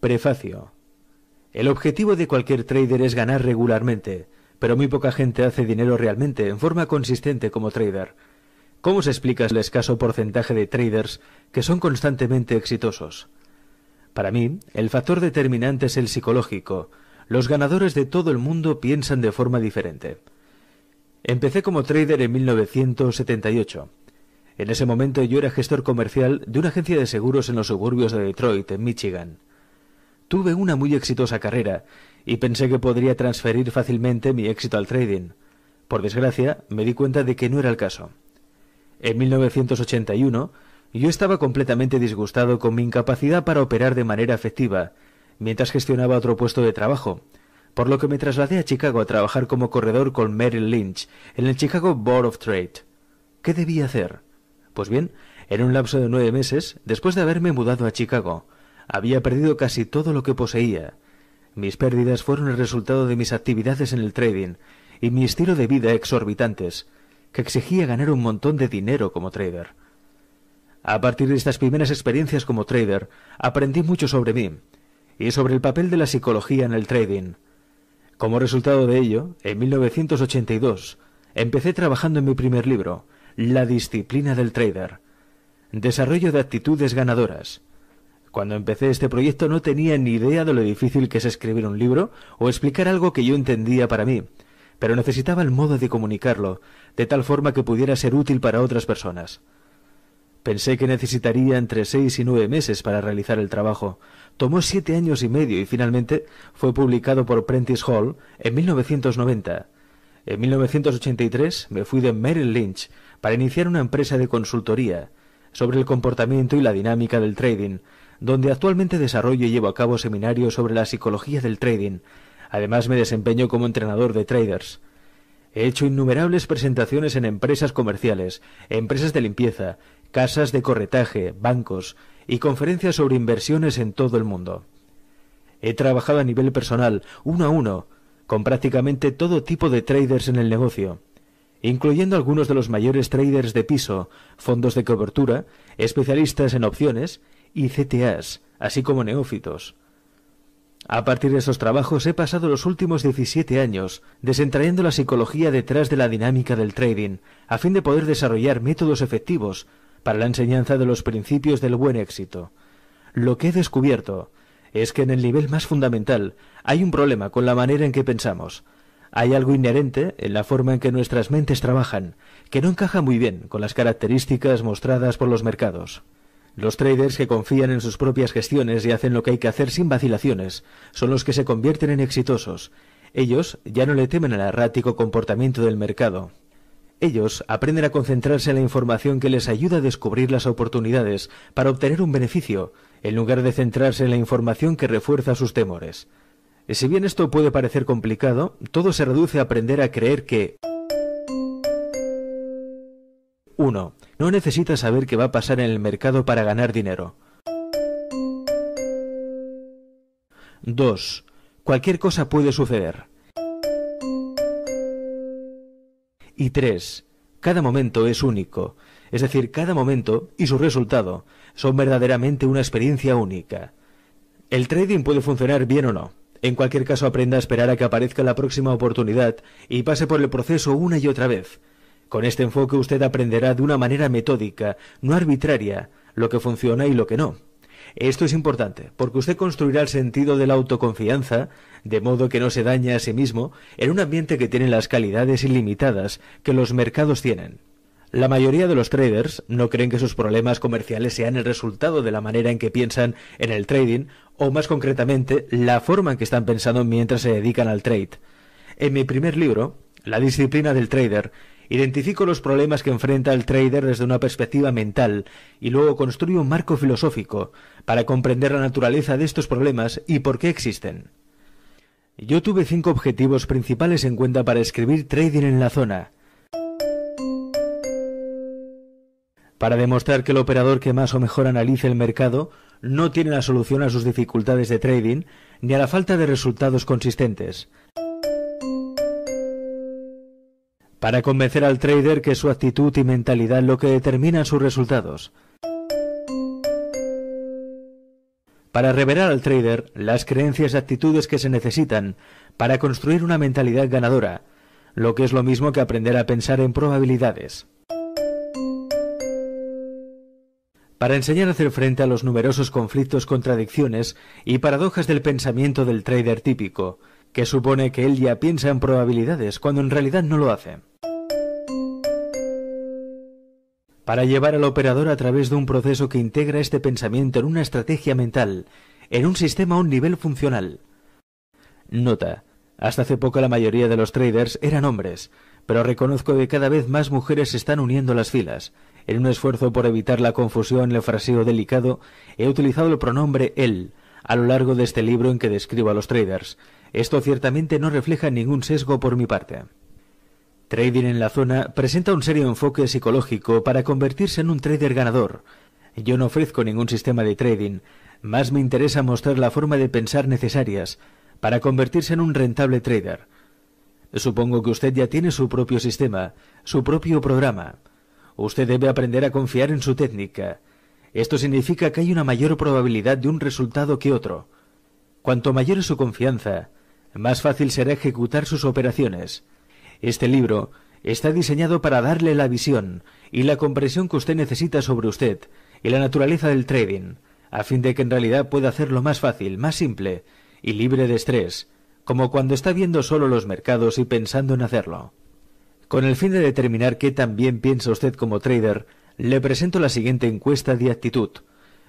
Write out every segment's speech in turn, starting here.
Prefacio. El objetivo de cualquier trader es ganar regularmente, pero muy poca gente hace dinero realmente en forma consistente como trader. ¿Cómo se explica el escaso porcentaje de traders que son constantemente exitosos? Para mí, el factor determinante es el psicológico. Los ganadores de todo el mundo piensan de forma diferente. Empecé como trader en 1978. En ese momento yo era gestor comercial de una agencia de seguros en los suburbios de Detroit, en Michigan. Tuve una muy exitosa carrera y pensé que podría transferir fácilmente mi éxito al trading. Por desgracia, me di cuenta de que no era el caso. En 1981, yo estaba completamente disgustado con mi incapacidad para operar de manera efectiva, mientras gestionaba otro puesto de trabajo, por lo que me trasladé a Chicago a trabajar como corredor con Merrill Lynch en el Chicago Board of Trade. ¿Qué debía hacer? Pues bien, en un lapso de nueve meses, después de haberme mudado a Chicago, había perdido casi todo lo que poseía. Mis pérdidas fueron el resultado de mis actividades en el trading y mi estilo de vida exorbitantes, que exigía ganar un montón de dinero como trader. A partir de estas primeras experiencias como trader, aprendí mucho sobre mí y sobre el papel de la psicología en el trading. Como resultado de ello, en 1982 empecé trabajando en mi primer libro, La disciplina del trader, Desarrollo de actitudes ganadoras, cuando empecé este proyecto no tenía ni idea de lo difícil que es escribir un libro o explicar algo que yo entendía para mí, pero necesitaba el modo de comunicarlo, de tal forma que pudiera ser útil para otras personas. Pensé que necesitaría entre seis y nueve meses para realizar el trabajo. Tomó siete años y medio y finalmente fue publicado por Prentice Hall en 1990. En 1983 me fui de Merrill Lynch para iniciar una empresa de consultoría sobre el comportamiento y la dinámica del trading, donde actualmente desarrollo y llevo a cabo seminarios sobre la psicología del trading. Además me desempeño como entrenador de traders. He hecho innumerables presentaciones en empresas comerciales, empresas de limpieza, casas de corretaje, bancos y conferencias sobre inversiones en todo el mundo. He trabajado a nivel personal, uno a uno, con prácticamente todo tipo de traders en el negocio, incluyendo algunos de los mayores traders de piso, fondos de cobertura, especialistas en opciones y CTAs, así como neófitos. A partir de esos trabajos he pasado los últimos 17 años desentrayendo la psicología detrás de la dinámica del trading, a fin de poder desarrollar métodos efectivos para la enseñanza de los principios del buen éxito. Lo que he descubierto es que en el nivel más fundamental hay un problema con la manera en que pensamos. Hay algo inherente en la forma en que nuestras mentes trabajan, que no encaja muy bien con las características mostradas por los mercados. Los traders que confían en sus propias gestiones y hacen lo que hay que hacer sin vacilaciones son los que se convierten en exitosos. Ellos ya no le temen al errático comportamiento del mercado. Ellos aprenden a concentrarse en la información que les ayuda a descubrir las oportunidades para obtener un beneficio, en lugar de centrarse en la información que refuerza sus temores. Eh, si bien esto puede parecer complicado, todo se reduce a aprender a creer que 1. No necesitas saber qué va a pasar en el mercado para ganar dinero. 2. Cualquier cosa puede suceder. Y 3. Cada momento es único, es decir, cada momento y su resultado son verdaderamente una experiencia única. El trading puede funcionar bien o no. En cualquier caso, aprenda a esperar a que aparezca la próxima oportunidad y pase por el proceso una y otra vez. Con este enfoque usted aprenderá de una manera metódica, no arbitraria, lo que funciona y lo que no. Esto es importante, porque usted construirá el sentido de la autoconfianza, de modo que no se daña a sí mismo, en un ambiente que tiene las calidades ilimitadas que los mercados tienen. La mayoría de los traders no creen que sus problemas comerciales sean el resultado de la manera en que piensan en el trading, o más concretamente, la forma en que están pensando mientras se dedican al trade. En mi primer libro, La disciplina del trader, Identifico los problemas que enfrenta el trader desde una perspectiva mental y luego construyo un marco filosófico para comprender la naturaleza de estos problemas y por qué existen. Yo tuve cinco objetivos principales en cuenta para escribir Trading en la zona. Para demostrar que el operador que más o mejor analice el mercado no tiene la solución a sus dificultades de trading ni a la falta de resultados consistentes para convencer al trader que su actitud y mentalidad lo que determinan sus resultados. Para revelar al trader las creencias y actitudes que se necesitan para construir una mentalidad ganadora, lo que es lo mismo que aprender a pensar en probabilidades. Para enseñar a hacer frente a los numerosos conflictos, contradicciones y paradojas del pensamiento del trader típico, que supone que él ya piensa en probabilidades cuando en realidad no lo hace. Para llevar al operador a través de un proceso que integra este pensamiento en una estrategia mental, en un sistema a un nivel funcional. Nota. Hasta hace poco la mayoría de los traders eran hombres, pero reconozco que cada vez más mujeres se están uniendo las filas. En un esfuerzo por evitar la confusión en el fraseo delicado, he utilizado el pronombre él, a lo largo de este libro en que describo a los traders. Esto ciertamente no refleja ningún sesgo por mi parte. Trading en la zona presenta un serio enfoque psicológico para convertirse en un trader ganador. Yo no ofrezco ningún sistema de trading, más me interesa mostrar la forma de pensar necesarias para convertirse en un rentable trader. Supongo que usted ya tiene su propio sistema, su propio programa. Usted debe aprender a confiar en su técnica, esto significa que hay una mayor probabilidad de un resultado que otro. Cuanto mayor es su confianza, más fácil será ejecutar sus operaciones. Este libro está diseñado para darle la visión y la comprensión que usted necesita sobre usted y la naturaleza del trading, a fin de que en realidad pueda hacerlo más fácil, más simple y libre de estrés, como cuando está viendo solo los mercados y pensando en hacerlo. Con el fin de determinar qué tan bien piensa usted como trader, le presento la siguiente encuesta de actitud.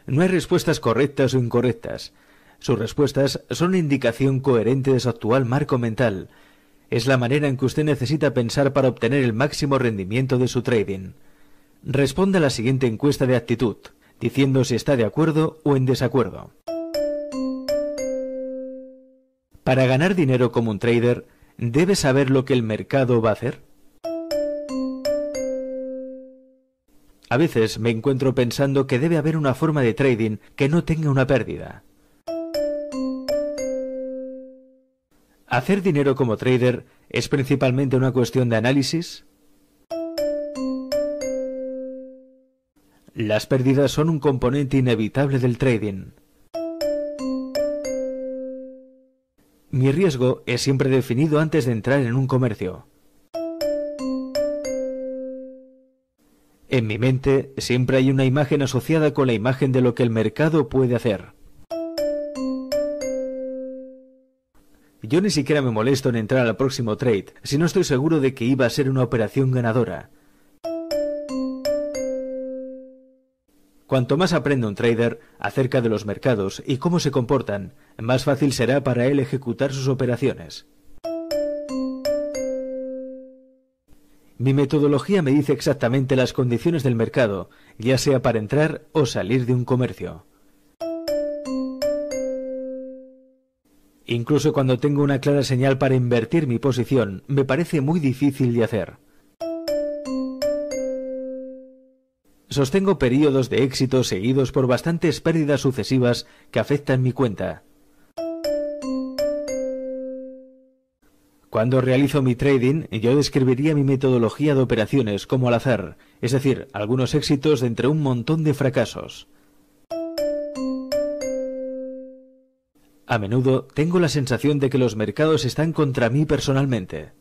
No hay respuestas correctas o incorrectas. Sus respuestas son una indicación coherente de su actual marco mental. Es la manera en que usted necesita pensar para obtener el máximo rendimiento de su trading. Responda a la siguiente encuesta de actitud, diciendo si está de acuerdo o en desacuerdo. Para ganar dinero como un trader, ¿debe saber lo que el mercado va a hacer? A veces me encuentro pensando que debe haber una forma de trading que no tenga una pérdida. ¿Hacer dinero como trader es principalmente una cuestión de análisis? Las pérdidas son un componente inevitable del trading. Mi riesgo es siempre definido antes de entrar en un comercio. En mi mente siempre hay una imagen asociada con la imagen de lo que el mercado puede hacer. Yo ni siquiera me molesto en entrar al próximo trade si no estoy seguro de que iba a ser una operación ganadora. Cuanto más aprende un trader acerca de los mercados y cómo se comportan, más fácil será para él ejecutar sus operaciones. Mi metodología me dice exactamente las condiciones del mercado, ya sea para entrar o salir de un comercio. Incluso cuando tengo una clara señal para invertir mi posición, me parece muy difícil de hacer. Sostengo periodos de éxito seguidos por bastantes pérdidas sucesivas que afectan mi cuenta. Cuando realizo mi trading, yo describiría mi metodología de operaciones como al azar, es decir, algunos éxitos de entre un montón de fracasos. A menudo tengo la sensación de que los mercados están contra mí personalmente.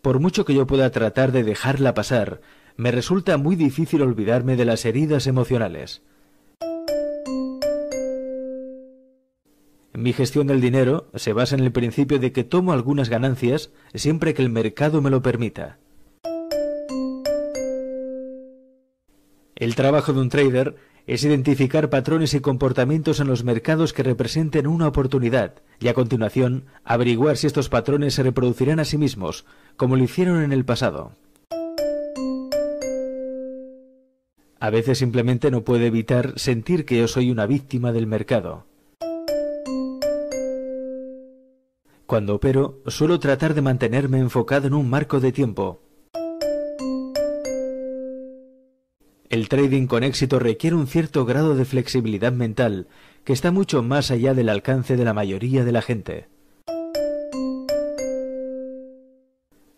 Por mucho que yo pueda tratar de dejarla pasar, me resulta muy difícil olvidarme de las heridas emocionales. Mi gestión del dinero se basa en el principio de que tomo algunas ganancias siempre que el mercado me lo permita. El trabajo de un trader es identificar patrones y comportamientos en los mercados que representen una oportunidad y a continuación averiguar si estos patrones se reproducirán a sí mismos, como lo hicieron en el pasado. A veces simplemente no puedo evitar sentir que yo soy una víctima del mercado. Cuando opero, suelo tratar de mantenerme enfocado en un marco de tiempo. El trading con éxito requiere un cierto grado de flexibilidad mental que está mucho más allá del alcance de la mayoría de la gente.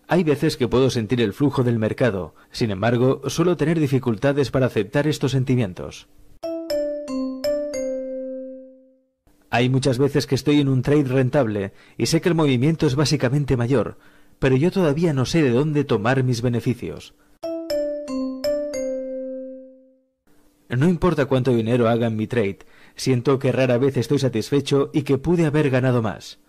Hay veces que puedo sentir el flujo del mercado, sin embargo, suelo tener dificultades para aceptar estos sentimientos. Hay muchas veces que estoy en un trade rentable y sé que el movimiento es básicamente mayor, pero yo todavía no sé de dónde tomar mis beneficios. No importa cuánto dinero haga en mi trade, siento que rara vez estoy satisfecho y que pude haber ganado más.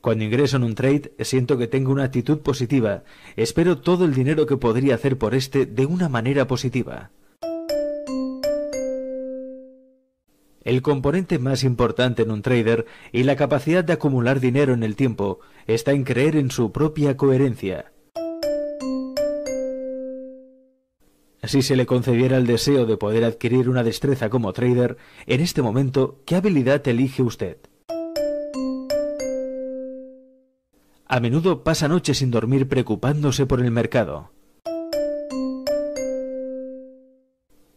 Cuando ingreso en un trade, siento que tengo una actitud positiva. Espero todo el dinero que podría hacer por este de una manera positiva. El componente más importante en un trader y la capacidad de acumular dinero en el tiempo está en creer en su propia coherencia. Si se le concediera el deseo de poder adquirir una destreza como trader, en este momento, ¿qué habilidad elige usted? A menudo pasa noches sin dormir preocupándose por el mercado.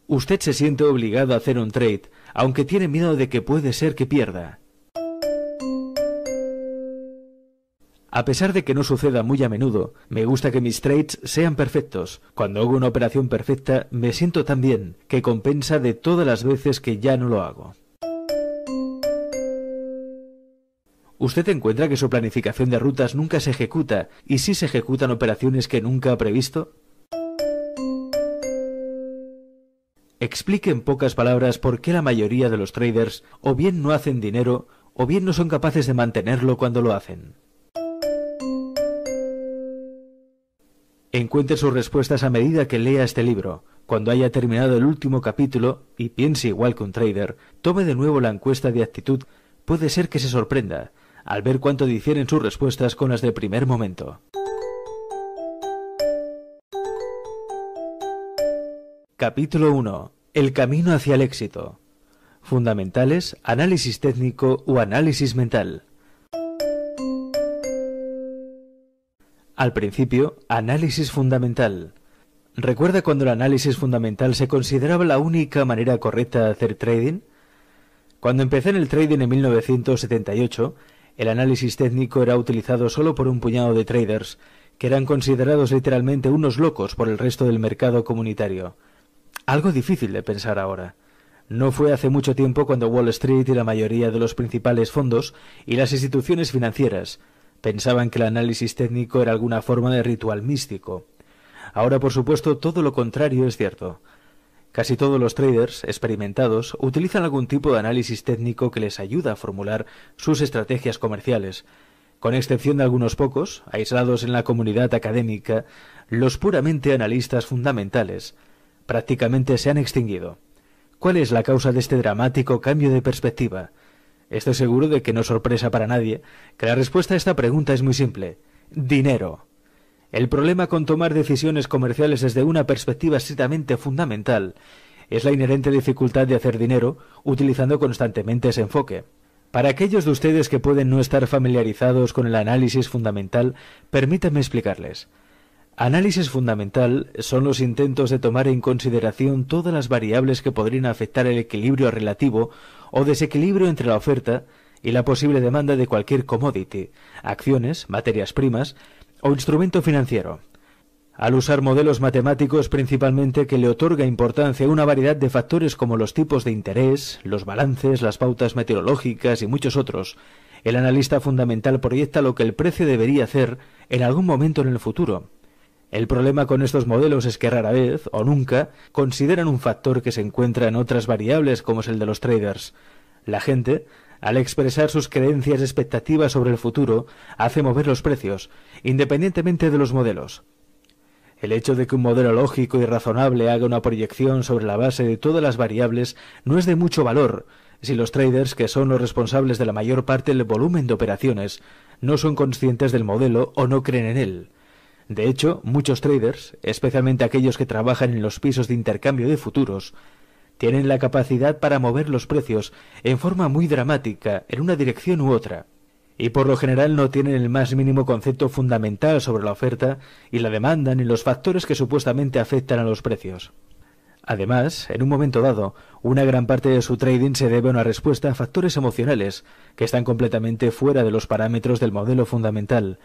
Usted se siente obligado a hacer un trade aunque tiene miedo de que puede ser que pierda. A pesar de que no suceda muy a menudo, me gusta que mis trades sean perfectos. Cuando hago una operación perfecta, me siento tan bien que compensa de todas las veces que ya no lo hago. Usted encuentra que su planificación de rutas nunca se ejecuta y si se ejecutan operaciones que nunca ha previsto? Explique en pocas palabras por qué la mayoría de los traders o bien no hacen dinero o bien no son capaces de mantenerlo cuando lo hacen. Encuentre sus respuestas a medida que lea este libro. Cuando haya terminado el último capítulo y piense igual que un trader, tome de nuevo la encuesta de actitud. Puede ser que se sorprenda al ver cuánto difieren sus respuestas con las del primer momento. Capítulo 1. El camino hacia el éxito. Fundamentales, análisis técnico o análisis mental. Al principio, análisis fundamental. ¿Recuerda cuando el análisis fundamental se consideraba la única manera correcta de hacer trading? Cuando empecé en el trading en 1978, el análisis técnico era utilizado solo por un puñado de traders, que eran considerados literalmente unos locos por el resto del mercado comunitario. Algo difícil de pensar ahora. No fue hace mucho tiempo cuando Wall Street y la mayoría de los principales fondos y las instituciones financieras pensaban que el análisis técnico era alguna forma de ritual místico. Ahora, por supuesto, todo lo contrario es cierto. Casi todos los traders experimentados utilizan algún tipo de análisis técnico que les ayuda a formular sus estrategias comerciales. Con excepción de algunos pocos, aislados en la comunidad académica, los puramente analistas fundamentales, prácticamente se han extinguido. ¿Cuál es la causa de este dramático cambio de perspectiva? Estoy seguro de que no sorpresa para nadie que la respuesta a esta pregunta es muy simple. Dinero. El problema con tomar decisiones comerciales desde una perspectiva estrictamente fundamental es la inherente dificultad de hacer dinero utilizando constantemente ese enfoque. Para aquellos de ustedes que pueden no estar familiarizados con el análisis fundamental, permítanme explicarles. Análisis fundamental son los intentos de tomar en consideración todas las variables que podrían afectar el equilibrio relativo o desequilibrio entre la oferta y la posible demanda de cualquier commodity, acciones, materias primas o instrumento financiero, al usar modelos matemáticos principalmente que le otorga importancia a una variedad de factores como los tipos de interés, los balances, las pautas meteorológicas y muchos otros. El analista fundamental proyecta lo que el precio debería hacer en algún momento en el futuro el problema con estos modelos es que rara vez, o nunca, consideran un factor que se encuentra en otras variables como es el de los traders. La gente, al expresar sus creencias expectativas sobre el futuro, hace mover los precios, independientemente de los modelos. El hecho de que un modelo lógico y razonable haga una proyección sobre la base de todas las variables no es de mucho valor si los traders, que son los responsables de la mayor parte del volumen de operaciones, no son conscientes del modelo o no creen en él. De hecho, muchos traders, especialmente aquellos que trabajan en los pisos de intercambio de futuros, tienen la capacidad para mover los precios en forma muy dramática en una dirección u otra, y por lo general no tienen el más mínimo concepto fundamental sobre la oferta y la demanda ni los factores que supuestamente afectan a los precios. Además, en un momento dado, una gran parte de su trading se debe a una respuesta a factores emocionales que están completamente fuera de los parámetros del modelo fundamental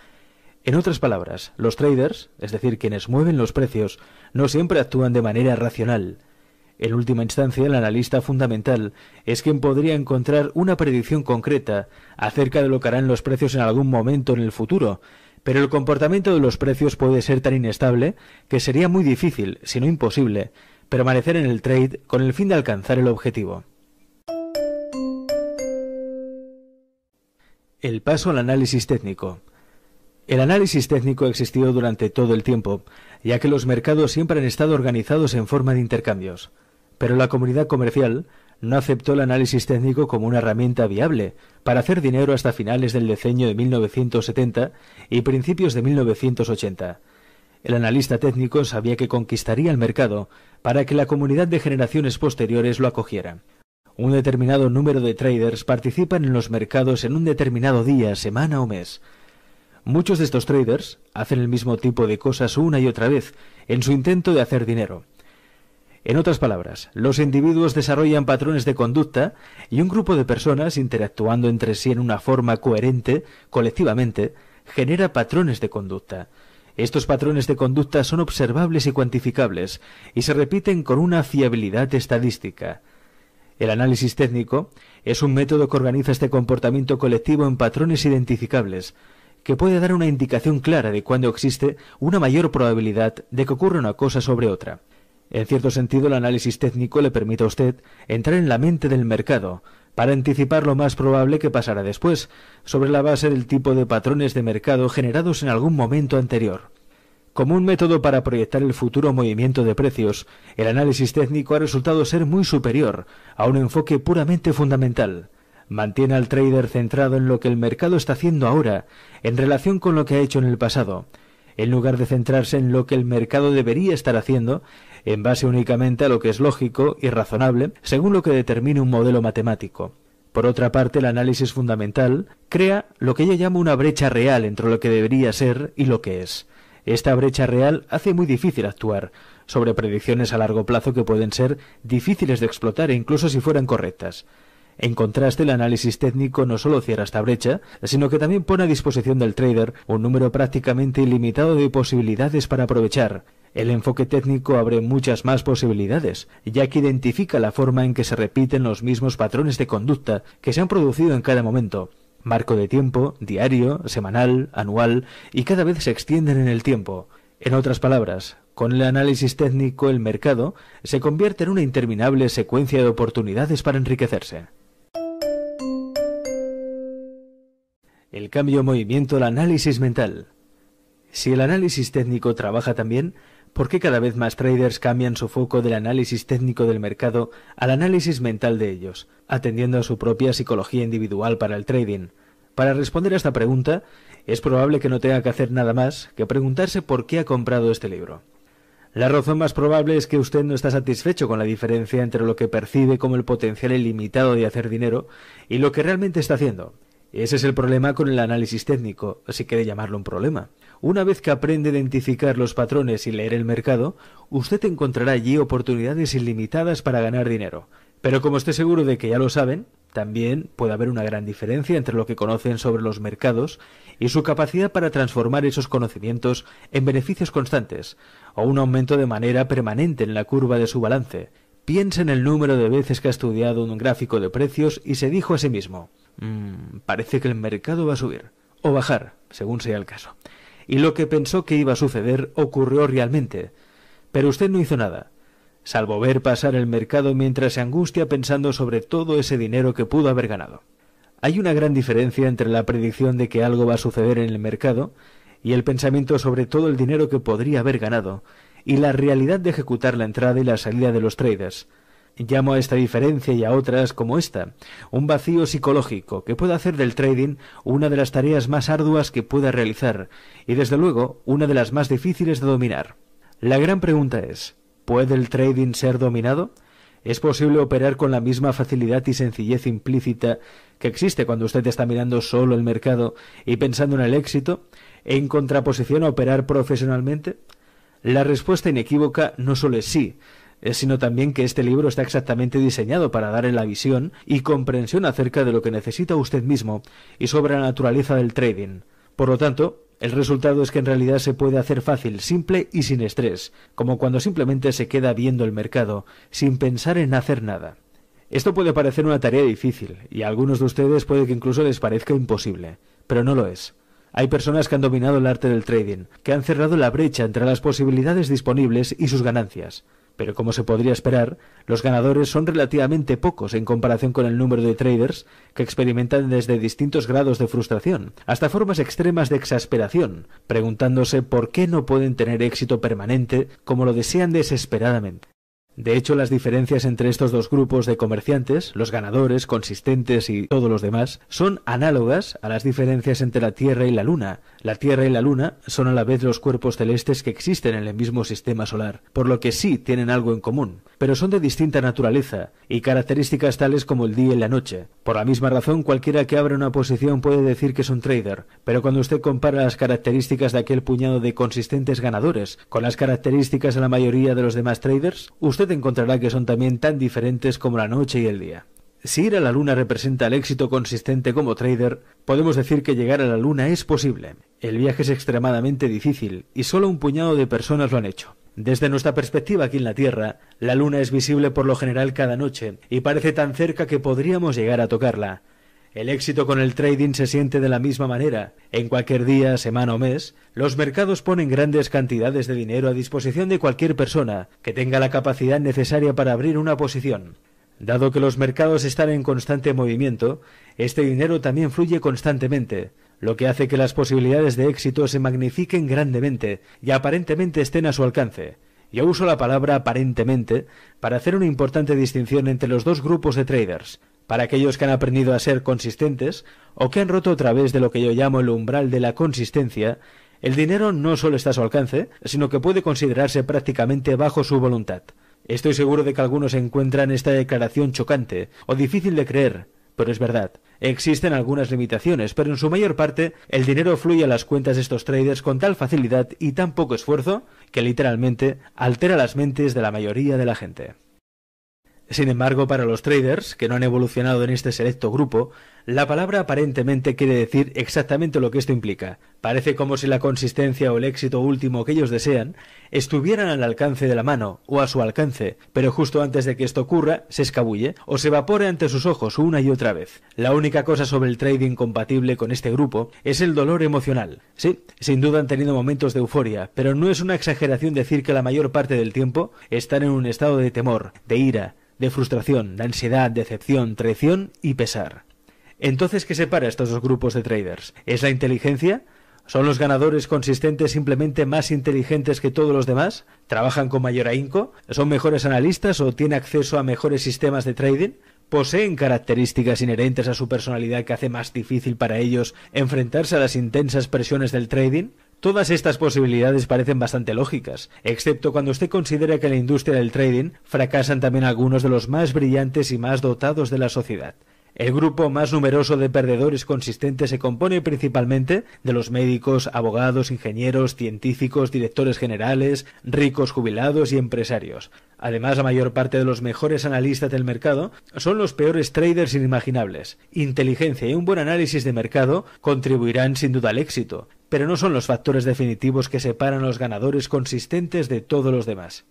en otras palabras, los traders, es decir, quienes mueven los precios, no siempre actúan de manera racional. En última instancia, el analista fundamental es quien podría encontrar una predicción concreta acerca de lo que harán los precios en algún momento en el futuro, pero el comportamiento de los precios puede ser tan inestable que sería muy difícil, si no imposible, permanecer en el trade con el fin de alcanzar el objetivo. El paso al análisis técnico. El análisis técnico existió durante todo el tiempo, ya que los mercados siempre han estado organizados en forma de intercambios. Pero la comunidad comercial no aceptó el análisis técnico como una herramienta viable para hacer dinero hasta finales del decenio de 1970 y principios de 1980. El analista técnico sabía que conquistaría el mercado para que la comunidad de generaciones posteriores lo acogiera. Un determinado número de traders participan en los mercados en un determinado día, semana o mes, Muchos de estos traders hacen el mismo tipo de cosas una y otra vez en su intento de hacer dinero. En otras palabras, los individuos desarrollan patrones de conducta y un grupo de personas interactuando entre sí en una forma coherente, colectivamente, genera patrones de conducta. Estos patrones de conducta son observables y cuantificables y se repiten con una fiabilidad estadística. El análisis técnico es un método que organiza este comportamiento colectivo en patrones identificables, que puede dar una indicación clara de cuándo existe una mayor probabilidad de que ocurra una cosa sobre otra. En cierto sentido, el análisis técnico le permite a usted entrar en la mente del mercado, para anticipar lo más probable que pasará después, sobre la base del tipo de patrones de mercado generados en algún momento anterior. Como un método para proyectar el futuro movimiento de precios, el análisis técnico ha resultado ser muy superior a un enfoque puramente fundamental mantiene al trader centrado en lo que el mercado está haciendo ahora, en relación con lo que ha hecho en el pasado, en lugar de centrarse en lo que el mercado debería estar haciendo, en base únicamente a lo que es lógico y razonable, según lo que determine un modelo matemático. Por otra parte, el análisis fundamental crea lo que ella llama una brecha real entre lo que debería ser y lo que es. Esta brecha real hace muy difícil actuar sobre predicciones a largo plazo que pueden ser difíciles de explotar e incluso si fueran correctas. En contraste, el análisis técnico no solo cierra esta brecha, sino que también pone a disposición del trader un número prácticamente ilimitado de posibilidades para aprovechar. El enfoque técnico abre muchas más posibilidades, ya que identifica la forma en que se repiten los mismos patrones de conducta que se han producido en cada momento. Marco de tiempo, diario, semanal, anual, y cada vez se extienden en el tiempo. En otras palabras, con el análisis técnico el mercado se convierte en una interminable secuencia de oportunidades para enriquecerse. El cambio movimiento el análisis mental. Si el análisis técnico trabaja también, ¿por qué cada vez más traders cambian su foco del análisis técnico del mercado al análisis mental de ellos, atendiendo a su propia psicología individual para el trading? Para responder a esta pregunta, es probable que no tenga que hacer nada más que preguntarse por qué ha comprado este libro. La razón más probable es que usted no está satisfecho con la diferencia entre lo que percibe como el potencial ilimitado de hacer dinero y lo que realmente está haciendo. Ese es el problema con el análisis técnico, si quiere llamarlo un problema. Una vez que aprende a identificar los patrones y leer el mercado, usted encontrará allí oportunidades ilimitadas para ganar dinero. Pero como esté seguro de que ya lo saben, también puede haber una gran diferencia entre lo que conocen sobre los mercados y su capacidad para transformar esos conocimientos en beneficios constantes, o un aumento de manera permanente en la curva de su balance. Piensa en el número de veces que ha estudiado un gráfico de precios y se dijo a sí mismo Mm, parece que el mercado va a subir o bajar, según sea el caso. Y lo que pensó que iba a suceder ocurrió realmente. Pero usted no hizo nada, salvo ver pasar el mercado mientras se angustia pensando sobre todo ese dinero que pudo haber ganado. Hay una gran diferencia entre la predicción de que algo va a suceder en el mercado y el pensamiento sobre todo el dinero que podría haber ganado, y la realidad de ejecutar la entrada y la salida de los traders, Llamo a esta diferencia y a otras como esta un vacío psicológico que puede hacer del trading una de las tareas más arduas que pueda realizar y desde luego una de las más difíciles de dominar. La gran pregunta es ¿puede el trading ser dominado? ¿Es posible operar con la misma facilidad y sencillez implícita que existe cuando usted está mirando solo el mercado y pensando en el éxito, en contraposición a operar profesionalmente? La respuesta inequívoca no solo es sí, sino también que este libro está exactamente diseñado para darle la visión y comprensión acerca de lo que necesita usted mismo y sobre la naturaleza del trading. Por lo tanto, el resultado es que en realidad se puede hacer fácil, simple y sin estrés, como cuando simplemente se queda viendo el mercado, sin pensar en hacer nada. Esto puede parecer una tarea difícil, y a algunos de ustedes puede que incluso les parezca imposible, pero no lo es. Hay personas que han dominado el arte del trading, que han cerrado la brecha entre las posibilidades disponibles y sus ganancias. Pero como se podría esperar, los ganadores son relativamente pocos en comparación con el número de traders que experimentan desde distintos grados de frustración, hasta formas extremas de exasperación, preguntándose por qué no pueden tener éxito permanente como lo desean desesperadamente. De hecho, las diferencias entre estos dos grupos de comerciantes, los ganadores, consistentes y todos los demás, son análogas a las diferencias entre la Tierra y la Luna. La Tierra y la Luna son a la vez los cuerpos celestes que existen en el mismo sistema solar, por lo que sí tienen algo en común, pero son de distinta naturaleza y características tales como el día y la noche. Por la misma razón, cualquiera que abra una posición puede decir que es un trader, pero cuando usted compara las características de aquel puñado de consistentes ganadores con las características de la mayoría de los demás traders, usted encontrará que son también tan diferentes como la noche y el día. Si ir a la Luna representa el éxito consistente como trader, podemos decir que llegar a la Luna es posible. El viaje es extremadamente difícil y solo un puñado de personas lo han hecho. Desde nuestra perspectiva aquí en la Tierra, la Luna es visible por lo general cada noche y parece tan cerca que podríamos llegar a tocarla. El éxito con el trading se siente de la misma manera. En cualquier día, semana o mes, los mercados ponen grandes cantidades de dinero a disposición de cualquier persona que tenga la capacidad necesaria para abrir una posición. Dado que los mercados están en constante movimiento, este dinero también fluye constantemente, lo que hace que las posibilidades de éxito se magnifiquen grandemente y aparentemente estén a su alcance. Yo uso la palabra aparentemente para hacer una importante distinción entre los dos grupos de traders, para aquellos que han aprendido a ser consistentes o que han roto a través de lo que yo llamo el umbral de la consistencia, el dinero no solo está a su alcance, sino que puede considerarse prácticamente bajo su voluntad. Estoy seguro de que algunos encuentran esta declaración chocante o difícil de creer, pero es verdad. Existen algunas limitaciones, pero en su mayor parte el dinero fluye a las cuentas de estos traders con tal facilidad y tan poco esfuerzo que literalmente altera las mentes de la mayoría de la gente. Sin embargo, para los traders, que no han evolucionado en este selecto grupo, la palabra aparentemente quiere decir exactamente lo que esto implica. Parece como si la consistencia o el éxito último que ellos desean estuvieran al alcance de la mano o a su alcance, pero justo antes de que esto ocurra, se escabulle o se evapore ante sus ojos una y otra vez. La única cosa sobre el trading compatible con este grupo es el dolor emocional. Sí, sin duda han tenido momentos de euforia, pero no es una exageración decir que la mayor parte del tiempo están en un estado de temor, de ira, de frustración, de ansiedad, decepción, traición y pesar. Entonces, ¿qué separa estos dos grupos de traders? ¿Es la inteligencia? ¿Son los ganadores consistentes simplemente más inteligentes que todos los demás? ¿Trabajan con mayor ahínco? ¿Son mejores analistas o tienen acceso a mejores sistemas de trading? ¿Poseen características inherentes a su personalidad que hace más difícil para ellos enfrentarse a las intensas presiones del trading? Todas estas posibilidades parecen bastante lógicas, excepto cuando usted considera que en la industria del trading fracasan también algunos de los más brillantes y más dotados de la sociedad. El grupo más numeroso de perdedores consistentes se compone principalmente de los médicos, abogados, ingenieros, científicos, directores generales, ricos jubilados y empresarios. Además, la mayor parte de los mejores analistas del mercado son los peores traders inimaginables. Inteligencia y un buen análisis de mercado contribuirán sin duda al éxito, pero no son los factores definitivos que separan a los ganadores consistentes de todos los demás.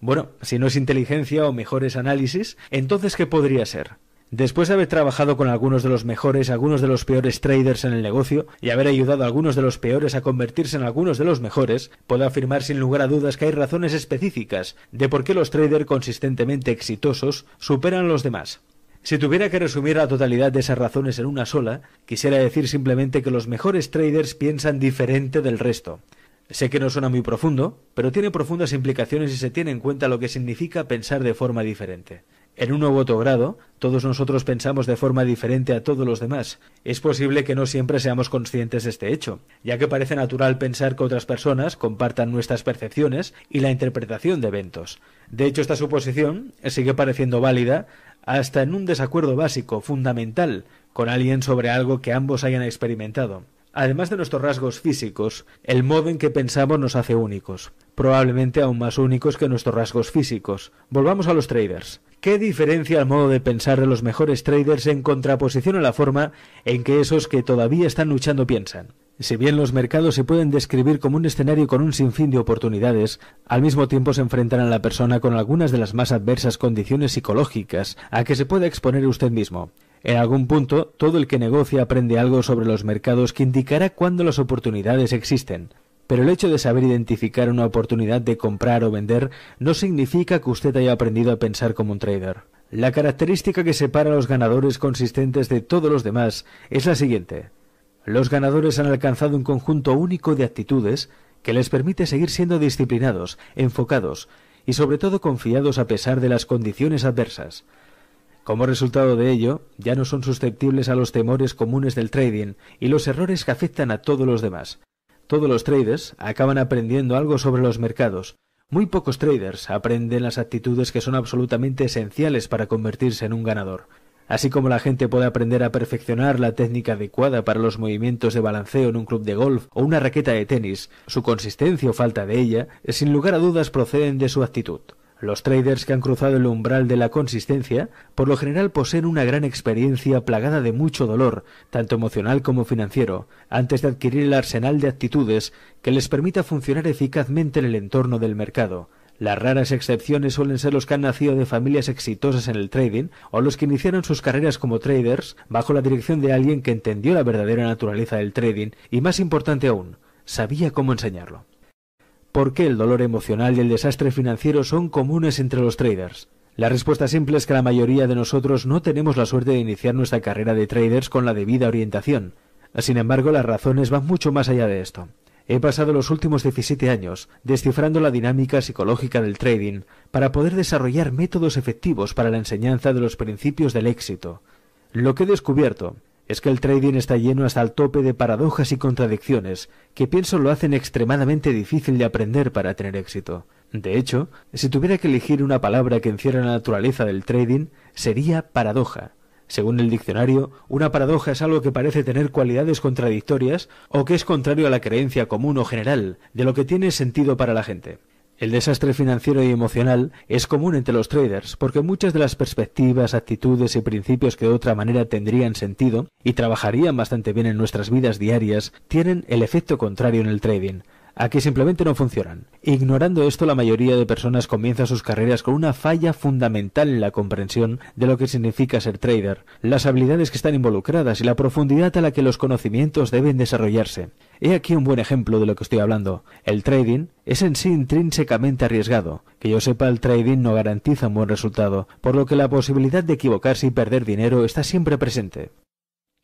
Bueno, si no es inteligencia o mejores análisis, entonces ¿qué podría ser? Después de haber trabajado con algunos de los mejores, algunos de los peores traders en el negocio y haber ayudado a algunos de los peores a convertirse en algunos de los mejores, puedo afirmar sin lugar a dudas que hay razones específicas de por qué los traders consistentemente exitosos superan a los demás. Si tuviera que resumir la totalidad de esas razones en una sola, quisiera decir simplemente que los mejores traders piensan diferente del resto. Sé que no suena muy profundo, pero tiene profundas implicaciones si se tiene en cuenta lo que significa pensar de forma diferente. En un nuevo otro grado, todos nosotros pensamos de forma diferente a todos los demás. Es posible que no siempre seamos conscientes de este hecho, ya que parece natural pensar que otras personas compartan nuestras percepciones y la interpretación de eventos. De hecho, esta suposición sigue pareciendo válida hasta en un desacuerdo básico, fundamental, con alguien sobre algo que ambos hayan experimentado. Además de nuestros rasgos físicos, el modo en que pensamos nos hace únicos, probablemente aún más únicos que nuestros rasgos físicos. Volvamos a los traders. ¿Qué diferencia el modo de pensar de los mejores traders en contraposición a la forma en que esos que todavía están luchando piensan? Si bien los mercados se pueden describir como un escenario con un sinfín de oportunidades, al mismo tiempo se enfrentará a la persona con algunas de las más adversas condiciones psicológicas a que se pueda exponer usted mismo. En algún punto, todo el que negocia aprende algo sobre los mercados que indicará cuándo las oportunidades existen. Pero el hecho de saber identificar una oportunidad de comprar o vender no significa que usted haya aprendido a pensar como un trader. La característica que separa a los ganadores consistentes de todos los demás es la siguiente. Los ganadores han alcanzado un conjunto único de actitudes que les permite seguir siendo disciplinados, enfocados y sobre todo confiados a pesar de las condiciones adversas. Como resultado de ello, ya no son susceptibles a los temores comunes del trading y los errores que afectan a todos los demás. Todos los traders acaban aprendiendo algo sobre los mercados. Muy pocos traders aprenden las actitudes que son absolutamente esenciales para convertirse en un ganador así como la gente puede aprender a perfeccionar la técnica adecuada para los movimientos de balanceo en un club de golf o una raqueta de tenis, su consistencia o falta de ella, sin lugar a dudas proceden de su actitud. Los traders que han cruzado el umbral de la consistencia, por lo general poseen una gran experiencia plagada de mucho dolor, tanto emocional como financiero, antes de adquirir el arsenal de actitudes que les permita funcionar eficazmente en el entorno del mercado. Las raras excepciones suelen ser los que han nacido de familias exitosas en el trading o los que iniciaron sus carreras como traders bajo la dirección de alguien que entendió la verdadera naturaleza del trading y, más importante aún, sabía cómo enseñarlo. ¿Por qué el dolor emocional y el desastre financiero son comunes entre los traders? La respuesta simple es que la mayoría de nosotros no tenemos la suerte de iniciar nuestra carrera de traders con la debida orientación. Sin embargo, las razones van mucho más allá de esto. He pasado los últimos 17 años descifrando la dinámica psicológica del trading para poder desarrollar métodos efectivos para la enseñanza de los principios del éxito. Lo que he descubierto es que el trading está lleno hasta el tope de paradojas y contradicciones que pienso lo hacen extremadamente difícil de aprender para tener éxito. De hecho, si tuviera que elegir una palabra que encierra la naturaleza del trading, sería paradoja. Según el diccionario, una paradoja es algo que parece tener cualidades contradictorias o que es contrario a la creencia común o general de lo que tiene sentido para la gente. El desastre financiero y emocional es común entre los traders porque muchas de las perspectivas, actitudes y principios que de otra manera tendrían sentido y trabajarían bastante bien en nuestras vidas diarias tienen el efecto contrario en el trading, Aquí simplemente no funcionan. Ignorando esto, la mayoría de personas comienza sus carreras con una falla fundamental en la comprensión de lo que significa ser trader, las habilidades que están involucradas y la profundidad a la que los conocimientos deben desarrollarse. He aquí un buen ejemplo de lo que estoy hablando. El trading es en sí intrínsecamente arriesgado. Que yo sepa, el trading no garantiza un buen resultado, por lo que la posibilidad de equivocarse y perder dinero está siempre presente.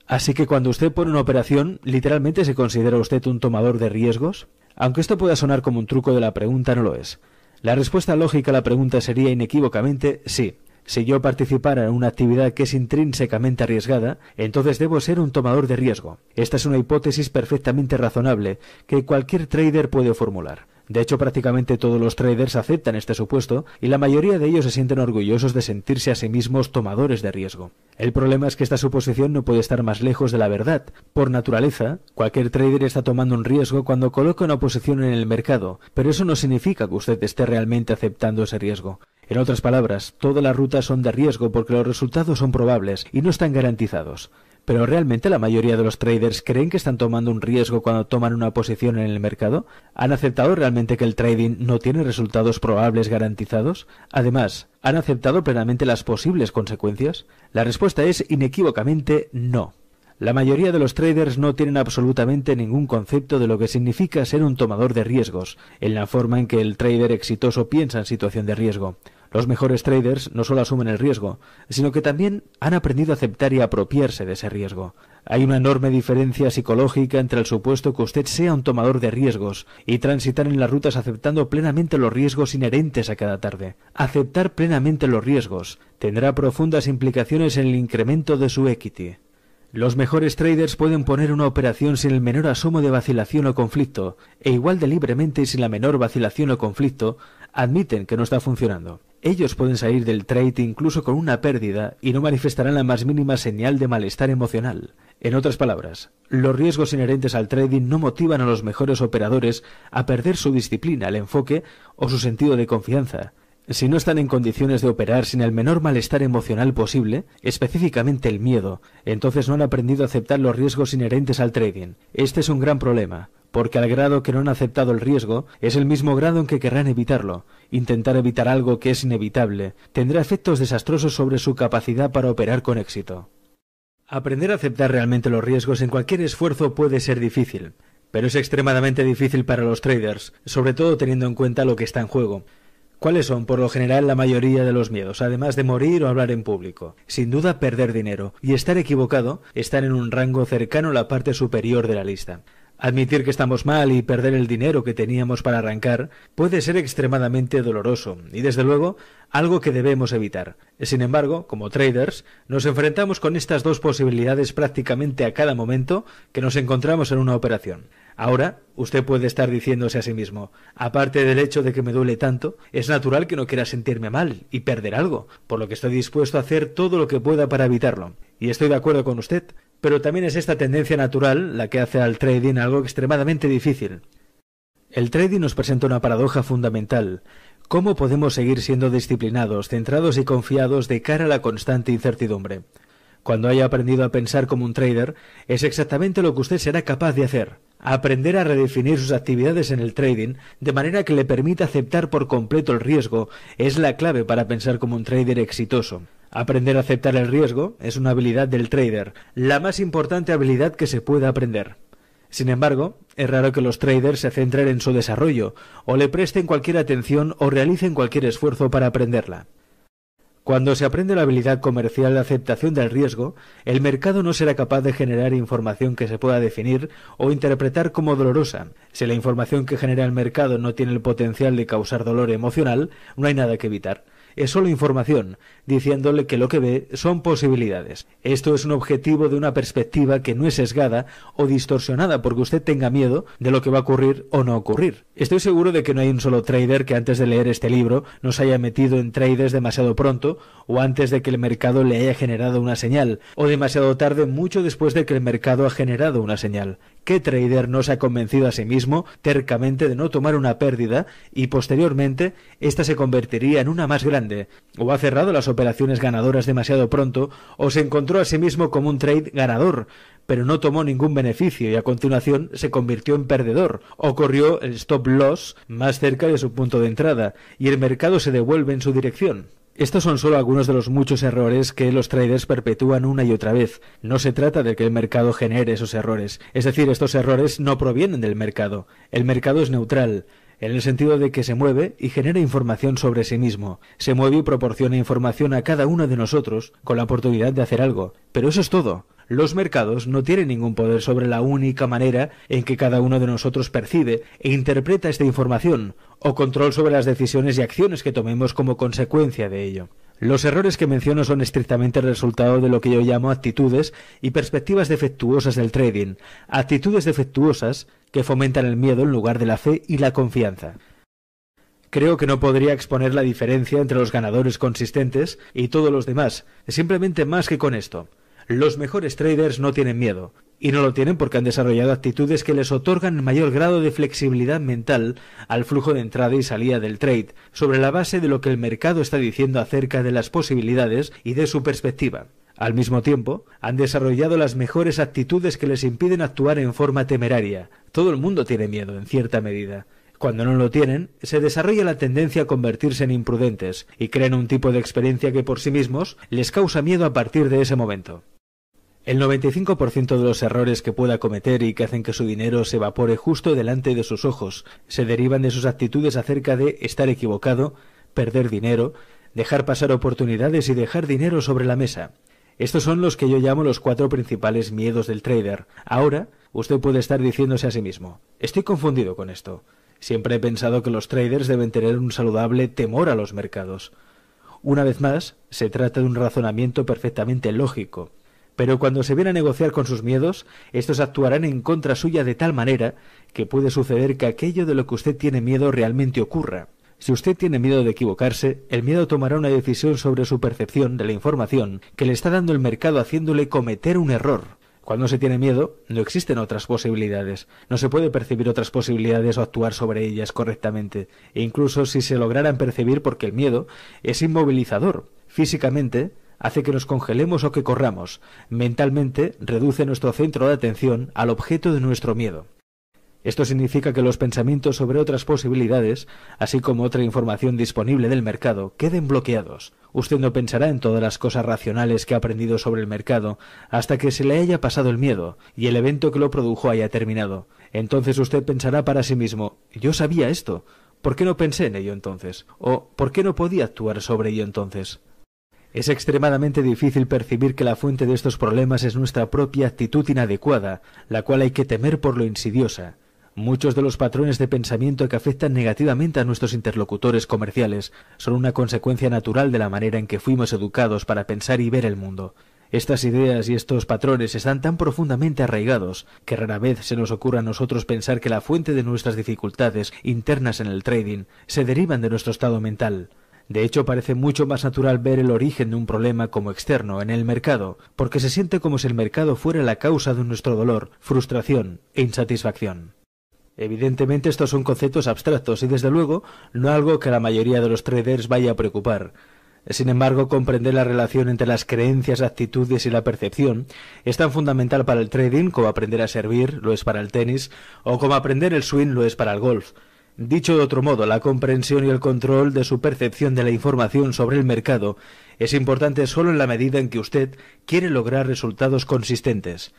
Así que cuando usted pone una operación, ¿literalmente se considera usted un tomador de riesgos? Aunque esto pueda sonar como un truco de la pregunta, no lo es. La respuesta lógica a la pregunta sería inequívocamente sí. Si yo participara en una actividad que es intrínsecamente arriesgada, entonces debo ser un tomador de riesgo. Esta es una hipótesis perfectamente razonable que cualquier trader puede formular. De hecho, prácticamente todos los traders aceptan este supuesto y la mayoría de ellos se sienten orgullosos de sentirse a sí mismos tomadores de riesgo. El problema es que esta suposición no puede estar más lejos de la verdad. Por naturaleza, cualquier trader está tomando un riesgo cuando coloca una posición en el mercado, pero eso no significa que usted esté realmente aceptando ese riesgo. En otras palabras, todas las rutas son de riesgo porque los resultados son probables y no están garantizados. Pero realmente la mayoría de los traders creen que están tomando un riesgo cuando toman una posición en el mercado. ¿Han aceptado realmente que el trading no tiene resultados probables garantizados? Además, ¿han aceptado plenamente las posibles consecuencias? La respuesta es inequívocamente no. La mayoría de los traders no tienen absolutamente ningún concepto de lo que significa ser un tomador de riesgos, en la forma en que el trader exitoso piensa en situación de riesgo. Los mejores traders no solo asumen el riesgo, sino que también han aprendido a aceptar y apropiarse de ese riesgo. Hay una enorme diferencia psicológica entre el supuesto que usted sea un tomador de riesgos y transitar en las rutas aceptando plenamente los riesgos inherentes a cada tarde. Aceptar plenamente los riesgos tendrá profundas implicaciones en el incremento de su equity. Los mejores traders pueden poner una operación sin el menor asomo de vacilación o conflicto, e igual de libremente y sin la menor vacilación o conflicto, admiten que no está funcionando. Ellos pueden salir del trade incluso con una pérdida y no manifestarán la más mínima señal de malestar emocional. En otras palabras, los riesgos inherentes al trading no motivan a los mejores operadores a perder su disciplina, el enfoque o su sentido de confianza. Si no están en condiciones de operar sin el menor malestar emocional posible, específicamente el miedo, entonces no han aprendido a aceptar los riesgos inherentes al trading. Este es un gran problema, porque al grado que no han aceptado el riesgo, es el mismo grado en que querrán evitarlo. Intentar evitar algo que es inevitable tendrá efectos desastrosos sobre su capacidad para operar con éxito. Aprender a aceptar realmente los riesgos en cualquier esfuerzo puede ser difícil, pero es extremadamente difícil para los traders, sobre todo teniendo en cuenta lo que está en juego. ¿Cuáles son, por lo general, la mayoría de los miedos, además de morir o hablar en público? Sin duda, perder dinero. Y estar equivocado, estar en un rango cercano a la parte superior de la lista. Admitir que estamos mal y perder el dinero que teníamos para arrancar puede ser extremadamente doloroso y, desde luego, algo que debemos evitar. Sin embargo, como traders, nos enfrentamos con estas dos posibilidades prácticamente a cada momento que nos encontramos en una operación. Ahora, usted puede estar diciéndose a sí mismo, aparte del hecho de que me duele tanto, es natural que no quiera sentirme mal y perder algo, por lo que estoy dispuesto a hacer todo lo que pueda para evitarlo. Y estoy de acuerdo con usted, pero también es esta tendencia natural la que hace al trading algo extremadamente difícil. El trading nos presenta una paradoja fundamental. ¿Cómo podemos seguir siendo disciplinados, centrados y confiados de cara a la constante incertidumbre? cuando haya aprendido a pensar como un trader, es exactamente lo que usted será capaz de hacer. Aprender a redefinir sus actividades en el trading de manera que le permita aceptar por completo el riesgo es la clave para pensar como un trader exitoso. Aprender a aceptar el riesgo es una habilidad del trader, la más importante habilidad que se pueda aprender. Sin embargo, es raro que los traders se centren en su desarrollo, o le presten cualquier atención o realicen cualquier esfuerzo para aprenderla. Cuando se aprende la habilidad comercial de aceptación del riesgo, el mercado no será capaz de generar información que se pueda definir o interpretar como dolorosa. Si la información que genera el mercado no tiene el potencial de causar dolor emocional, no hay nada que evitar es solo información, diciéndole que lo que ve son posibilidades. Esto es un objetivo de una perspectiva que no es sesgada o distorsionada porque usted tenga miedo de lo que va a ocurrir o no ocurrir. Estoy seguro de que no hay un solo trader que antes de leer este libro nos haya metido en traders demasiado pronto o antes de que el mercado le haya generado una señal o demasiado tarde mucho después de que el mercado ha generado una señal. ¿Qué Trader no se ha convencido a sí mismo tercamente de no tomar una pérdida y posteriormente ésta se convertiría en una más grande, o ha cerrado las operaciones ganadoras demasiado pronto, o se encontró a sí mismo como un trade ganador, pero no tomó ningún beneficio y a continuación se convirtió en perdedor, o corrió el stop loss más cerca de su punto de entrada, y el mercado se devuelve en su dirección. Estos son solo algunos de los muchos errores que los traders perpetúan una y otra vez. No se trata de que el mercado genere esos errores, es decir, estos errores no provienen del mercado. El mercado es neutral en el sentido de que se mueve y genera información sobre sí mismo, se mueve y proporciona información a cada uno de nosotros con la oportunidad de hacer algo. Pero eso es todo. Los mercados no tienen ningún poder sobre la única manera en que cada uno de nosotros percibe e interpreta esta información, o control sobre las decisiones y acciones que tomemos como consecuencia de ello. Los errores que menciono son estrictamente el resultado de lo que yo llamo actitudes y perspectivas defectuosas del trading, actitudes defectuosas que fomentan el miedo en lugar de la fe y la confianza. Creo que no podría exponer la diferencia entre los ganadores consistentes y todos los demás, simplemente más que con esto. Los mejores traders no tienen miedo, y no lo tienen porque han desarrollado actitudes que les otorgan mayor grado de flexibilidad mental al flujo de entrada y salida del trade, sobre la base de lo que el mercado está diciendo acerca de las posibilidades y de su perspectiva. Al mismo tiempo, han desarrollado las mejores actitudes que les impiden actuar en forma temeraria. Todo el mundo tiene miedo, en cierta medida. Cuando no lo tienen, se desarrolla la tendencia a convertirse en imprudentes y creen un tipo de experiencia que por sí mismos les causa miedo a partir de ese momento. El 95% de los errores que pueda cometer y que hacen que su dinero se evapore justo delante de sus ojos se derivan de sus actitudes acerca de estar equivocado, perder dinero, dejar pasar oportunidades y dejar dinero sobre la mesa. Estos son los que yo llamo los cuatro principales miedos del trader. Ahora, usted puede estar diciéndose a sí mismo, estoy confundido con esto. Siempre he pensado que los traders deben tener un saludable temor a los mercados. Una vez más, se trata de un razonamiento perfectamente lógico. Pero cuando se viene a negociar con sus miedos, estos actuarán en contra suya de tal manera que puede suceder que aquello de lo que usted tiene miedo realmente ocurra. Si usted tiene miedo de equivocarse, el miedo tomará una decisión sobre su percepción de la información que le está dando el mercado haciéndole cometer un error. Cuando se tiene miedo, no existen otras posibilidades, no se puede percibir otras posibilidades o actuar sobre ellas correctamente, e incluso si se lograran percibir porque el miedo es inmovilizador. Físicamente, hace que nos congelemos o que corramos. Mentalmente reduce nuestro centro de atención al objeto de nuestro miedo. Esto significa que los pensamientos sobre otras posibilidades, así como otra información disponible del mercado, queden bloqueados. Usted no pensará en todas las cosas racionales que ha aprendido sobre el mercado hasta que se le haya pasado el miedo y el evento que lo produjo haya terminado. Entonces usted pensará para sí mismo yo sabía esto. ¿Por qué no pensé en ello entonces? ¿O por qué no podía actuar sobre ello entonces? Es extremadamente difícil percibir que la fuente de estos problemas es nuestra propia actitud inadecuada, la cual hay que temer por lo insidiosa. Muchos de los patrones de pensamiento que afectan negativamente a nuestros interlocutores comerciales son una consecuencia natural de la manera en que fuimos educados para pensar y ver el mundo. Estas ideas y estos patrones están tan profundamente arraigados que rara vez se nos ocurre a nosotros pensar que la fuente de nuestras dificultades internas en el trading se derivan de nuestro estado mental. De hecho, parece mucho más natural ver el origen de un problema como externo, en el mercado, porque se siente como si el mercado fuera la causa de nuestro dolor, frustración e insatisfacción. Evidentemente estos son conceptos abstractos y desde luego no algo que la mayoría de los traders vaya a preocupar. Sin embargo, comprender la relación entre las creencias, actitudes y la percepción es tan fundamental para el trading como aprender a servir lo es para el tenis o como aprender el swing lo es para el golf. Dicho de otro modo, la comprensión y el control de su percepción de la información sobre el mercado es importante solo en la medida en que usted quiere lograr resultados consistentes.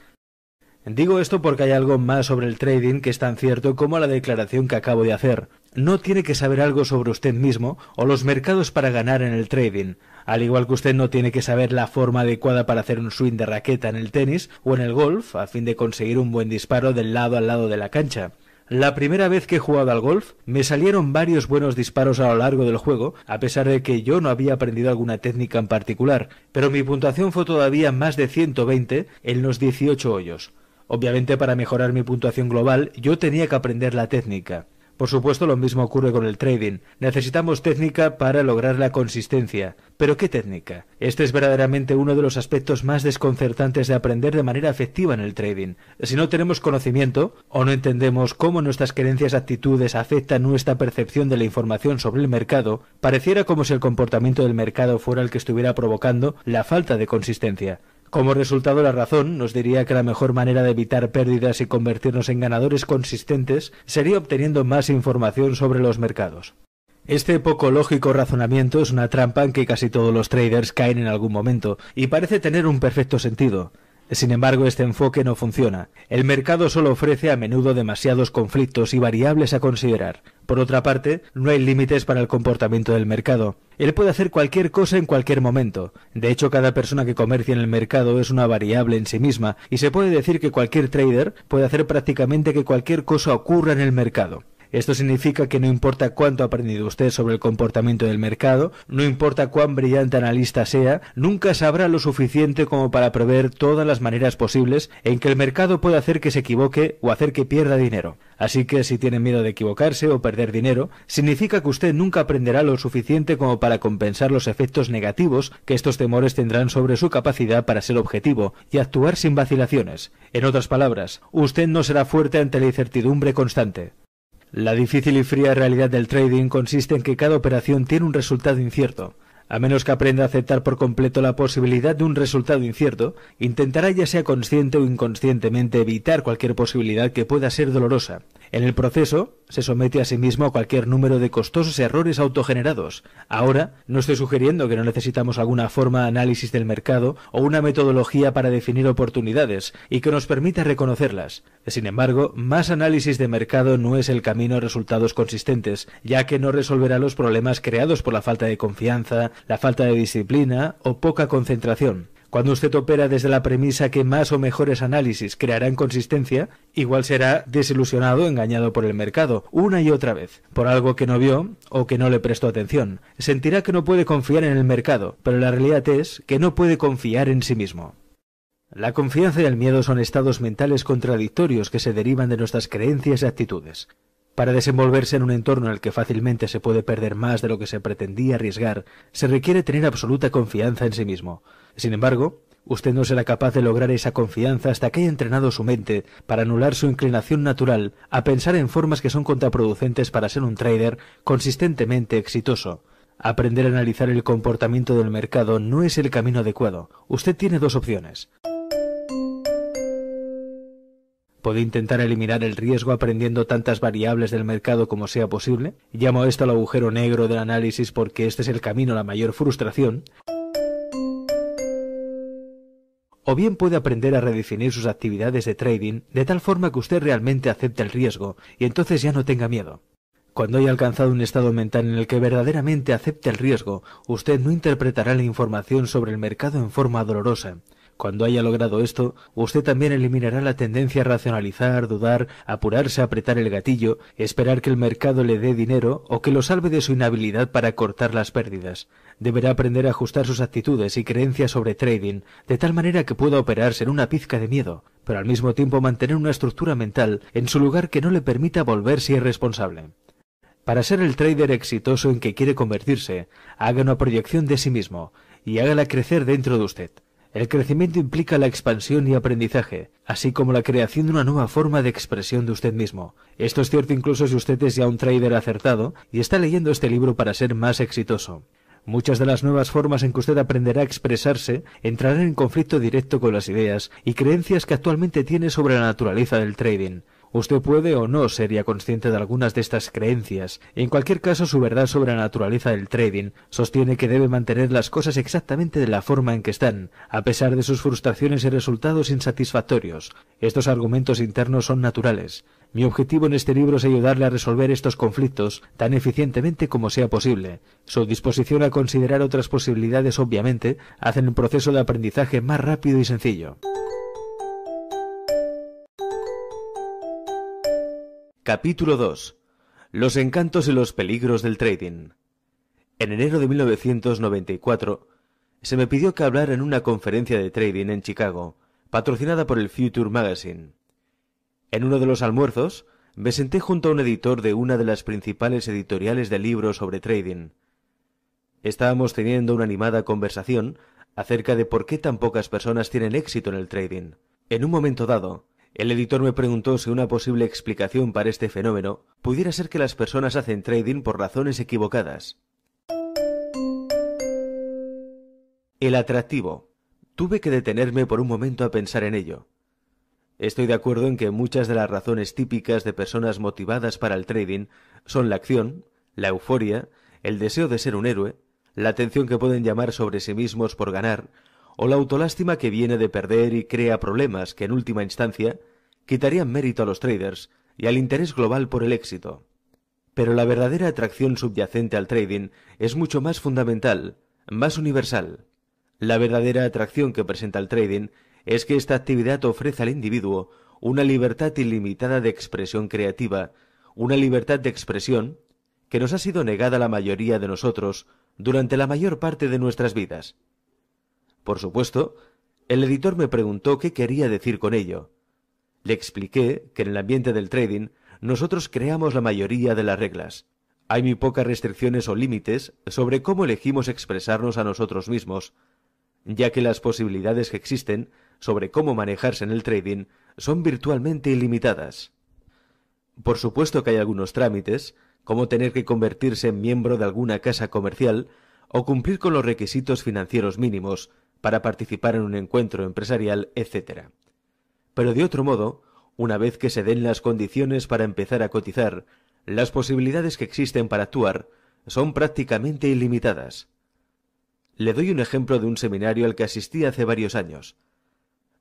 Digo esto porque hay algo más sobre el trading que es tan cierto como la declaración que acabo de hacer. No tiene que saber algo sobre usted mismo o los mercados para ganar en el trading, al igual que usted no tiene que saber la forma adecuada para hacer un swing de raqueta en el tenis o en el golf a fin de conseguir un buen disparo del lado al lado de la cancha. La primera vez que he jugado al golf me salieron varios buenos disparos a lo largo del juego, a pesar de que yo no había aprendido alguna técnica en particular, pero mi puntuación fue todavía más de 120 en los 18 hoyos. Obviamente para mejorar mi puntuación global yo tenía que aprender la técnica. Por supuesto, lo mismo ocurre con el trading. Necesitamos técnica para lograr la consistencia. Pero ¿qué técnica? Este es verdaderamente uno de los aspectos más desconcertantes de aprender de manera efectiva en el trading. Si no tenemos conocimiento o no entendemos cómo nuestras creencias y actitudes afectan nuestra percepción de la información sobre el mercado, pareciera como si el comportamiento del mercado fuera el que estuviera provocando la falta de consistencia. Como resultado, la razón nos diría que la mejor manera de evitar pérdidas y convertirnos en ganadores consistentes sería obteniendo más información sobre los mercados. Este poco lógico razonamiento es una trampa en que casi todos los traders caen en algún momento, y parece tener un perfecto sentido. Sin embargo, este enfoque no funciona. El mercado solo ofrece a menudo demasiados conflictos y variables a considerar. Por otra parte, no hay límites para el comportamiento del mercado. Él puede hacer cualquier cosa en cualquier momento. De hecho, cada persona que comercia en el mercado es una variable en sí misma, y se puede decir que cualquier trader puede hacer prácticamente que cualquier cosa ocurra en el mercado. Esto significa que no importa cuánto ha aprendido usted sobre el comportamiento del mercado, no importa cuán brillante analista sea, nunca sabrá lo suficiente como para prever todas las maneras posibles en que el mercado puede hacer que se equivoque o hacer que pierda dinero. Así que si tiene miedo de equivocarse o perder dinero, significa que usted nunca aprenderá lo suficiente como para compensar los efectos negativos que estos temores tendrán sobre su capacidad para ser objetivo y actuar sin vacilaciones. En otras palabras, usted no será fuerte ante la incertidumbre constante. La difícil y fría realidad del trading consiste en que cada operación tiene un resultado incierto. A menos que aprenda a aceptar por completo la posibilidad de un resultado incierto, intentará ya sea consciente o inconscientemente evitar cualquier posibilidad que pueda ser dolorosa. En el proceso, se somete a sí mismo a cualquier número de costosos errores autogenerados. Ahora, no estoy sugiriendo que no necesitamos alguna forma de análisis del mercado o una metodología para definir oportunidades y que nos permita reconocerlas. Sin embargo, más análisis de mercado no es el camino a resultados consistentes, ya que no resolverá los problemas creados por la falta de confianza, la falta de disciplina o poca concentración. Cuando usted opera desde la premisa que más o mejores análisis crearán consistencia, igual será desilusionado, engañado por el mercado, una y otra vez, por algo que no vio o que no le prestó atención. Sentirá que no puede confiar en el mercado, pero la realidad es que no puede confiar en sí mismo. La confianza y el miedo son estados mentales contradictorios que se derivan de nuestras creencias y actitudes. Para desenvolverse en un entorno en el que fácilmente se puede perder más de lo que se pretendía arriesgar, se requiere tener absoluta confianza en sí mismo. Sin embargo, usted no será capaz de lograr esa confianza hasta que haya entrenado su mente para anular su inclinación natural a pensar en formas que son contraproducentes para ser un trader consistentemente exitoso. Aprender a analizar el comportamiento del mercado no es el camino adecuado. Usted tiene dos opciones. ¿Puede intentar eliminar el riesgo aprendiendo tantas variables del mercado como sea posible. Llamo esto el agujero negro del análisis porque este es el camino a la mayor frustración. O bien puede aprender a redefinir sus actividades de trading de tal forma que usted realmente acepte el riesgo y entonces ya no tenga miedo. Cuando haya alcanzado un estado mental en el que verdaderamente acepte el riesgo, usted no interpretará la información sobre el mercado en forma dolorosa, cuando haya logrado esto, usted también eliminará la tendencia a racionalizar, dudar, apurarse apretar el gatillo, esperar que el mercado le dé dinero o que lo salve de su inhabilidad para cortar las pérdidas. Deberá aprender a ajustar sus actitudes y creencias sobre trading, de tal manera que pueda operarse en una pizca de miedo, pero al mismo tiempo mantener una estructura mental en su lugar que no le permita volverse irresponsable. Para ser el trader exitoso en que quiere convertirse, haga una proyección de sí mismo y hágala crecer dentro de usted. El crecimiento implica la expansión y aprendizaje, así como la creación de una nueva forma de expresión de usted mismo. Esto es cierto incluso si usted es ya un trader acertado y está leyendo este libro para ser más exitoso. Muchas de las nuevas formas en que usted aprenderá a expresarse entrarán en conflicto directo con las ideas y creencias que actualmente tiene sobre la naturaleza del trading. Usted puede o no sería consciente de algunas de estas creencias. En cualquier caso, su verdad sobre la naturaleza del trading sostiene que debe mantener las cosas exactamente de la forma en que están, a pesar de sus frustraciones y resultados insatisfactorios. Estos argumentos internos son naturales. Mi objetivo en este libro es ayudarle a resolver estos conflictos tan eficientemente como sea posible. Su disposición a considerar otras posibilidades, obviamente, hacen el proceso de aprendizaje más rápido y sencillo. Capítulo 2. Los encantos y los peligros del trading. En enero de 1994 se me pidió que hablara en una conferencia de trading en Chicago, patrocinada por el Future Magazine. En uno de los almuerzos me senté junto a un editor de una de las principales editoriales de libros sobre trading. Estábamos teniendo una animada conversación acerca de por qué tan pocas personas tienen éxito en el trading. En un momento dado, el editor me preguntó si una posible explicación para este fenómeno pudiera ser que las personas hacen trading por razones equivocadas. El atractivo. Tuve que detenerme por un momento a pensar en ello. Estoy de acuerdo en que muchas de las razones típicas de personas motivadas para el trading son la acción, la euforia, el deseo de ser un héroe, la atención que pueden llamar sobre sí mismos por ganar, o la autolástima que viene de perder y crea problemas que en última instancia quitarían mérito a los traders y al interés global por el éxito. Pero la verdadera atracción subyacente al trading es mucho más fundamental, más universal. La verdadera atracción que presenta el trading es que esta actividad ofrece al individuo una libertad ilimitada de expresión creativa, una libertad de expresión que nos ha sido negada a la mayoría de nosotros durante la mayor parte de nuestras vidas. Por supuesto, el editor me preguntó qué quería decir con ello. Le expliqué que en el ambiente del trading nosotros creamos la mayoría de las reglas. Hay muy pocas restricciones o límites sobre cómo elegimos expresarnos a nosotros mismos, ya que las posibilidades que existen sobre cómo manejarse en el trading son virtualmente ilimitadas. Por supuesto que hay algunos trámites, como tener que convertirse en miembro de alguna casa comercial o cumplir con los requisitos financieros mínimos, para participar en un encuentro empresarial, etc. Pero de otro modo, una vez que se den las condiciones para empezar a cotizar, las posibilidades que existen para actuar son prácticamente ilimitadas. Le doy un ejemplo de un seminario al que asistí hace varios años.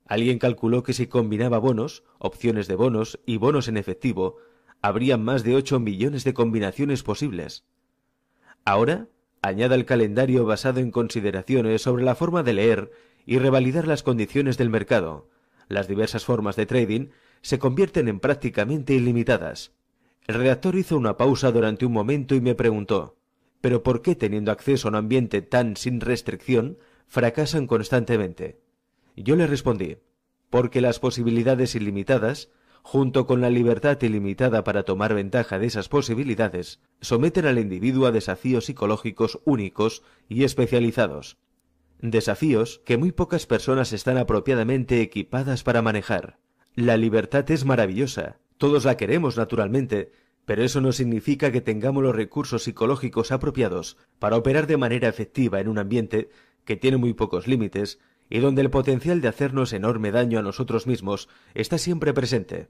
Alguien calculó que si combinaba bonos, opciones de bonos y bonos en efectivo, habrían más de ocho millones de combinaciones posibles. Ahora, añada el calendario basado en consideraciones sobre la forma de leer y revalidar las condiciones del mercado. Las diversas formas de trading se convierten en prácticamente ilimitadas. El redactor hizo una pausa durante un momento y me preguntó ¿Pero por qué teniendo acceso a un ambiente tan sin restricción fracasan constantemente? Yo le respondí porque las posibilidades ilimitadas junto con la libertad ilimitada para tomar ventaja de esas posibilidades, someten al individuo a desafíos psicológicos únicos y especializados. Desafíos que muy pocas personas están apropiadamente equipadas para manejar. La libertad es maravillosa, todos la queremos naturalmente, pero eso no significa que tengamos los recursos psicológicos apropiados para operar de manera efectiva en un ambiente que tiene muy pocos límites y donde el potencial de hacernos enorme daño a nosotros mismos está siempre presente.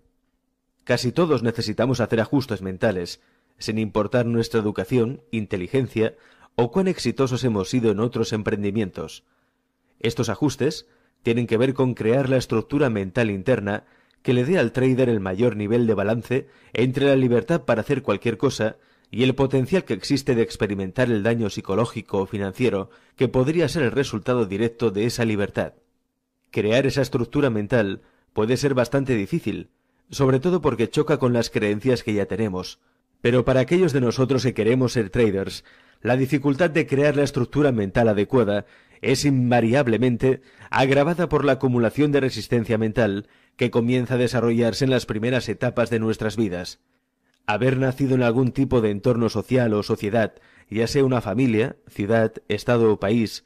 Casi todos necesitamos hacer ajustes mentales, sin importar nuestra educación, inteligencia o cuán exitosos hemos sido en otros emprendimientos. Estos ajustes tienen que ver con crear la estructura mental interna que le dé al trader el mayor nivel de balance entre la libertad para hacer cualquier cosa y el potencial que existe de experimentar el daño psicológico o financiero que podría ser el resultado directo de esa libertad. Crear esa estructura mental puede ser bastante difícil, sobre todo porque choca con las creencias que ya tenemos, pero para aquellos de nosotros que queremos ser traders, la dificultad de crear la estructura mental adecuada es invariablemente agravada por la acumulación de resistencia mental que comienza a desarrollarse en las primeras etapas de nuestras vidas. Haber nacido en algún tipo de entorno social o sociedad, ya sea una familia, ciudad, estado o país,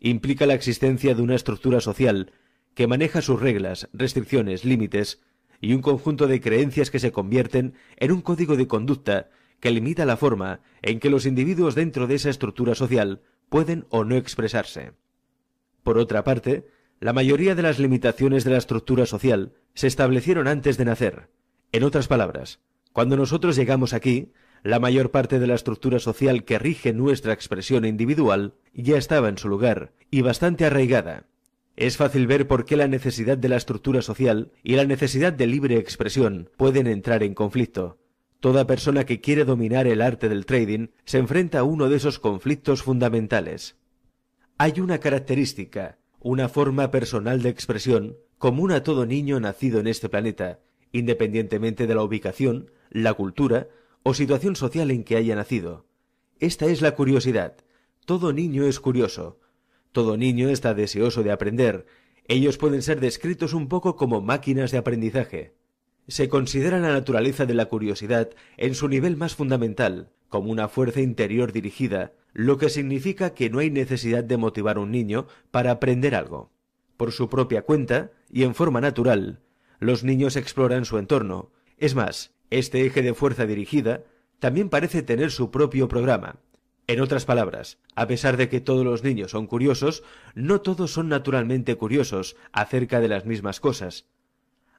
implica la existencia de una estructura social que maneja sus reglas, restricciones, límites y un conjunto de creencias que se convierten en un código de conducta que limita la forma en que los individuos dentro de esa estructura social pueden o no expresarse. Por otra parte, la mayoría de las limitaciones de la estructura social se establecieron antes de nacer. En otras palabras, cuando nosotros llegamos aquí, la mayor parte de la estructura social que rige nuestra expresión individual ya estaba en su lugar, y bastante arraigada. Es fácil ver por qué la necesidad de la estructura social y la necesidad de libre expresión pueden entrar en conflicto. Toda persona que quiere dominar el arte del trading se enfrenta a uno de esos conflictos fundamentales. Hay una característica, una forma personal de expresión común a todo niño nacido en este planeta, independientemente de la ubicación, la cultura o situación social en que haya nacido. Esta es la curiosidad. Todo niño es curioso. Todo niño está deseoso de aprender. Ellos pueden ser descritos un poco como máquinas de aprendizaje. Se considera la naturaleza de la curiosidad en su nivel más fundamental, como una fuerza interior dirigida, lo que significa que no hay necesidad de motivar a un niño para aprender algo. Por su propia cuenta, y en forma natural, los niños exploran su entorno. Es más, este eje de fuerza dirigida también parece tener su propio programa. En otras palabras, a pesar de que todos los niños son curiosos, no todos son naturalmente curiosos acerca de las mismas cosas.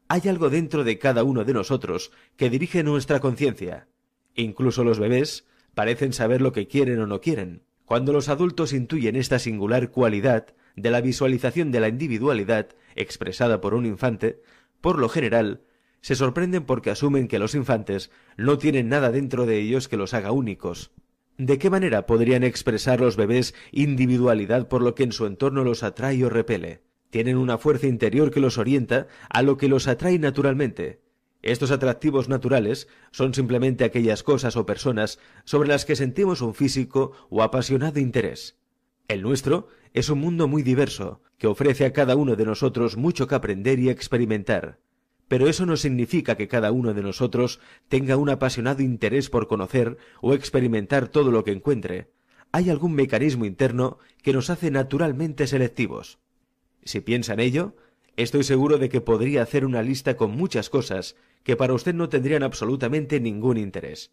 Hay algo dentro de cada uno de nosotros que dirige nuestra conciencia. Incluso los bebés parecen saber lo que quieren o no quieren. Cuando los adultos intuyen esta singular cualidad de la visualización de la individualidad expresada por un infante, por lo general se sorprenden porque asumen que los infantes no tienen nada dentro de ellos que los haga únicos. ¿De qué manera podrían expresar los bebés individualidad por lo que en su entorno los atrae o repele? Tienen una fuerza interior que los orienta a lo que los atrae naturalmente. Estos atractivos naturales son simplemente aquellas cosas o personas sobre las que sentimos un físico o apasionado interés. El nuestro es un mundo muy diverso, que ofrece a cada uno de nosotros mucho que aprender y experimentar pero eso no significa que cada uno de nosotros tenga un apasionado interés por conocer o experimentar todo lo que encuentre. Hay algún mecanismo interno que nos hace naturalmente selectivos. Si piensa en ello, estoy seguro de que podría hacer una lista con muchas cosas que para usted no tendrían absolutamente ningún interés.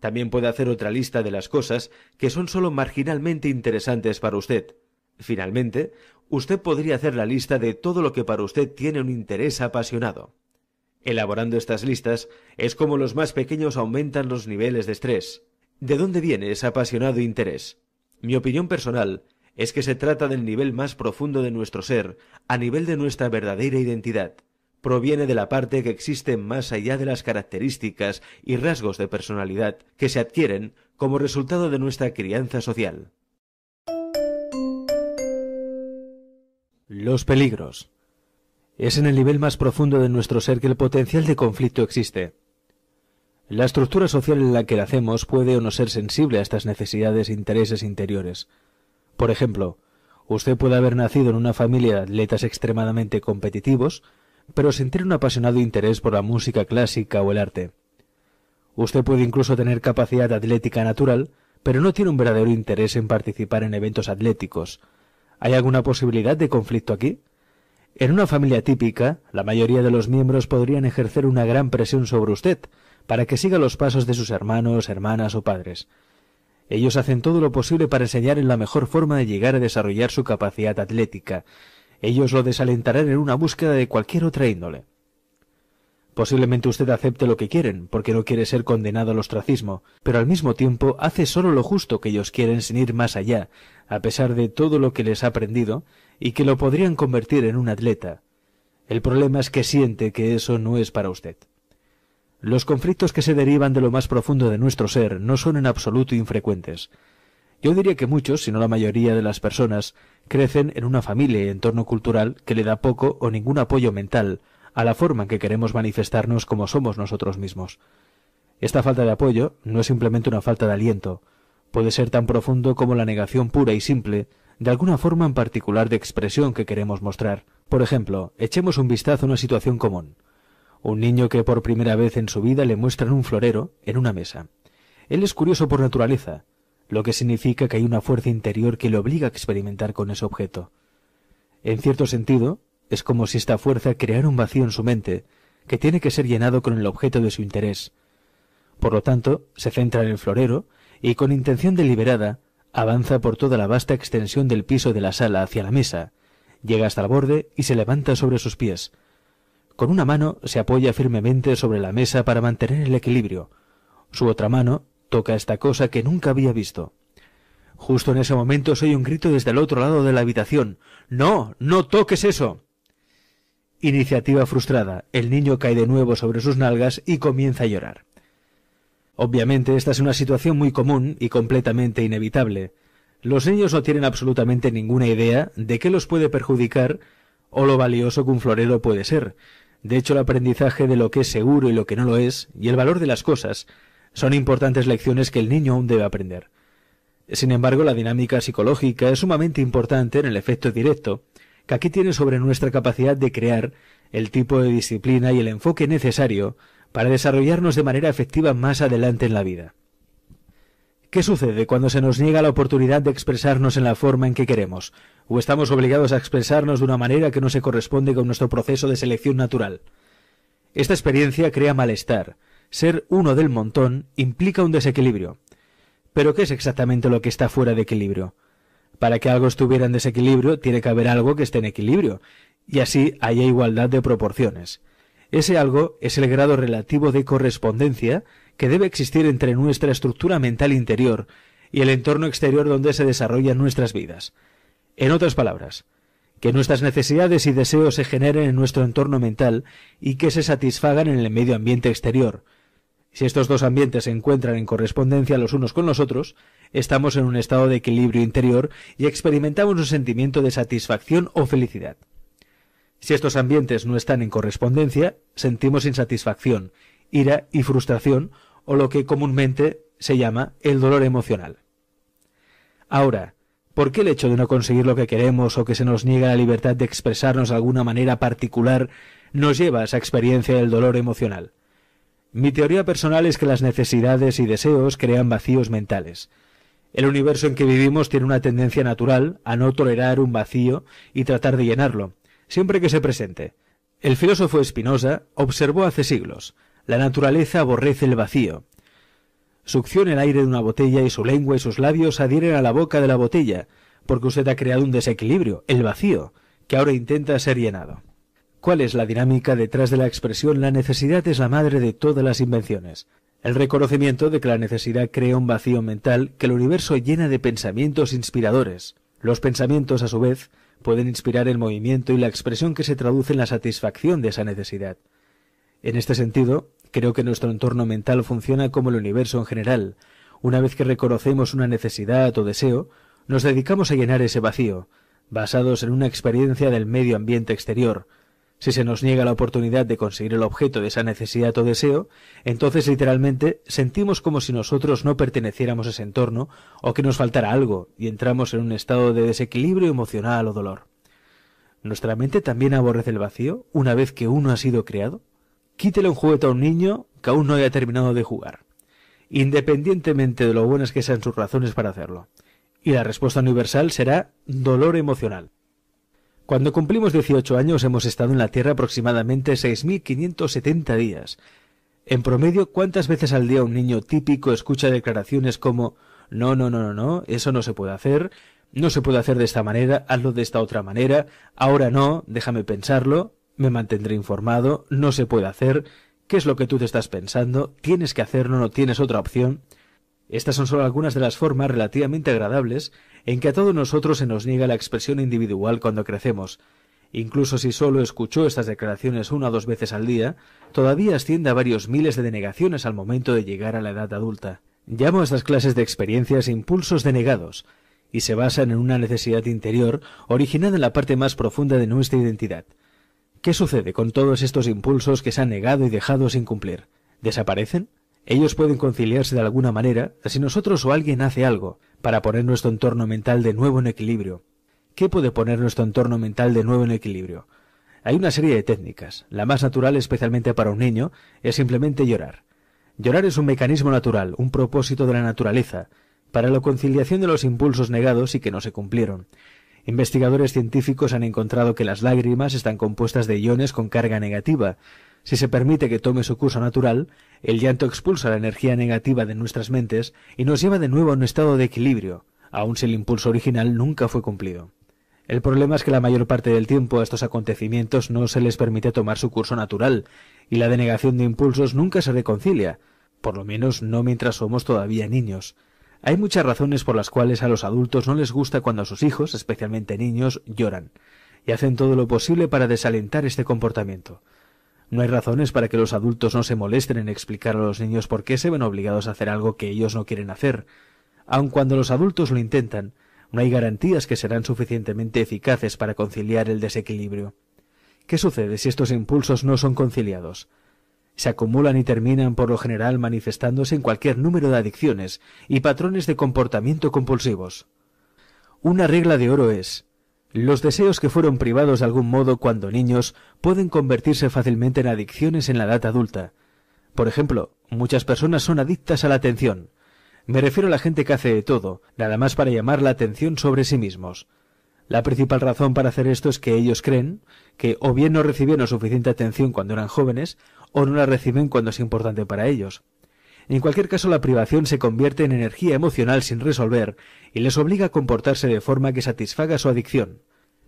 También puede hacer otra lista de las cosas que son solo marginalmente interesantes para usted. Finalmente, usted podría hacer la lista de todo lo que para usted tiene un interés apasionado. Elaborando estas listas es como los más pequeños aumentan los niveles de estrés. ¿De dónde viene ese apasionado interés? Mi opinión personal es que se trata del nivel más profundo de nuestro ser, a nivel de nuestra verdadera identidad. Proviene de la parte que existe más allá de las características y rasgos de personalidad que se adquieren como resultado de nuestra crianza social. Los peligros. Es en el nivel más profundo de nuestro ser que el potencial de conflicto existe. La estructura social en la que nacemos puede o no ser sensible a estas necesidades e intereses interiores. Por ejemplo, usted puede haber nacido en una familia de atletas extremadamente competitivos, pero sentir un apasionado interés por la música clásica o el arte. Usted puede incluso tener capacidad atlética natural, pero no tiene un verdadero interés en participar en eventos atléticos, ¿Hay alguna posibilidad de conflicto aquí? En una familia típica, la mayoría de los miembros podrían ejercer una gran presión sobre usted, para que siga los pasos de sus hermanos, hermanas o padres. Ellos hacen todo lo posible para enseñar en la mejor forma de llegar a desarrollar su capacidad atlética. Ellos lo desalentarán en una búsqueda de cualquier otra índole. Posiblemente usted acepte lo que quieren, porque no quiere ser condenado al ostracismo, pero al mismo tiempo hace sólo lo justo que ellos quieren sin ir más allá, a pesar de todo lo que les ha aprendido y que lo podrían convertir en un atleta. El problema es que siente que eso no es para usted. Los conflictos que se derivan de lo más profundo de nuestro ser no son en absoluto infrecuentes. Yo diría que muchos, si no la mayoría de las personas, crecen en una familia y entorno cultural que le da poco o ningún apoyo mental, a la forma en que queremos manifestarnos como somos nosotros mismos. Esta falta de apoyo no es simplemente una falta de aliento, puede ser tan profundo como la negación pura y simple de alguna forma en particular de expresión que queremos mostrar. Por ejemplo, echemos un vistazo a una situación común. Un niño que por primera vez en su vida le muestran un florero en una mesa. Él es curioso por naturaleza, lo que significa que hay una fuerza interior que le obliga a experimentar con ese objeto. En cierto sentido, es como si esta fuerza creara un vacío en su mente, que tiene que ser llenado con el objeto de su interés. Por lo tanto, se centra en el florero y con intención deliberada avanza por toda la vasta extensión del piso de la sala hacia la mesa, llega hasta el borde y se levanta sobre sus pies. Con una mano se apoya firmemente sobre la mesa para mantener el equilibrio. Su otra mano toca esta cosa que nunca había visto. Justo en ese momento se oye un grito desde el otro lado de la habitación. No, no toques eso. Iniciativa frustrada. El niño cae de nuevo sobre sus nalgas y comienza a llorar. Obviamente esta es una situación muy común y completamente inevitable. Los niños no tienen absolutamente ninguna idea de qué los puede perjudicar o lo valioso que un florero puede ser. De hecho, el aprendizaje de lo que es seguro y lo que no lo es, y el valor de las cosas, son importantes lecciones que el niño aún debe aprender. Sin embargo, la dinámica psicológica es sumamente importante en el efecto directo, que tiene sobre nuestra capacidad de crear el tipo de disciplina y el enfoque necesario para desarrollarnos de manera efectiva más adelante en la vida. ¿Qué sucede cuando se nos niega la oportunidad de expresarnos en la forma en que queremos, o estamos obligados a expresarnos de una manera que no se corresponde con nuestro proceso de selección natural? Esta experiencia crea malestar. Ser uno del montón implica un desequilibrio. Pero ¿qué es exactamente lo que está fuera de equilibrio? Para que algo estuviera en desequilibrio, tiene que haber algo que esté en equilibrio, y así haya igualdad de proporciones. Ese algo es el grado relativo de correspondencia que debe existir entre nuestra estructura mental interior y el entorno exterior donde se desarrollan nuestras vidas. En otras palabras, que nuestras necesidades y deseos se generen en nuestro entorno mental y que se satisfagan en el medio ambiente exterior, si estos dos ambientes se encuentran en correspondencia los unos con los otros, estamos en un estado de equilibrio interior y experimentamos un sentimiento de satisfacción o felicidad. Si estos ambientes no están en correspondencia, sentimos insatisfacción, ira y frustración o lo que comúnmente se llama el dolor emocional. Ahora, ¿por qué el hecho de no conseguir lo que queremos o que se nos niega la libertad de expresarnos de alguna manera particular nos lleva a esa experiencia del dolor emocional? Mi teoría personal es que las necesidades y deseos crean vacíos mentales. El universo en que vivimos tiene una tendencia natural a no tolerar un vacío y tratar de llenarlo, siempre que se presente. El filósofo Spinoza observó hace siglos, la naturaleza aborrece el vacío. Succiona el aire de una botella y su lengua y sus labios adhieren a la boca de la botella, porque usted ha creado un desequilibrio, el vacío, que ahora intenta ser llenado. ¿Cuál es la dinámica detrás de la expresión la necesidad es la madre de todas las invenciones? El reconocimiento de que la necesidad crea un vacío mental que el universo llena de pensamientos inspiradores. Los pensamientos, a su vez, pueden inspirar el movimiento y la expresión que se traduce en la satisfacción de esa necesidad. En este sentido, creo que nuestro entorno mental funciona como el universo en general. Una vez que reconocemos una necesidad o deseo, nos dedicamos a llenar ese vacío, basados en una experiencia del medio ambiente exterior, si se nos niega la oportunidad de conseguir el objeto de esa necesidad o deseo, entonces literalmente sentimos como si nosotros no perteneciéramos a ese entorno o que nos faltara algo y entramos en un estado de desequilibrio emocional o dolor. ¿Nuestra mente también aborrece el vacío una vez que uno ha sido creado? Quítele un juguete a un niño que aún no haya terminado de jugar, independientemente de lo buenas que sean sus razones para hacerlo. Y la respuesta universal será dolor emocional. Cuando cumplimos 18 años hemos estado en la Tierra aproximadamente 6.570 días. En promedio, ¿cuántas veces al día un niño típico escucha declaraciones como no, no, no, no, no, eso no se puede hacer, no se puede hacer de esta manera, hazlo de esta otra manera, ahora no, déjame pensarlo, me mantendré informado, no se puede hacer, qué es lo que tú te estás pensando, tienes que hacerlo, no tienes otra opción. Estas son solo algunas de las formas relativamente agradables en que a todos nosotros se nos niega la expresión individual cuando crecemos. Incluso si solo escuchó estas declaraciones una o dos veces al día, todavía asciende a varios miles de denegaciones al momento de llegar a la edad adulta. Llamo a estas clases de experiencias impulsos denegados, y se basan en una necesidad interior originada en la parte más profunda de nuestra identidad. ¿Qué sucede con todos estos impulsos que se han negado y dejado sin cumplir? ¿Desaparecen? Ellos pueden conciliarse de alguna manera si nosotros o alguien hace algo para poner nuestro entorno mental de nuevo en equilibrio. ¿Qué puede poner nuestro entorno mental de nuevo en equilibrio? Hay una serie de técnicas. La más natural, especialmente para un niño, es simplemente llorar. Llorar es un mecanismo natural, un propósito de la naturaleza, para la conciliación de los impulsos negados y que no se cumplieron. Investigadores científicos han encontrado que las lágrimas están compuestas de iones con carga negativa, si se permite que tome su curso natural, el llanto expulsa la energía negativa de nuestras mentes y nos lleva de nuevo a un estado de equilibrio, aun si el impulso original nunca fue cumplido. El problema es que la mayor parte del tiempo a estos acontecimientos no se les permite tomar su curso natural, y la denegación de impulsos nunca se reconcilia, por lo menos no mientras somos todavía niños. Hay muchas razones por las cuales a los adultos no les gusta cuando sus hijos, especialmente niños, lloran, y hacen todo lo posible para desalentar este comportamiento. No hay razones para que los adultos no se molesten en explicar a los niños por qué se ven obligados a hacer algo que ellos no quieren hacer. Aun cuando los adultos lo intentan, no hay garantías que serán suficientemente eficaces para conciliar el desequilibrio. ¿Qué sucede si estos impulsos no son conciliados? Se acumulan y terminan por lo general manifestándose en cualquier número de adicciones y patrones de comportamiento compulsivos. Una regla de oro es los deseos que fueron privados de algún modo cuando niños pueden convertirse fácilmente en adicciones en la edad adulta. Por ejemplo, muchas personas son adictas a la atención. Me refiero a la gente que hace de todo, nada más para llamar la atención sobre sí mismos. La principal razón para hacer esto es que ellos creen que o bien no recibieron suficiente atención cuando eran jóvenes, o no la reciben cuando es importante para ellos. En cualquier caso, la privación se convierte en energía emocional sin resolver y les obliga a comportarse de forma que satisfaga su adicción.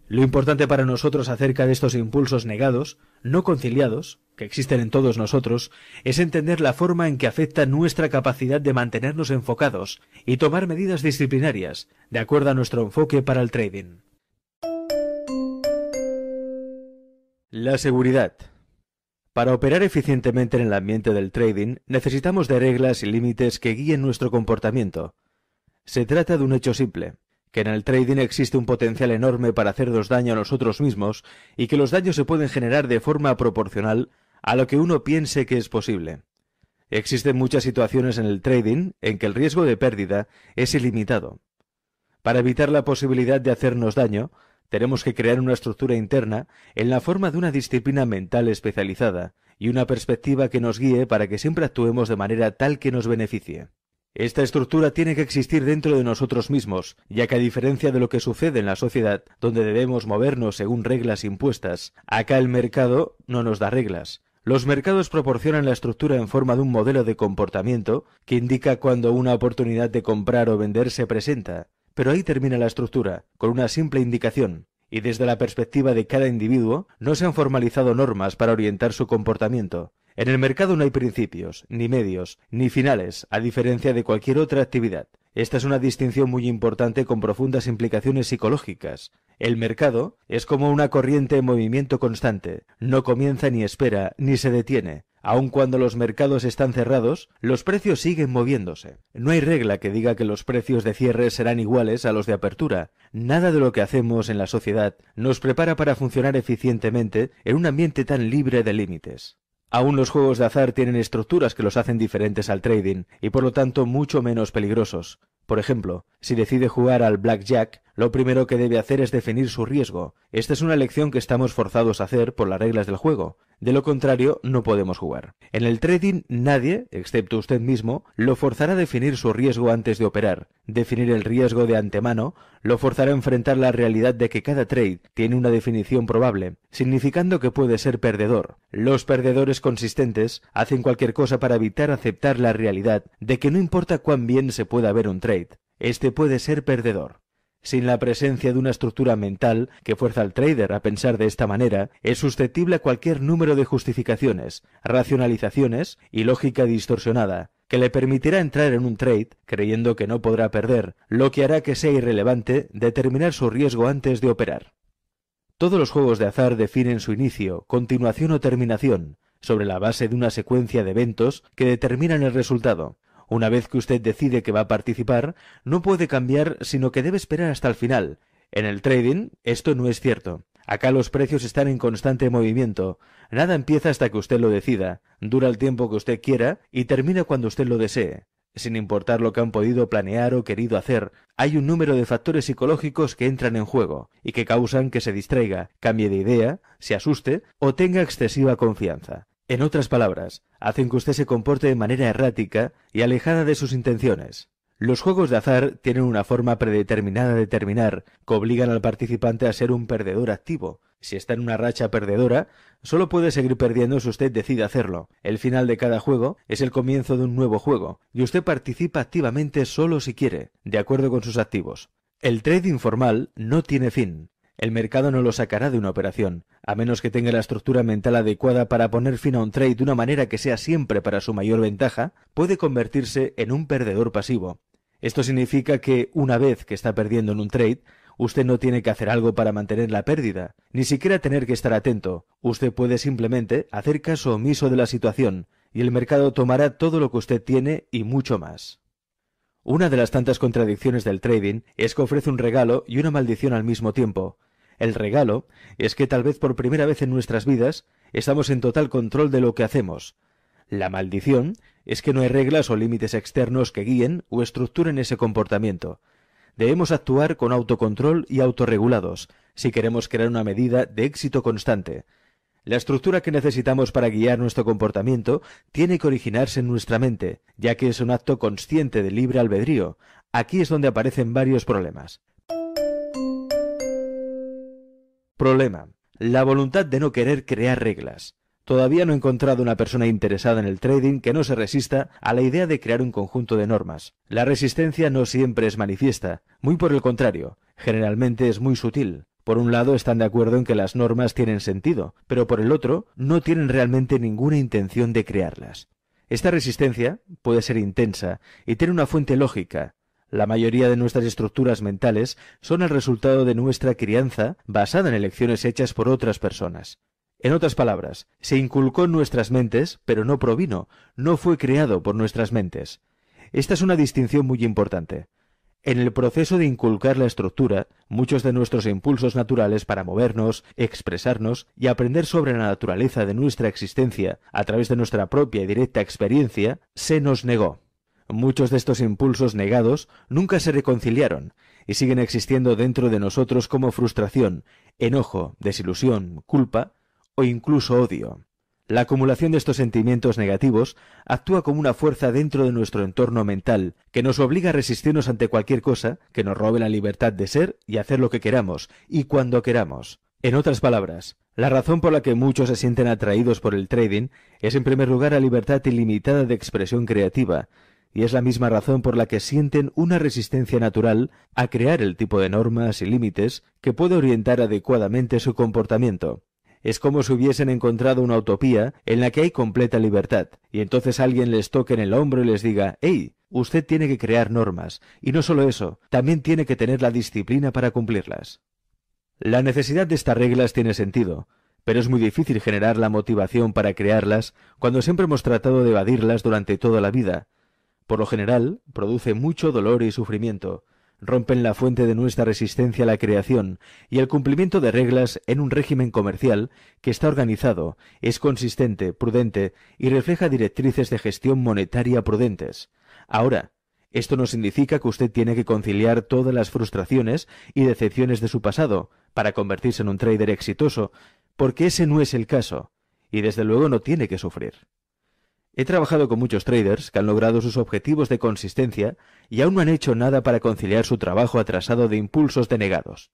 Lo importante para nosotros acerca de estos impulsos negados, no conciliados, que existen en todos nosotros, es entender la forma en que afecta nuestra capacidad de mantenernos enfocados y tomar medidas disciplinarias, de acuerdo a nuestro enfoque para el trading. La seguridad. Para operar eficientemente en el ambiente del trading, necesitamos de reglas y límites que guíen nuestro comportamiento. Se trata de un hecho simple, que en el trading existe un potencial enorme para hacernos daño a nosotros mismos y que los daños se pueden generar de forma proporcional a lo que uno piense que es posible. Existen muchas situaciones en el trading en que el riesgo de pérdida es ilimitado. Para evitar la posibilidad de hacernos daño, tenemos que crear una estructura interna en la forma de una disciplina mental especializada y una perspectiva que nos guíe para que siempre actuemos de manera tal que nos beneficie. Esta estructura tiene que existir dentro de nosotros mismos, ya que a diferencia de lo que sucede en la sociedad, donde debemos movernos según reglas impuestas, acá el mercado no nos da reglas. Los mercados proporcionan la estructura en forma de un modelo de comportamiento que indica cuando una oportunidad de comprar o vender se presenta. Pero ahí termina la estructura, con una simple indicación, y desde la perspectiva de cada individuo no se han formalizado normas para orientar su comportamiento. En el mercado no hay principios, ni medios, ni finales, a diferencia de cualquier otra actividad. Esta es una distinción muy importante con profundas implicaciones psicológicas. El mercado es como una corriente en movimiento constante, no comienza ni espera, ni se detiene, Aun cuando los mercados están cerrados, los precios siguen moviéndose. No hay regla que diga que los precios de cierre serán iguales a los de apertura. Nada de lo que hacemos en la sociedad nos prepara para funcionar eficientemente en un ambiente tan libre de límites. Aún los juegos de azar tienen estructuras que los hacen diferentes al trading y por lo tanto mucho menos peligrosos. Por ejemplo, si decide jugar al blackjack, lo primero que debe hacer es definir su riesgo. Esta es una elección que estamos forzados a hacer por las reglas del juego. De lo contrario, no podemos jugar. En el trading, nadie, excepto usted mismo, lo forzará a definir su riesgo antes de operar. Definir el riesgo de antemano lo forzará a enfrentar la realidad de que cada trade tiene una definición probable, significando que puede ser perdedor. Los perdedores consistentes hacen cualquier cosa para evitar aceptar la realidad de que no importa cuán bien se pueda ver un trade, este puede ser perdedor. Sin la presencia de una estructura mental que fuerza al trader a pensar de esta manera, es susceptible a cualquier número de justificaciones, racionalizaciones y lógica distorsionada, que le permitirá entrar en un trade creyendo que no podrá perder, lo que hará que sea irrelevante determinar su riesgo antes de operar. Todos los juegos de azar definen su inicio, continuación o terminación, sobre la base de una secuencia de eventos que determinan el resultado, una vez que usted decide que va a participar, no puede cambiar, sino que debe esperar hasta el final. En el trading, esto no es cierto. Acá los precios están en constante movimiento. Nada empieza hasta que usted lo decida, dura el tiempo que usted quiera y termina cuando usted lo desee. Sin importar lo que han podido planear o querido hacer, hay un número de factores psicológicos que entran en juego y que causan que se distraiga, cambie de idea, se asuste o tenga excesiva confianza. En otras palabras, hacen que usted se comporte de manera errática y alejada de sus intenciones. Los juegos de azar tienen una forma predeterminada de terminar, que obligan al participante a ser un perdedor activo. Si está en una racha perdedora, solo puede seguir perdiendo si usted decide hacerlo. El final de cada juego es el comienzo de un nuevo juego, y usted participa activamente solo si quiere, de acuerdo con sus activos. El trade informal no tiene fin. El mercado no lo sacará de una operación, a menos que tenga la estructura mental adecuada para poner fin a un trade de una manera que sea siempre para su mayor ventaja, puede convertirse en un perdedor pasivo. Esto significa que, una vez que está perdiendo en un trade, usted no tiene que hacer algo para mantener la pérdida, ni siquiera tener que estar atento. Usted puede simplemente hacer caso omiso de la situación, y el mercado tomará todo lo que usted tiene y mucho más. Una de las tantas contradicciones del trading es que ofrece un regalo y una maldición al mismo tiempo. El regalo es que tal vez por primera vez en nuestras vidas estamos en total control de lo que hacemos. La maldición es que no hay reglas o límites externos que guíen o estructuren ese comportamiento. Debemos actuar con autocontrol y autorregulados si queremos crear una medida de éxito constante. La estructura que necesitamos para guiar nuestro comportamiento tiene que originarse en nuestra mente, ya que es un acto consciente de libre albedrío. Aquí es donde aparecen varios problemas. Problema. La voluntad de no querer crear reglas. Todavía no he encontrado una persona interesada en el trading que no se resista a la idea de crear un conjunto de normas. La resistencia no siempre es manifiesta, muy por el contrario, generalmente es muy sutil. Por un lado están de acuerdo en que las normas tienen sentido, pero por el otro no tienen realmente ninguna intención de crearlas. Esta resistencia puede ser intensa y tiene una fuente lógica. La mayoría de nuestras estructuras mentales son el resultado de nuestra crianza basada en elecciones hechas por otras personas. En otras palabras, se inculcó en nuestras mentes, pero no provino, no fue creado por nuestras mentes. Esta es una distinción muy importante. En el proceso de inculcar la estructura, muchos de nuestros impulsos naturales para movernos, expresarnos y aprender sobre la naturaleza de nuestra existencia a través de nuestra propia y directa experiencia, se nos negó. Muchos de estos impulsos negados nunca se reconciliaron y siguen existiendo dentro de nosotros como frustración, enojo, desilusión, culpa o incluso odio. La acumulación de estos sentimientos negativos actúa como una fuerza dentro de nuestro entorno mental, que nos obliga a resistirnos ante cualquier cosa que nos robe la libertad de ser y hacer lo que queramos y cuando queramos. En otras palabras, la razón por la que muchos se sienten atraídos por el trading es en primer lugar la libertad ilimitada de expresión creativa, y es la misma razón por la que sienten una resistencia natural a crear el tipo de normas y límites que puede orientar adecuadamente su comportamiento es como si hubiesen encontrado una utopía en la que hay completa libertad, y entonces alguien les toque en el hombro y les diga, «Ey, usted tiene que crear normas, y no solo eso, también tiene que tener la disciplina para cumplirlas. La necesidad de estas reglas tiene sentido, pero es muy difícil generar la motivación para crearlas cuando siempre hemos tratado de evadirlas durante toda la vida. Por lo general, produce mucho dolor y sufrimiento, rompen la fuente de nuestra resistencia a la creación y el cumplimiento de reglas en un régimen comercial que está organizado, es consistente, prudente y refleja directrices de gestión monetaria prudentes. Ahora, esto no significa que usted tiene que conciliar todas las frustraciones y decepciones de su pasado para convertirse en un trader exitoso, porque ese no es el caso, y desde luego no tiene que sufrir. He trabajado con muchos traders que han logrado sus objetivos de consistencia y aún no han hecho nada para conciliar su trabajo atrasado de impulsos denegados.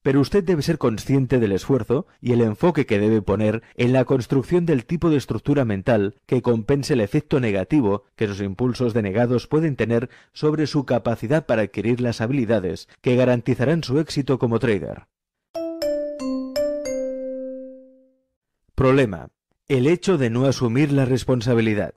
Pero usted debe ser consciente del esfuerzo y el enfoque que debe poner en la construcción del tipo de estructura mental que compense el efecto negativo que sus impulsos denegados pueden tener sobre su capacidad para adquirir las habilidades que garantizarán su éxito como trader. Problema. El hecho de no asumir la responsabilidad.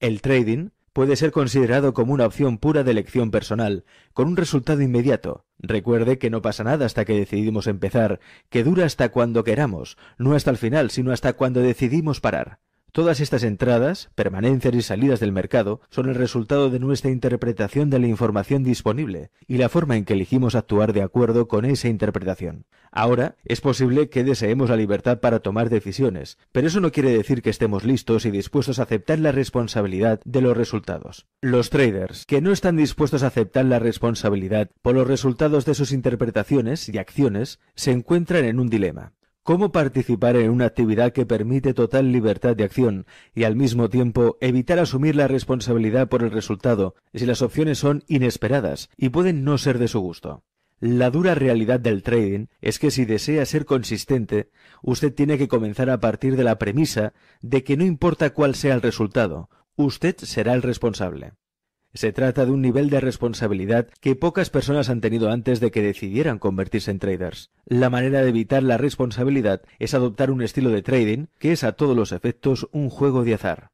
El trading puede ser considerado como una opción pura de elección personal, con un resultado inmediato. Recuerde que no pasa nada hasta que decidimos empezar, que dura hasta cuando queramos, no hasta el final, sino hasta cuando decidimos parar. Todas estas entradas, permanencias y salidas del mercado son el resultado de nuestra interpretación de la información disponible y la forma en que elegimos actuar de acuerdo con esa interpretación. Ahora, es posible que deseemos la libertad para tomar decisiones, pero eso no quiere decir que estemos listos y dispuestos a aceptar la responsabilidad de los resultados. Los traders, que no están dispuestos a aceptar la responsabilidad por los resultados de sus interpretaciones y acciones, se encuentran en un dilema cómo participar en una actividad que permite total libertad de acción y al mismo tiempo evitar asumir la responsabilidad por el resultado si las opciones son inesperadas y pueden no ser de su gusto. La dura realidad del trading es que si desea ser consistente, usted tiene que comenzar a partir de la premisa de que no importa cuál sea el resultado, usted será el responsable. Se trata de un nivel de responsabilidad que pocas personas han tenido antes de que decidieran convertirse en traders. La manera de evitar la responsabilidad es adoptar un estilo de trading que es a todos los efectos un juego de azar.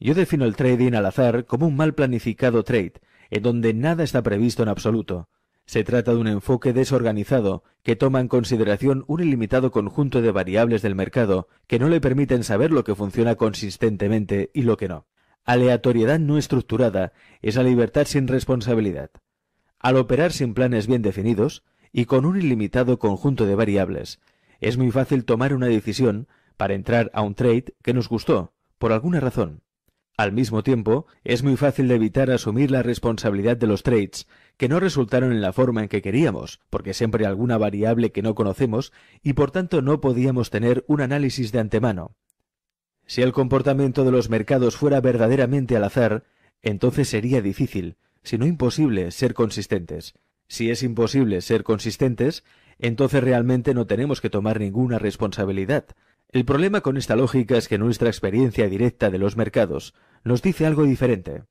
Yo defino el trading al azar como un mal planificado trade, en donde nada está previsto en absoluto. Se trata de un enfoque desorganizado que toma en consideración un ilimitado conjunto de variables del mercado que no le permiten saber lo que funciona consistentemente y lo que no. Aleatoriedad no estructurada es la libertad sin responsabilidad. Al operar sin planes bien definidos y con un ilimitado conjunto de variables, es muy fácil tomar una decisión para entrar a un trade que nos gustó, por alguna razón. Al mismo tiempo, es muy fácil evitar asumir la responsabilidad de los trades que no resultaron en la forma en que queríamos, porque siempre hay alguna variable que no conocemos y por tanto no podíamos tener un análisis de antemano. Si el comportamiento de los mercados fuera verdaderamente al azar, entonces sería difícil, si no imposible, ser consistentes. Si es imposible ser consistentes, entonces realmente no tenemos que tomar ninguna responsabilidad. El problema con esta lógica es que nuestra experiencia directa de los mercados nos dice algo diferente.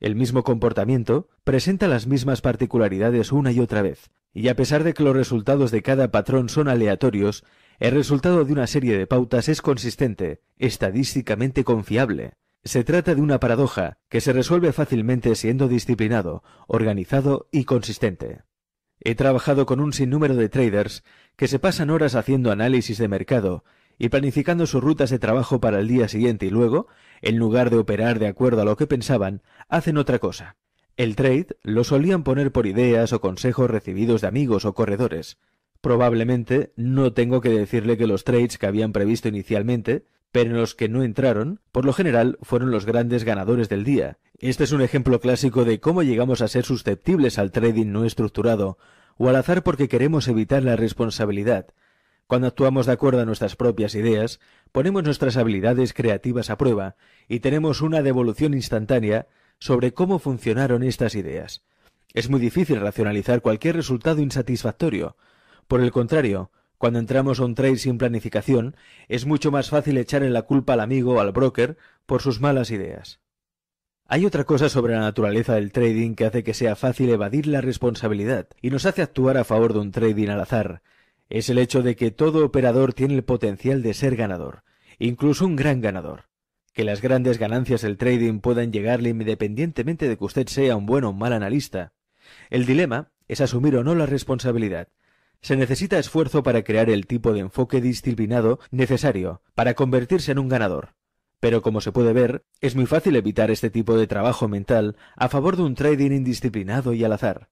El mismo comportamiento presenta las mismas particularidades una y otra vez, y a pesar de que los resultados de cada patrón son aleatorios, el resultado de una serie de pautas es consistente, estadísticamente confiable. Se trata de una paradoja que se resuelve fácilmente siendo disciplinado, organizado y consistente. He trabajado con un sinnúmero de traders que se pasan horas haciendo análisis de mercado y planificando sus rutas de trabajo para el día siguiente y luego, en lugar de operar de acuerdo a lo que pensaban, hacen otra cosa. El trade lo solían poner por ideas o consejos recibidos de amigos o corredores, probablemente no tengo que decirle que los trades que habían previsto inicialmente, pero en los que no entraron, por lo general fueron los grandes ganadores del día. Este es un ejemplo clásico de cómo llegamos a ser susceptibles al trading no estructurado, o al azar porque queremos evitar la responsabilidad. Cuando actuamos de acuerdo a nuestras propias ideas, ponemos nuestras habilidades creativas a prueba y tenemos una devolución instantánea sobre cómo funcionaron estas ideas. Es muy difícil racionalizar cualquier resultado insatisfactorio, por el contrario, cuando entramos a un trade sin planificación, es mucho más fácil echar en la culpa al amigo o al broker por sus malas ideas. Hay otra cosa sobre la naturaleza del trading que hace que sea fácil evadir la responsabilidad y nos hace actuar a favor de un trading al azar. Es el hecho de que todo operador tiene el potencial de ser ganador, incluso un gran ganador. Que las grandes ganancias del trading puedan llegarle independientemente de que usted sea un buen o mal analista. El dilema es asumir o no la responsabilidad, se necesita esfuerzo para crear el tipo de enfoque disciplinado necesario para convertirse en un ganador. Pero como se puede ver, es muy fácil evitar este tipo de trabajo mental a favor de un trading indisciplinado y al azar.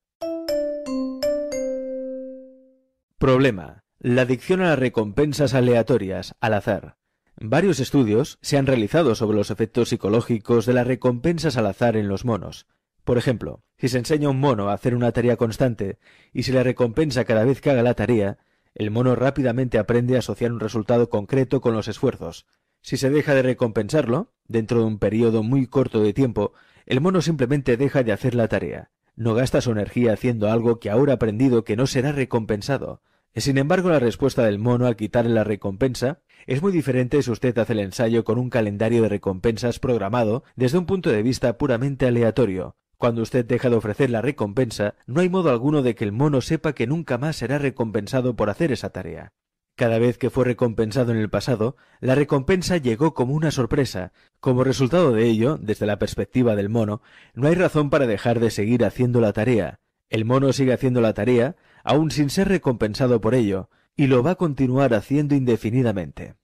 Problema. La adicción a las recompensas aleatorias, al azar. Varios estudios se han realizado sobre los efectos psicológicos de las recompensas al azar en los monos. Por ejemplo, si se enseña a un mono a hacer una tarea constante y se le recompensa cada vez que haga la tarea, el mono rápidamente aprende a asociar un resultado concreto con los esfuerzos. Si se deja de recompensarlo, dentro de un periodo muy corto de tiempo, el mono simplemente deja de hacer la tarea. No gasta su energía haciendo algo que ahora ha aprendido que no será recompensado. Sin embargo, la respuesta del mono al quitarle la recompensa es muy diferente si usted hace el ensayo con un calendario de recompensas programado desde un punto de vista puramente aleatorio, cuando usted deja de ofrecer la recompensa, no hay modo alguno de que el mono sepa que nunca más será recompensado por hacer esa tarea. Cada vez que fue recompensado en el pasado, la recompensa llegó como una sorpresa. Como resultado de ello, desde la perspectiva del mono, no hay razón para dejar de seguir haciendo la tarea. El mono sigue haciendo la tarea, aun sin ser recompensado por ello, y lo va a continuar haciendo indefinidamente.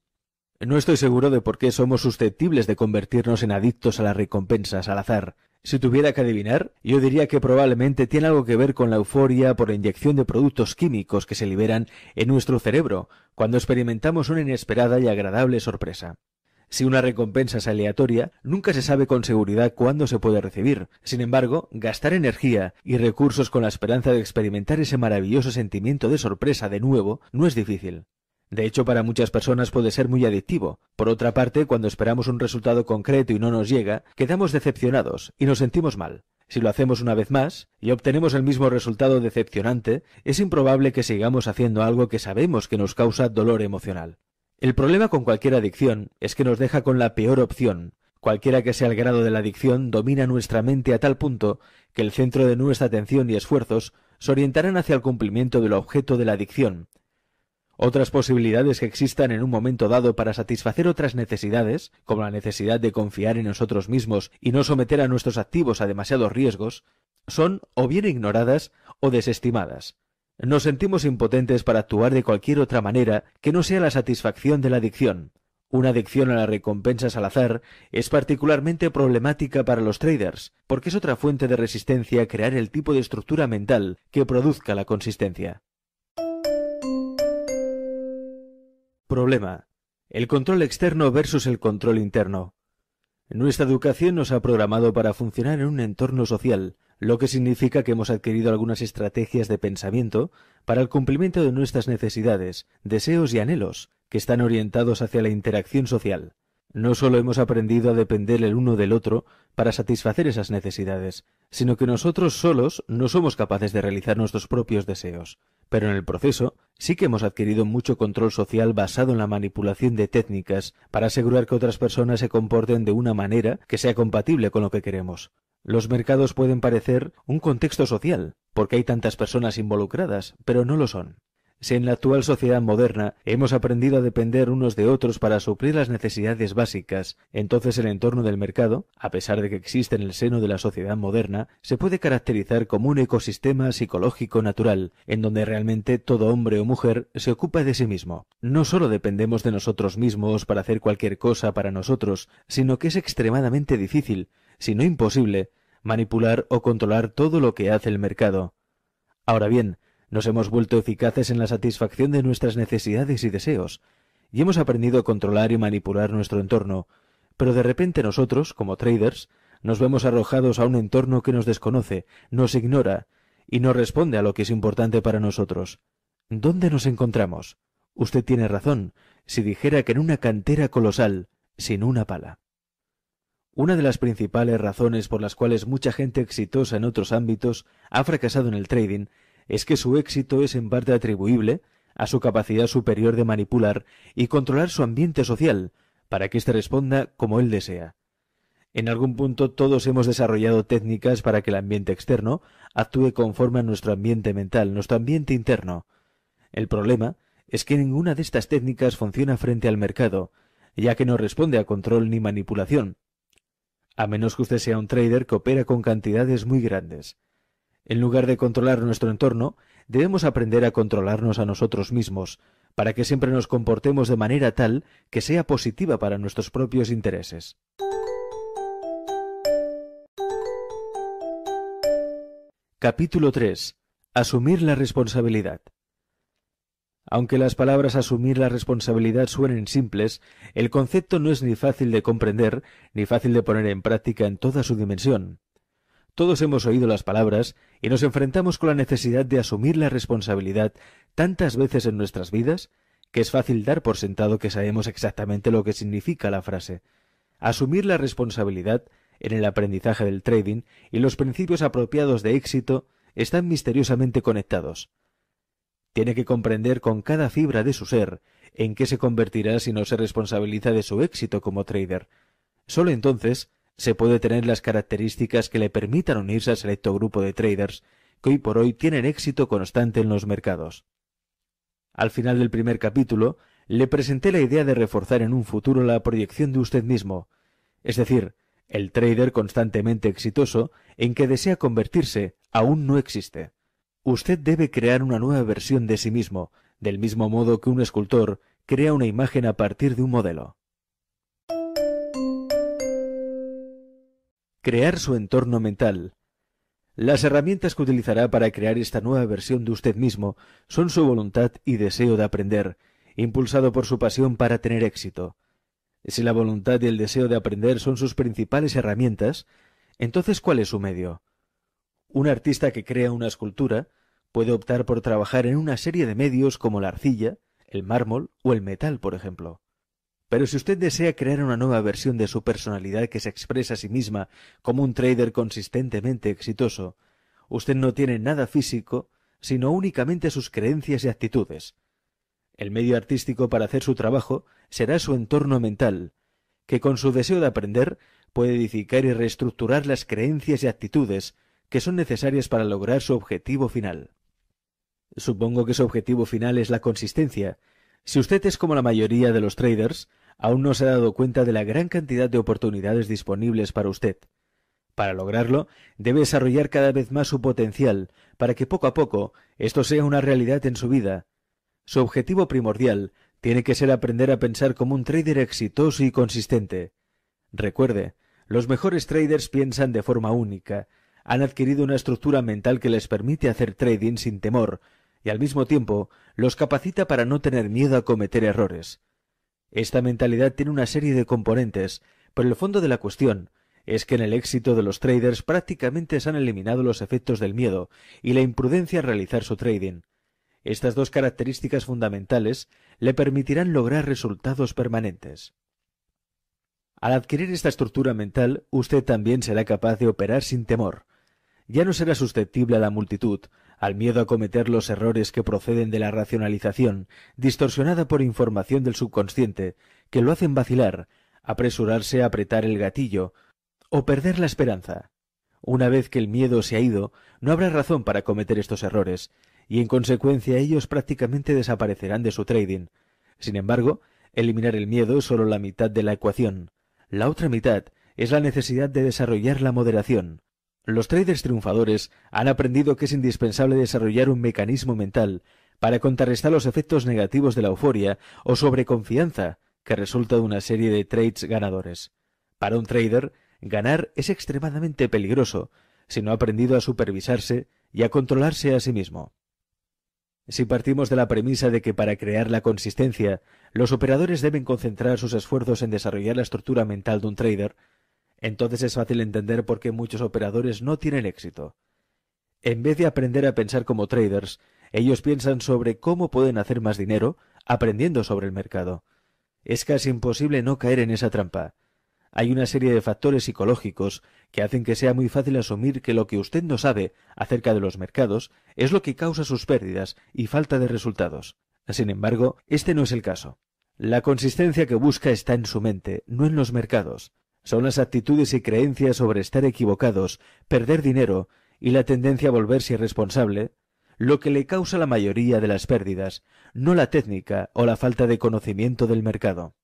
No estoy seguro de por qué somos susceptibles de convertirnos en adictos a las recompensas al azar. Si tuviera que adivinar, yo diría que probablemente tiene algo que ver con la euforia por la inyección de productos químicos que se liberan en nuestro cerebro cuando experimentamos una inesperada y agradable sorpresa. Si una recompensa es aleatoria, nunca se sabe con seguridad cuándo se puede recibir. Sin embargo, gastar energía y recursos con la esperanza de experimentar ese maravilloso sentimiento de sorpresa de nuevo no es difícil. De hecho, para muchas personas puede ser muy adictivo. Por otra parte, cuando esperamos un resultado concreto y no nos llega, quedamos decepcionados y nos sentimos mal. Si lo hacemos una vez más y obtenemos el mismo resultado decepcionante, es improbable que sigamos haciendo algo que sabemos que nos causa dolor emocional. El problema con cualquier adicción es que nos deja con la peor opción. Cualquiera que sea el grado de la adicción domina nuestra mente a tal punto que el centro de nuestra atención y esfuerzos se orientarán hacia el cumplimiento del objeto de la adicción, otras posibilidades que existan en un momento dado para satisfacer otras necesidades, como la necesidad de confiar en nosotros mismos y no someter a nuestros activos a demasiados riesgos, son o bien ignoradas o desestimadas. Nos sentimos impotentes para actuar de cualquier otra manera que no sea la satisfacción de la adicción. Una adicción a las recompensas al azar es particularmente problemática para los traders, porque es otra fuente de resistencia crear el tipo de estructura mental que produzca la consistencia. Problema. El control externo versus el control interno. Nuestra educación nos ha programado para funcionar en un entorno social, lo que significa que hemos adquirido algunas estrategias de pensamiento para el cumplimiento de nuestras necesidades, deseos y anhelos, que están orientados hacia la interacción social. No solo hemos aprendido a depender el uno del otro para satisfacer esas necesidades, sino que nosotros solos no somos capaces de realizar nuestros propios deseos. Pero en el proceso sí que hemos adquirido mucho control social basado en la manipulación de técnicas para asegurar que otras personas se comporten de una manera que sea compatible con lo que queremos. Los mercados pueden parecer un contexto social, porque hay tantas personas involucradas, pero no lo son. Si en la actual sociedad moderna hemos aprendido a depender unos de otros para suplir las necesidades básicas, entonces el entorno del mercado, a pesar de que existe en el seno de la sociedad moderna, se puede caracterizar como un ecosistema psicológico natural, en donde realmente todo hombre o mujer se ocupa de sí mismo. No solo dependemos de nosotros mismos para hacer cualquier cosa para nosotros, sino que es extremadamente difícil, si no imposible, manipular o controlar todo lo que hace el mercado. Ahora bien, nos hemos vuelto eficaces en la satisfacción de nuestras necesidades y deseos, y hemos aprendido a controlar y manipular nuestro entorno, pero de repente nosotros, como traders, nos vemos arrojados a un entorno que nos desconoce, nos ignora, y no responde a lo que es importante para nosotros. ¿Dónde nos encontramos? Usted tiene razón, si dijera que en una cantera colosal, sin una pala. Una de las principales razones por las cuales mucha gente exitosa en otros ámbitos ha fracasado en el trading es que su éxito es en parte atribuible a su capacidad superior de manipular y controlar su ambiente social, para que éste responda como él desea. En algún punto todos hemos desarrollado técnicas para que el ambiente externo actúe conforme a nuestro ambiente mental, nuestro ambiente interno. El problema es que ninguna de estas técnicas funciona frente al mercado, ya que no responde a control ni manipulación, a menos que usted sea un trader que opera con cantidades muy grandes. En lugar de controlar nuestro entorno, debemos aprender a controlarnos a nosotros mismos, para que siempre nos comportemos de manera tal que sea positiva para nuestros propios intereses. Capítulo 3. Asumir la responsabilidad. Aunque las palabras asumir la responsabilidad suenen simples, el concepto no es ni fácil de comprender ni fácil de poner en práctica en toda su dimensión. Todos hemos oído las palabras y nos enfrentamos con la necesidad de asumir la responsabilidad tantas veces en nuestras vidas que es fácil dar por sentado que sabemos exactamente lo que significa la frase. Asumir la responsabilidad en el aprendizaje del trading y los principios apropiados de éxito están misteriosamente conectados. Tiene que comprender con cada fibra de su ser en qué se convertirá si no se responsabiliza de su éxito como trader. Solo entonces se puede tener las características que le permitan unirse al selecto grupo de traders que hoy por hoy tienen éxito constante en los mercados. Al final del primer capítulo, le presenté la idea de reforzar en un futuro la proyección de usted mismo, es decir, el trader constantemente exitoso en que desea convertirse aún no existe. Usted debe crear una nueva versión de sí mismo, del mismo modo que un escultor crea una imagen a partir de un modelo. crear su entorno mental. Las herramientas que utilizará para crear esta nueva versión de usted mismo son su voluntad y deseo de aprender, impulsado por su pasión para tener éxito. Si la voluntad y el deseo de aprender son sus principales herramientas, entonces ¿cuál es su medio? Un artista que crea una escultura puede optar por trabajar en una serie de medios como la arcilla, el mármol o el metal, por ejemplo. Pero si usted desea crear una nueva versión de su personalidad que se expresa a sí misma como un trader consistentemente exitoso, usted no tiene nada físico, sino únicamente sus creencias y actitudes. El medio artístico para hacer su trabajo será su entorno mental, que con su deseo de aprender puede edificar y reestructurar las creencias y actitudes que son necesarias para lograr su objetivo final. Supongo que su objetivo final es la consistencia. Si usted es como la mayoría de los traders, aún no se ha dado cuenta de la gran cantidad de oportunidades disponibles para usted. Para lograrlo, debe desarrollar cada vez más su potencial, para que poco a poco esto sea una realidad en su vida. Su objetivo primordial tiene que ser aprender a pensar como un trader exitoso y consistente. Recuerde, los mejores traders piensan de forma única, han adquirido una estructura mental que les permite hacer trading sin temor, y al mismo tiempo los capacita para no tener miedo a cometer errores. Esta mentalidad tiene una serie de componentes, pero el fondo de la cuestión es que en el éxito de los traders prácticamente se han eliminado los efectos del miedo y la imprudencia al realizar su trading. Estas dos características fundamentales le permitirán lograr resultados permanentes. Al adquirir esta estructura mental, usted también será capaz de operar sin temor. Ya no será susceptible a la multitud, al miedo a cometer los errores que proceden de la racionalización, distorsionada por información del subconsciente, que lo hacen vacilar, apresurarse a apretar el gatillo, o perder la esperanza. Una vez que el miedo se ha ido, no habrá razón para cometer estos errores, y en consecuencia ellos prácticamente desaparecerán de su trading. Sin embargo, eliminar el miedo es solo la mitad de la ecuación. La otra mitad es la necesidad de desarrollar la moderación, los traders triunfadores han aprendido que es indispensable desarrollar un mecanismo mental para contrarrestar los efectos negativos de la euforia o sobreconfianza que resulta de una serie de trades ganadores. Para un trader, ganar es extremadamente peligroso si no ha aprendido a supervisarse y a controlarse a sí mismo. Si partimos de la premisa de que para crear la consistencia, los operadores deben concentrar sus esfuerzos en desarrollar la estructura mental de un trader, entonces es fácil entender por qué muchos operadores no tienen éxito. En vez de aprender a pensar como traders, ellos piensan sobre cómo pueden hacer más dinero aprendiendo sobre el mercado. Es casi imposible no caer en esa trampa. Hay una serie de factores psicológicos que hacen que sea muy fácil asumir que lo que usted no sabe acerca de los mercados es lo que causa sus pérdidas y falta de resultados. Sin embargo, este no es el caso. La consistencia que busca está en su mente, no en los mercados. Son las actitudes y creencias sobre estar equivocados, perder dinero y la tendencia a volverse irresponsable lo que le causa la mayoría de las pérdidas, no la técnica o la falta de conocimiento del mercado.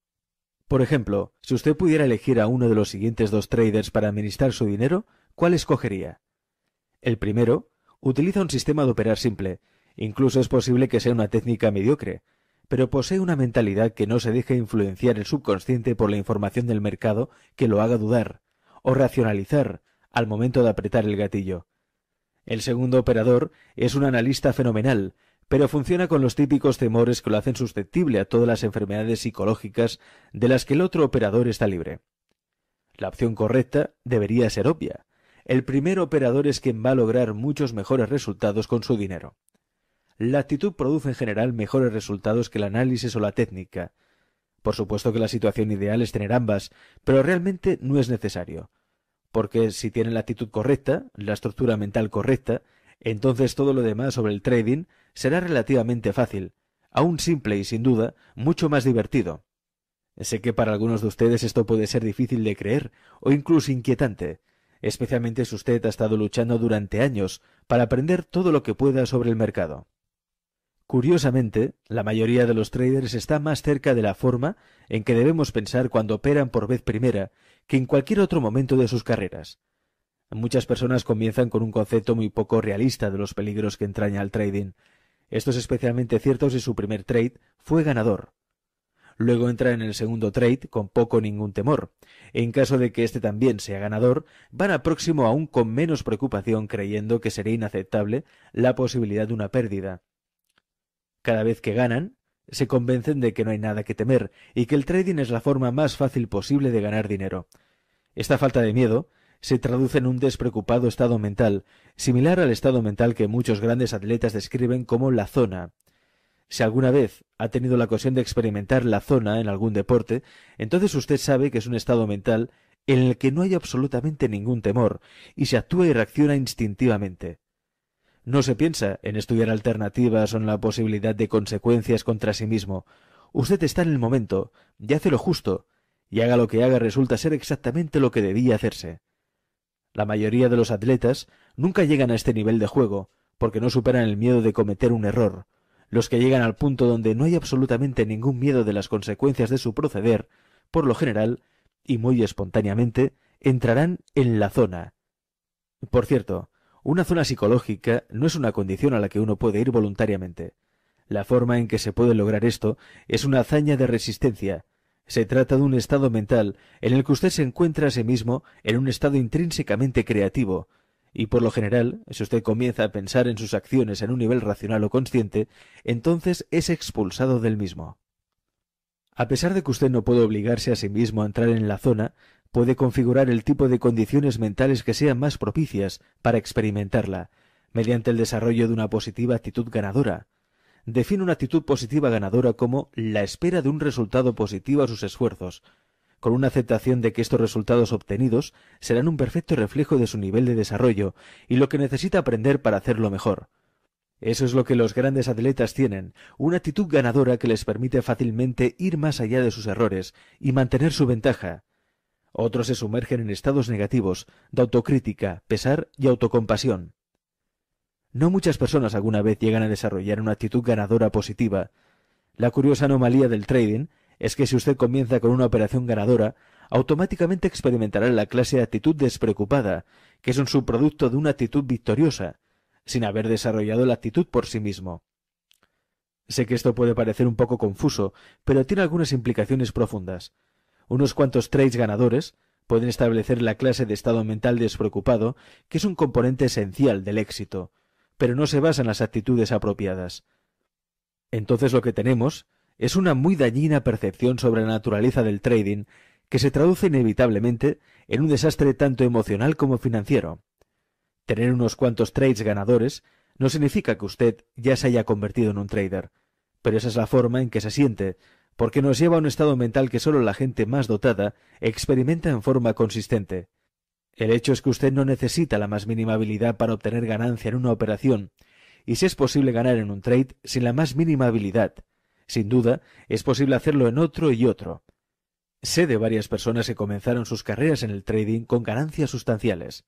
Por ejemplo, si usted pudiera elegir a uno de los siguientes dos traders para administrar su dinero, ¿cuál escogería? El primero utiliza un sistema de operar simple, incluso es posible que sea una técnica mediocre, pero posee una mentalidad que no se deje influenciar el subconsciente por la información del mercado que lo haga dudar o racionalizar al momento de apretar el gatillo. El segundo operador es un analista fenomenal, pero funciona con los típicos temores que lo hacen susceptible a todas las enfermedades psicológicas de las que el otro operador está libre. La opción correcta debería ser obvia. El primer operador es quien va a lograr muchos mejores resultados con su dinero la actitud produce en general mejores resultados que el análisis o la técnica. Por supuesto que la situación ideal es tener ambas, pero realmente no es necesario. Porque si tiene la actitud correcta, la estructura mental correcta, entonces todo lo demás sobre el trading será relativamente fácil, aún simple y sin duda mucho más divertido. Sé que para algunos de ustedes esto puede ser difícil de creer o incluso inquietante, especialmente si usted ha estado luchando durante años para aprender todo lo que pueda sobre el mercado. Curiosamente, la mayoría de los traders está más cerca de la forma en que debemos pensar cuando operan por vez primera que en cualquier otro momento de sus carreras. Muchas personas comienzan con un concepto muy poco realista de los peligros que entraña el trading. Esto es especialmente cierto si su primer trade fue ganador. Luego entra en el segundo trade con poco ningún temor. En caso de que éste también sea ganador, van a próximo aún con menos preocupación creyendo que sería inaceptable la posibilidad de una pérdida. Cada vez que ganan, se convencen de que no hay nada que temer y que el trading es la forma más fácil posible de ganar dinero. Esta falta de miedo se traduce en un despreocupado estado mental, similar al estado mental que muchos grandes atletas describen como la zona. Si alguna vez ha tenido la ocasión de experimentar la zona en algún deporte, entonces usted sabe que es un estado mental en el que no hay absolutamente ningún temor, y se actúa y reacciona instintivamente. No se piensa en estudiar alternativas o en la posibilidad de consecuencias contra sí mismo. Usted está en el momento, y hace lo justo, y haga lo que haga resulta ser exactamente lo que debía hacerse. La mayoría de los atletas nunca llegan a este nivel de juego, porque no superan el miedo de cometer un error. Los que llegan al punto donde no hay absolutamente ningún miedo de las consecuencias de su proceder, por lo general, y muy espontáneamente, entrarán en la zona. Por cierto, una zona psicológica no es una condición a la que uno puede ir voluntariamente. La forma en que se puede lograr esto es una hazaña de resistencia. Se trata de un estado mental en el que usted se encuentra a sí mismo en un estado intrínsecamente creativo, y por lo general, si usted comienza a pensar en sus acciones en un nivel racional o consciente, entonces es expulsado del mismo. A pesar de que usted no puede obligarse a sí mismo a entrar en la zona, puede configurar el tipo de condiciones mentales que sean más propicias para experimentarla, mediante el desarrollo de una positiva actitud ganadora. Define una actitud positiva ganadora como la espera de un resultado positivo a sus esfuerzos, con una aceptación de que estos resultados obtenidos serán un perfecto reflejo de su nivel de desarrollo y lo que necesita aprender para hacerlo mejor. Eso es lo que los grandes atletas tienen, una actitud ganadora que les permite fácilmente ir más allá de sus errores y mantener su ventaja. Otros se sumergen en estados negativos, de autocrítica, pesar y autocompasión. No muchas personas alguna vez llegan a desarrollar una actitud ganadora positiva. La curiosa anomalía del trading es que si usted comienza con una operación ganadora, automáticamente experimentará la clase de actitud despreocupada, que es un subproducto de una actitud victoriosa, sin haber desarrollado la actitud por sí mismo. Sé que esto puede parecer un poco confuso, pero tiene algunas implicaciones profundas. Unos cuantos trades ganadores pueden establecer la clase de estado mental despreocupado, que es un componente esencial del éxito, pero no se basa en las actitudes apropiadas. Entonces lo que tenemos es una muy dañina percepción sobre la naturaleza del trading que se traduce inevitablemente en un desastre tanto emocional como financiero. Tener unos cuantos trades ganadores no significa que usted ya se haya convertido en un trader, pero esa es la forma en que se siente porque nos lleva a un estado mental que solo la gente más dotada experimenta en forma consistente. El hecho es que usted no necesita la más mínima habilidad para obtener ganancia en una operación, y si es posible ganar en un trade sin la más mínima habilidad, sin duda es posible hacerlo en otro y otro. Sé de varias personas que comenzaron sus carreras en el trading con ganancias sustanciales.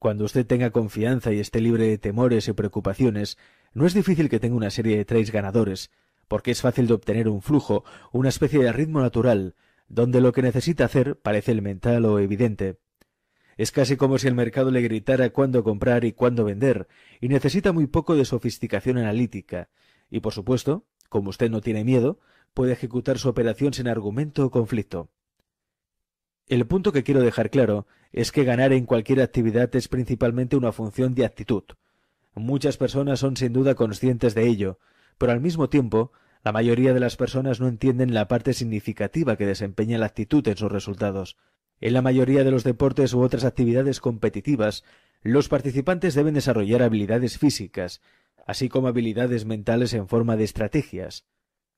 Cuando usted tenga confianza y esté libre de temores y preocupaciones, no es difícil que tenga una serie de trades ganadores, porque es fácil de obtener un flujo, una especie de ritmo natural, donde lo que necesita hacer parece elemental o evidente. Es casi como si el mercado le gritara cuándo comprar y cuándo vender, y necesita muy poco de sofisticación analítica. Y por supuesto, como usted no tiene miedo, puede ejecutar su operación sin argumento o conflicto. El punto que quiero dejar claro es que ganar en cualquier actividad es principalmente una función de actitud. Muchas personas son sin duda conscientes de ello, pero al mismo tiempo la mayoría de las personas no entienden la parte significativa que desempeña la actitud en sus resultados. En la mayoría de los deportes u otras actividades competitivas, los participantes deben desarrollar habilidades físicas, así como habilidades mentales en forma de estrategias.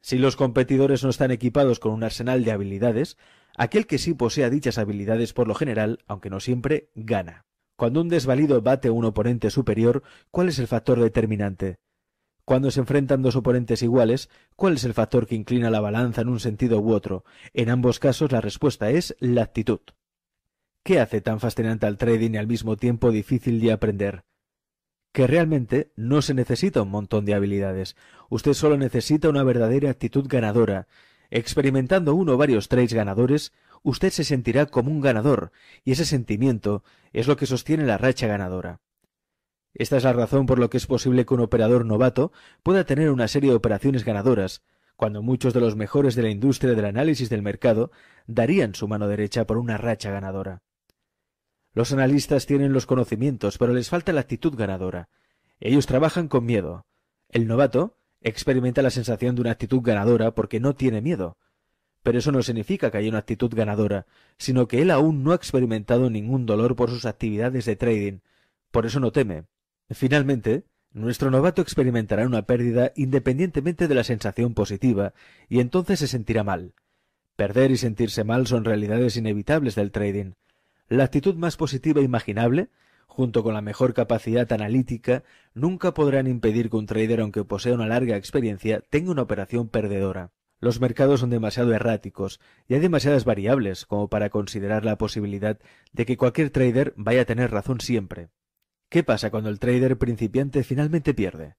Si los competidores no están equipados con un arsenal de habilidades, aquel que sí posea dichas habilidades por lo general, aunque no siempre, gana. Cuando un desvalido bate a un oponente superior, ¿cuál es el factor determinante? Cuando se enfrentan dos oponentes iguales, ¿cuál es el factor que inclina la balanza en un sentido u otro? En ambos casos la respuesta es la actitud. ¿Qué hace tan fascinante al trading y al mismo tiempo difícil de aprender? Que realmente no se necesita un montón de habilidades. Usted solo necesita una verdadera actitud ganadora. Experimentando uno o varios trades ganadores, usted se sentirá como un ganador, y ese sentimiento es lo que sostiene la racha ganadora. Esta es la razón por la que es posible que un operador novato pueda tener una serie de operaciones ganadoras, cuando muchos de los mejores de la industria del análisis del mercado darían su mano derecha por una racha ganadora. Los analistas tienen los conocimientos, pero les falta la actitud ganadora. Ellos trabajan con miedo. El novato experimenta la sensación de una actitud ganadora porque no tiene miedo. Pero eso no significa que haya una actitud ganadora, sino que él aún no ha experimentado ningún dolor por sus actividades de trading. Por eso no teme. Finalmente, nuestro novato experimentará una pérdida independientemente de la sensación positiva, y entonces se sentirá mal. Perder y sentirse mal son realidades inevitables del trading. La actitud más positiva e imaginable, junto con la mejor capacidad analítica, nunca podrán impedir que un trader, aunque posea una larga experiencia, tenga una operación perdedora. Los mercados son demasiado erráticos y hay demasiadas variables como para considerar la posibilidad de que cualquier trader vaya a tener razón siempre. ¿Qué pasa cuando el trader principiante finalmente pierde?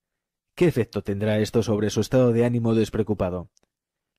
¿Qué efecto tendrá esto sobre su estado de ánimo despreocupado?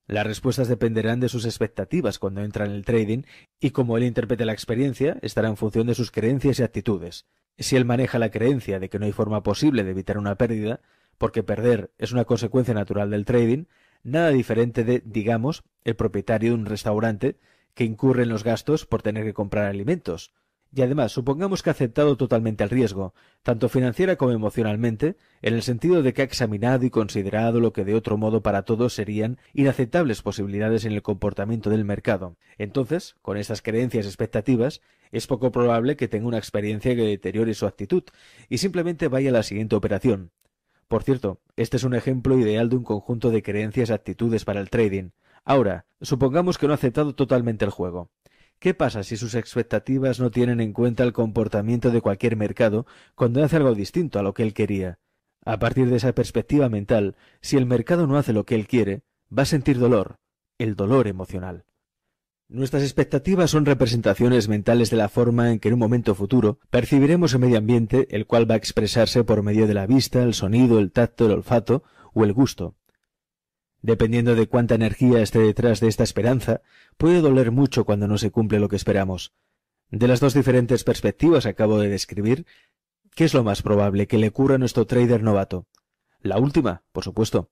Las respuestas dependerán de sus expectativas cuando entra en el trading y como él interprete la experiencia estará en función de sus creencias y actitudes. Si él maneja la creencia de que no hay forma posible de evitar una pérdida, porque perder es una consecuencia natural del trading, nada diferente de, digamos, el propietario de un restaurante que incurre en los gastos por tener que comprar alimentos. Y además, supongamos que ha aceptado totalmente el riesgo, tanto financiera como emocionalmente, en el sentido de que ha examinado y considerado lo que de otro modo para todos serían inaceptables posibilidades en el comportamiento del mercado. Entonces, con esas creencias expectativas, es poco probable que tenga una experiencia que deteriore su actitud y simplemente vaya a la siguiente operación. Por cierto, este es un ejemplo ideal de un conjunto de creencias y actitudes para el trading. Ahora, supongamos que no ha aceptado totalmente el juego. ¿Qué pasa si sus expectativas no tienen en cuenta el comportamiento de cualquier mercado cuando hace algo distinto a lo que él quería? A partir de esa perspectiva mental, si el mercado no hace lo que él quiere, va a sentir dolor, el dolor emocional. Nuestras expectativas son representaciones mentales de la forma en que en un momento futuro percibiremos el medio ambiente, el cual va a expresarse por medio de la vista, el sonido, el tacto, el olfato o el gusto. Dependiendo de cuánta energía esté detrás de esta esperanza, puede doler mucho cuando no se cumple lo que esperamos. De las dos diferentes perspectivas acabo de describir, ¿qué es lo más probable que le ocurra a nuestro trader novato? La última, por supuesto.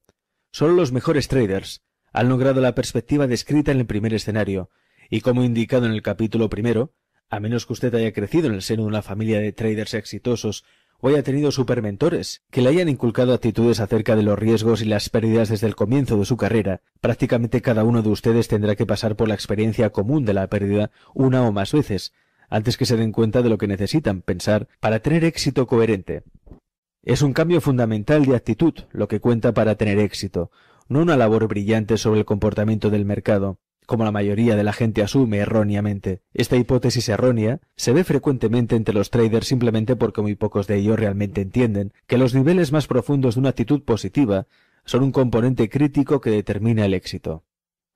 Solo los mejores traders han logrado la perspectiva descrita en el primer escenario, y como indicado en el capítulo primero, a menos que usted haya crecido en el seno de una familia de traders exitosos Hoy haya tenido supermentores que le hayan inculcado actitudes acerca de los riesgos y las pérdidas desde el comienzo de su carrera, prácticamente cada uno de ustedes tendrá que pasar por la experiencia común de la pérdida una o más veces, antes que se den cuenta de lo que necesitan pensar para tener éxito coherente. Es un cambio fundamental de actitud lo que cuenta para tener éxito, no una labor brillante sobre el comportamiento del mercado como la mayoría de la gente asume erróneamente. Esta hipótesis errónea se ve frecuentemente entre los traders simplemente porque muy pocos de ellos realmente entienden que los niveles más profundos de una actitud positiva son un componente crítico que determina el éxito.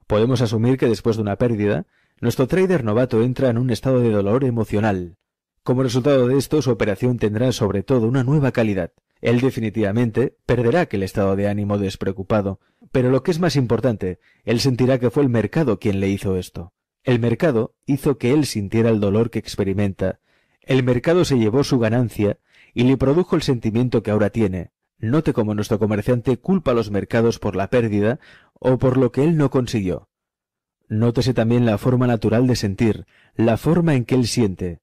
Podemos asumir que después de una pérdida, nuestro trader novato entra en un estado de dolor emocional. Como resultado de esto, su operación tendrá sobre todo una nueva calidad. Él definitivamente perderá aquel estado de ánimo despreocupado, pero lo que es más importante, él sentirá que fue el mercado quien le hizo esto. El mercado hizo que él sintiera el dolor que experimenta. El mercado se llevó su ganancia y le produjo el sentimiento que ahora tiene. Note cómo nuestro comerciante culpa a los mercados por la pérdida o por lo que él no consiguió. Nótese también la forma natural de sentir, la forma en que él siente.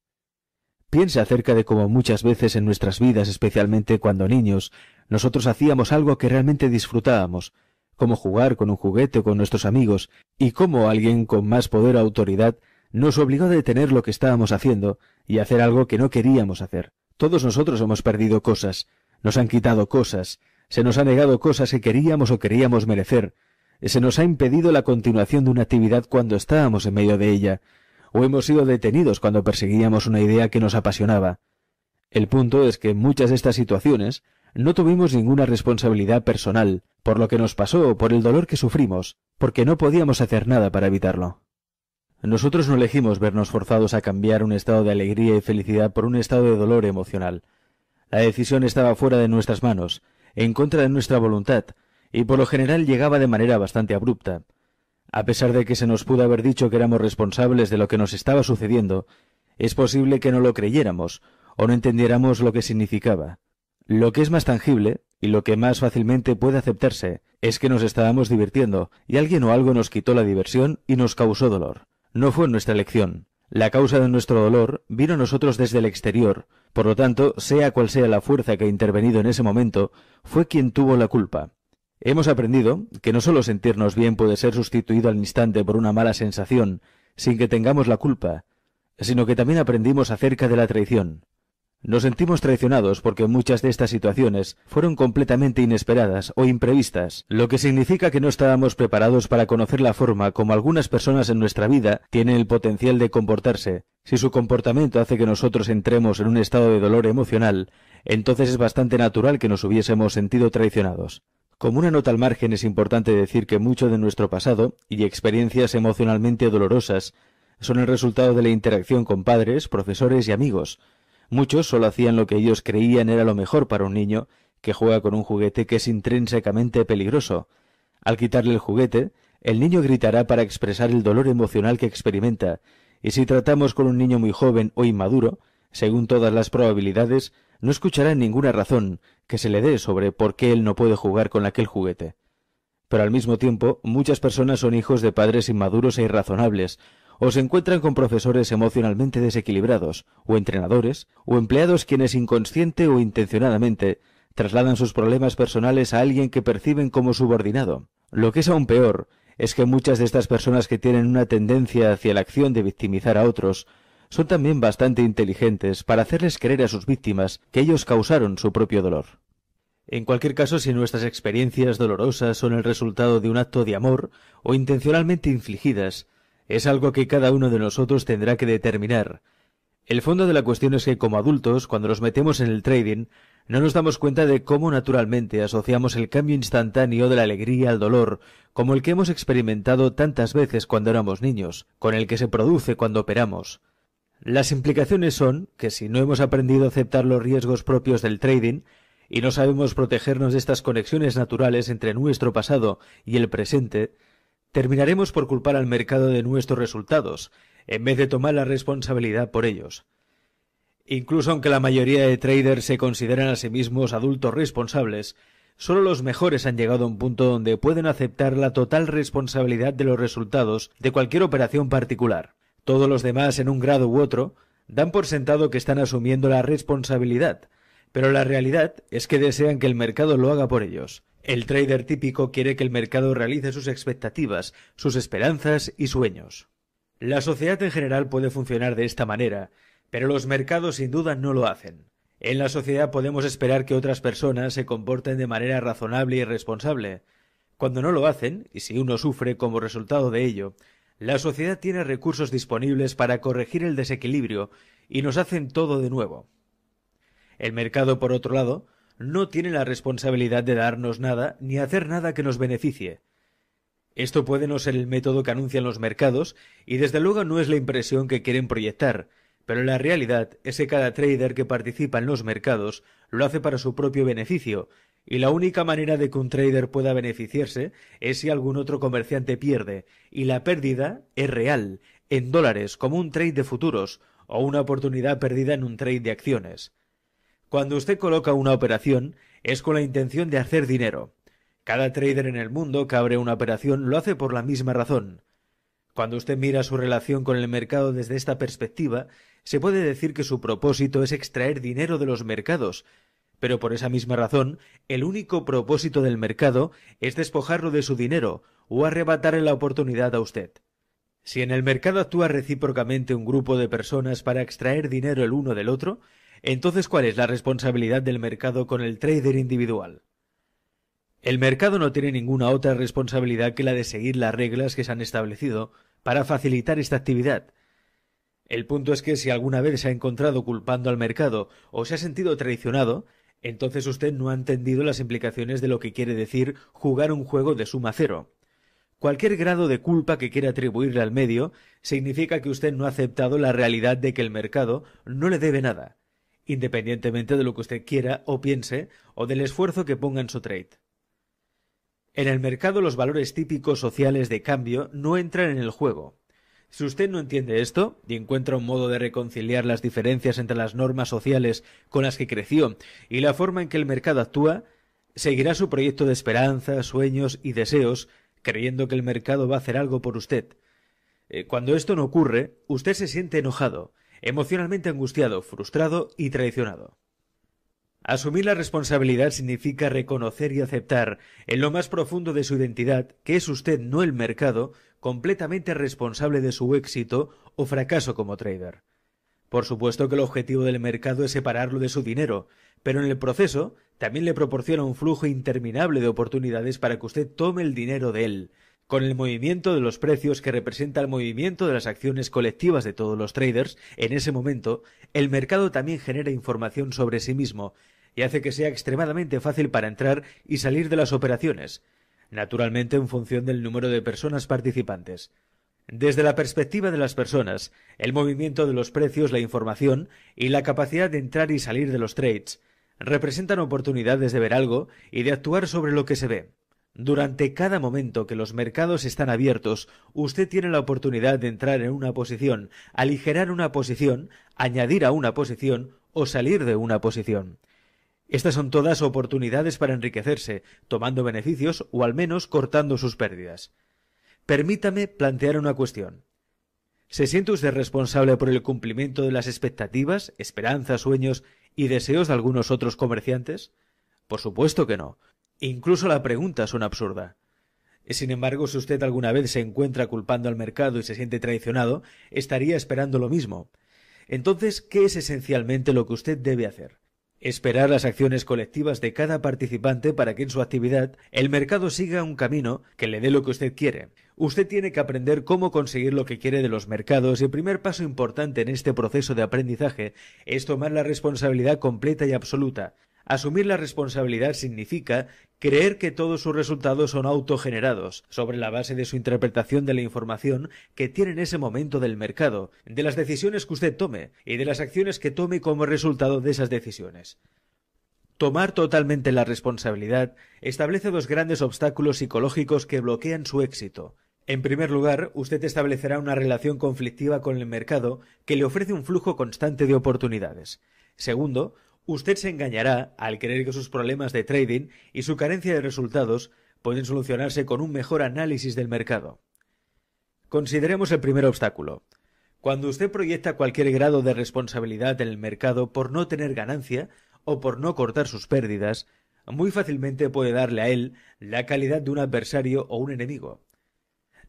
Piensa acerca de cómo muchas veces en nuestras vidas, especialmente cuando niños, nosotros hacíamos algo que realmente disfrutábamos, cómo jugar con un juguete o con nuestros amigos, y cómo alguien con más poder o autoridad nos obligó a detener lo que estábamos haciendo y hacer algo que no queríamos hacer. Todos nosotros hemos perdido cosas, nos han quitado cosas, se nos ha negado cosas que queríamos o queríamos merecer, se nos ha impedido la continuación de una actividad cuando estábamos en medio de ella, o hemos sido detenidos cuando perseguíamos una idea que nos apasionaba. El punto es que en muchas de estas situaciones no tuvimos ninguna responsabilidad personal por lo que nos pasó o por el dolor que sufrimos, porque no podíamos hacer nada para evitarlo. Nosotros no elegimos vernos forzados a cambiar un estado de alegría y felicidad por un estado de dolor emocional. La decisión estaba fuera de nuestras manos, en contra de nuestra voluntad, y por lo general llegaba de manera bastante abrupta. A pesar de que se nos pudo haber dicho que éramos responsables de lo que nos estaba sucediendo, es posible que no lo creyéramos o no entendiéramos lo que significaba. Lo que es más tangible y lo que más fácilmente puede aceptarse es que nos estábamos divirtiendo y alguien o algo nos quitó la diversión y nos causó dolor. No fue nuestra elección. La causa de nuestro dolor vino a nosotros desde el exterior, por lo tanto, sea cual sea la fuerza que ha intervenido en ese momento, fue quien tuvo la culpa. Hemos aprendido que no solo sentirnos bien puede ser sustituido al instante por una mala sensación, sin que tengamos la culpa, sino que también aprendimos acerca de la traición. Nos sentimos traicionados porque muchas de estas situaciones fueron completamente inesperadas o imprevistas, lo que significa que no estábamos preparados para conocer la forma como algunas personas en nuestra vida tienen el potencial de comportarse. Si su comportamiento hace que nosotros entremos en un estado de dolor emocional, entonces es bastante natural que nos hubiésemos sentido traicionados. Como una nota al margen es importante decir que mucho de nuestro pasado y experiencias emocionalmente dolorosas son el resultado de la interacción con padres, profesores y amigos, Muchos solo hacían lo que ellos creían era lo mejor para un niño que juega con un juguete que es intrínsecamente peligroso. Al quitarle el juguete, el niño gritará para expresar el dolor emocional que experimenta, y si tratamos con un niño muy joven o inmaduro, según todas las probabilidades, no escuchará ninguna razón que se le dé sobre por qué él no puede jugar con aquel juguete. Pero al mismo tiempo, muchas personas son hijos de padres inmaduros e irrazonables, o se encuentran con profesores emocionalmente desequilibrados, o entrenadores, o empleados quienes inconsciente o intencionadamente trasladan sus problemas personales a alguien que perciben como subordinado. Lo que es aún peor es que muchas de estas personas que tienen una tendencia hacia la acción de victimizar a otros son también bastante inteligentes para hacerles creer a sus víctimas que ellos causaron su propio dolor. En cualquier caso, si nuestras experiencias dolorosas son el resultado de un acto de amor o intencionalmente infligidas, es algo que cada uno de nosotros tendrá que determinar. El fondo de la cuestión es que como adultos, cuando nos metemos en el trading, no nos damos cuenta de cómo naturalmente asociamos el cambio instantáneo de la alegría al dolor, como el que hemos experimentado tantas veces cuando éramos niños, con el que se produce cuando operamos. Las implicaciones son que si no hemos aprendido a aceptar los riesgos propios del trading, y no sabemos protegernos de estas conexiones naturales entre nuestro pasado y el presente, terminaremos por culpar al mercado de nuestros resultados, en vez de tomar la responsabilidad por ellos. Incluso aunque la mayoría de traders se consideran a sí mismos adultos responsables, solo los mejores han llegado a un punto donde pueden aceptar la total responsabilidad de los resultados de cualquier operación particular. Todos los demás, en un grado u otro, dan por sentado que están asumiendo la responsabilidad, pero la realidad es que desean que el mercado lo haga por ellos. El trader típico quiere que el mercado realice sus expectativas, sus esperanzas y sueños. La sociedad en general puede funcionar de esta manera, pero los mercados sin duda no lo hacen. En la sociedad podemos esperar que otras personas se comporten de manera razonable y responsable. Cuando no lo hacen, y si uno sufre como resultado de ello, la sociedad tiene recursos disponibles para corregir el desequilibrio y nos hacen todo de nuevo. El mercado, por otro lado, no tiene la responsabilidad de darnos nada ni hacer nada que nos beneficie. Esto puede no ser el método que anuncian los mercados y desde luego no es la impresión que quieren proyectar, pero la realidad es que cada trader que participa en los mercados lo hace para su propio beneficio, y la única manera de que un trader pueda beneficiarse es si algún otro comerciante pierde, y la pérdida es real, en dólares, como un trade de futuros, o una oportunidad perdida en un trade de acciones. Cuando usted coloca una operación, es con la intención de hacer dinero. Cada trader en el mundo que abre una operación lo hace por la misma razón. Cuando usted mira su relación con el mercado desde esta perspectiva, se puede decir que su propósito es extraer dinero de los mercados, pero por esa misma razón, el único propósito del mercado es despojarlo de su dinero o arrebatarle la oportunidad a usted. Si en el mercado actúa recíprocamente un grupo de personas para extraer dinero el uno del otro, entonces, ¿cuál es la responsabilidad del mercado con el trader individual? El mercado no tiene ninguna otra responsabilidad que la de seguir las reglas que se han establecido para facilitar esta actividad. El punto es que si alguna vez se ha encontrado culpando al mercado o se ha sentido traicionado, entonces usted no ha entendido las implicaciones de lo que quiere decir jugar un juego de suma cero. Cualquier grado de culpa que quiera atribuirle al medio significa que usted no ha aceptado la realidad de que el mercado no le debe nada, independientemente de lo que usted quiera o piense o del esfuerzo que ponga en su trade. En el mercado los valores típicos sociales de cambio no entran en el juego. Si usted no entiende esto y encuentra un modo de reconciliar las diferencias entre las normas sociales con las que creció y la forma en que el mercado actúa, seguirá su proyecto de esperanzas, sueños y deseos, creyendo que el mercado va a hacer algo por usted. Eh, cuando esto no ocurre, usted se siente enojado, emocionalmente angustiado, frustrado y traicionado. Asumir la responsabilidad significa reconocer y aceptar en lo más profundo de su identidad que es usted, no el mercado, completamente responsable de su éxito o fracaso como trader. Por supuesto que el objetivo del mercado es separarlo de su dinero, pero en el proceso también le proporciona un flujo interminable de oportunidades para que usted tome el dinero de él, con el movimiento de los precios que representa el movimiento de las acciones colectivas de todos los traders, en ese momento, el mercado también genera información sobre sí mismo y hace que sea extremadamente fácil para entrar y salir de las operaciones, naturalmente en función del número de personas participantes. Desde la perspectiva de las personas, el movimiento de los precios, la información y la capacidad de entrar y salir de los trades representan oportunidades de ver algo y de actuar sobre lo que se ve. Durante cada momento que los mercados están abiertos, usted tiene la oportunidad de entrar en una posición, aligerar una posición, añadir a una posición o salir de una posición. Estas son todas oportunidades para enriquecerse, tomando beneficios o al menos cortando sus pérdidas. Permítame plantear una cuestión. ¿Se siente usted responsable por el cumplimiento de las expectativas, esperanzas, sueños y deseos de algunos otros comerciantes? Por supuesto que no. Incluso la pregunta son absurda. Sin embargo, si usted alguna vez se encuentra culpando al mercado y se siente traicionado, estaría esperando lo mismo. Entonces, ¿qué es esencialmente lo que usted debe hacer? Esperar las acciones colectivas de cada participante para que en su actividad el mercado siga un camino que le dé lo que usted quiere. Usted tiene que aprender cómo conseguir lo que quiere de los mercados y el primer paso importante en este proceso de aprendizaje es tomar la responsabilidad completa y absoluta, Asumir la responsabilidad significa creer que todos sus resultados son autogenerados, sobre la base de su interpretación de la información que tiene en ese momento del mercado, de las decisiones que usted tome y de las acciones que tome como resultado de esas decisiones. Tomar totalmente la responsabilidad establece dos grandes obstáculos psicológicos que bloquean su éxito. En primer lugar, usted establecerá una relación conflictiva con el mercado que le ofrece un flujo constante de oportunidades. Segundo, Usted se engañará al creer que sus problemas de trading y su carencia de resultados pueden solucionarse con un mejor análisis del mercado. Consideremos el primer obstáculo. Cuando usted proyecta cualquier grado de responsabilidad en el mercado por no tener ganancia o por no cortar sus pérdidas, muy fácilmente puede darle a él la calidad de un adversario o un enemigo.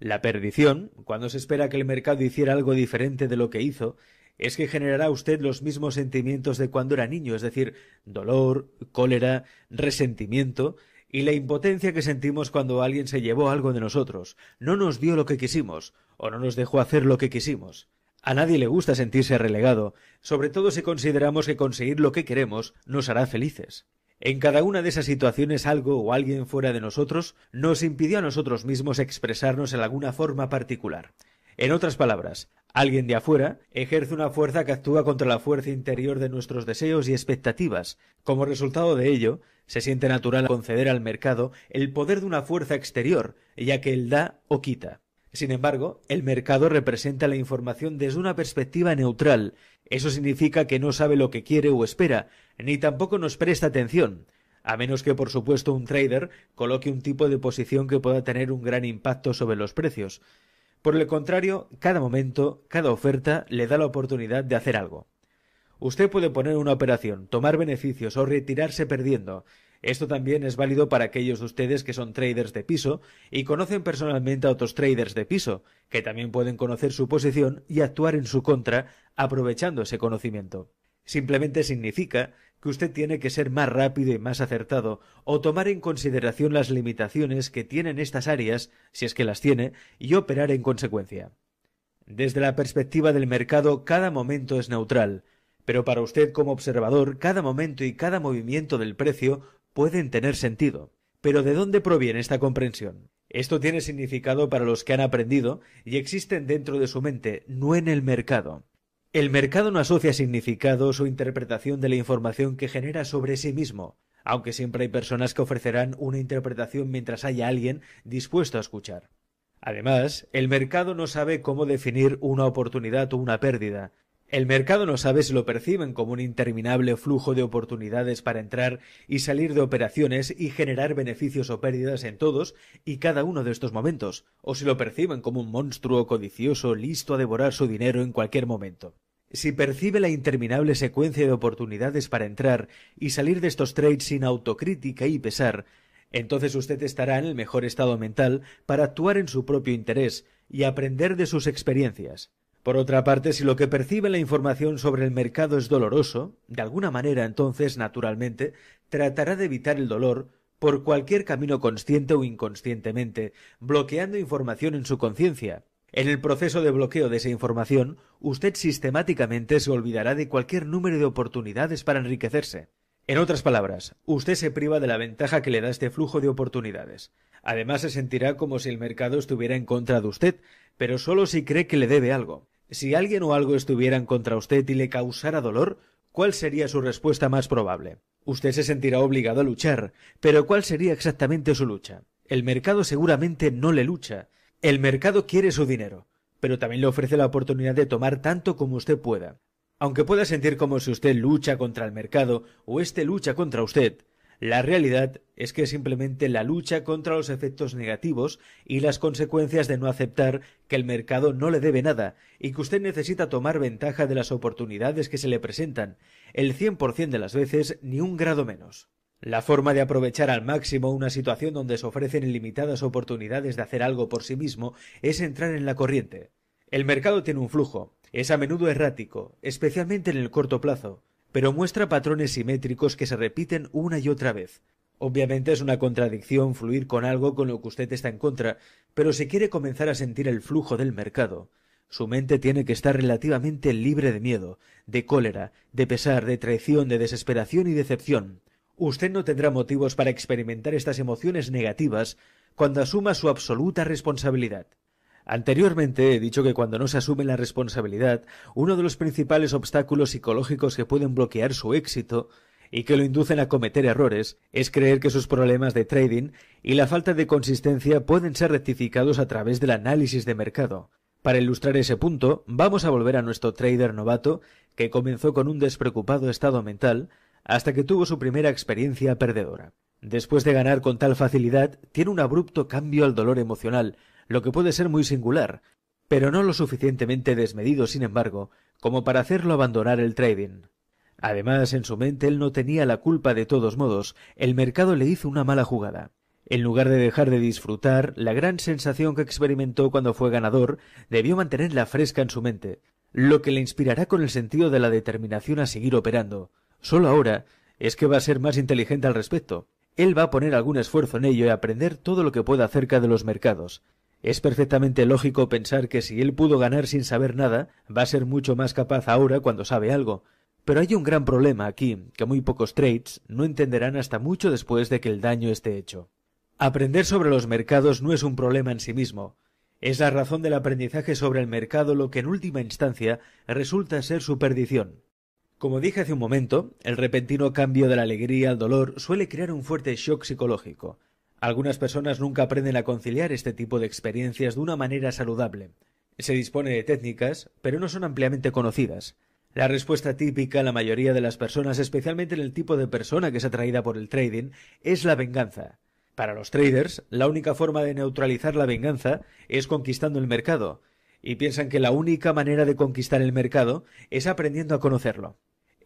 La perdición, cuando se espera que el mercado hiciera algo diferente de lo que hizo, es que generará usted los mismos sentimientos de cuando era niño, es decir, dolor, cólera, resentimiento y la impotencia que sentimos cuando alguien se llevó algo de nosotros, no nos dio lo que quisimos o no nos dejó hacer lo que quisimos. A nadie le gusta sentirse relegado, sobre todo si consideramos que conseguir lo que queremos nos hará felices. En cada una de esas situaciones algo o alguien fuera de nosotros nos impidió a nosotros mismos expresarnos en alguna forma particular. En otras palabras, alguien de afuera ejerce una fuerza que actúa contra la fuerza interior de nuestros deseos y expectativas. Como resultado de ello, se siente natural conceder al mercado el poder de una fuerza exterior, ya que él da o quita. Sin embargo, el mercado representa la información desde una perspectiva neutral. Eso significa que no sabe lo que quiere o espera, ni tampoco nos presta atención, a menos que por supuesto un trader coloque un tipo de posición que pueda tener un gran impacto sobre los precios. Por el contrario, cada momento, cada oferta le da la oportunidad de hacer algo. Usted puede poner una operación, tomar beneficios o retirarse perdiendo. Esto también es válido para aquellos de ustedes que son traders de piso y conocen personalmente a otros traders de piso, que también pueden conocer su posición y actuar en su contra aprovechando ese conocimiento. Simplemente significa que usted tiene que ser más rápido y más acertado, o tomar en consideración las limitaciones que tienen estas áreas, si es que las tiene, y operar en consecuencia. Desde la perspectiva del mercado, cada momento es neutral, pero para usted como observador, cada momento y cada movimiento del precio pueden tener sentido. Pero ¿de dónde proviene esta comprensión? Esto tiene significado para los que han aprendido y existen dentro de su mente, no en el mercado. El mercado no asocia significados o interpretación de la información que genera sobre sí mismo, aunque siempre hay personas que ofrecerán una interpretación mientras haya alguien dispuesto a escuchar. Además, el mercado no sabe cómo definir una oportunidad o una pérdida. El mercado no sabe si lo perciben como un interminable flujo de oportunidades para entrar y salir de operaciones y generar beneficios o pérdidas en todos y cada uno de estos momentos, o si lo perciben como un monstruo codicioso listo a devorar su dinero en cualquier momento. Si percibe la interminable secuencia de oportunidades para entrar y salir de estos trades sin autocrítica y pesar, entonces usted estará en el mejor estado mental para actuar en su propio interés y aprender de sus experiencias. Por otra parte, si lo que percibe la información sobre el mercado es doloroso, de alguna manera entonces, naturalmente, tratará de evitar el dolor por cualquier camino consciente o inconscientemente, bloqueando información en su conciencia. En el proceso de bloqueo de esa información, usted sistemáticamente se olvidará de cualquier número de oportunidades para enriquecerse. En otras palabras, usted se priva de la ventaja que le da este flujo de oportunidades. Además, se sentirá como si el mercado estuviera en contra de usted, pero solo si cree que le debe algo. Si alguien o algo estuviera en contra usted y le causara dolor, ¿cuál sería su respuesta más probable? Usted se sentirá obligado a luchar, pero ¿cuál sería exactamente su lucha? El mercado seguramente no le lucha. El mercado quiere su dinero pero también le ofrece la oportunidad de tomar tanto como usted pueda. Aunque pueda sentir como si usted lucha contra el mercado o éste lucha contra usted, la realidad es que es simplemente la lucha contra los efectos negativos y las consecuencias de no aceptar que el mercado no le debe nada y que usted necesita tomar ventaja de las oportunidades que se le presentan, el 100% de las veces ni un grado menos. La forma de aprovechar al máximo una situación donde se ofrecen ilimitadas oportunidades de hacer algo por sí mismo es entrar en la corriente. El mercado tiene un flujo, es a menudo errático, especialmente en el corto plazo, pero muestra patrones simétricos que se repiten una y otra vez. Obviamente es una contradicción fluir con algo con lo que usted está en contra, pero si quiere comenzar a sentir el flujo del mercado, su mente tiene que estar relativamente libre de miedo, de cólera, de pesar, de traición, de desesperación y decepción. Usted no tendrá motivos para experimentar estas emociones negativas cuando asuma su absoluta responsabilidad. Anteriormente he dicho que cuando no se asume la responsabilidad, uno de los principales obstáculos psicológicos que pueden bloquear su éxito y que lo inducen a cometer errores es creer que sus problemas de trading y la falta de consistencia pueden ser rectificados a través del análisis de mercado. Para ilustrar ese punto, vamos a volver a nuestro trader novato, que comenzó con un despreocupado estado mental, hasta que tuvo su primera experiencia perdedora. Después de ganar con tal facilidad, tiene un abrupto cambio al dolor emocional, lo que puede ser muy singular, pero no lo suficientemente desmedido, sin embargo, como para hacerlo abandonar el trading. Además, en su mente él no tenía la culpa de todos modos, el mercado le hizo una mala jugada. En lugar de dejar de disfrutar la gran sensación que experimentó cuando fue ganador, debió mantenerla fresca en su mente, lo que le inspirará con el sentido de la determinación a seguir operando. Solo ahora es que va a ser más inteligente al respecto. Él va a poner algún esfuerzo en ello y aprender todo lo que pueda acerca de los mercados. Es perfectamente lógico pensar que si él pudo ganar sin saber nada, va a ser mucho más capaz ahora cuando sabe algo. Pero hay un gran problema aquí, que muy pocos trades no entenderán hasta mucho después de que el daño esté hecho. Aprender sobre los mercados no es un problema en sí mismo. Es la razón del aprendizaje sobre el mercado lo que en última instancia resulta ser su perdición. Como dije hace un momento, el repentino cambio de la alegría al dolor suele crear un fuerte shock psicológico. Algunas personas nunca aprenden a conciliar este tipo de experiencias de una manera saludable. Se dispone de técnicas, pero no son ampliamente conocidas. La respuesta típica a la mayoría de las personas, especialmente en el tipo de persona que es atraída por el trading, es la venganza. Para los traders, la única forma de neutralizar la venganza es conquistando el mercado, y piensan que la única manera de conquistar el mercado es aprendiendo a conocerlo.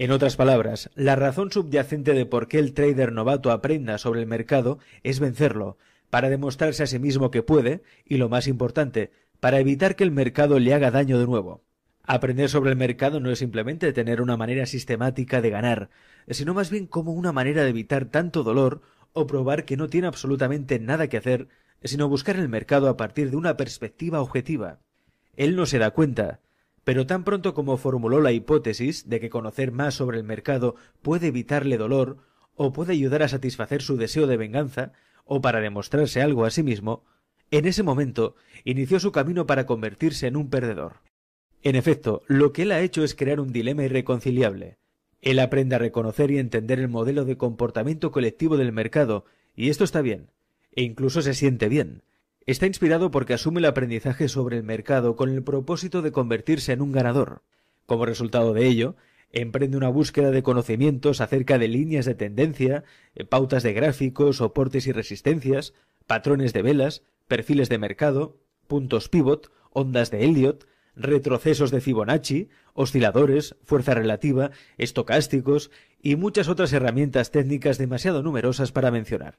En otras palabras, la razón subyacente de por qué el trader novato aprenda sobre el mercado es vencerlo, para demostrarse a sí mismo que puede, y lo más importante, para evitar que el mercado le haga daño de nuevo. Aprender sobre el mercado no es simplemente tener una manera sistemática de ganar, sino más bien como una manera de evitar tanto dolor o probar que no tiene absolutamente nada que hacer, sino buscar el mercado a partir de una perspectiva objetiva. Él no se da cuenta, pero tan pronto como formuló la hipótesis de que conocer más sobre el mercado puede evitarle dolor, o puede ayudar a satisfacer su deseo de venganza, o para demostrarse algo a sí mismo, en ese momento inició su camino para convertirse en un perdedor. En efecto, lo que él ha hecho es crear un dilema irreconciliable. Él aprende a reconocer y entender el modelo de comportamiento colectivo del mercado, y esto está bien, e incluso se siente bien, Está inspirado porque asume el aprendizaje sobre el mercado con el propósito de convertirse en un ganador. Como resultado de ello, emprende una búsqueda de conocimientos acerca de líneas de tendencia, eh, pautas de gráficos, soportes y resistencias, patrones de velas, perfiles de mercado, puntos pivot, ondas de Elliot, retrocesos de Fibonacci, osciladores, fuerza relativa, estocásticos y muchas otras herramientas técnicas demasiado numerosas para mencionar.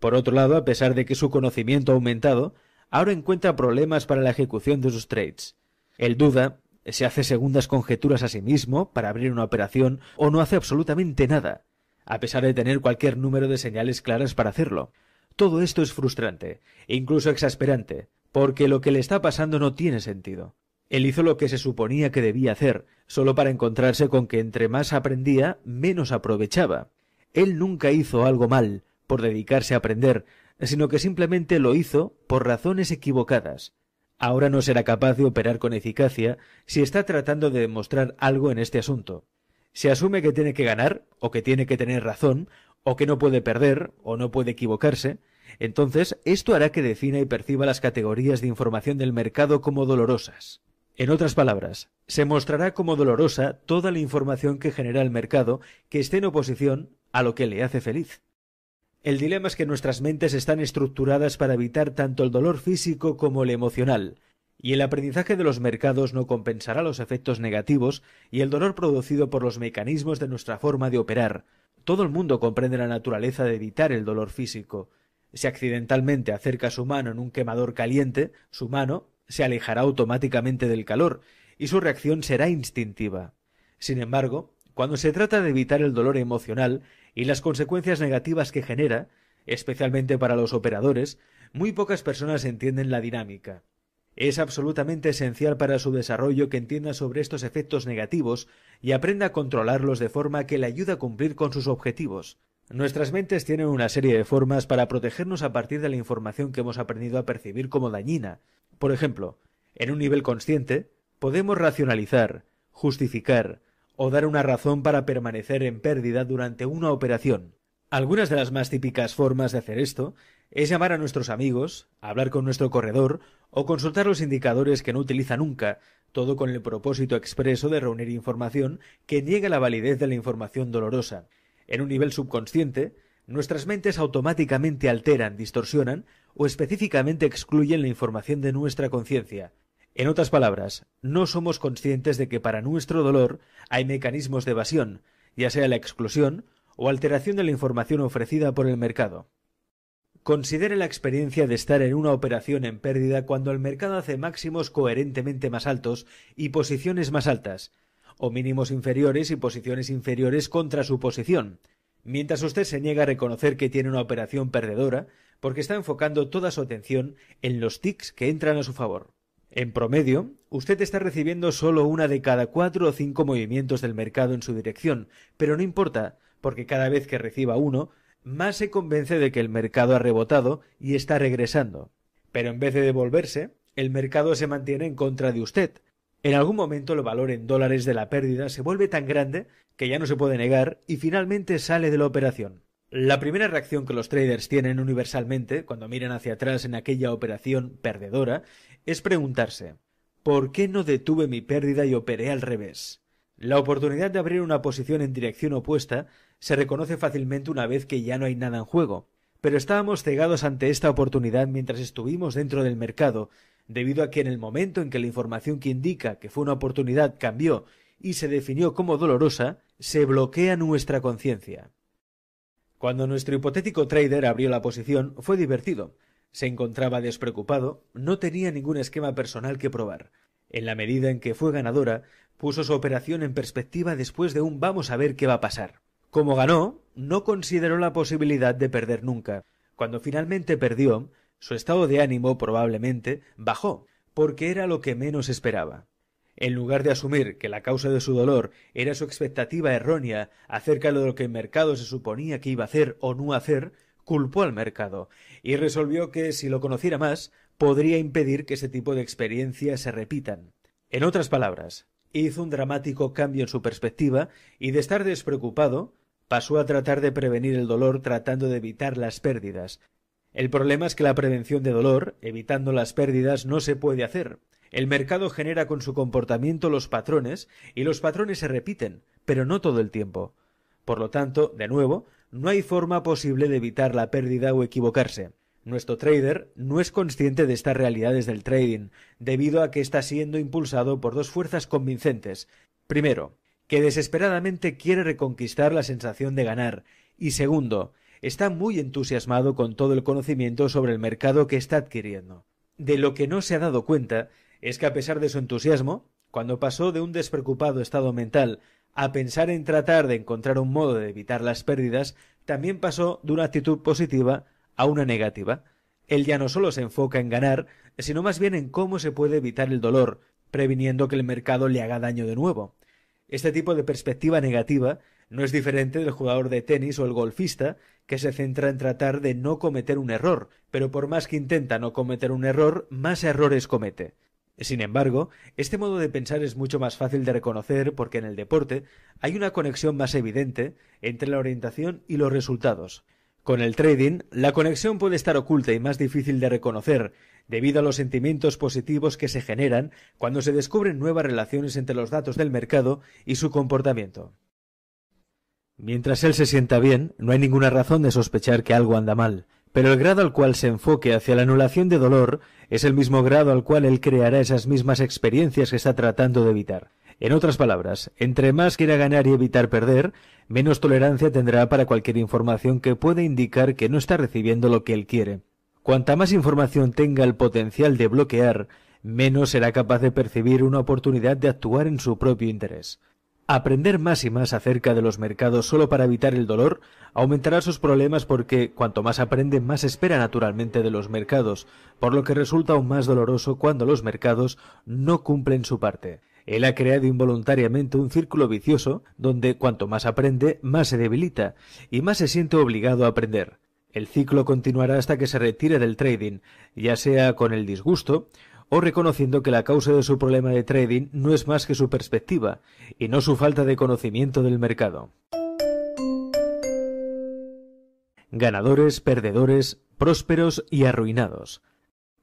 Por otro lado, a pesar de que su conocimiento ha aumentado, ahora encuentra problemas para la ejecución de sus trades. El duda, se hace segundas conjeturas a sí mismo para abrir una operación o no hace absolutamente nada, a pesar de tener cualquier número de señales claras para hacerlo. Todo esto es frustrante, e incluso exasperante, porque lo que le está pasando no tiene sentido. Él hizo lo que se suponía que debía hacer, solo para encontrarse con que entre más aprendía, menos aprovechaba. Él nunca hizo algo mal, por dedicarse a aprender, sino que simplemente lo hizo por razones equivocadas. Ahora no será capaz de operar con eficacia si está tratando de demostrar algo en este asunto. Se asume que tiene que ganar, o que tiene que tener razón, o que no puede perder, o no puede equivocarse, entonces esto hará que defina y perciba las categorías de información del mercado como dolorosas. En otras palabras, se mostrará como dolorosa toda la información que genera el mercado que esté en oposición a lo que le hace feliz. El dilema es que nuestras mentes están estructuradas para evitar tanto el dolor físico como el emocional, y el aprendizaje de los mercados no compensará los efectos negativos y el dolor producido por los mecanismos de nuestra forma de operar. Todo el mundo comprende la naturaleza de evitar el dolor físico. Si accidentalmente acerca su mano en un quemador caliente, su mano se alejará automáticamente del calor, y su reacción será instintiva. Sin embargo, cuando se trata de evitar el dolor emocional, y las consecuencias negativas que genera, especialmente para los operadores, muy pocas personas entienden la dinámica. Es absolutamente esencial para su desarrollo que entienda sobre estos efectos negativos y aprenda a controlarlos de forma que le ayude a cumplir con sus objetivos. Nuestras mentes tienen una serie de formas para protegernos a partir de la información que hemos aprendido a percibir como dañina. Por ejemplo, en un nivel consciente, podemos racionalizar, justificar, o dar una razón para permanecer en pérdida durante una operación. Algunas de las más típicas formas de hacer esto es llamar a nuestros amigos, hablar con nuestro corredor o consultar los indicadores que no utiliza nunca, todo con el propósito expreso de reunir información que niegue la validez de la información dolorosa. En un nivel subconsciente, nuestras mentes automáticamente alteran, distorsionan o específicamente excluyen la información de nuestra conciencia. En otras palabras, no somos conscientes de que para nuestro dolor hay mecanismos de evasión, ya sea la exclusión o alteración de la información ofrecida por el mercado. Considere la experiencia de estar en una operación en pérdida cuando el mercado hace máximos coherentemente más altos y posiciones más altas, o mínimos inferiores y posiciones inferiores contra su posición, mientras usted se niega a reconocer que tiene una operación perdedora porque está enfocando toda su atención en los tics que entran a su favor. En promedio, usted está recibiendo solo una de cada cuatro o cinco movimientos del mercado en su dirección, pero no importa, porque cada vez que reciba uno, más se convence de que el mercado ha rebotado y está regresando. Pero en vez de devolverse, el mercado se mantiene en contra de usted. En algún momento el valor en dólares de la pérdida se vuelve tan grande que ya no se puede negar y finalmente sale de la operación. La primera reacción que los traders tienen universalmente cuando miran hacia atrás en aquella operación perdedora es preguntarse ¿Por qué no detuve mi pérdida y operé al revés? La oportunidad de abrir una posición en dirección opuesta se reconoce fácilmente una vez que ya no hay nada en juego, pero estábamos cegados ante esta oportunidad mientras estuvimos dentro del mercado, debido a que en el momento en que la información que indica que fue una oportunidad cambió y se definió como dolorosa, se bloquea nuestra conciencia. Cuando nuestro hipotético trader abrió la posición, fue divertido. Se encontraba despreocupado, no tenía ningún esquema personal que probar. En la medida en que fue ganadora, puso su operación en perspectiva después de un vamos a ver qué va a pasar. Como ganó, no consideró la posibilidad de perder nunca. Cuando finalmente perdió, su estado de ánimo probablemente bajó, porque era lo que menos esperaba. En lugar de asumir que la causa de su dolor era su expectativa errónea acerca de lo que el mercado se suponía que iba a hacer o no hacer, culpó al mercado y resolvió que si lo conociera más podría impedir que ese tipo de experiencias se repitan. En otras palabras, hizo un dramático cambio en su perspectiva y de estar despreocupado pasó a tratar de prevenir el dolor tratando de evitar las pérdidas. El problema es que la prevención de dolor, evitando las pérdidas, no se puede hacer. El mercado genera con su comportamiento los patrones y los patrones se repiten, pero no todo el tiempo. Por lo tanto, de nuevo, no hay forma posible de evitar la pérdida o equivocarse. Nuestro trader no es consciente de estas realidades del trading, debido a que está siendo impulsado por dos fuerzas convincentes. Primero, que desesperadamente quiere reconquistar la sensación de ganar, y segundo, está muy entusiasmado con todo el conocimiento sobre el mercado que está adquiriendo. De lo que no se ha dado cuenta es que a pesar de su entusiasmo, cuando pasó de un despreocupado estado mental a pensar en tratar de encontrar un modo de evitar las pérdidas, también pasó de una actitud positiva a una negativa. Él ya no solo se enfoca en ganar, sino más bien en cómo se puede evitar el dolor, previniendo que el mercado le haga daño de nuevo. Este tipo de perspectiva negativa no es diferente del jugador de tenis o el golfista, que se centra en tratar de no cometer un error, pero por más que intenta no cometer un error, más errores comete. Sin embargo, este modo de pensar es mucho más fácil de reconocer porque en el deporte hay una conexión más evidente entre la orientación y los resultados. Con el trading, la conexión puede estar oculta y más difícil de reconocer, debido a los sentimientos positivos que se generan cuando se descubren nuevas relaciones entre los datos del mercado y su comportamiento. Mientras él se sienta bien, no hay ninguna razón de sospechar que algo anda mal. Pero el grado al cual se enfoque hacia la anulación de dolor es el mismo grado al cual él creará esas mismas experiencias que está tratando de evitar. En otras palabras, entre más quiera ganar y evitar perder, menos tolerancia tendrá para cualquier información que pueda indicar que no está recibiendo lo que él quiere. Cuanta más información tenga el potencial de bloquear, menos será capaz de percibir una oportunidad de actuar en su propio interés. Aprender más y más acerca de los mercados solo para evitar el dolor aumentará sus problemas porque cuanto más aprende más espera naturalmente de los mercados, por lo que resulta aún más doloroso cuando los mercados no cumplen su parte. Él ha creado involuntariamente un círculo vicioso donde cuanto más aprende más se debilita y más se siente obligado a aprender. El ciclo continuará hasta que se retire del trading, ya sea con el disgusto, o reconociendo que la causa de su problema de trading no es más que su perspectiva y no su falta de conocimiento del mercado. Ganadores, perdedores, prósperos y arruinados.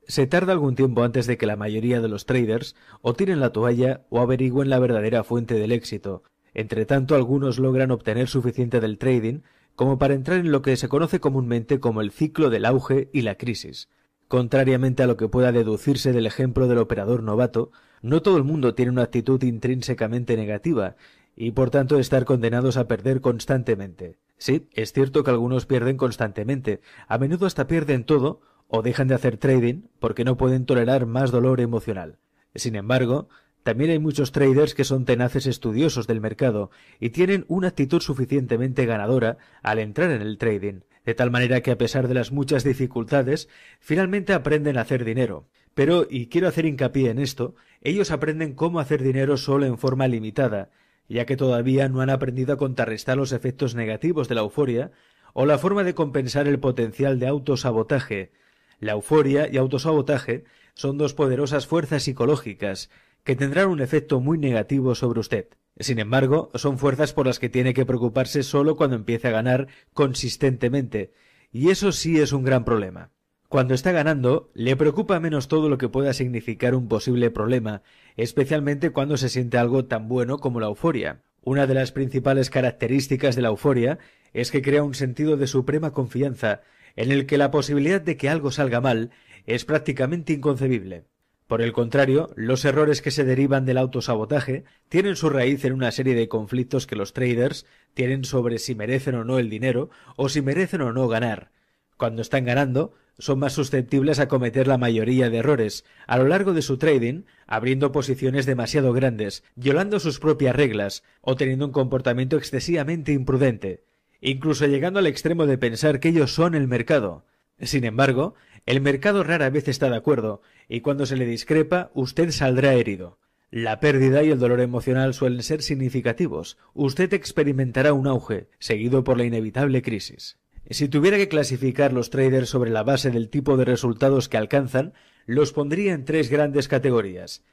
Se tarda algún tiempo antes de que la mayoría de los traders o tiren la toalla o averigüen la verdadera fuente del éxito. Entre tanto, algunos logran obtener suficiente del trading como para entrar en lo que se conoce comúnmente como el ciclo del auge y la crisis. Contrariamente a lo que pueda deducirse del ejemplo del operador novato, no todo el mundo tiene una actitud intrínsecamente negativa y por tanto estar condenados a perder constantemente. Sí, es cierto que algunos pierden constantemente, a menudo hasta pierden todo o dejan de hacer trading porque no pueden tolerar más dolor emocional. Sin embargo, también hay muchos traders que son tenaces estudiosos del mercado y tienen una actitud suficientemente ganadora al entrar en el trading de tal manera que a pesar de las muchas dificultades, finalmente aprenden a hacer dinero. Pero, y quiero hacer hincapié en esto, ellos aprenden cómo hacer dinero solo en forma limitada, ya que todavía no han aprendido a contrarrestar los efectos negativos de la euforia, o la forma de compensar el potencial de autosabotaje. La euforia y autosabotaje son dos poderosas fuerzas psicológicas que tendrán un efecto muy negativo sobre usted. Sin embargo, son fuerzas por las que tiene que preocuparse solo cuando empiece a ganar consistentemente, y eso sí es un gran problema. Cuando está ganando, le preocupa menos todo lo que pueda significar un posible problema, especialmente cuando se siente algo tan bueno como la euforia. Una de las principales características de la euforia es que crea un sentido de suprema confianza, en el que la posibilidad de que algo salga mal es prácticamente inconcebible. Por el contrario, los errores que se derivan del autosabotaje tienen su raíz en una serie de conflictos que los traders tienen sobre si merecen o no el dinero o si merecen o no ganar. Cuando están ganando, son más susceptibles a cometer la mayoría de errores a lo largo de su trading, abriendo posiciones demasiado grandes, violando sus propias reglas o teniendo un comportamiento excesivamente imprudente, incluso llegando al extremo de pensar que ellos son el mercado. Sin embargo, el mercado rara vez está de acuerdo, y cuando se le discrepa, usted saldrá herido. La pérdida y el dolor emocional suelen ser significativos. Usted experimentará un auge, seguido por la inevitable crisis. Si tuviera que clasificar los traders sobre la base del tipo de resultados que alcanzan, los pondría en tres grandes categorías.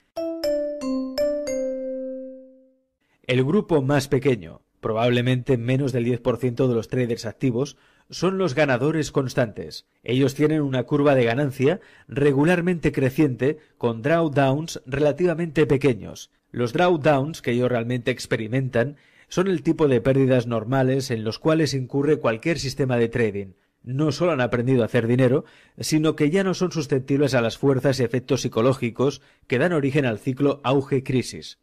El grupo más pequeño, probablemente menos del 10% de los traders activos, son los ganadores constantes. Ellos tienen una curva de ganancia regularmente creciente con drawdowns relativamente pequeños. Los drawdowns que ellos realmente experimentan son el tipo de pérdidas normales en los cuales incurre cualquier sistema de trading. No solo han aprendido a hacer dinero, sino que ya no son susceptibles a las fuerzas y efectos psicológicos que dan origen al ciclo auge-crisis.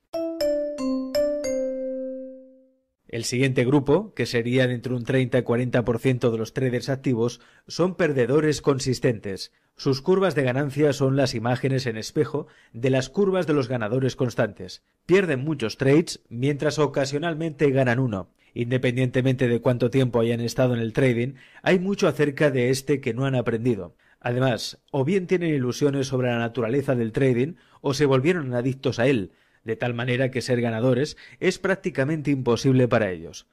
El siguiente grupo, que serían entre un 30 y 40% de los traders activos, son perdedores consistentes. Sus curvas de ganancia son las imágenes en espejo de las curvas de los ganadores constantes. Pierden muchos trades, mientras ocasionalmente ganan uno. Independientemente de cuánto tiempo hayan estado en el trading, hay mucho acerca de este que no han aprendido. Además, o bien tienen ilusiones sobre la naturaleza del trading, o se volvieron adictos a él, de tal manera que ser ganadores es prácticamente imposible para ellos.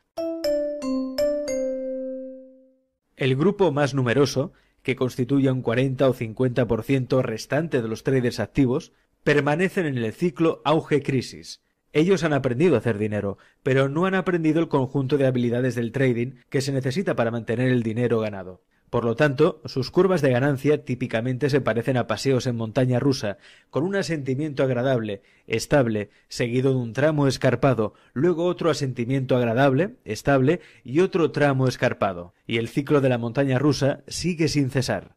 El grupo más numeroso, que constituye un 40 o 50% restante de los traders activos, permanecen en el ciclo auge-crisis. Ellos han aprendido a hacer dinero, pero no han aprendido el conjunto de habilidades del trading que se necesita para mantener el dinero ganado. Por lo tanto, sus curvas de ganancia típicamente se parecen a paseos en montaña rusa, con un asentimiento agradable, estable, seguido de un tramo escarpado, luego otro asentimiento agradable, estable y otro tramo escarpado, y el ciclo de la montaña rusa sigue sin cesar.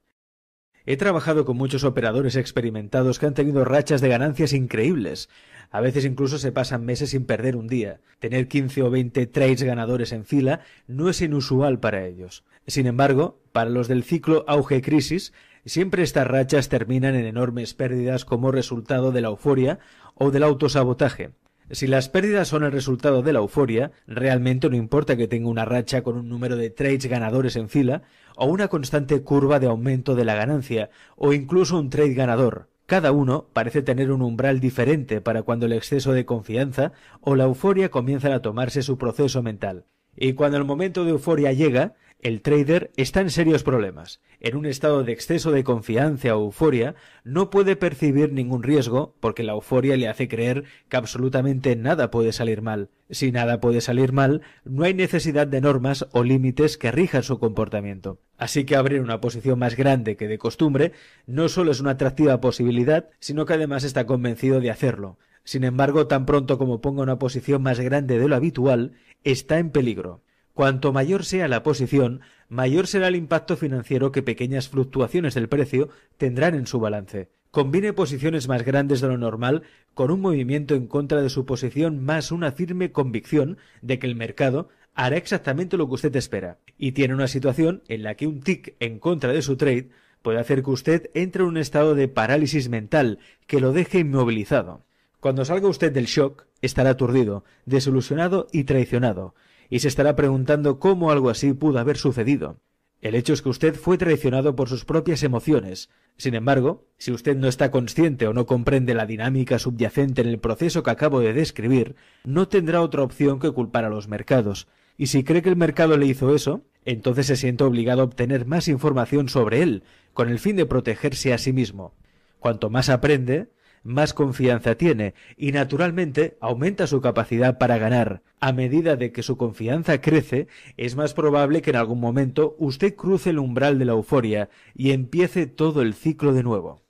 He trabajado con muchos operadores experimentados que han tenido rachas de ganancias increíbles. A veces incluso se pasan meses sin perder un día. Tener 15 o 20 trades ganadores en fila no es inusual para ellos. Sin embargo, para los del ciclo auge-crisis, siempre estas rachas terminan en enormes pérdidas como resultado de la euforia o del autosabotaje. Si las pérdidas son el resultado de la euforia, realmente no importa que tenga una racha con un número de trades ganadores en fila, o una constante curva de aumento de la ganancia, o incluso un trade ganador. Cada uno parece tener un umbral diferente para cuando el exceso de confianza o la euforia comienzan a tomarse su proceso mental. Y cuando el momento de euforia llega, el trader está en serios problemas. En un estado de exceso de confianza o euforia, no puede percibir ningún riesgo porque la euforia le hace creer que absolutamente nada puede salir mal. Si nada puede salir mal, no hay necesidad de normas o límites que rijan su comportamiento. Así que abrir una posición más grande que de costumbre no solo es una atractiva posibilidad, sino que además está convencido de hacerlo. Sin embargo, tan pronto como ponga una posición más grande de lo habitual, está en peligro. Cuanto mayor sea la posición, mayor será el impacto financiero que pequeñas fluctuaciones del precio tendrán en su balance. Combine posiciones más grandes de lo normal con un movimiento en contra de su posición más una firme convicción de que el mercado hará exactamente lo que usted espera. Y tiene una situación en la que un tick en contra de su trade puede hacer que usted entre en un estado de parálisis mental que lo deje inmovilizado. Cuando salga usted del shock, estará aturdido, desilusionado y traicionado, y se estará preguntando cómo algo así pudo haber sucedido. El hecho es que usted fue traicionado por sus propias emociones. Sin embargo, si usted no está consciente o no comprende la dinámica subyacente en el proceso que acabo de describir, no tendrá otra opción que culpar a los mercados. Y si cree que el mercado le hizo eso, entonces se siente obligado a obtener más información sobre él, con el fin de protegerse a sí mismo. Cuanto más aprende, más confianza tiene y naturalmente aumenta su capacidad para ganar. A medida de que su confianza crece, es más probable que en algún momento usted cruce el umbral de la euforia y empiece todo el ciclo de nuevo.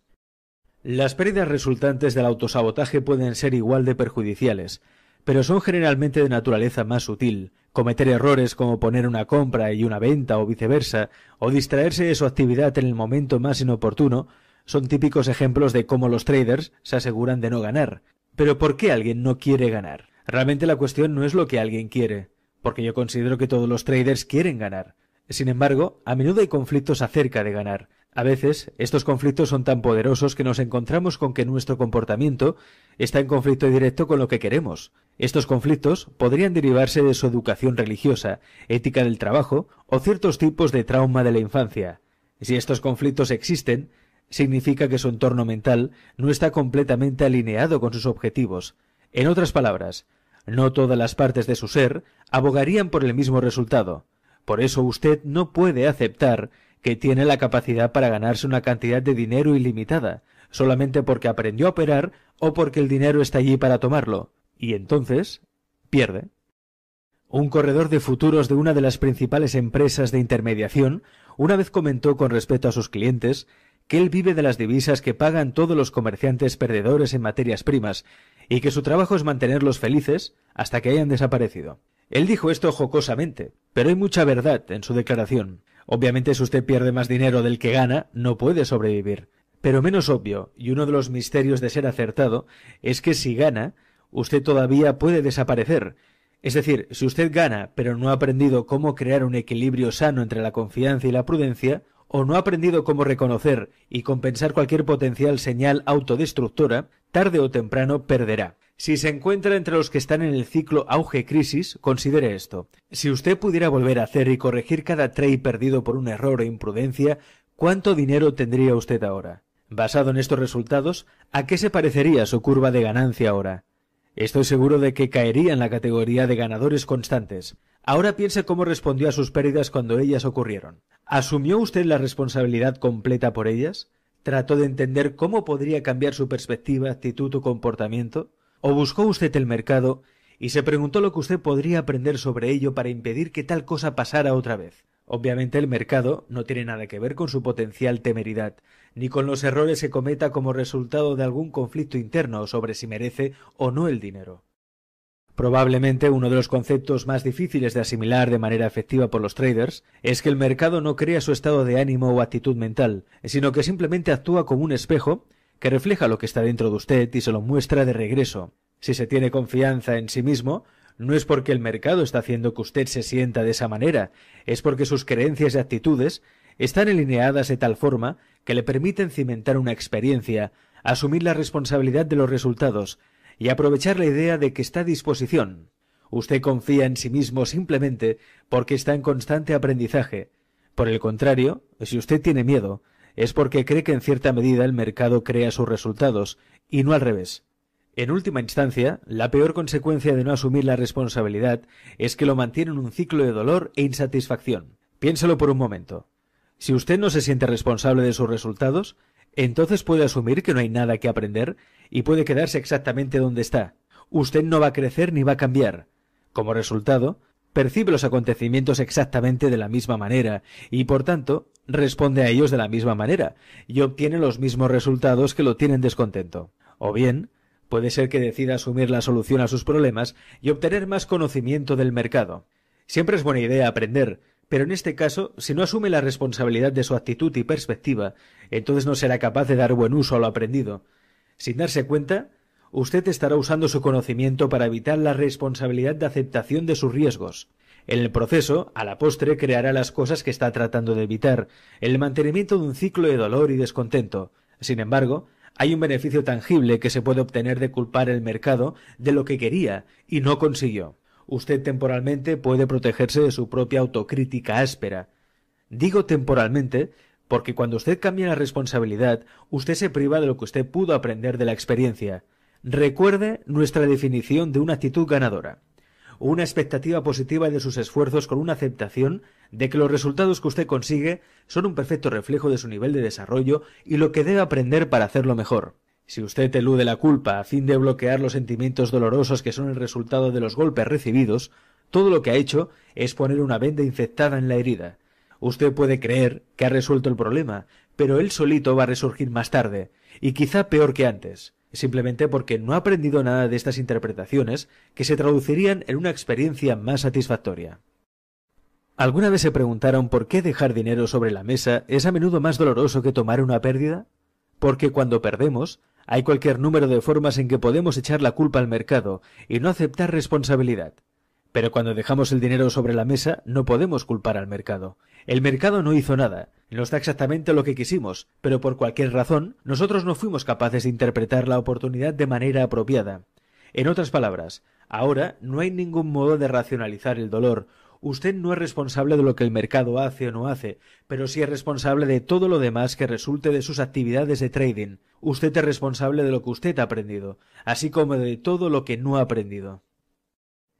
Las pérdidas resultantes del autosabotaje pueden ser igual de perjudiciales, pero son generalmente de naturaleza más sutil. Cometer errores como poner una compra y una venta o viceversa, o distraerse de su actividad en el momento más inoportuno, son típicos ejemplos de cómo los traders se aseguran de no ganar. Pero ¿por qué alguien no quiere ganar? Realmente la cuestión no es lo que alguien quiere, porque yo considero que todos los traders quieren ganar. Sin embargo, a menudo hay conflictos acerca de ganar. A veces, estos conflictos son tan poderosos que nos encontramos con que nuestro comportamiento está en conflicto directo con lo que queremos. Estos conflictos podrían derivarse de su educación religiosa, ética del trabajo o ciertos tipos de trauma de la infancia. Si estos conflictos existen, significa que su entorno mental no está completamente alineado con sus objetivos. En otras palabras, no todas las partes de su ser abogarían por el mismo resultado. Por eso usted no puede aceptar que tiene la capacidad para ganarse una cantidad de dinero ilimitada, solamente porque aprendió a operar o porque el dinero está allí para tomarlo, y entonces pierde. Un corredor de futuros de una de las principales empresas de intermediación una vez comentó con respecto a sus clientes que él vive de las divisas que pagan todos los comerciantes perdedores en materias primas, y que su trabajo es mantenerlos felices hasta que hayan desaparecido. Él dijo esto jocosamente, pero hay mucha verdad en su declaración. Obviamente si usted pierde más dinero del que gana, no puede sobrevivir. Pero menos obvio, y uno de los misterios de ser acertado, es que si gana, usted todavía puede desaparecer. Es decir, si usted gana, pero no ha aprendido cómo crear un equilibrio sano entre la confianza y la prudencia, o no ha aprendido cómo reconocer y compensar cualquier potencial señal autodestructora, tarde o temprano perderá. Si se encuentra entre los que están en el ciclo auge-crisis, considere esto. Si usted pudiera volver a hacer y corregir cada trade perdido por un error o imprudencia, ¿cuánto dinero tendría usted ahora? Basado en estos resultados, ¿a qué se parecería su curva de ganancia ahora? Estoy seguro de que caería en la categoría de ganadores constantes. Ahora piense cómo respondió a sus pérdidas cuando ellas ocurrieron. ¿Asumió usted la responsabilidad completa por ellas? ¿Trató de entender cómo podría cambiar su perspectiva, actitud o comportamiento? ¿O buscó usted el mercado y se preguntó lo que usted podría aprender sobre ello para impedir que tal cosa pasara otra vez? Obviamente el mercado no tiene nada que ver con su potencial temeridad, ni con los errores que cometa como resultado de algún conflicto interno sobre si merece o no el dinero. Probablemente uno de los conceptos más difíciles de asimilar de manera efectiva por los traders es que el mercado no crea su estado de ánimo o actitud mental, sino que simplemente actúa como un espejo que refleja lo que está dentro de usted y se lo muestra de regreso. Si se tiene confianza en sí mismo, no es porque el mercado está haciendo que usted se sienta de esa manera, es porque sus creencias y actitudes están alineadas de tal forma que le permiten cimentar una experiencia, asumir la responsabilidad de los resultados y aprovechar la idea de que está a disposición. Usted confía en sí mismo simplemente porque está en constante aprendizaje. Por el contrario, si usted tiene miedo, es porque cree que en cierta medida el mercado crea sus resultados, y no al revés. En última instancia, la peor consecuencia de no asumir la responsabilidad es que lo mantiene en un ciclo de dolor e insatisfacción. Piénselo por un momento. Si usted no se siente responsable de sus resultados, entonces puede asumir que no hay nada que aprender y puede quedarse exactamente donde está. Usted no va a crecer ni va a cambiar. Como resultado, percibe los acontecimientos exactamente de la misma manera y, por tanto, responde a ellos de la misma manera y obtiene los mismos resultados que lo tienen descontento. O bien, puede ser que decida asumir la solución a sus problemas y obtener más conocimiento del mercado. Siempre es buena idea aprender, pero en este caso, si no asume la responsabilidad de su actitud y perspectiva, entonces no será capaz de dar buen uso a lo aprendido. Sin darse cuenta, usted estará usando su conocimiento para evitar la responsabilidad de aceptación de sus riesgos. En el proceso, a la postre, creará las cosas que está tratando de evitar, el mantenimiento de un ciclo de dolor y descontento. Sin embargo, hay un beneficio tangible que se puede obtener de culpar el mercado de lo que quería y no consiguió usted temporalmente puede protegerse de su propia autocrítica áspera. Digo temporalmente porque cuando usted cambia la responsabilidad, usted se priva de lo que usted pudo aprender de la experiencia. Recuerde nuestra definición de una actitud ganadora. Una expectativa positiva de sus esfuerzos con una aceptación de que los resultados que usted consigue son un perfecto reflejo de su nivel de desarrollo y lo que debe aprender para hacerlo mejor. Si usted elude la culpa a fin de bloquear los sentimientos dolorosos que son el resultado de los golpes recibidos, todo lo que ha hecho es poner una venda infectada en la herida. Usted puede creer que ha resuelto el problema, pero él solito va a resurgir más tarde, y quizá peor que antes, simplemente porque no ha aprendido nada de estas interpretaciones que se traducirían en una experiencia más satisfactoria. ¿Alguna vez se preguntaron por qué dejar dinero sobre la mesa es a menudo más doloroso que tomar una pérdida? porque cuando perdemos, hay cualquier número de formas en que podemos echar la culpa al mercado y no aceptar responsabilidad. Pero cuando dejamos el dinero sobre la mesa, no podemos culpar al mercado. El mercado no hizo nada, nos da exactamente lo que quisimos, pero por cualquier razón, nosotros no fuimos capaces de interpretar la oportunidad de manera apropiada. En otras palabras, ahora no hay ningún modo de racionalizar el dolor Usted no es responsable de lo que el mercado hace o no hace, pero sí es responsable de todo lo demás que resulte de sus actividades de trading. Usted es responsable de lo que usted ha aprendido, así como de todo lo que no ha aprendido.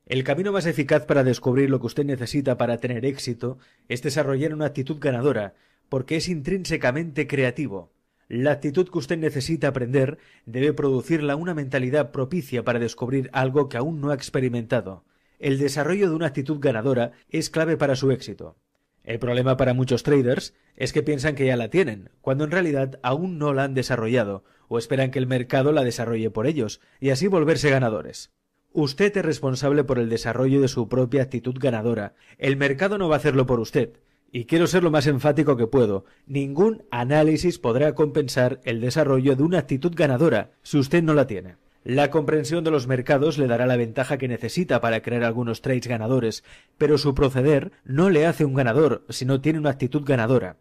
El camino más eficaz para descubrir lo que usted necesita para tener éxito es desarrollar una actitud ganadora, porque es intrínsecamente creativo. La actitud que usted necesita aprender debe producirla una mentalidad propicia para descubrir algo que aún no ha experimentado el desarrollo de una actitud ganadora es clave para su éxito. El problema para muchos traders es que piensan que ya la tienen, cuando en realidad aún no la han desarrollado, o esperan que el mercado la desarrolle por ellos, y así volverse ganadores. Usted es responsable por el desarrollo de su propia actitud ganadora. El mercado no va a hacerlo por usted. Y quiero ser lo más enfático que puedo. Ningún análisis podrá compensar el desarrollo de una actitud ganadora si usted no la tiene. La comprensión de los mercados le dará la ventaja que necesita para crear algunos trades ganadores, pero su proceder no le hace un ganador si no tiene una actitud ganadora.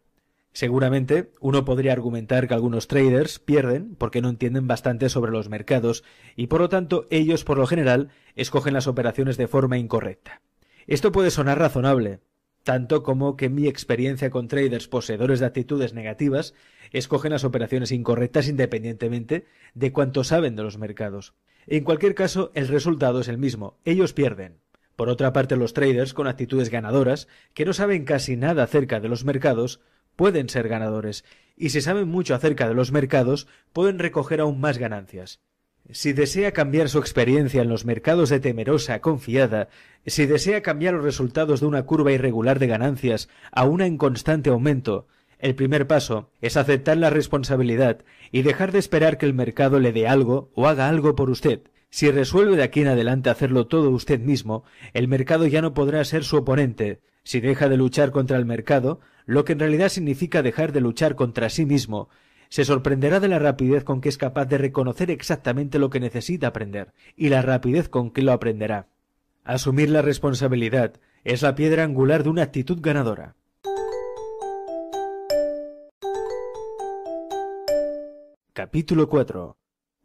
Seguramente uno podría argumentar que algunos traders pierden porque no entienden bastante sobre los mercados y por lo tanto ellos por lo general escogen las operaciones de forma incorrecta. Esto puede sonar razonable, tanto como que mi experiencia con traders poseedores de actitudes negativas escogen las operaciones incorrectas independientemente de cuánto saben de los mercados. En cualquier caso, el resultado es el mismo, ellos pierden. Por otra parte, los traders con actitudes ganadoras, que no saben casi nada acerca de los mercados, pueden ser ganadores, y si saben mucho acerca de los mercados, pueden recoger aún más ganancias. Si desea cambiar su experiencia en los mercados de temerosa confiada, si desea cambiar los resultados de una curva irregular de ganancias a una en constante aumento, el primer paso es aceptar la responsabilidad y dejar de esperar que el mercado le dé algo o haga algo por usted. Si resuelve de aquí en adelante hacerlo todo usted mismo, el mercado ya no podrá ser su oponente. Si deja de luchar contra el mercado, lo que en realidad significa dejar de luchar contra sí mismo, se sorprenderá de la rapidez con que es capaz de reconocer exactamente lo que necesita aprender y la rapidez con que lo aprenderá. Asumir la responsabilidad es la piedra angular de una actitud ganadora. Capítulo 4.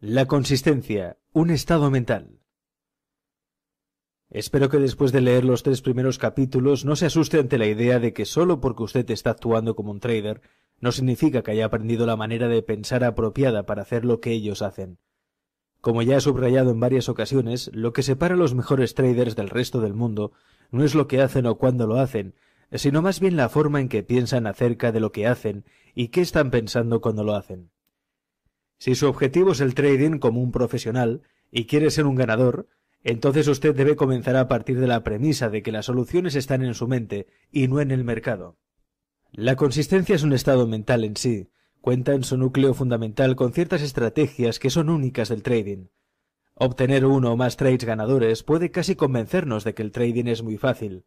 La consistencia, un estado mental. Espero que después de leer los tres primeros capítulos no se asuste ante la idea de que solo porque usted está actuando como un trader no significa que haya aprendido la manera de pensar apropiada para hacer lo que ellos hacen. Como ya he subrayado en varias ocasiones, lo que separa a los mejores traders del resto del mundo no es lo que hacen o cuándo lo hacen, sino más bien la forma en que piensan acerca de lo que hacen y qué están pensando cuando lo hacen. Si su objetivo es el trading como un profesional y quiere ser un ganador, entonces usted debe comenzar a partir de la premisa de que las soluciones están en su mente y no en el mercado. La consistencia es un estado mental en sí. Cuenta en su núcleo fundamental con ciertas estrategias que son únicas del trading. Obtener uno o más trades ganadores puede casi convencernos de que el trading es muy fácil.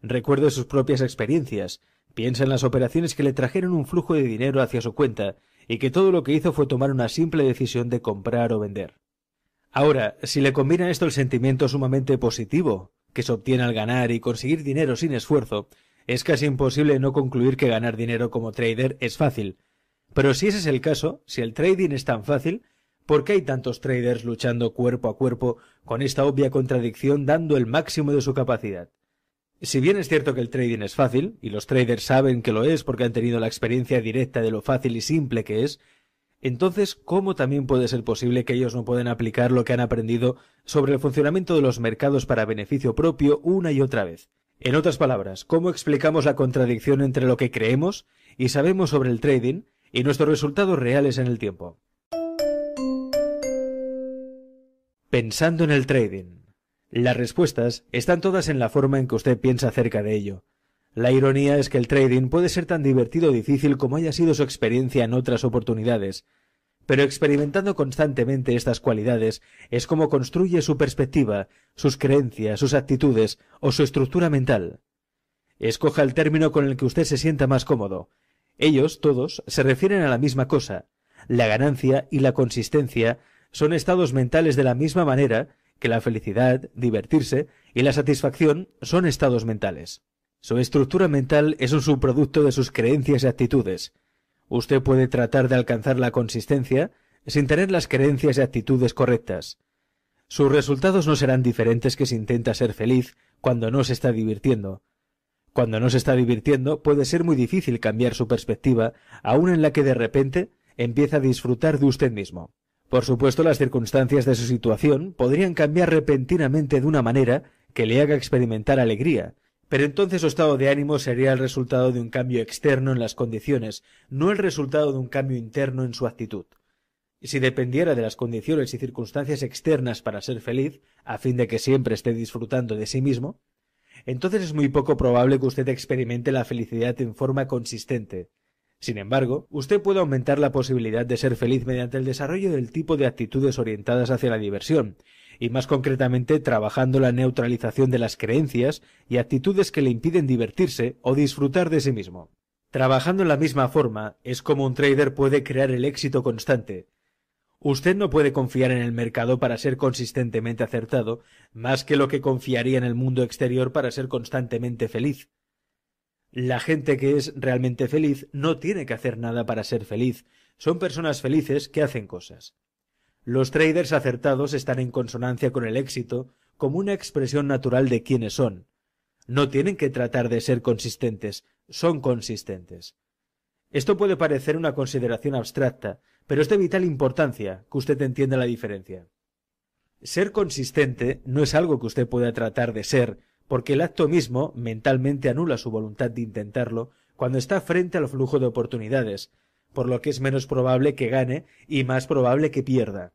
Recuerde sus propias experiencias, piensa en las operaciones que le trajeron un flujo de dinero hacia su cuenta y que todo lo que hizo fue tomar una simple decisión de comprar o vender. Ahora, si le combina esto el sentimiento sumamente positivo que se obtiene al ganar y conseguir dinero sin esfuerzo, es casi imposible no concluir que ganar dinero como trader es fácil. Pero si ese es el caso, si el trading es tan fácil, ¿por qué hay tantos traders luchando cuerpo a cuerpo con esta obvia contradicción dando el máximo de su capacidad? Si bien es cierto que el trading es fácil, y los traders saben que lo es porque han tenido la experiencia directa de lo fácil y simple que es, entonces, ¿cómo también puede ser posible que ellos no puedan aplicar lo que han aprendido sobre el funcionamiento de los mercados para beneficio propio una y otra vez? En otras palabras, ¿cómo explicamos la contradicción entre lo que creemos y sabemos sobre el trading y nuestros resultados reales en el tiempo? Pensando en el trading. Las respuestas están todas en la forma en que usted piensa acerca de ello. La ironía es que el trading puede ser tan divertido o difícil como haya sido su experiencia en otras oportunidades, pero experimentando constantemente estas cualidades es como construye su perspectiva, sus creencias, sus actitudes o su estructura mental. Escoja el término con el que usted se sienta más cómodo. Ellos, todos, se refieren a la misma cosa. La ganancia y la consistencia son estados mentales de la misma manera que la felicidad, divertirse y la satisfacción son estados mentales. Su estructura mental es un subproducto de sus creencias y actitudes. Usted puede tratar de alcanzar la consistencia sin tener las creencias y actitudes correctas. Sus resultados no serán diferentes que si intenta ser feliz cuando no se está divirtiendo. Cuando no se está divirtiendo puede ser muy difícil cambiar su perspectiva, aun en la que de repente empieza a disfrutar de usted mismo. Por supuesto, las circunstancias de su situación podrían cambiar repentinamente de una manera que le haga experimentar alegría, pero entonces su estado de ánimo sería el resultado de un cambio externo en las condiciones, no el resultado de un cambio interno en su actitud. si dependiera de las condiciones y circunstancias externas para ser feliz, a fin de que siempre esté disfrutando de sí mismo, entonces es muy poco probable que usted experimente la felicidad en forma consistente. Sin embargo, usted puede aumentar la posibilidad de ser feliz mediante el desarrollo del tipo de actitudes orientadas hacia la diversión, y más concretamente trabajando la neutralización de las creencias y actitudes que le impiden divertirse o disfrutar de sí mismo. Trabajando en la misma forma es como un trader puede crear el éxito constante. Usted no puede confiar en el mercado para ser consistentemente acertado, más que lo que confiaría en el mundo exterior para ser constantemente feliz. La gente que es realmente feliz no tiene que hacer nada para ser feliz, son personas felices que hacen cosas. Los traders acertados están en consonancia con el éxito como una expresión natural de quienes son. No tienen que tratar de ser consistentes, son consistentes. Esto puede parecer una consideración abstracta, pero es de vital importancia que usted entienda la diferencia. Ser consistente no es algo que usted pueda tratar de ser, porque el acto mismo mentalmente anula su voluntad de intentarlo cuando está frente al flujo de oportunidades, por lo que es menos probable que gane y más probable que pierda.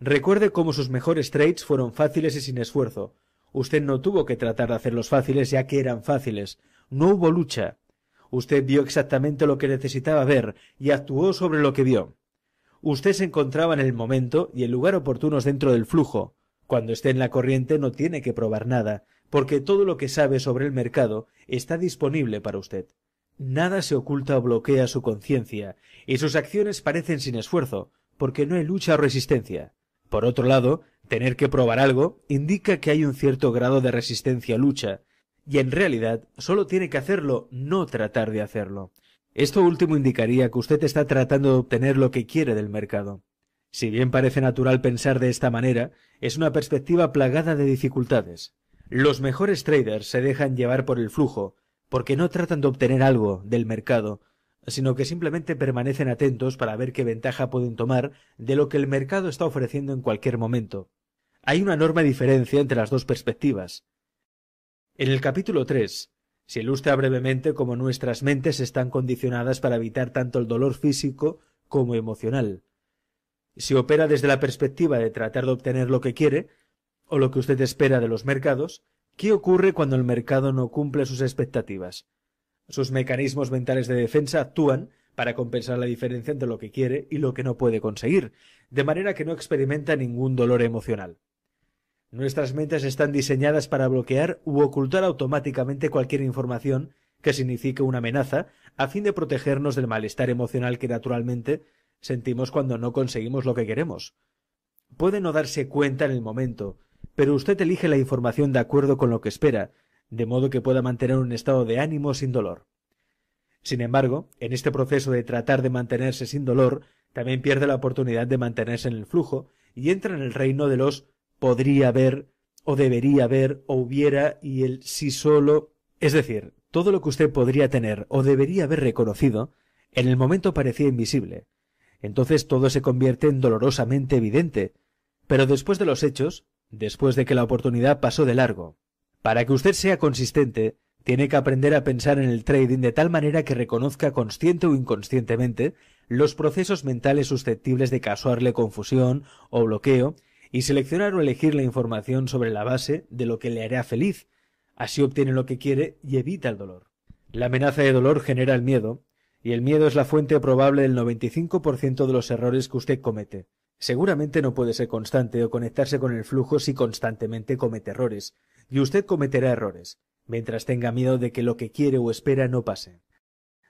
Recuerde cómo sus mejores trades fueron fáciles y sin esfuerzo. Usted no tuvo que tratar de hacerlos fáciles ya que eran fáciles. No hubo lucha. Usted vio exactamente lo que necesitaba ver y actuó sobre lo que vio. Usted se encontraba en el momento y el lugar oportunos dentro del flujo. Cuando esté en la corriente no tiene que probar nada, porque todo lo que sabe sobre el mercado está disponible para usted. Nada se oculta o bloquea su conciencia, y sus acciones parecen sin esfuerzo, porque no hay lucha o resistencia. Por otro lado, tener que probar algo indica que hay un cierto grado de resistencia a lucha, y en realidad solo tiene que hacerlo, no tratar de hacerlo. Esto último indicaría que usted está tratando de obtener lo que quiere del mercado. Si bien parece natural pensar de esta manera, es una perspectiva plagada de dificultades. Los mejores traders se dejan llevar por el flujo, porque no tratan de obtener algo del mercado, sino que simplemente permanecen atentos para ver qué ventaja pueden tomar de lo que el mercado está ofreciendo en cualquier momento. Hay una enorme diferencia entre las dos perspectivas. En el capítulo 3 se ilustra brevemente cómo nuestras mentes están condicionadas para evitar tanto el dolor físico como emocional. Si opera desde la perspectiva de tratar de obtener lo que quiere, o lo que usted espera de los mercados, ¿qué ocurre cuando el mercado no cumple sus expectativas? Sus mecanismos mentales de defensa actúan para compensar la diferencia entre lo que quiere y lo que no puede conseguir, de manera que no experimenta ningún dolor emocional. Nuestras mentes están diseñadas para bloquear u ocultar automáticamente cualquier información que signifique una amenaza a fin de protegernos del malestar emocional que naturalmente sentimos cuando no conseguimos lo que queremos. Puede no darse cuenta en el momento, pero usted elige la información de acuerdo con lo que espera de modo que pueda mantener un estado de ánimo sin dolor. Sin embargo, en este proceso de tratar de mantenerse sin dolor, también pierde la oportunidad de mantenerse en el flujo y entra en el reino de los podría haber o debería haber o hubiera y el si solo, es decir, todo lo que usted podría tener o debería haber reconocido, en el momento parecía invisible. Entonces todo se convierte en dolorosamente evidente, pero después de los hechos, después de que la oportunidad pasó de largo, para que usted sea consistente, tiene que aprender a pensar en el trading de tal manera que reconozca consciente o inconscientemente los procesos mentales susceptibles de causarle confusión o bloqueo y seleccionar o elegir la información sobre la base de lo que le hará feliz. Así obtiene lo que quiere y evita el dolor. La amenaza de dolor genera el miedo, y el miedo es la fuente probable del 95% de los errores que usted comete. Seguramente no puede ser constante o conectarse con el flujo si constantemente comete errores, y usted cometerá errores, mientras tenga miedo de que lo que quiere o espera no pase.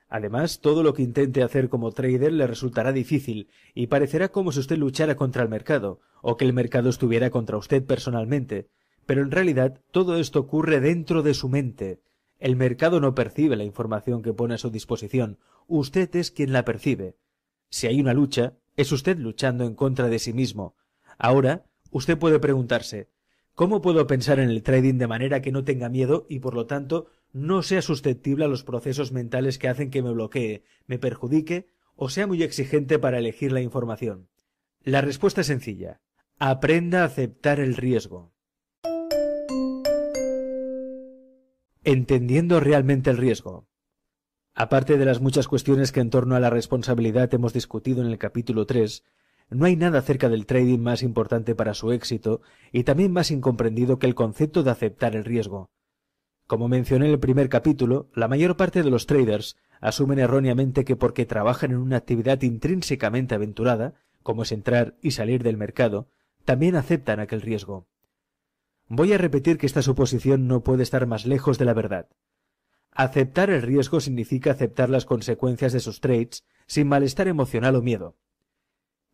Además, todo lo que intente hacer como trader le resultará difícil y parecerá como si usted luchara contra el mercado, o que el mercado estuviera contra usted personalmente, pero en realidad todo esto ocurre dentro de su mente. El mercado no percibe la información que pone a su disposición, usted es quien la percibe. Si hay una lucha, es usted luchando en contra de sí mismo. Ahora, usted puede preguntarse ¿Cómo puedo pensar en el trading de manera que no tenga miedo y por lo tanto no sea susceptible a los procesos mentales que hacen que me bloquee, me perjudique o sea muy exigente para elegir la información? La respuesta es sencilla. Aprenda a aceptar el riesgo. Entendiendo realmente el riesgo. Aparte de las muchas cuestiones que en torno a la responsabilidad hemos discutido en el capítulo 3, no hay nada acerca del trading más importante para su éxito y también más incomprendido que el concepto de aceptar el riesgo. Como mencioné en el primer capítulo, la mayor parte de los traders asumen erróneamente que porque trabajan en una actividad intrínsecamente aventurada, como es entrar y salir del mercado, también aceptan aquel riesgo. Voy a repetir que esta suposición no puede estar más lejos de la verdad. Aceptar el riesgo significa aceptar las consecuencias de sus trades sin malestar emocional o miedo.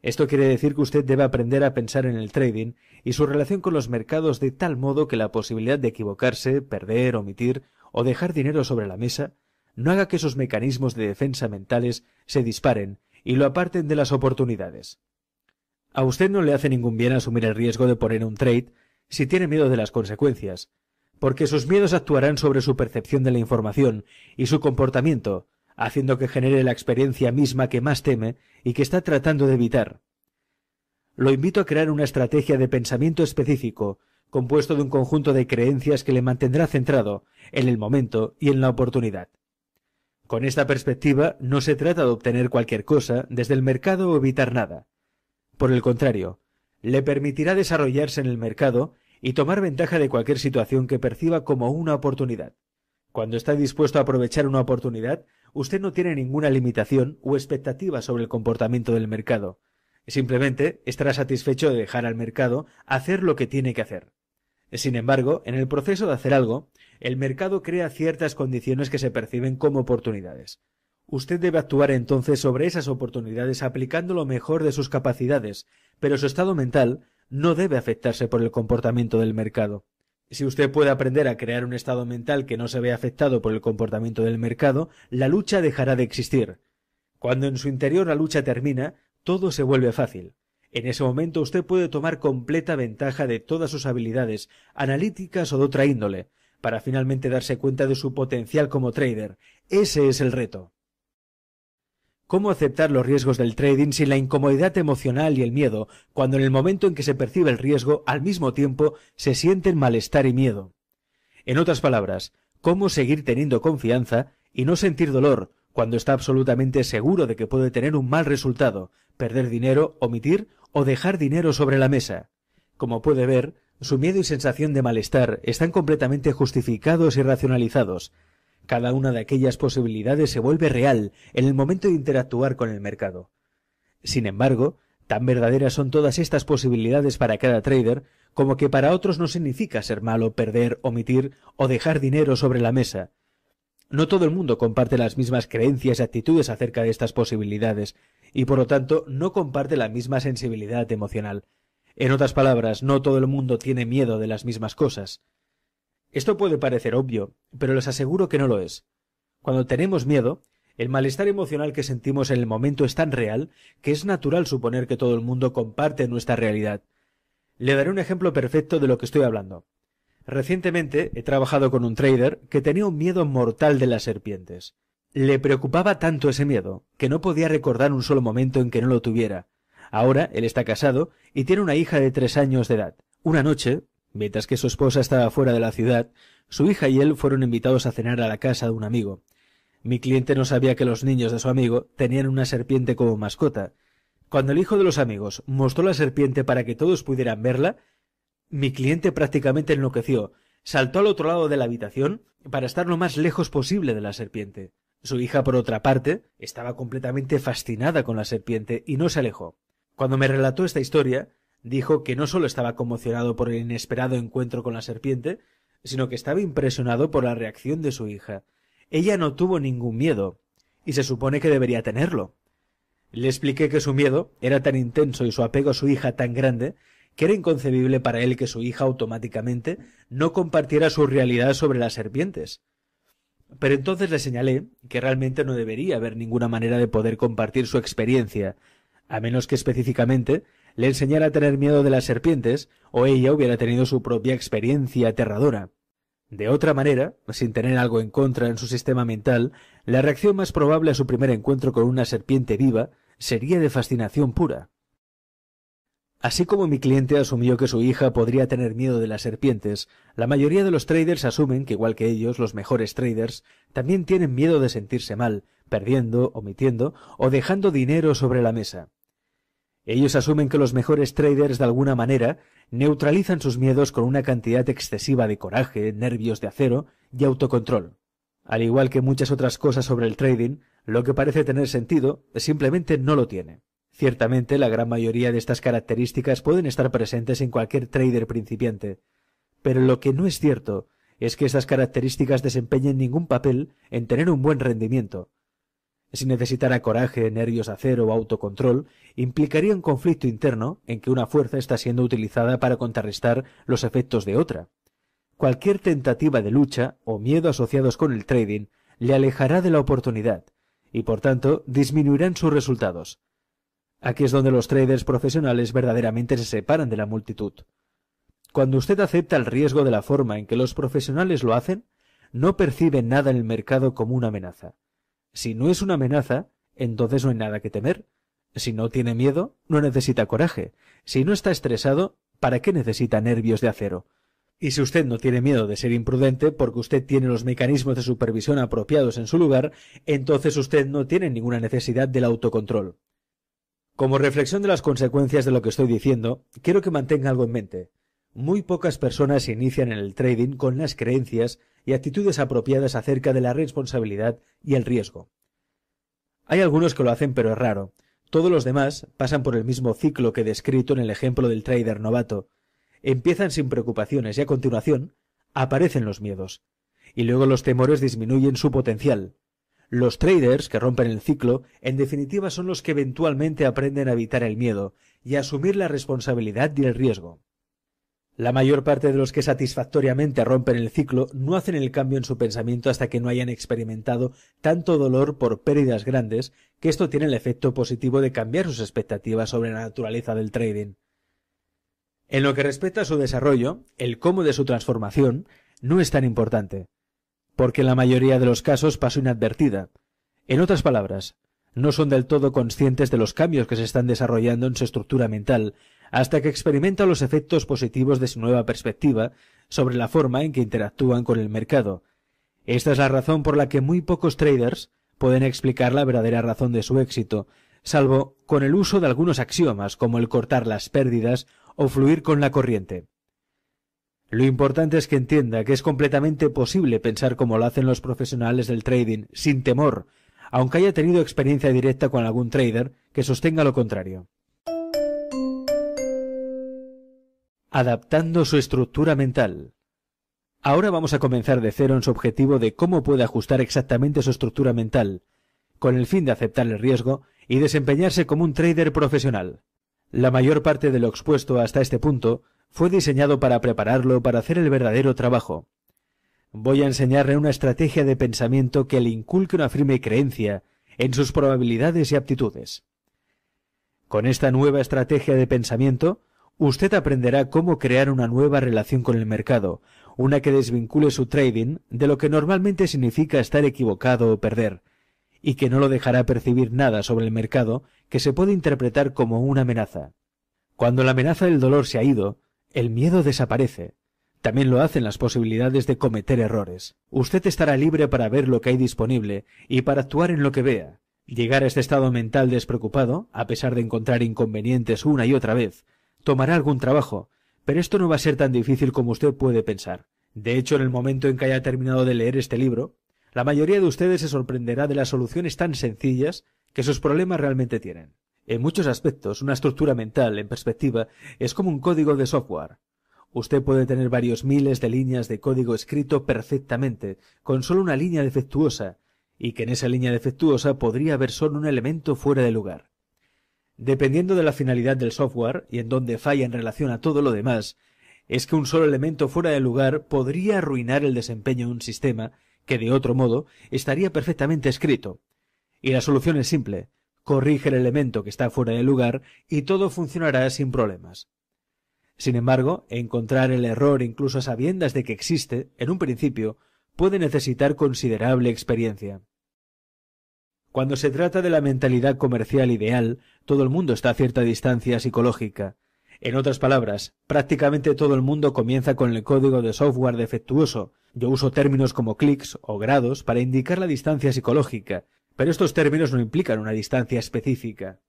Esto quiere decir que usted debe aprender a pensar en el trading y su relación con los mercados de tal modo que la posibilidad de equivocarse, perder, omitir o dejar dinero sobre la mesa no haga que esos mecanismos de defensa mentales se disparen y lo aparten de las oportunidades. A usted no le hace ningún bien asumir el riesgo de poner un trade si tiene miedo de las consecuencias, porque sus miedos actuarán sobre su percepción de la información y su comportamiento, haciendo que genere la experiencia misma que más teme y que está tratando de evitar. Lo invito a crear una estrategia de pensamiento específico, compuesto de un conjunto de creencias que le mantendrá centrado en el momento y en la oportunidad. Con esta perspectiva no se trata de obtener cualquier cosa desde el mercado o evitar nada. Por el contrario, le permitirá desarrollarse en el mercado y tomar ventaja de cualquier situación que perciba como una oportunidad. Cuando está dispuesto a aprovechar una oportunidad, usted no tiene ninguna limitación o expectativa sobre el comportamiento del mercado. Simplemente estará satisfecho de dejar al mercado hacer lo que tiene que hacer. Sin embargo, en el proceso de hacer algo, el mercado crea ciertas condiciones que se perciben como oportunidades. Usted debe actuar entonces sobre esas oportunidades aplicando lo mejor de sus capacidades, pero su estado mental no debe afectarse por el comportamiento del mercado. Si usted puede aprender a crear un estado mental que no se vea afectado por el comportamiento del mercado, la lucha dejará de existir. Cuando en su interior la lucha termina, todo se vuelve fácil. En ese momento usted puede tomar completa ventaja de todas sus habilidades, analíticas o de otra índole, para finalmente darse cuenta de su potencial como trader. Ese es el reto. ¿Cómo aceptar los riesgos del trading sin la incomodidad emocional y el miedo, cuando en el momento en que se percibe el riesgo, al mismo tiempo se sienten malestar y miedo? En otras palabras, ¿cómo seguir teniendo confianza y no sentir dolor cuando está absolutamente seguro de que puede tener un mal resultado, perder dinero, omitir o dejar dinero sobre la mesa? Como puede ver, su miedo y sensación de malestar están completamente justificados y racionalizados, cada una de aquellas posibilidades se vuelve real en el momento de interactuar con el mercado. Sin embargo, tan verdaderas son todas estas posibilidades para cada trader como que para otros no significa ser malo perder, omitir o dejar dinero sobre la mesa. No todo el mundo comparte las mismas creencias y actitudes acerca de estas posibilidades, y por lo tanto no comparte la misma sensibilidad emocional. En otras palabras, no todo el mundo tiene miedo de las mismas cosas. Esto puede parecer obvio, pero les aseguro que no lo es. Cuando tenemos miedo, el malestar emocional que sentimos en el momento es tan real que es natural suponer que todo el mundo comparte nuestra realidad. Le daré un ejemplo perfecto de lo que estoy hablando. Recientemente he trabajado con un trader que tenía un miedo mortal de las serpientes. Le preocupaba tanto ese miedo que no podía recordar un solo momento en que no lo tuviera. Ahora él está casado y tiene una hija de tres años de edad. Una noche, Mientras que su esposa estaba fuera de la ciudad, su hija y él fueron invitados a cenar a la casa de un amigo. Mi cliente no sabía que los niños de su amigo tenían una serpiente como mascota. Cuando el hijo de los amigos mostró la serpiente para que todos pudieran verla, mi cliente prácticamente enloqueció, saltó al otro lado de la habitación para estar lo más lejos posible de la serpiente. Su hija, por otra parte, estaba completamente fascinada con la serpiente y no se alejó. Cuando me relató esta historia, dijo que no solo estaba conmocionado por el inesperado encuentro con la serpiente, sino que estaba impresionado por la reacción de su hija. Ella no tuvo ningún miedo, y se supone que debería tenerlo. Le expliqué que su miedo era tan intenso y su apego a su hija tan grande que era inconcebible para él que su hija automáticamente no compartiera su realidad sobre las serpientes. Pero entonces le señalé que realmente no debería haber ninguna manera de poder compartir su experiencia, a menos que específicamente le enseñara a tener miedo de las serpientes, o ella hubiera tenido su propia experiencia aterradora. De otra manera, sin tener algo en contra en su sistema mental, la reacción más probable a su primer encuentro con una serpiente viva sería de fascinación pura. Así como mi cliente asumió que su hija podría tener miedo de las serpientes, la mayoría de los traders asumen que igual que ellos, los mejores traders, también tienen miedo de sentirse mal, perdiendo, omitiendo o dejando dinero sobre la mesa. Ellos asumen que los mejores traders de alguna manera neutralizan sus miedos con una cantidad excesiva de coraje, nervios de acero y autocontrol. Al igual que muchas otras cosas sobre el trading, lo que parece tener sentido simplemente no lo tiene. Ciertamente la gran mayoría de estas características pueden estar presentes en cualquier trader principiante, pero lo que no es cierto es que estas características desempeñen ningún papel en tener un buen rendimiento, si necesitara coraje, nervios acero o autocontrol, implicaría un conflicto interno en que una fuerza está siendo utilizada para contrarrestar los efectos de otra. Cualquier tentativa de lucha o miedo asociados con el trading le alejará de la oportunidad y por tanto disminuirán sus resultados. Aquí es donde los traders profesionales verdaderamente se separan de la multitud. Cuando usted acepta el riesgo de la forma en que los profesionales lo hacen, no percibe nada en el mercado como una amenaza. Si no es una amenaza, entonces no hay nada que temer. Si no tiene miedo, no necesita coraje. Si no está estresado, ¿para qué necesita nervios de acero? Y si usted no tiene miedo de ser imprudente porque usted tiene los mecanismos de supervisión apropiados en su lugar, entonces usted no tiene ninguna necesidad del autocontrol. Como reflexión de las consecuencias de lo que estoy diciendo, quiero que mantenga algo en mente. Muy pocas personas inician en el trading con las creencias y actitudes apropiadas acerca de la responsabilidad y el riesgo. Hay algunos que lo hacen, pero es raro. Todos los demás pasan por el mismo ciclo que he descrito en el ejemplo del trader novato. Empiezan sin preocupaciones y a continuación aparecen los miedos. Y luego los temores disminuyen su potencial. Los traders que rompen el ciclo, en definitiva, son los que eventualmente aprenden a evitar el miedo y a asumir la responsabilidad y el riesgo. La mayor parte de los que satisfactoriamente rompen el ciclo no hacen el cambio en su pensamiento hasta que no hayan experimentado tanto dolor por pérdidas grandes que esto tiene el efecto positivo de cambiar sus expectativas sobre la naturaleza del trading. En lo que respecta a su desarrollo, el cómo de su transformación no es tan importante, porque en la mayoría de los casos pasó inadvertida. En otras palabras, no son del todo conscientes de los cambios que se están desarrollando en su estructura mental hasta que experimenta los efectos positivos de su nueva perspectiva sobre la forma en que interactúan con el mercado. Esta es la razón por la que muy pocos traders pueden explicar la verdadera razón de su éxito, salvo con el uso de algunos axiomas como el cortar las pérdidas o fluir con la corriente. Lo importante es que entienda que es completamente posible pensar como lo hacen los profesionales del trading, sin temor, aunque haya tenido experiencia directa con algún trader que sostenga lo contrario. adaptando su estructura mental. Ahora vamos a comenzar de cero en su objetivo de cómo puede ajustar exactamente su estructura mental, con el fin de aceptar el riesgo y desempeñarse como un trader profesional. La mayor parte de lo expuesto hasta este punto fue diseñado para prepararlo para hacer el verdadero trabajo. Voy a enseñarle una estrategia de pensamiento que le inculque una firme creencia en sus probabilidades y aptitudes. Con esta nueva estrategia de pensamiento, usted aprenderá cómo crear una nueva relación con el mercado, una que desvincule su trading de lo que normalmente significa estar equivocado o perder, y que no lo dejará percibir nada sobre el mercado que se puede interpretar como una amenaza. Cuando la amenaza del dolor se ha ido, el miedo desaparece. También lo hacen las posibilidades de cometer errores. Usted estará libre para ver lo que hay disponible y para actuar en lo que vea. Llegar a este estado mental despreocupado, a pesar de encontrar inconvenientes una y otra vez, Tomará algún trabajo, pero esto no va a ser tan difícil como usted puede pensar. De hecho, en el momento en que haya terminado de leer este libro, la mayoría de ustedes se sorprenderá de las soluciones tan sencillas que sus problemas realmente tienen. En muchos aspectos, una estructura mental, en perspectiva, es como un código de software. Usted puede tener varios miles de líneas de código escrito perfectamente, con solo una línea defectuosa, y que en esa línea defectuosa podría haber solo un elemento fuera de lugar. Dependiendo de la finalidad del software y en dónde falla en relación a todo lo demás, es que un solo elemento fuera de lugar podría arruinar el desempeño de un sistema que de otro modo estaría perfectamente escrito. Y la solución es simple, corrige el elemento que está fuera de lugar y todo funcionará sin problemas. Sin embargo, encontrar el error incluso a sabiendas de que existe, en un principio, puede necesitar considerable experiencia. Cuando se trata de la mentalidad comercial ideal, todo el mundo está a cierta distancia psicológica. En otras palabras, prácticamente todo el mundo comienza con el código de software defectuoso. Yo uso términos como clics o grados para indicar la distancia psicológica, pero estos términos no implican una distancia específica.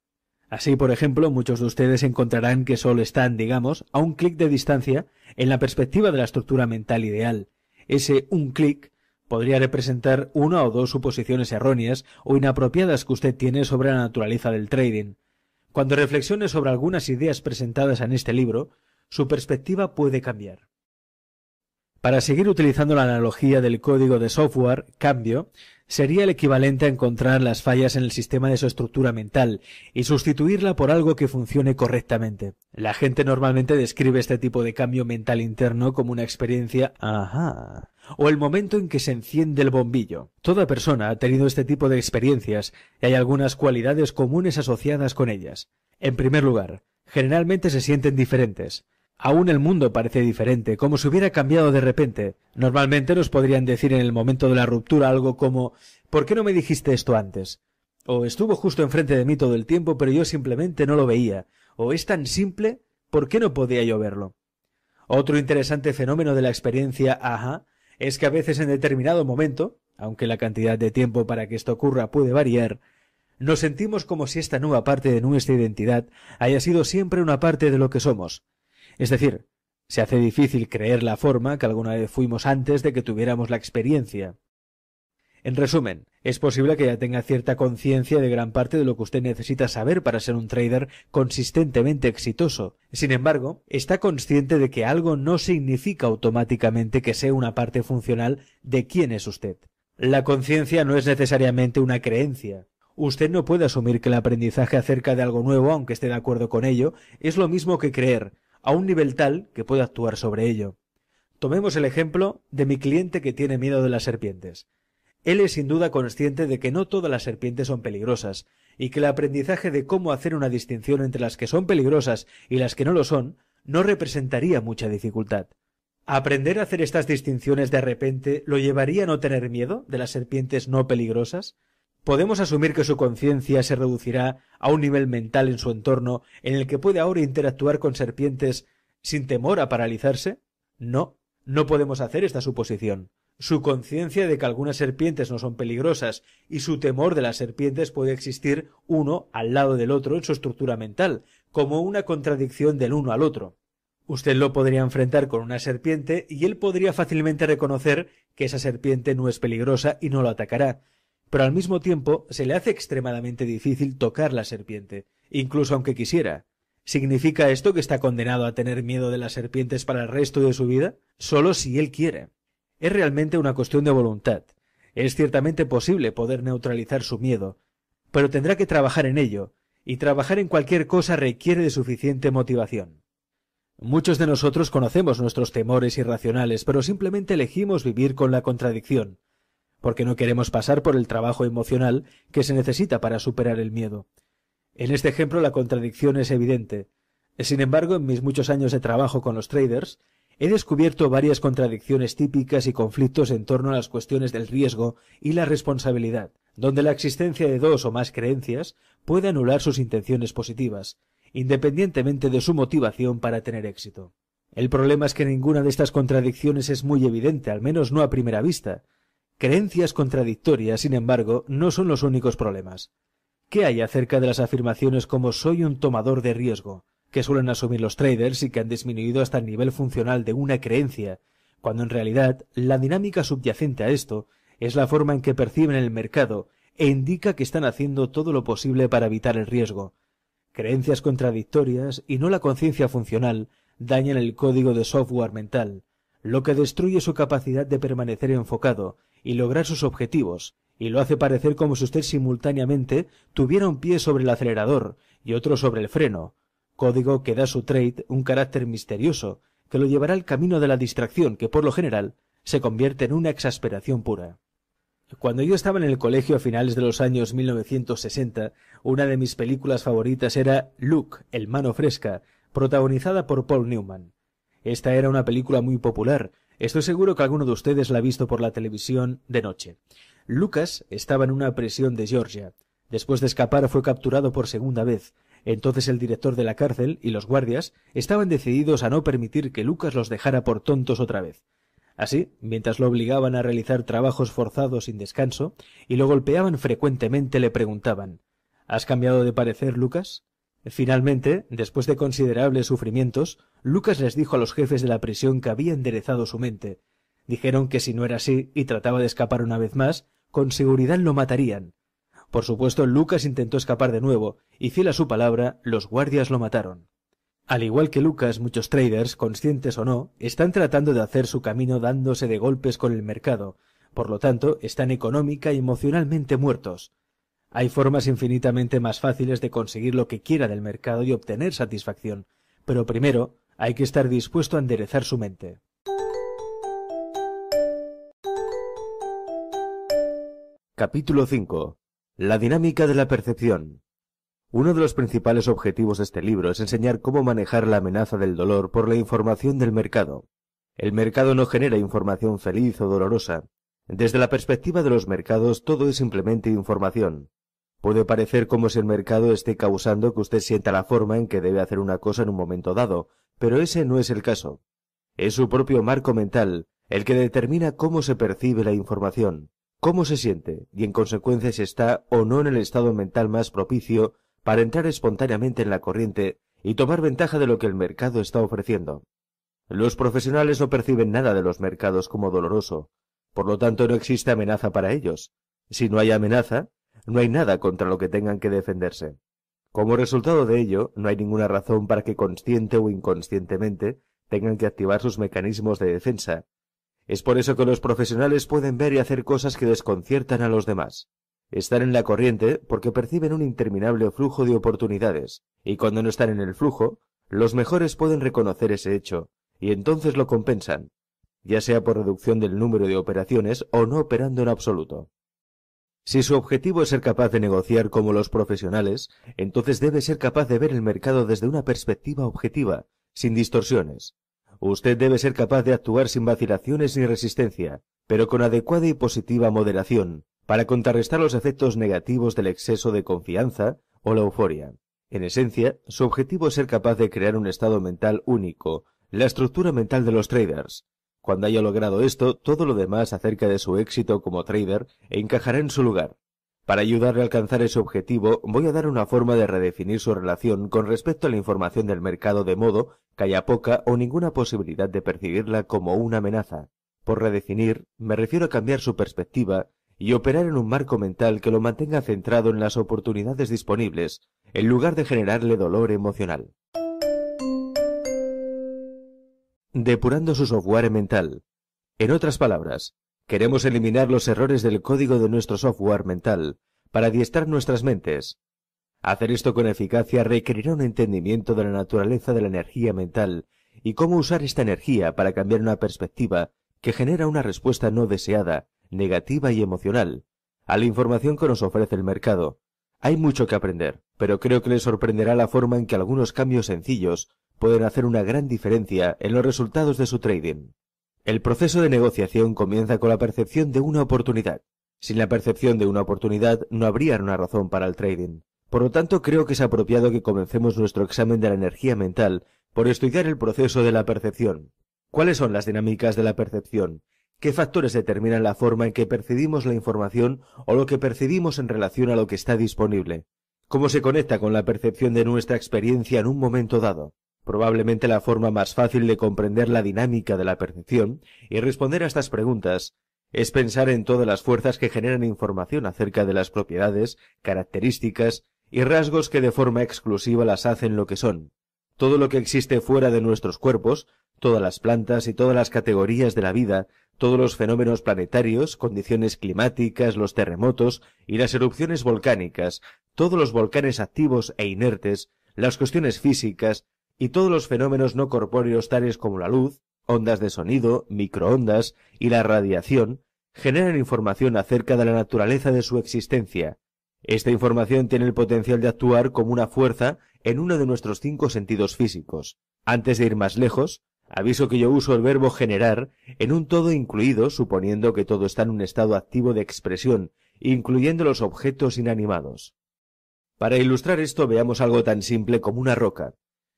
Así, por ejemplo, muchos de ustedes encontrarán que solo están, digamos, a un clic de distancia en la perspectiva de la estructura mental ideal. Ese un clic podría representar una o dos suposiciones erróneas o inapropiadas que usted tiene sobre la naturaleza del trading. Cuando reflexione sobre algunas ideas presentadas en este libro, su perspectiva puede cambiar. Para seguir utilizando la analogía del código de software, cambio, sería el equivalente a encontrar las fallas en el sistema de su estructura mental y sustituirla por algo que funcione correctamente. La gente normalmente describe este tipo de cambio mental interno como una experiencia ajá o el momento en que se enciende el bombillo. Toda persona ha tenido este tipo de experiencias y hay algunas cualidades comunes asociadas con ellas. En primer lugar, generalmente se sienten diferentes. Aún el mundo parece diferente, como si hubiera cambiado de repente. Normalmente nos podrían decir en el momento de la ruptura algo como ¿Por qué no me dijiste esto antes? O estuvo justo enfrente de mí todo el tiempo, pero yo simplemente no lo veía. O es tan simple, ¿por qué no podía yo verlo? Otro interesante fenómeno de la experiencia aha es que a veces en determinado momento, aunque la cantidad de tiempo para que esto ocurra puede variar, nos sentimos como si esta nueva parte de nuestra identidad haya sido siempre una parte de lo que somos, es decir, se hace difícil creer la forma que alguna vez fuimos antes de que tuviéramos la experiencia. En resumen, es posible que ya tenga cierta conciencia de gran parte de lo que usted necesita saber para ser un trader consistentemente exitoso. Sin embargo, está consciente de que algo no significa automáticamente que sea una parte funcional de quién es usted. La conciencia no es necesariamente una creencia. Usted no puede asumir que el aprendizaje acerca de algo nuevo, aunque esté de acuerdo con ello, es lo mismo que creer, a un nivel tal que pueda actuar sobre ello. Tomemos el ejemplo de mi cliente que tiene miedo de las serpientes. Él es sin duda consciente de que no todas las serpientes son peligrosas, y que el aprendizaje de cómo hacer una distinción entre las que son peligrosas y las que no lo son no representaría mucha dificultad. ¿Aprender a hacer estas distinciones de repente lo llevaría a no tener miedo de las serpientes no peligrosas? podemos asumir que su conciencia se reducirá a un nivel mental en su entorno en el que puede ahora interactuar con serpientes sin temor a paralizarse? No, no podemos hacer esta suposición. Su conciencia de que algunas serpientes no son peligrosas y su temor de las serpientes puede existir uno al lado del otro en su estructura mental, como una contradicción del uno al otro. Usted lo podría enfrentar con una serpiente y él podría fácilmente reconocer que esa serpiente no es peligrosa y no lo atacará, pero al mismo tiempo se le hace extremadamente difícil tocar la serpiente, incluso aunque quisiera. ¿Significa esto que está condenado a tener miedo de las serpientes para el resto de su vida? Solo si él quiere. Es realmente una cuestión de voluntad. Es ciertamente posible poder neutralizar su miedo, pero tendrá que trabajar en ello, y trabajar en cualquier cosa requiere de suficiente motivación. Muchos de nosotros conocemos nuestros temores irracionales, pero simplemente elegimos vivir con la contradicción, porque no queremos pasar por el trabajo emocional que se necesita para superar el miedo. En este ejemplo la contradicción es evidente. Sin embargo, en mis muchos años de trabajo con los traders, he descubierto varias contradicciones típicas y conflictos en torno a las cuestiones del riesgo y la responsabilidad, donde la existencia de dos o más creencias puede anular sus intenciones positivas, independientemente de su motivación para tener éxito. El problema es que ninguna de estas contradicciones es muy evidente, al menos no a primera vista, Creencias contradictorias, sin embargo, no son los únicos problemas. ¿Qué hay acerca de las afirmaciones como soy un tomador de riesgo, que suelen asumir los traders y que han disminuido hasta el nivel funcional de una creencia, cuando en realidad la dinámica subyacente a esto es la forma en que perciben el mercado e indica que están haciendo todo lo posible para evitar el riesgo. Creencias contradictorias y no la conciencia funcional dañan el código de software mental, lo que destruye su capacidad de permanecer enfocado y lograr sus objetivos, y lo hace parecer como si usted simultáneamente tuviera un pie sobre el acelerador y otro sobre el freno, código que da a su trade un carácter misterioso que lo llevará al camino de la distracción que por lo general se convierte en una exasperación pura. Cuando yo estaba en el colegio a finales de los años 1960, una de mis películas favoritas era Luke, el mano fresca, protagonizada por Paul Newman. Esta era una película muy popular, Estoy seguro que alguno de ustedes la ha visto por la televisión de noche. Lucas estaba en una prisión de Georgia. Después de escapar fue capturado por segunda vez. Entonces el director de la cárcel y los guardias estaban decididos a no permitir que Lucas los dejara por tontos otra vez. Así, mientras lo obligaban a realizar trabajos forzados sin descanso y lo golpeaban frecuentemente, le preguntaban ¿Has cambiado de parecer, Lucas? Finalmente, después de considerables sufrimientos, Lucas les dijo a los jefes de la prisión que había enderezado su mente. Dijeron que si no era así y trataba de escapar una vez más, con seguridad lo matarían. Por supuesto, Lucas intentó escapar de nuevo, y fiel a su palabra, los guardias lo mataron. Al igual que Lucas, muchos traders, conscientes o no, están tratando de hacer su camino dándose de golpes con el mercado, por lo tanto, están económica y emocionalmente muertos. Hay formas infinitamente más fáciles de conseguir lo que quiera del mercado y obtener satisfacción, pero primero hay que estar dispuesto a enderezar su mente. Capítulo 5. La dinámica de la percepción. Uno de los principales objetivos de este libro es enseñar cómo manejar la amenaza del dolor por la información del mercado. El mercado no genera información feliz o dolorosa. Desde la perspectiva de los mercados todo es simplemente información. Puede parecer como si el mercado esté causando que usted sienta la forma en que debe hacer una cosa en un momento dado, pero ese no es el caso. Es su propio marco mental el que determina cómo se percibe la información, cómo se siente y en consecuencia si está o no en el estado mental más propicio para entrar espontáneamente en la corriente y tomar ventaja de lo que el mercado está ofreciendo. Los profesionales no perciben nada de los mercados como doloroso, por lo tanto no existe amenaza para ellos. Si no hay amenaza, no hay nada contra lo que tengan que defenderse. Como resultado de ello, no hay ninguna razón para que consciente o inconscientemente tengan que activar sus mecanismos de defensa. Es por eso que los profesionales pueden ver y hacer cosas que desconciertan a los demás. Están en la corriente porque perciben un interminable flujo de oportunidades, y cuando no están en el flujo, los mejores pueden reconocer ese hecho, y entonces lo compensan, ya sea por reducción del número de operaciones o no operando en absoluto. Si su objetivo es ser capaz de negociar como los profesionales, entonces debe ser capaz de ver el mercado desde una perspectiva objetiva, sin distorsiones. Usted debe ser capaz de actuar sin vacilaciones ni resistencia, pero con adecuada y positiva moderación, para contrarrestar los efectos negativos del exceso de confianza o la euforia. En esencia, su objetivo es ser capaz de crear un estado mental único, la estructura mental de los traders, cuando haya logrado esto, todo lo demás acerca de su éxito como trader encajará en su lugar. Para ayudarle a alcanzar ese objetivo, voy a dar una forma de redefinir su relación con respecto a la información del mercado de modo que haya poca o ninguna posibilidad de percibirla como una amenaza. Por redefinir, me refiero a cambiar su perspectiva y operar en un marco mental que lo mantenga centrado en las oportunidades disponibles, en lugar de generarle dolor emocional. depurando su software mental. En otras palabras, queremos eliminar los errores del código de nuestro software mental para adiestrar nuestras mentes. Hacer esto con eficacia requerirá un entendimiento de la naturaleza de la energía mental y cómo usar esta energía para cambiar una perspectiva que genera una respuesta no deseada, negativa y emocional a la información que nos ofrece el mercado. Hay mucho que aprender, pero creo que les sorprenderá la forma en que algunos cambios sencillos pueden hacer una gran diferencia en los resultados de su trading. El proceso de negociación comienza con la percepción de una oportunidad. Sin la percepción de una oportunidad no habría una razón para el trading. Por lo tanto, creo que es apropiado que comencemos nuestro examen de la energía mental por estudiar el proceso de la percepción. ¿Cuáles son las dinámicas de la percepción? ¿Qué factores determinan la forma en que percibimos la información o lo que percibimos en relación a lo que está disponible? ¿Cómo se conecta con la percepción de nuestra experiencia en un momento dado? Probablemente la forma más fácil de comprender la dinámica de la percepción y responder a estas preguntas es pensar en todas las fuerzas que generan información acerca de las propiedades, características y rasgos que de forma exclusiva las hacen lo que son. Todo lo que existe fuera de nuestros cuerpos, todas las plantas y todas las categorías de la vida, todos los fenómenos planetarios, condiciones climáticas, los terremotos y las erupciones volcánicas, todos los volcanes activos e inertes, las cuestiones físicas, y todos los fenómenos no corpóreos tales como la luz, ondas de sonido, microondas y la radiación generan información acerca de la naturaleza de su existencia. Esta información tiene el potencial de actuar como una fuerza en uno de nuestros cinco sentidos físicos. Antes de ir más lejos, aviso que yo uso el verbo generar en un todo incluido, suponiendo que todo está en un estado activo de expresión, incluyendo los objetos inanimados. Para ilustrar esto veamos algo tan simple como una roca.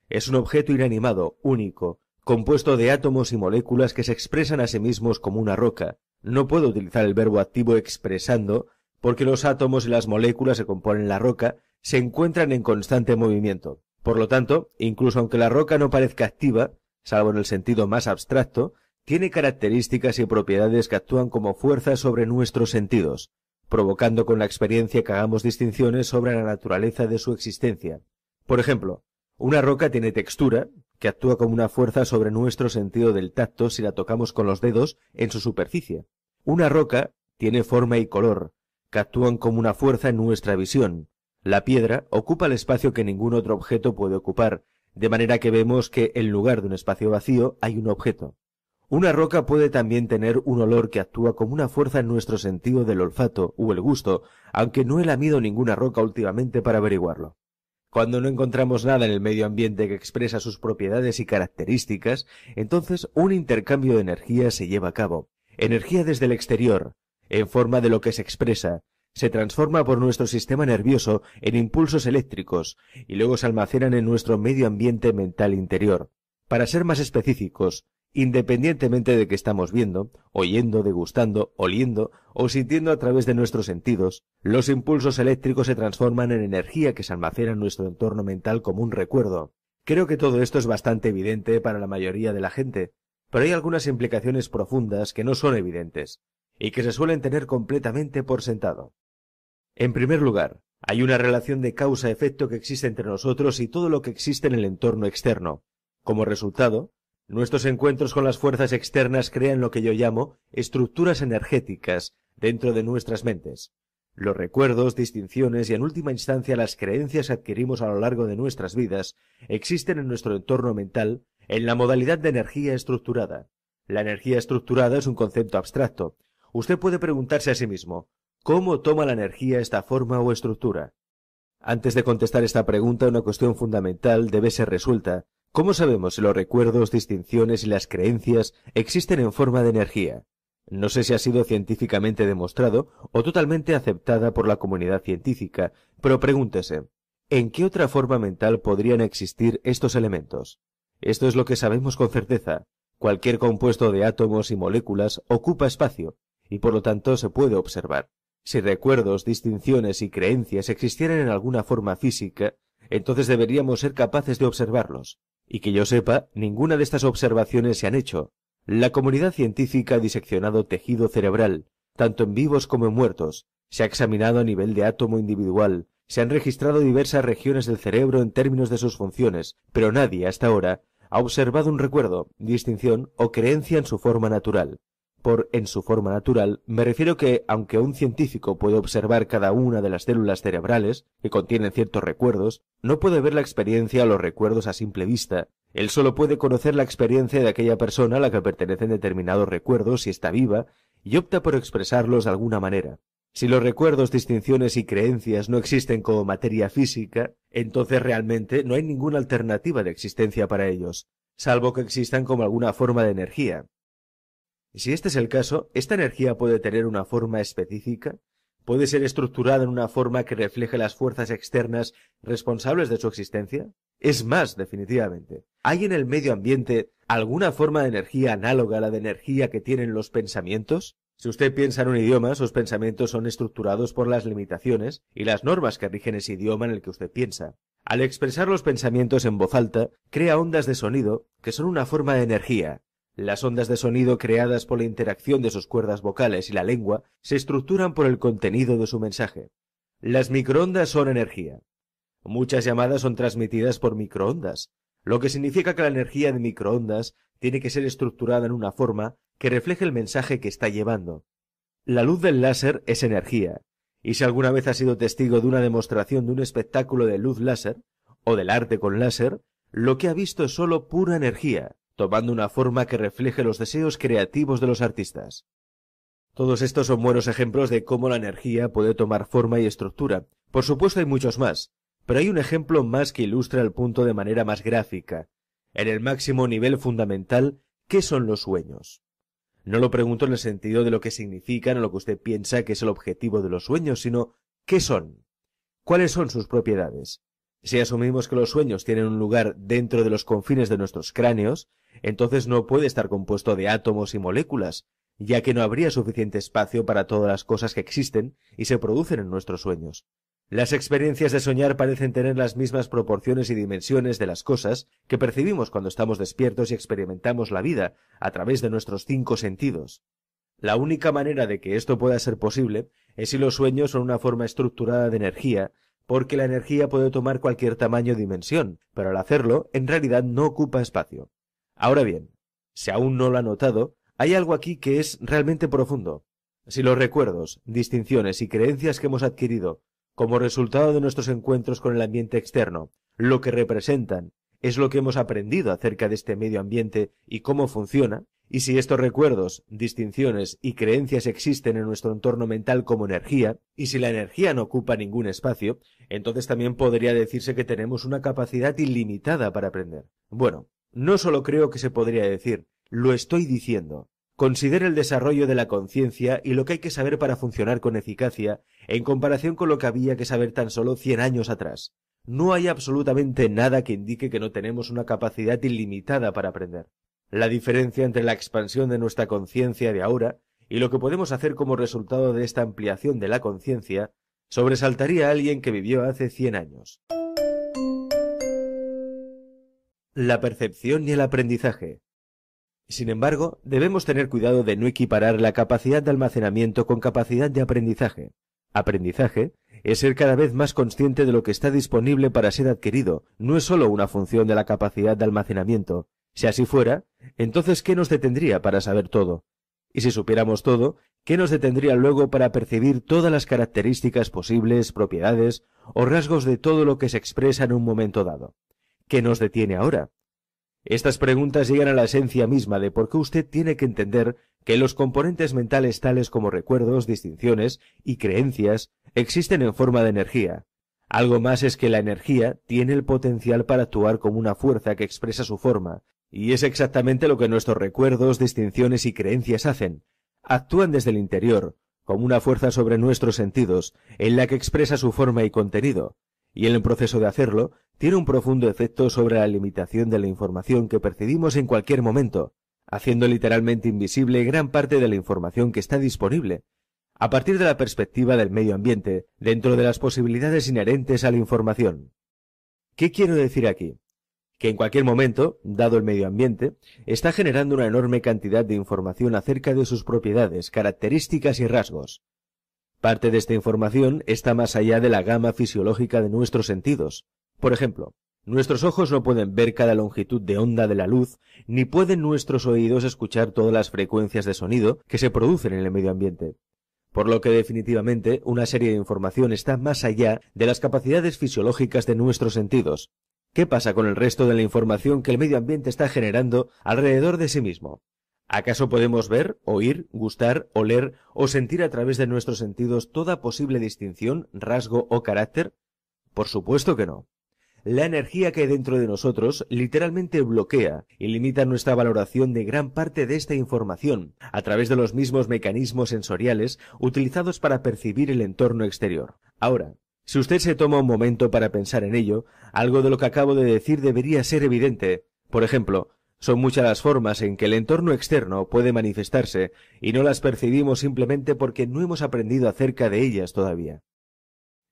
Es un objeto inanimado, único, compuesto de átomos y moléculas que se expresan a sí mismos como una roca. No puedo utilizar el verbo activo expresando, porque los átomos y las moléculas que componen la roca se encuentran en constante movimiento. Por lo tanto, incluso aunque la roca no parezca activa, salvo en el sentido más abstracto, tiene características y propiedades que actúan como fuerzas sobre nuestros sentidos, provocando con la experiencia que hagamos distinciones sobre la naturaleza de su existencia. Por ejemplo, una roca tiene textura, que actúa como una fuerza sobre nuestro sentido del tacto si la tocamos con los dedos en su superficie. Una roca tiene forma y color, que actúan como una fuerza en nuestra visión. La piedra ocupa el espacio que ningún otro objeto puede ocupar, de manera que vemos que en lugar de un espacio vacío hay un objeto. Una roca puede también tener un olor que actúa como una fuerza en nuestro sentido del olfato o el gusto, aunque no he lamido ninguna roca últimamente para averiguarlo. Cuando no encontramos nada en el medio ambiente que expresa sus propiedades y características, entonces un intercambio de energía se lleva a cabo. Energía desde el exterior, en forma de lo que se expresa, se transforma por nuestro sistema nervioso en impulsos eléctricos y luego se almacenan en nuestro medio ambiente mental interior. Para ser más específicos, independientemente de que estamos viendo, oyendo, degustando, oliendo o sintiendo a través de nuestros sentidos, los impulsos eléctricos se transforman en energía que se almacena en nuestro entorno mental como un recuerdo. Creo que todo esto es bastante evidente para la mayoría de la gente, pero hay algunas implicaciones profundas que no son evidentes y que se suelen tener completamente por sentado. En primer lugar, hay una relación de causa-efecto que existe entre nosotros y todo lo que existe en el entorno externo. Como resultado, Nuestros encuentros con las fuerzas externas crean lo que yo llamo estructuras energéticas dentro de nuestras mentes. Los recuerdos, distinciones y en última instancia las creencias adquirimos a lo largo de nuestras vidas existen en nuestro entorno mental en la modalidad de energía estructurada. La energía estructurada es un concepto abstracto. Usted puede preguntarse a sí mismo, ¿cómo toma la energía esta forma o estructura? Antes de contestar esta pregunta, una cuestión fundamental debe ser resuelta, ¿Cómo sabemos si los recuerdos, distinciones y las creencias existen en forma de energía? No sé si ha sido científicamente demostrado o totalmente aceptada por la comunidad científica, pero pregúntese, ¿en qué otra forma mental podrían existir estos elementos? Esto es lo que sabemos con certeza. Cualquier compuesto de átomos y moléculas ocupa espacio, y por lo tanto se puede observar. Si recuerdos, distinciones y creencias existieran en alguna forma física, entonces deberíamos ser capaces de observarlos. Y que yo sepa, ninguna de estas observaciones se han hecho. La comunidad científica ha diseccionado tejido cerebral, tanto en vivos como en muertos, se ha examinado a nivel de átomo individual, se han registrado diversas regiones del cerebro en términos de sus funciones, pero nadie hasta ahora ha observado un recuerdo, distinción o creencia en su forma natural. Por en su forma natural me refiero que, aunque un científico puede observar cada una de las células cerebrales, que contienen ciertos recuerdos, no puede ver la experiencia o los recuerdos a simple vista. Él solo puede conocer la experiencia de aquella persona a la que pertenecen determinados recuerdos si está viva y opta por expresarlos de alguna manera. Si los recuerdos, distinciones y creencias no existen como materia física, entonces realmente no hay ninguna alternativa de existencia para ellos, salvo que existan como alguna forma de energía. Si este es el caso, esta energía puede tener una forma específica, puede ser estructurada en una forma que refleje las fuerzas externas responsables de su existencia. Es más, definitivamente, ¿hay en el medio ambiente alguna forma de energía análoga a la de energía que tienen los pensamientos? Si usted piensa en un idioma, sus pensamientos son estructurados por las limitaciones y las normas que rigen ese idioma en el que usted piensa. Al expresar los pensamientos en voz alta, crea ondas de sonido que son una forma de energía, las ondas de sonido creadas por la interacción de sus cuerdas vocales y la lengua se estructuran por el contenido de su mensaje. Las microondas son energía. Muchas llamadas son transmitidas por microondas, lo que significa que la energía de microondas tiene que ser estructurada en una forma que refleje el mensaje que está llevando. La luz del láser es energía, y si alguna vez has sido testigo de una demostración de un espectáculo de luz láser, o del arte con láser, lo que ha visto es sólo pura energía, tomando una forma que refleje los deseos creativos de los artistas. Todos estos son buenos ejemplos de cómo la energía puede tomar forma y estructura. Por supuesto hay muchos más, pero hay un ejemplo más que ilustra el punto de manera más gráfica. En el máximo nivel fundamental, ¿qué son los sueños? No lo pregunto en el sentido de lo que significan o lo que usted piensa que es el objetivo de los sueños, sino ¿qué son? ¿Cuáles son sus propiedades? Si asumimos que los sueños tienen un lugar dentro de los confines de nuestros cráneos, entonces no puede estar compuesto de átomos y moléculas, ya que no habría suficiente espacio para todas las cosas que existen y se producen en nuestros sueños. Las experiencias de soñar parecen tener las mismas proporciones y dimensiones de las cosas que percibimos cuando estamos despiertos y experimentamos la vida a través de nuestros cinco sentidos. La única manera de que esto pueda ser posible es si los sueños son una forma estructurada de energía porque la energía puede tomar cualquier tamaño o dimensión, pero al hacerlo, en realidad no ocupa espacio. Ahora bien, si aún no lo ha notado, hay algo aquí que es realmente profundo. Si los recuerdos, distinciones y creencias que hemos adquirido como resultado de nuestros encuentros con el ambiente externo, lo que representan, es lo que hemos aprendido acerca de este medio ambiente y cómo funciona, y si estos recuerdos, distinciones y creencias existen en nuestro entorno mental como energía, y si la energía no ocupa ningún espacio, entonces también podría decirse que tenemos una capacidad ilimitada para aprender. Bueno, no solo creo que se podría decir, lo estoy diciendo. Considera el desarrollo de la conciencia y lo que hay que saber para funcionar con eficacia en comparación con lo que había que saber tan solo cien años atrás. No hay absolutamente nada que indique que no tenemos una capacidad ilimitada para aprender. La diferencia entre la expansión de nuestra conciencia de ahora y lo que podemos hacer como resultado de esta ampliación de la conciencia sobresaltaría a alguien que vivió hace cien años. La percepción y el aprendizaje. Sin embargo, debemos tener cuidado de no equiparar la capacidad de almacenamiento con capacidad de aprendizaje. Aprendizaje es ser cada vez más consciente de lo que está disponible para ser adquirido, no es sólo una función de la capacidad de almacenamiento, si así fuera, entonces ¿qué nos detendría para saber todo? Y si supiéramos todo, ¿qué nos detendría luego para percibir todas las características posibles, propiedades o rasgos de todo lo que se expresa en un momento dado? ¿Qué nos detiene ahora? Estas preguntas llegan a la esencia misma de por qué usted tiene que entender que los componentes mentales tales como recuerdos, distinciones y creencias existen en forma de energía. Algo más es que la energía tiene el potencial para actuar como una fuerza que expresa su forma, y es exactamente lo que nuestros recuerdos, distinciones y creencias hacen. Actúan desde el interior, como una fuerza sobre nuestros sentidos, en la que expresa su forma y contenido, y en el proceso de hacerlo, tiene un profundo efecto sobre la limitación de la información que percibimos en cualquier momento, haciendo literalmente invisible gran parte de la información que está disponible, a partir de la perspectiva del medio ambiente, dentro de las posibilidades inherentes a la información. ¿Qué quiero decir aquí? que en cualquier momento, dado el medio ambiente, está generando una enorme cantidad de información acerca de sus propiedades, características y rasgos. Parte de esta información está más allá de la gama fisiológica de nuestros sentidos. Por ejemplo, nuestros ojos no pueden ver cada longitud de onda de la luz, ni pueden nuestros oídos escuchar todas las frecuencias de sonido que se producen en el medio ambiente. Por lo que definitivamente una serie de información está más allá de las capacidades fisiológicas de nuestros sentidos, ¿Qué pasa con el resto de la información que el medio ambiente está generando alrededor de sí mismo? ¿Acaso podemos ver, oír, gustar, oler o sentir a través de nuestros sentidos toda posible distinción, rasgo o carácter? Por supuesto que no. La energía que hay dentro de nosotros literalmente bloquea y limita nuestra valoración de gran parte de esta información a través de los mismos mecanismos sensoriales utilizados para percibir el entorno exterior. Ahora, si usted se toma un momento para pensar en ello, algo de lo que acabo de decir debería ser evidente. Por ejemplo, son muchas las formas en que el entorno externo puede manifestarse y no las percibimos simplemente porque no hemos aprendido acerca de ellas todavía.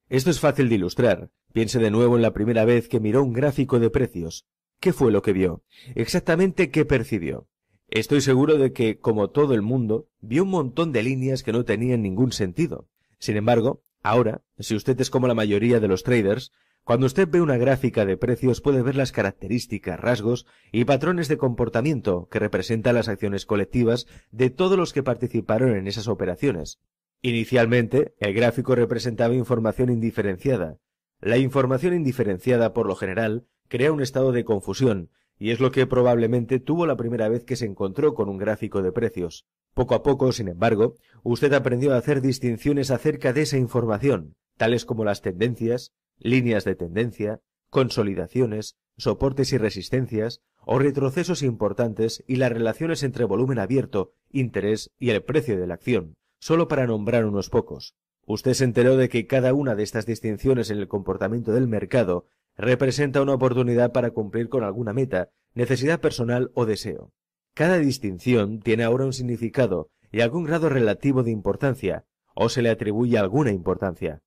Esto es fácil de ilustrar. Piense de nuevo en la primera vez que miró un gráfico de precios. ¿Qué fue lo que vio? Exactamente qué percibió. Estoy seguro de que, como todo el mundo, vio un montón de líneas que no tenían ningún sentido. Sin embargo, Ahora, si usted es como la mayoría de los traders, cuando usted ve una gráfica de precios puede ver las características, rasgos y patrones de comportamiento que representan las acciones colectivas de todos los que participaron en esas operaciones. Inicialmente, el gráfico representaba información indiferenciada. La información indiferenciada, por lo general, crea un estado de confusión y es lo que probablemente tuvo la primera vez que se encontró con un gráfico de precios. Poco a poco, sin embargo, usted aprendió a hacer distinciones acerca de esa información, tales como las tendencias, líneas de tendencia, consolidaciones, soportes y resistencias, o retrocesos importantes y las relaciones entre volumen abierto, interés y el precio de la acción, solo para nombrar unos pocos. Usted se enteró de que cada una de estas distinciones en el comportamiento del mercado representa una oportunidad para cumplir con alguna meta, necesidad personal o deseo. Cada distinción tiene ahora un significado y algún grado relativo de importancia, o se le atribuye alguna importancia.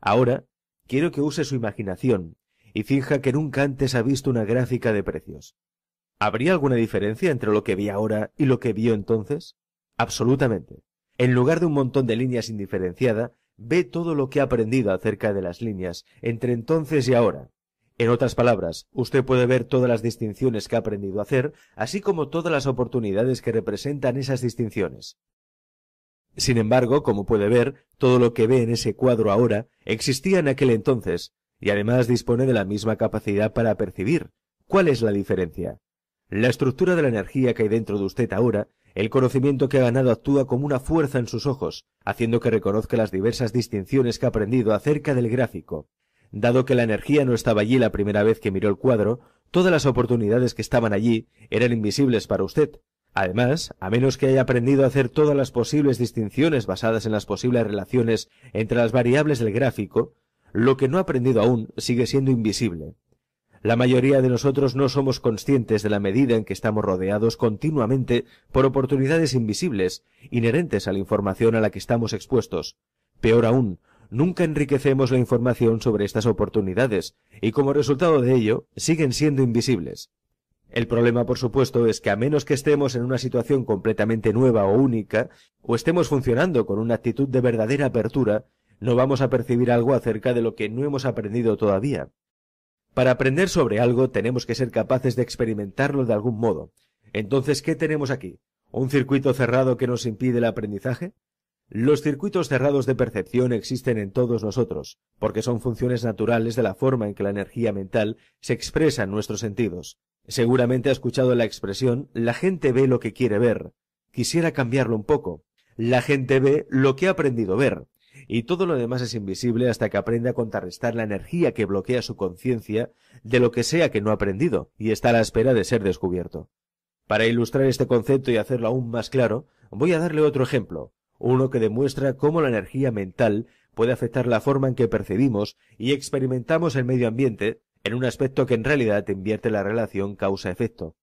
Ahora, quiero que use su imaginación y finja que nunca antes ha visto una gráfica de precios. ¿Habría alguna diferencia entre lo que vi ahora y lo que vio entonces? Absolutamente. En lugar de un montón de líneas indiferenciada, ve todo lo que ha aprendido acerca de las líneas entre entonces y ahora. En otras palabras, usted puede ver todas las distinciones que ha aprendido a hacer, así como todas las oportunidades que representan esas distinciones. Sin embargo, como puede ver, todo lo que ve en ese cuadro ahora existía en aquel entonces, y además dispone de la misma capacidad para percibir. ¿Cuál es la diferencia? La estructura de la energía que hay dentro de usted ahora, el conocimiento que ha ganado actúa como una fuerza en sus ojos, haciendo que reconozca las diversas distinciones que ha aprendido acerca del gráfico, Dado que la energía no estaba allí la primera vez que miró el cuadro, todas las oportunidades que estaban allí eran invisibles para usted. Además, a menos que haya aprendido a hacer todas las posibles distinciones basadas en las posibles relaciones entre las variables del gráfico, lo que no ha aprendido aún sigue siendo invisible. La mayoría de nosotros no somos conscientes de la medida en que estamos rodeados continuamente por oportunidades invisibles, inherentes a la información a la que estamos expuestos. Peor aún, nunca enriquecemos la información sobre estas oportunidades, y como resultado de ello, siguen siendo invisibles. El problema, por supuesto, es que a menos que estemos en una situación completamente nueva o única, o estemos funcionando con una actitud de verdadera apertura, no vamos a percibir algo acerca de lo que no hemos aprendido todavía. Para aprender sobre algo tenemos que ser capaces de experimentarlo de algún modo. Entonces, ¿qué tenemos aquí? ¿Un circuito cerrado que nos impide el aprendizaje? Los circuitos cerrados de percepción existen en todos nosotros, porque son funciones naturales de la forma en que la energía mental se expresa en nuestros sentidos. Seguramente ha escuchado la expresión la gente ve lo que quiere ver. Quisiera cambiarlo un poco. La gente ve lo que ha aprendido a ver, y todo lo demás es invisible hasta que aprenda a contrarrestar la energía que bloquea su conciencia de lo que sea que no ha aprendido, y está a la espera de ser descubierto. Para ilustrar este concepto y hacerlo aún más claro, voy a darle otro ejemplo uno que demuestra cómo la energía mental puede afectar la forma en que percibimos y experimentamos el medio ambiente en un aspecto que en realidad invierte la relación causa-efecto.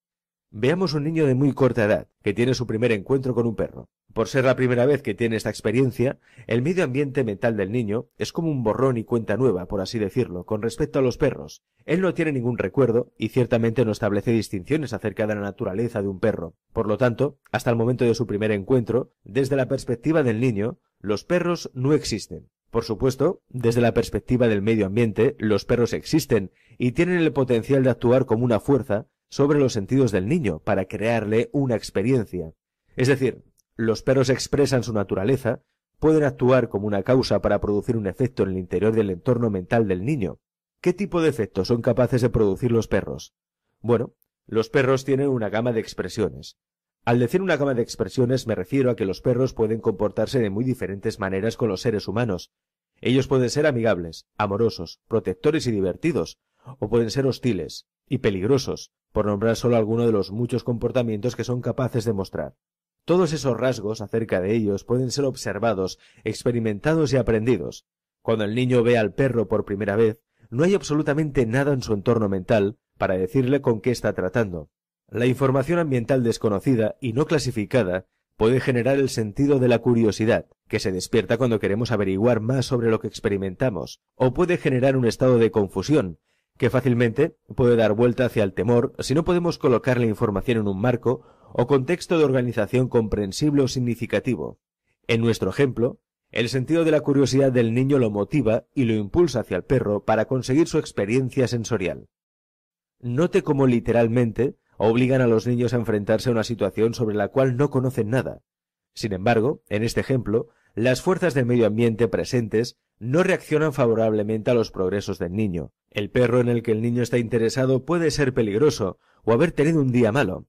Veamos un niño de muy corta edad, que tiene su primer encuentro con un perro. Por ser la primera vez que tiene esta experiencia, el medio ambiente mental del niño es como un borrón y cuenta nueva, por así decirlo, con respecto a los perros. Él no tiene ningún recuerdo y ciertamente no establece distinciones acerca de la naturaleza de un perro. Por lo tanto, hasta el momento de su primer encuentro, desde la perspectiva del niño, los perros no existen. Por supuesto, desde la perspectiva del medio ambiente, los perros existen y tienen el potencial de actuar como una fuerza sobre los sentidos del niño para crearle una experiencia. Es decir, los perros expresan su naturaleza, pueden actuar como una causa para producir un efecto en el interior del entorno mental del niño. ¿Qué tipo de efectos son capaces de producir los perros? Bueno, los perros tienen una gama de expresiones. Al decir una gama de expresiones me refiero a que los perros pueden comportarse de muy diferentes maneras con los seres humanos. Ellos pueden ser amigables, amorosos, protectores y divertidos, o pueden ser hostiles y peligrosos, por nombrar solo alguno de los muchos comportamientos que son capaces de mostrar. Todos esos rasgos acerca de ellos pueden ser observados, experimentados y aprendidos. Cuando el niño ve al perro por primera vez, no hay absolutamente nada en su entorno mental para decirle con qué está tratando. La información ambiental desconocida y no clasificada puede generar el sentido de la curiosidad, que se despierta cuando queremos averiguar más sobre lo que experimentamos, o puede generar un estado de confusión, que fácilmente puede dar vuelta hacia el temor si no podemos colocar la información en un marco o contexto de organización comprensible o significativo. En nuestro ejemplo, el sentido de la curiosidad del niño lo motiva y lo impulsa hacia el perro para conseguir su experiencia sensorial. Note cómo literalmente obligan a los niños a enfrentarse a una situación sobre la cual no conocen nada. Sin embargo, en este ejemplo, las fuerzas del medio ambiente presentes no reaccionan favorablemente a los progresos del niño. El perro en el que el niño está interesado puede ser peligroso o haber tenido un día malo.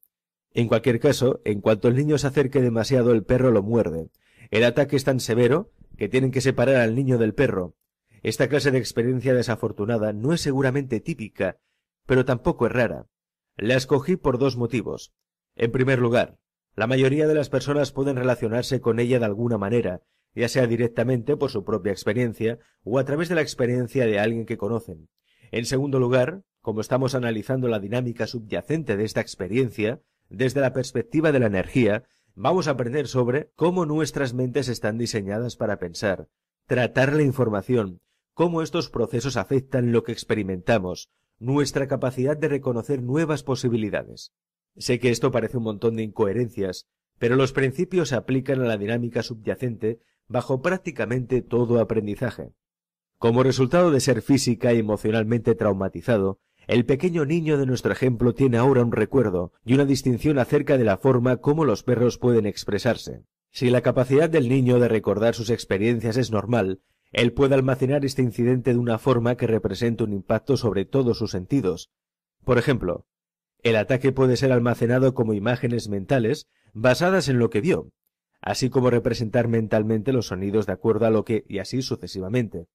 En cualquier caso, en cuanto el niño se acerque demasiado, el perro lo muerde. El ataque es tan severo que tienen que separar al niño del perro. Esta clase de experiencia desafortunada no es seguramente típica, pero tampoco es rara. La escogí por dos motivos. En primer lugar, la mayoría de las personas pueden relacionarse con ella de alguna manera, ya sea directamente por su propia experiencia o a través de la experiencia de alguien que conocen. En segundo lugar, como estamos analizando la dinámica subyacente de esta experiencia, desde la perspectiva de la energía, vamos a aprender sobre cómo nuestras mentes están diseñadas para pensar, tratar la información, cómo estos procesos afectan lo que experimentamos, nuestra capacidad de reconocer nuevas posibilidades. Sé que esto parece un montón de incoherencias, pero los principios se aplican a la dinámica subyacente bajo prácticamente todo aprendizaje. Como resultado de ser física y emocionalmente traumatizado, el pequeño niño de nuestro ejemplo tiene ahora un recuerdo y una distinción acerca de la forma como los perros pueden expresarse. Si la capacidad del niño de recordar sus experiencias es normal, él puede almacenar este incidente de una forma que represente un impacto sobre todos sus sentidos. Por ejemplo, el ataque puede ser almacenado como imágenes mentales basadas en lo que vio, así como representar mentalmente los sonidos de acuerdo a lo que, y así sucesivamente.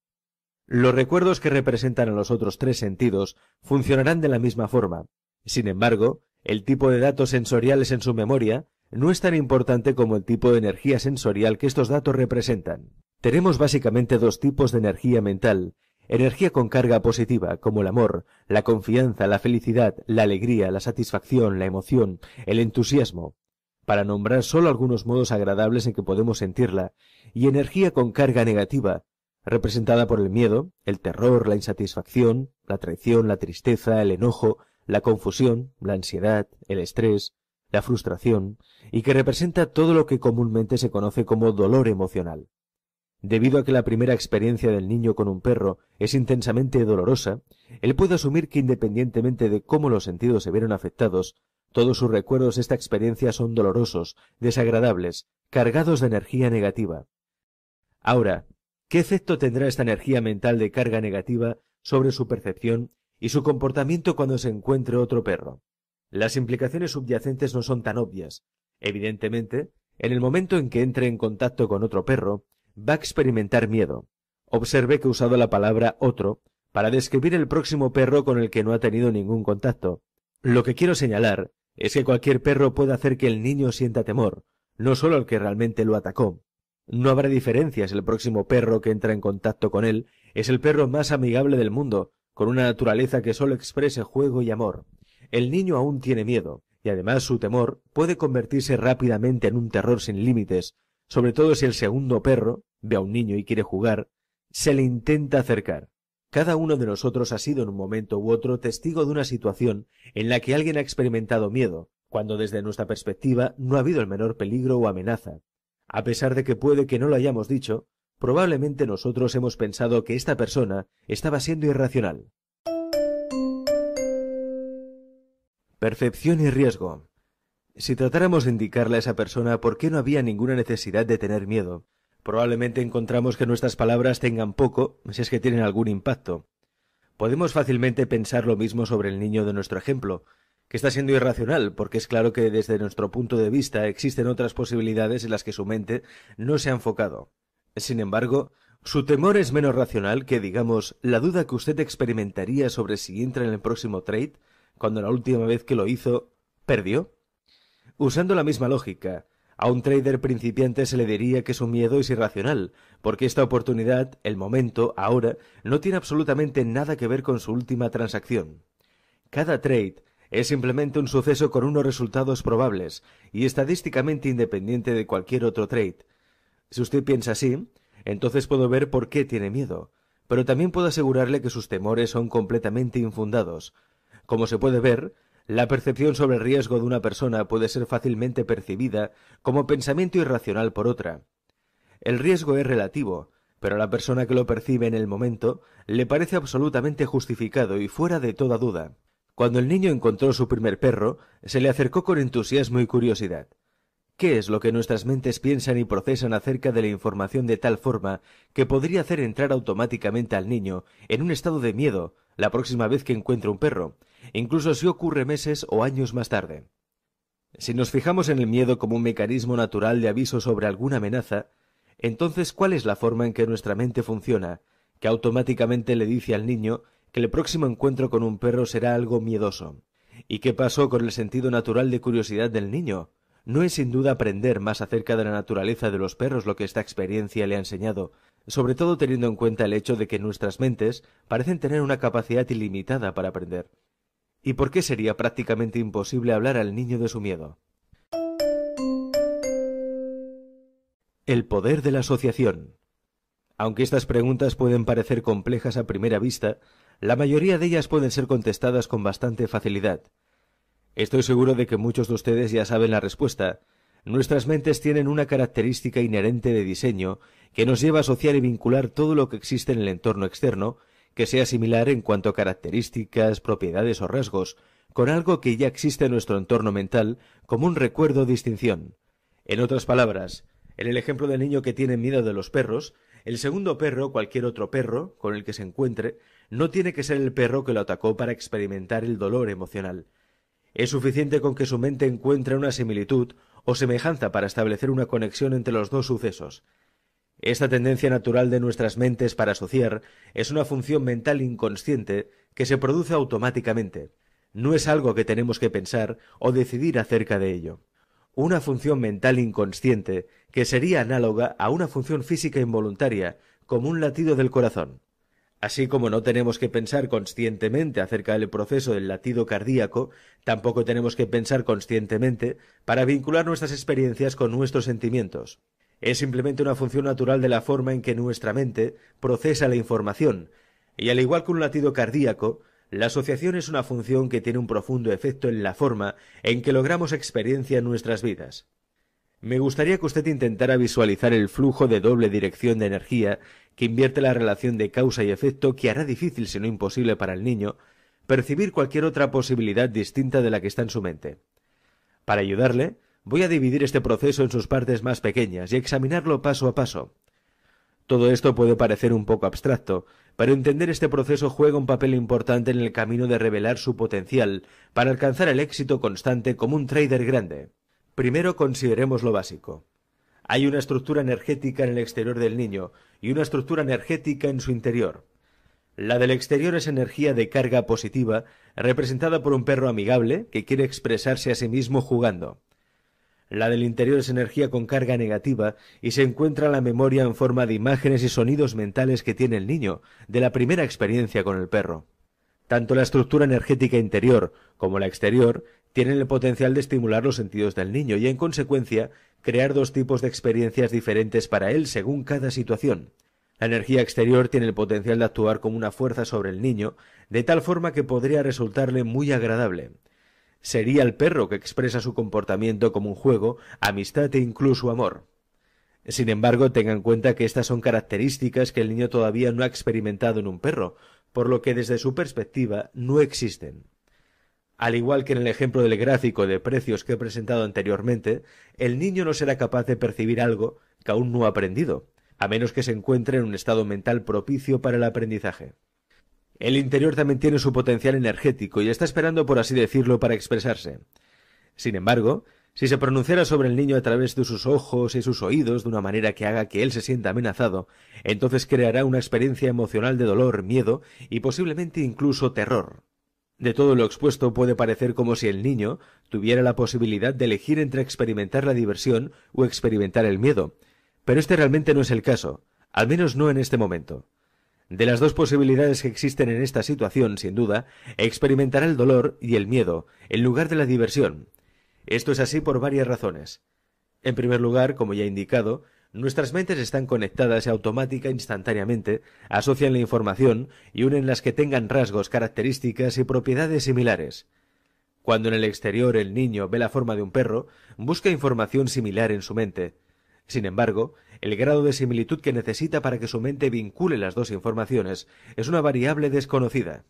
Los recuerdos que representan a los otros tres sentidos funcionarán de la misma forma. Sin embargo, el tipo de datos sensoriales en su memoria no es tan importante como el tipo de energía sensorial que estos datos representan. Tenemos básicamente dos tipos de energía mental, energía con carga positiva, como el amor, la confianza, la felicidad, la alegría, la satisfacción, la emoción, el entusiasmo, para nombrar sólo algunos modos agradables en que podemos sentirla, y energía con carga negativa, representada por el miedo, el terror, la insatisfacción, la traición, la tristeza, el enojo, la confusión, la ansiedad, el estrés, la frustración, y que representa todo lo que comúnmente se conoce como dolor emocional. Debido a que la primera experiencia del niño con un perro es intensamente dolorosa, él puede asumir que independientemente de cómo los sentidos se vieron afectados, todos sus recuerdos de esta experiencia son dolorosos, desagradables, cargados de energía negativa. Ahora, ¿qué efecto tendrá esta energía mental de carga negativa sobre su percepción y su comportamiento cuando se encuentre otro perro? Las implicaciones subyacentes no son tan obvias. Evidentemente, en el momento en que entre en contacto con otro perro, va a experimentar miedo. Observe que he usado la palabra otro para describir el próximo perro con el que no ha tenido ningún contacto. Lo que quiero señalar es que cualquier perro puede hacer que el niño sienta temor, no solo el que realmente lo atacó. No habrá diferencias, el próximo perro que entra en contacto con él es el perro más amigable del mundo, con una naturaleza que solo exprese juego y amor. El niño aún tiene miedo, y además su temor puede convertirse rápidamente en un terror sin límites, sobre todo si el segundo perro, ve a un niño y quiere jugar, se le intenta acercar. Cada uno de nosotros ha sido en un momento u otro testigo de una situación en la que alguien ha experimentado miedo, cuando desde nuestra perspectiva no ha habido el menor peligro o amenaza. A pesar de que puede que no lo hayamos dicho, probablemente nosotros hemos pensado que esta persona estaba siendo irracional. Percepción y riesgo. Si tratáramos de indicarle a esa persona por qué no había ninguna necesidad de tener miedo, Probablemente encontramos que nuestras palabras tengan poco, si es que tienen algún impacto. Podemos fácilmente pensar lo mismo sobre el niño de nuestro ejemplo, que está siendo irracional, porque es claro que desde nuestro punto de vista existen otras posibilidades en las que su mente no se ha enfocado. Sin embargo, su temor es menos racional que, digamos, la duda que usted experimentaría sobre si entra en el próximo trade, cuando la última vez que lo hizo, perdió. Usando la misma lógica, a un trader principiante se le diría que su miedo es irracional, porque esta oportunidad, el momento, ahora, no tiene absolutamente nada que ver con su última transacción. Cada trade es simplemente un suceso con unos resultados probables y estadísticamente independiente de cualquier otro trade. Si usted piensa así, entonces puedo ver por qué tiene miedo, pero también puedo asegurarle que sus temores son completamente infundados. Como se puede ver, la percepción sobre el riesgo de una persona puede ser fácilmente percibida como pensamiento irracional por otra. El riesgo es relativo, pero a la persona que lo percibe en el momento le parece absolutamente justificado y fuera de toda duda. Cuando el niño encontró su primer perro, se le acercó con entusiasmo y curiosidad. ¿Qué es lo que nuestras mentes piensan y procesan acerca de la información de tal forma que podría hacer entrar automáticamente al niño en un estado de miedo la próxima vez que encuentre un perro, incluso si ocurre meses o años más tarde. Si nos fijamos en el miedo como un mecanismo natural de aviso sobre alguna amenaza, entonces ¿cuál es la forma en que nuestra mente funciona, que automáticamente le dice al niño que el próximo encuentro con un perro será algo miedoso? ¿Y qué pasó con el sentido natural de curiosidad del niño? No es sin duda aprender más acerca de la naturaleza de los perros lo que esta experiencia le ha enseñado, sobre todo teniendo en cuenta el hecho de que nuestras mentes parecen tener una capacidad ilimitada para aprender y por qué sería prácticamente imposible hablar al niño de su miedo. El poder de la asociación. Aunque estas preguntas pueden parecer complejas a primera vista, la mayoría de ellas pueden ser contestadas con bastante facilidad. Estoy seguro de que muchos de ustedes ya saben la respuesta. Nuestras mentes tienen una característica inherente de diseño que nos lleva a asociar y vincular todo lo que existe en el entorno externo que sea similar en cuanto a características, propiedades o rasgos, con algo que ya existe en nuestro entorno mental como un recuerdo o distinción. En otras palabras, en el ejemplo del niño que tiene miedo de los perros, el segundo perro, cualquier otro perro con el que se encuentre, no tiene que ser el perro que lo atacó para experimentar el dolor emocional. Es suficiente con que su mente encuentre una similitud o semejanza para establecer una conexión entre los dos sucesos. Esta tendencia natural de nuestras mentes para asociar es una función mental inconsciente que se produce automáticamente. No es algo que tenemos que pensar o decidir acerca de ello. Una función mental inconsciente que sería análoga a una función física involuntaria, como un latido del corazón. Así como no tenemos que pensar conscientemente acerca del proceso del latido cardíaco, tampoco tenemos que pensar conscientemente para vincular nuestras experiencias con nuestros sentimientos es simplemente una función natural de la forma en que nuestra mente procesa la información, y al igual que un latido cardíaco, la asociación es una función que tiene un profundo efecto en la forma en que logramos experiencia en nuestras vidas. Me gustaría que usted intentara visualizar el flujo de doble dirección de energía que invierte la relación de causa y efecto que hará difícil, si no imposible para el niño, percibir cualquier otra posibilidad distinta de la que está en su mente. Para ayudarle, Voy a dividir este proceso en sus partes más pequeñas y examinarlo paso a paso. Todo esto puede parecer un poco abstracto, pero entender este proceso juega un papel importante en el camino de revelar su potencial para alcanzar el éxito constante como un trader grande. Primero consideremos lo básico. Hay una estructura energética en el exterior del niño y una estructura energética en su interior. La del exterior es energía de carga positiva, representada por un perro amigable que quiere expresarse a sí mismo jugando. La del interior es energía con carga negativa y se encuentra la memoria en forma de imágenes y sonidos mentales que tiene el niño, de la primera experiencia con el perro. Tanto la estructura energética interior como la exterior tienen el potencial de estimular los sentidos del niño y, en consecuencia, crear dos tipos de experiencias diferentes para él según cada situación. La energía exterior tiene el potencial de actuar como una fuerza sobre el niño, de tal forma que podría resultarle muy agradable sería el perro que expresa su comportamiento como un juego, amistad e incluso amor. Sin embargo, tenga en cuenta que estas son características que el niño todavía no ha experimentado en un perro, por lo que desde su perspectiva no existen. Al igual que en el ejemplo del gráfico de precios que he presentado anteriormente, el niño no será capaz de percibir algo que aún no ha aprendido, a menos que se encuentre en un estado mental propicio para el aprendizaje. El interior también tiene su potencial energético y está esperando, por así decirlo, para expresarse. Sin embargo, si se pronunciara sobre el niño a través de sus ojos y sus oídos de una manera que haga que él se sienta amenazado, entonces creará una experiencia emocional de dolor, miedo y posiblemente incluso terror. De todo lo expuesto puede parecer como si el niño tuviera la posibilidad de elegir entre experimentar la diversión o experimentar el miedo, pero este realmente no es el caso, al menos no en este momento. De las dos posibilidades que existen en esta situación, sin duda, experimentará el dolor y el miedo, en lugar de la diversión. Esto es así por varias razones. En primer lugar, como ya he indicado, nuestras mentes están conectadas y automática instantáneamente, asocian la información y unen las que tengan rasgos, características y propiedades similares. Cuando en el exterior el niño ve la forma de un perro, busca información similar en su mente. Sin embargo, el grado de similitud que necesita para que su mente vincule las dos informaciones es una variable desconocida.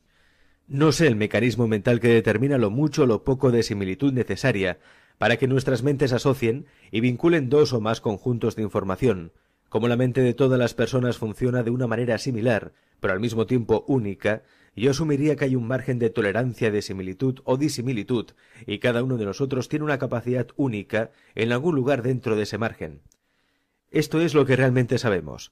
No sé el mecanismo mental que determina lo mucho o lo poco de similitud necesaria para que nuestras mentes asocien y vinculen dos o más conjuntos de información. Como la mente de todas las personas funciona de una manera similar, pero al mismo tiempo única, yo asumiría que hay un margen de tolerancia de similitud o disimilitud, y cada uno de nosotros tiene una capacidad única en algún lugar dentro de ese margen. Esto es lo que realmente sabemos.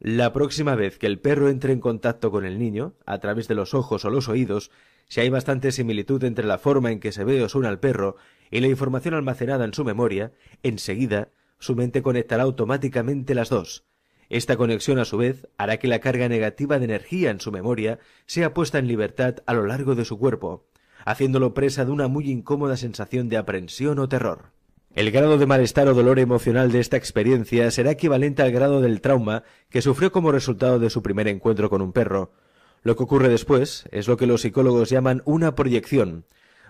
La próxima vez que el perro entre en contacto con el niño, a través de los ojos o los oídos, si hay bastante similitud entre la forma en que se ve o suena al perro y la información almacenada en su memoria, enseguida su mente conectará automáticamente las dos. Esta conexión, a su vez, hará que la carga negativa de energía en su memoria sea puesta en libertad a lo largo de su cuerpo, haciéndolo presa de una muy incómoda sensación de aprensión o terror. El grado de malestar o dolor emocional de esta experiencia será equivalente al grado del trauma que sufrió como resultado de su primer encuentro con un perro. Lo que ocurre después es lo que los psicólogos llaman una proyección.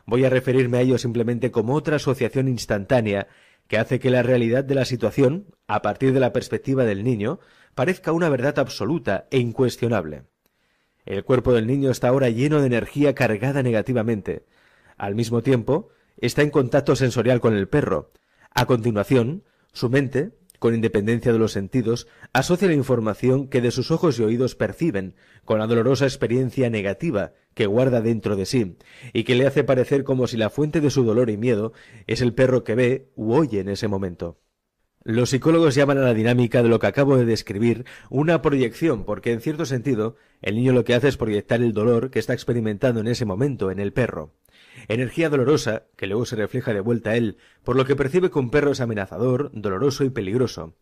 Voy a referirme a ello simplemente como otra asociación instantánea que hace que la realidad de la situación, a partir de la perspectiva del niño, parezca una verdad absoluta e incuestionable. El cuerpo del niño está ahora lleno de energía cargada negativamente. Al mismo tiempo, está en contacto sensorial con el perro. A continuación, su mente, con independencia de los sentidos, asocia la información que de sus ojos y oídos perciben con la dolorosa experiencia negativa que guarda dentro de sí, y que le hace parecer como si la fuente de su dolor y miedo es el perro que ve u oye en ese momento. Los psicólogos llaman a la dinámica de lo que acabo de describir una proyección, porque en cierto sentido el niño lo que hace es proyectar el dolor que está experimentando en ese momento en el perro energía dolorosa que luego se refleja de vuelta a él, por lo que percibe que un perro es amenazador, doloroso y peligroso.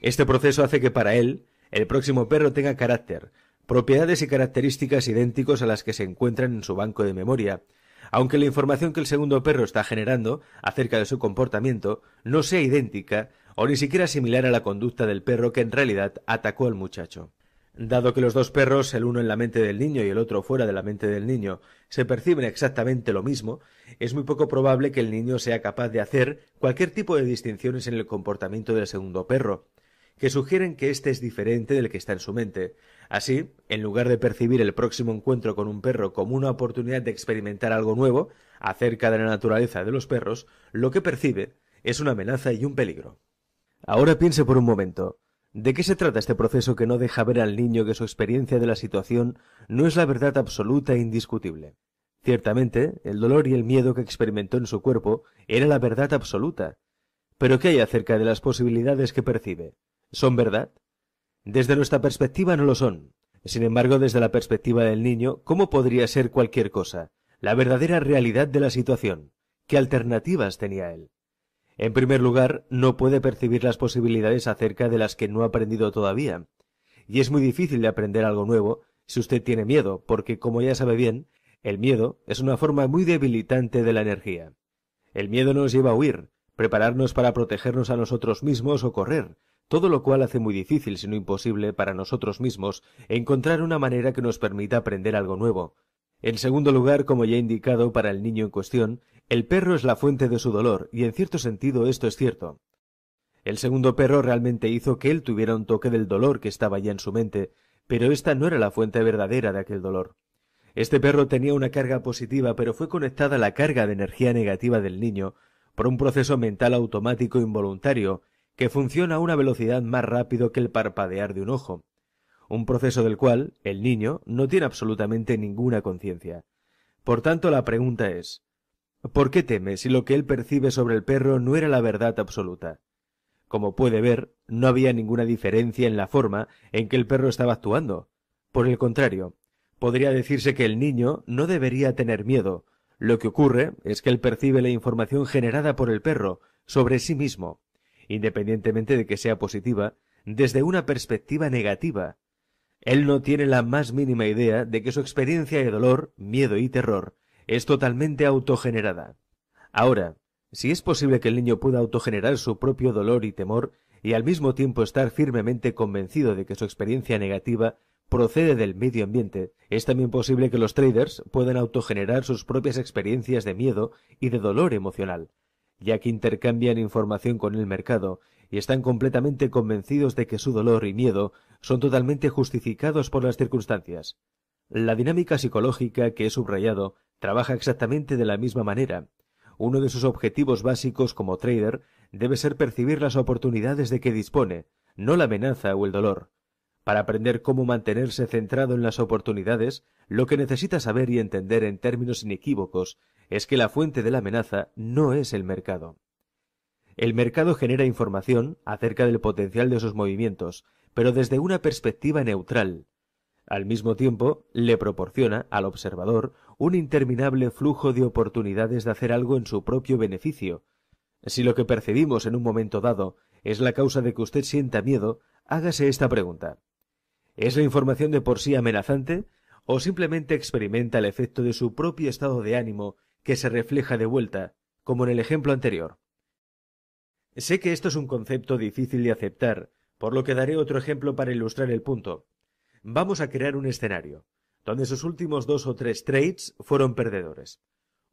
Este proceso hace que para él el próximo perro tenga carácter, propiedades y características idénticos a las que se encuentran en su banco de memoria, aunque la información que el segundo perro está generando acerca de su comportamiento no sea idéntica o ni siquiera similar a la conducta del perro que en realidad atacó al muchacho. Dado que los dos perros, el uno en la mente del niño y el otro fuera de la mente del niño, se perciben exactamente lo mismo, es muy poco probable que el niño sea capaz de hacer cualquier tipo de distinciones en el comportamiento del segundo perro, que sugieren que éste es diferente del que está en su mente. Así, en lugar de percibir el próximo encuentro con un perro como una oportunidad de experimentar algo nuevo acerca de la naturaleza de los perros, lo que percibe es una amenaza y un peligro. Ahora piense por un momento. ¿De qué se trata este proceso que no deja ver al niño que su experiencia de la situación no es la verdad absoluta e indiscutible? Ciertamente, el dolor y el miedo que experimentó en su cuerpo era la verdad absoluta. Pero ¿qué hay acerca de las posibilidades que percibe? ¿Son verdad? Desde nuestra perspectiva no lo son. Sin embargo, desde la perspectiva del niño, ¿cómo podría ser cualquier cosa? La verdadera realidad de la situación. ¿Qué alternativas tenía él? En primer lugar, no puede percibir las posibilidades acerca de las que no ha aprendido todavía. Y es muy difícil de aprender algo nuevo si usted tiene miedo, porque como ya sabe bien, el miedo es una forma muy debilitante de la energía. El miedo nos lleva a huir, prepararnos para protegernos a nosotros mismos o correr, todo lo cual hace muy difícil, si no imposible, para nosotros mismos encontrar una manera que nos permita aprender algo nuevo. En segundo lugar, como ya he indicado para el niño en cuestión, el perro es la fuente de su dolor, y en cierto sentido esto es cierto. El segundo perro realmente hizo que él tuviera un toque del dolor que estaba ya en su mente, pero esta no era la fuente verdadera de aquel dolor. Este perro tenía una carga positiva, pero fue conectada a la carga de energía negativa del niño por un proceso mental automático involuntario que funciona a una velocidad más rápido que el parpadear de un ojo, un proceso del cual el niño no tiene absolutamente ninguna conciencia. Por tanto, la pregunta es ¿Por qué teme si lo que él percibe sobre el perro no era la verdad absoluta? Como puede ver, no había ninguna diferencia en la forma en que el perro estaba actuando. Por el contrario, podría decirse que el niño no debería tener miedo. Lo que ocurre es que él percibe la información generada por el perro sobre sí mismo, independientemente de que sea positiva, desde una perspectiva negativa. Él no tiene la más mínima idea de que su experiencia de dolor, miedo y terror es totalmente autogenerada. Ahora, si es posible que el niño pueda autogenerar su propio dolor y temor y al mismo tiempo estar firmemente convencido de que su experiencia negativa procede del medio ambiente, es también posible que los traders puedan autogenerar sus propias experiencias de miedo y de dolor emocional, ya que intercambian información con el mercado y están completamente convencidos de que su dolor y miedo son totalmente justificados por las circunstancias. La dinámica psicológica que he subrayado Trabaja exactamente de la misma manera. Uno de sus objetivos básicos como trader debe ser percibir las oportunidades de que dispone, no la amenaza o el dolor. Para aprender cómo mantenerse centrado en las oportunidades, lo que necesita saber y entender en términos inequívocos es que la fuente de la amenaza no es el mercado. El mercado genera información acerca del potencial de sus movimientos, pero desde una perspectiva neutral. Al mismo tiempo, le proporciona al observador un interminable flujo de oportunidades de hacer algo en su propio beneficio. Si lo que percibimos en un momento dado es la causa de que usted sienta miedo, hágase esta pregunta. ¿Es la información de por sí amenazante o simplemente experimenta el efecto de su propio estado de ánimo que se refleja de vuelta, como en el ejemplo anterior? Sé que esto es un concepto difícil de aceptar, por lo que daré otro ejemplo para ilustrar el punto. Vamos a crear un escenario donde sus últimos dos o tres trades fueron perdedores.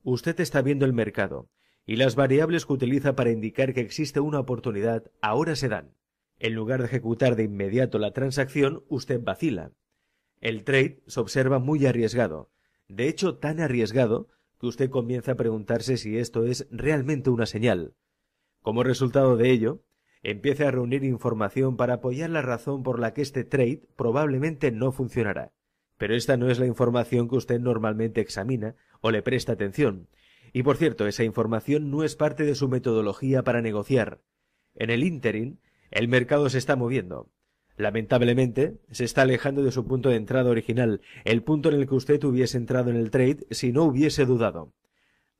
Usted está viendo el mercado, y las variables que utiliza para indicar que existe una oportunidad ahora se dan. En lugar de ejecutar de inmediato la transacción, usted vacila. El trade se observa muy arriesgado, de hecho tan arriesgado que usted comienza a preguntarse si esto es realmente una señal. Como resultado de ello, empieza a reunir información para apoyar la razón por la que este trade probablemente no funcionará. Pero esta no es la información que usted normalmente examina o le presta atención. Y por cierto, esa información no es parte de su metodología para negociar. En el ínterin, el mercado se está moviendo. Lamentablemente, se está alejando de su punto de entrada original, el punto en el que usted hubiese entrado en el trade si no hubiese dudado.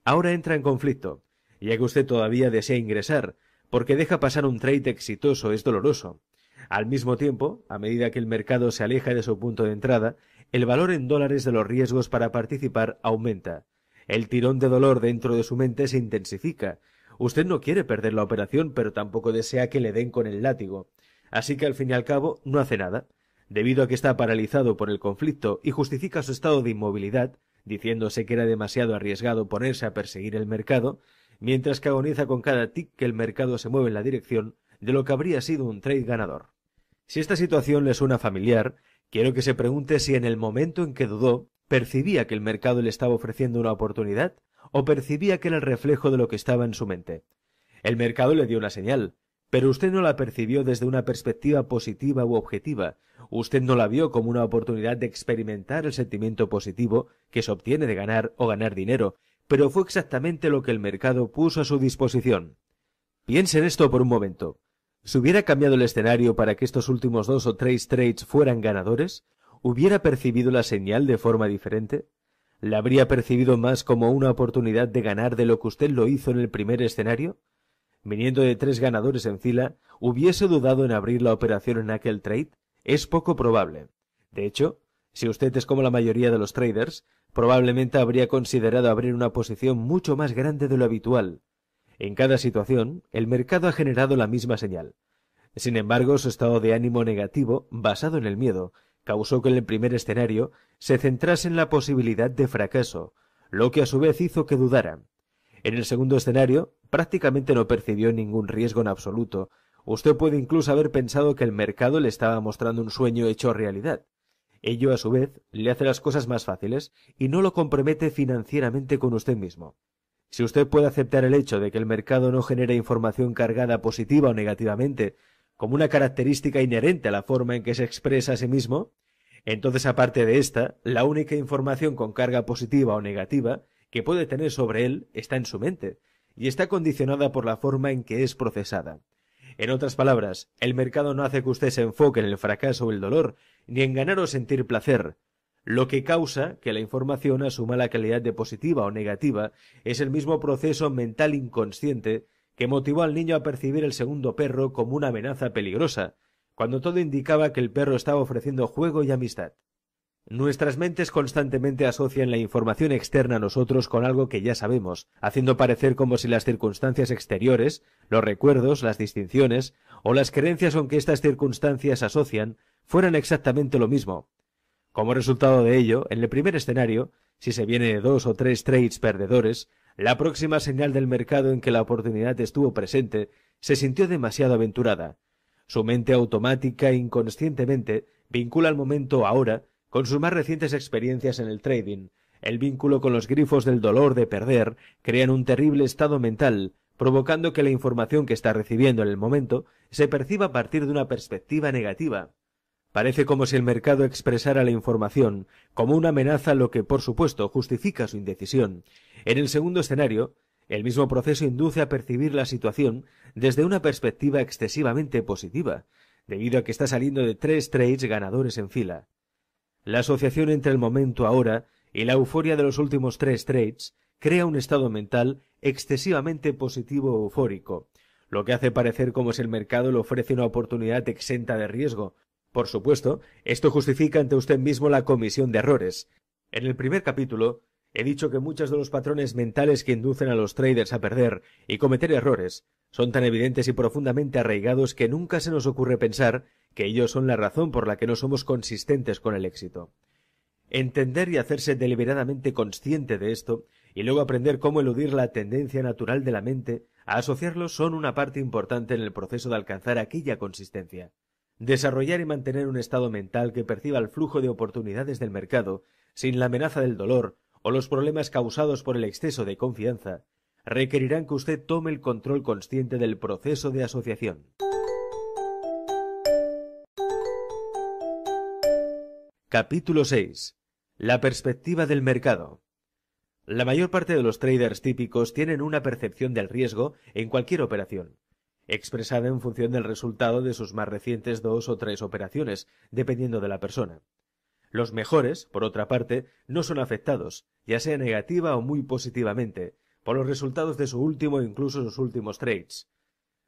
Ahora entra en conflicto, ya que usted todavía desea ingresar, porque deja pasar un trade exitoso es doloroso. Al mismo tiempo, a medida que el mercado se aleja de su punto de entrada, el valor en dólares de los riesgos para participar aumenta. El tirón de dolor dentro de su mente se intensifica. Usted no quiere perder la operación, pero tampoco desea que le den con el látigo. Así que al fin y al cabo no hace nada. Debido a que está paralizado por el conflicto y justifica su estado de inmovilidad, diciéndose que era demasiado arriesgado ponerse a perseguir el mercado, mientras que agoniza con cada tic que el mercado se mueve en la dirección de lo que habría sido un trade ganador. Si esta situación le suena familiar, Quiero que se pregunte si en el momento en que dudó, percibía que el mercado le estaba ofreciendo una oportunidad o percibía que era el reflejo de lo que estaba en su mente. El mercado le dio una señal, pero usted no la percibió desde una perspectiva positiva u objetiva, usted no la vio como una oportunidad de experimentar el sentimiento positivo que se obtiene de ganar o ganar dinero, pero fue exactamente lo que el mercado puso a su disposición. Piense en esto por un momento. Si hubiera cambiado el escenario para que estos últimos dos o tres trades fueran ganadores, ¿hubiera percibido la señal de forma diferente? ¿La habría percibido más como una oportunidad de ganar de lo que usted lo hizo en el primer escenario? Viniendo de tres ganadores en fila, ¿hubiese dudado en abrir la operación en aquel trade? Es poco probable. De hecho, si usted es como la mayoría de los traders, probablemente habría considerado abrir una posición mucho más grande de lo habitual, en cada situación, el mercado ha generado la misma señal. Sin embargo, su estado de ánimo negativo, basado en el miedo, causó que en el primer escenario se centrase en la posibilidad de fracaso, lo que a su vez hizo que dudara. En el segundo escenario, prácticamente no percibió ningún riesgo en absoluto. Usted puede incluso haber pensado que el mercado le estaba mostrando un sueño hecho realidad. Ello, a su vez, le hace las cosas más fáciles y no lo compromete financieramente con usted mismo. Si usted puede aceptar el hecho de que el mercado no genera información cargada positiva o negativamente como una característica inherente a la forma en que se expresa a sí mismo, entonces aparte de esta, la única información con carga positiva o negativa que puede tener sobre él está en su mente, y está condicionada por la forma en que es procesada. En otras palabras, el mercado no hace que usted se enfoque en el fracaso o el dolor, ni en ganar o sentir placer, lo que causa que la información asuma la calidad de positiva o negativa es el mismo proceso mental inconsciente que motivó al niño a percibir el segundo perro como una amenaza peligrosa, cuando todo indicaba que el perro estaba ofreciendo juego y amistad. Nuestras mentes constantemente asocian la información externa a nosotros con algo que ya sabemos, haciendo parecer como si las circunstancias exteriores, los recuerdos, las distinciones o las creencias con que estas circunstancias asocian fueran exactamente lo mismo, como resultado de ello, en el primer escenario, si se viene dos o tres trades perdedores, la próxima señal del mercado en que la oportunidad estuvo presente se sintió demasiado aventurada. Su mente automática e inconscientemente vincula el momento ahora con sus más recientes experiencias en el trading. El vínculo con los grifos del dolor de perder crean un terrible estado mental, provocando que la información que está recibiendo en el momento se perciba a partir de una perspectiva negativa. Parece como si el mercado expresara la información como una amenaza, lo que, por supuesto, justifica su indecisión. En el segundo escenario, el mismo proceso induce a percibir la situación desde una perspectiva excesivamente positiva, debido a que está saliendo de tres trades ganadores en fila. La asociación entre el momento ahora y la euforia de los últimos tres trades crea un estado mental excesivamente positivo o eufórico, lo que hace parecer como si el mercado le ofrece una oportunidad exenta de riesgo, por supuesto, esto justifica ante usted mismo la comisión de errores. En el primer capítulo, he dicho que muchos de los patrones mentales que inducen a los traders a perder y cometer errores son tan evidentes y profundamente arraigados que nunca se nos ocurre pensar que ellos son la razón por la que no somos consistentes con el éxito. Entender y hacerse deliberadamente consciente de esto, y luego aprender cómo eludir la tendencia natural de la mente a asociarlos son una parte importante en el proceso de alcanzar aquella consistencia desarrollar y mantener un estado mental que perciba el flujo de oportunidades del mercado sin la amenaza del dolor o los problemas causados por el exceso de confianza, requerirán que usted tome el control consciente del proceso de asociación. Capítulo 6. La perspectiva del mercado. La mayor parte de los traders típicos tienen una percepción del riesgo en cualquier operación expresada en función del resultado de sus más recientes dos o tres operaciones, dependiendo de la persona. Los mejores, por otra parte, no son afectados, ya sea negativa o muy positivamente, por los resultados de su último o incluso sus últimos trades.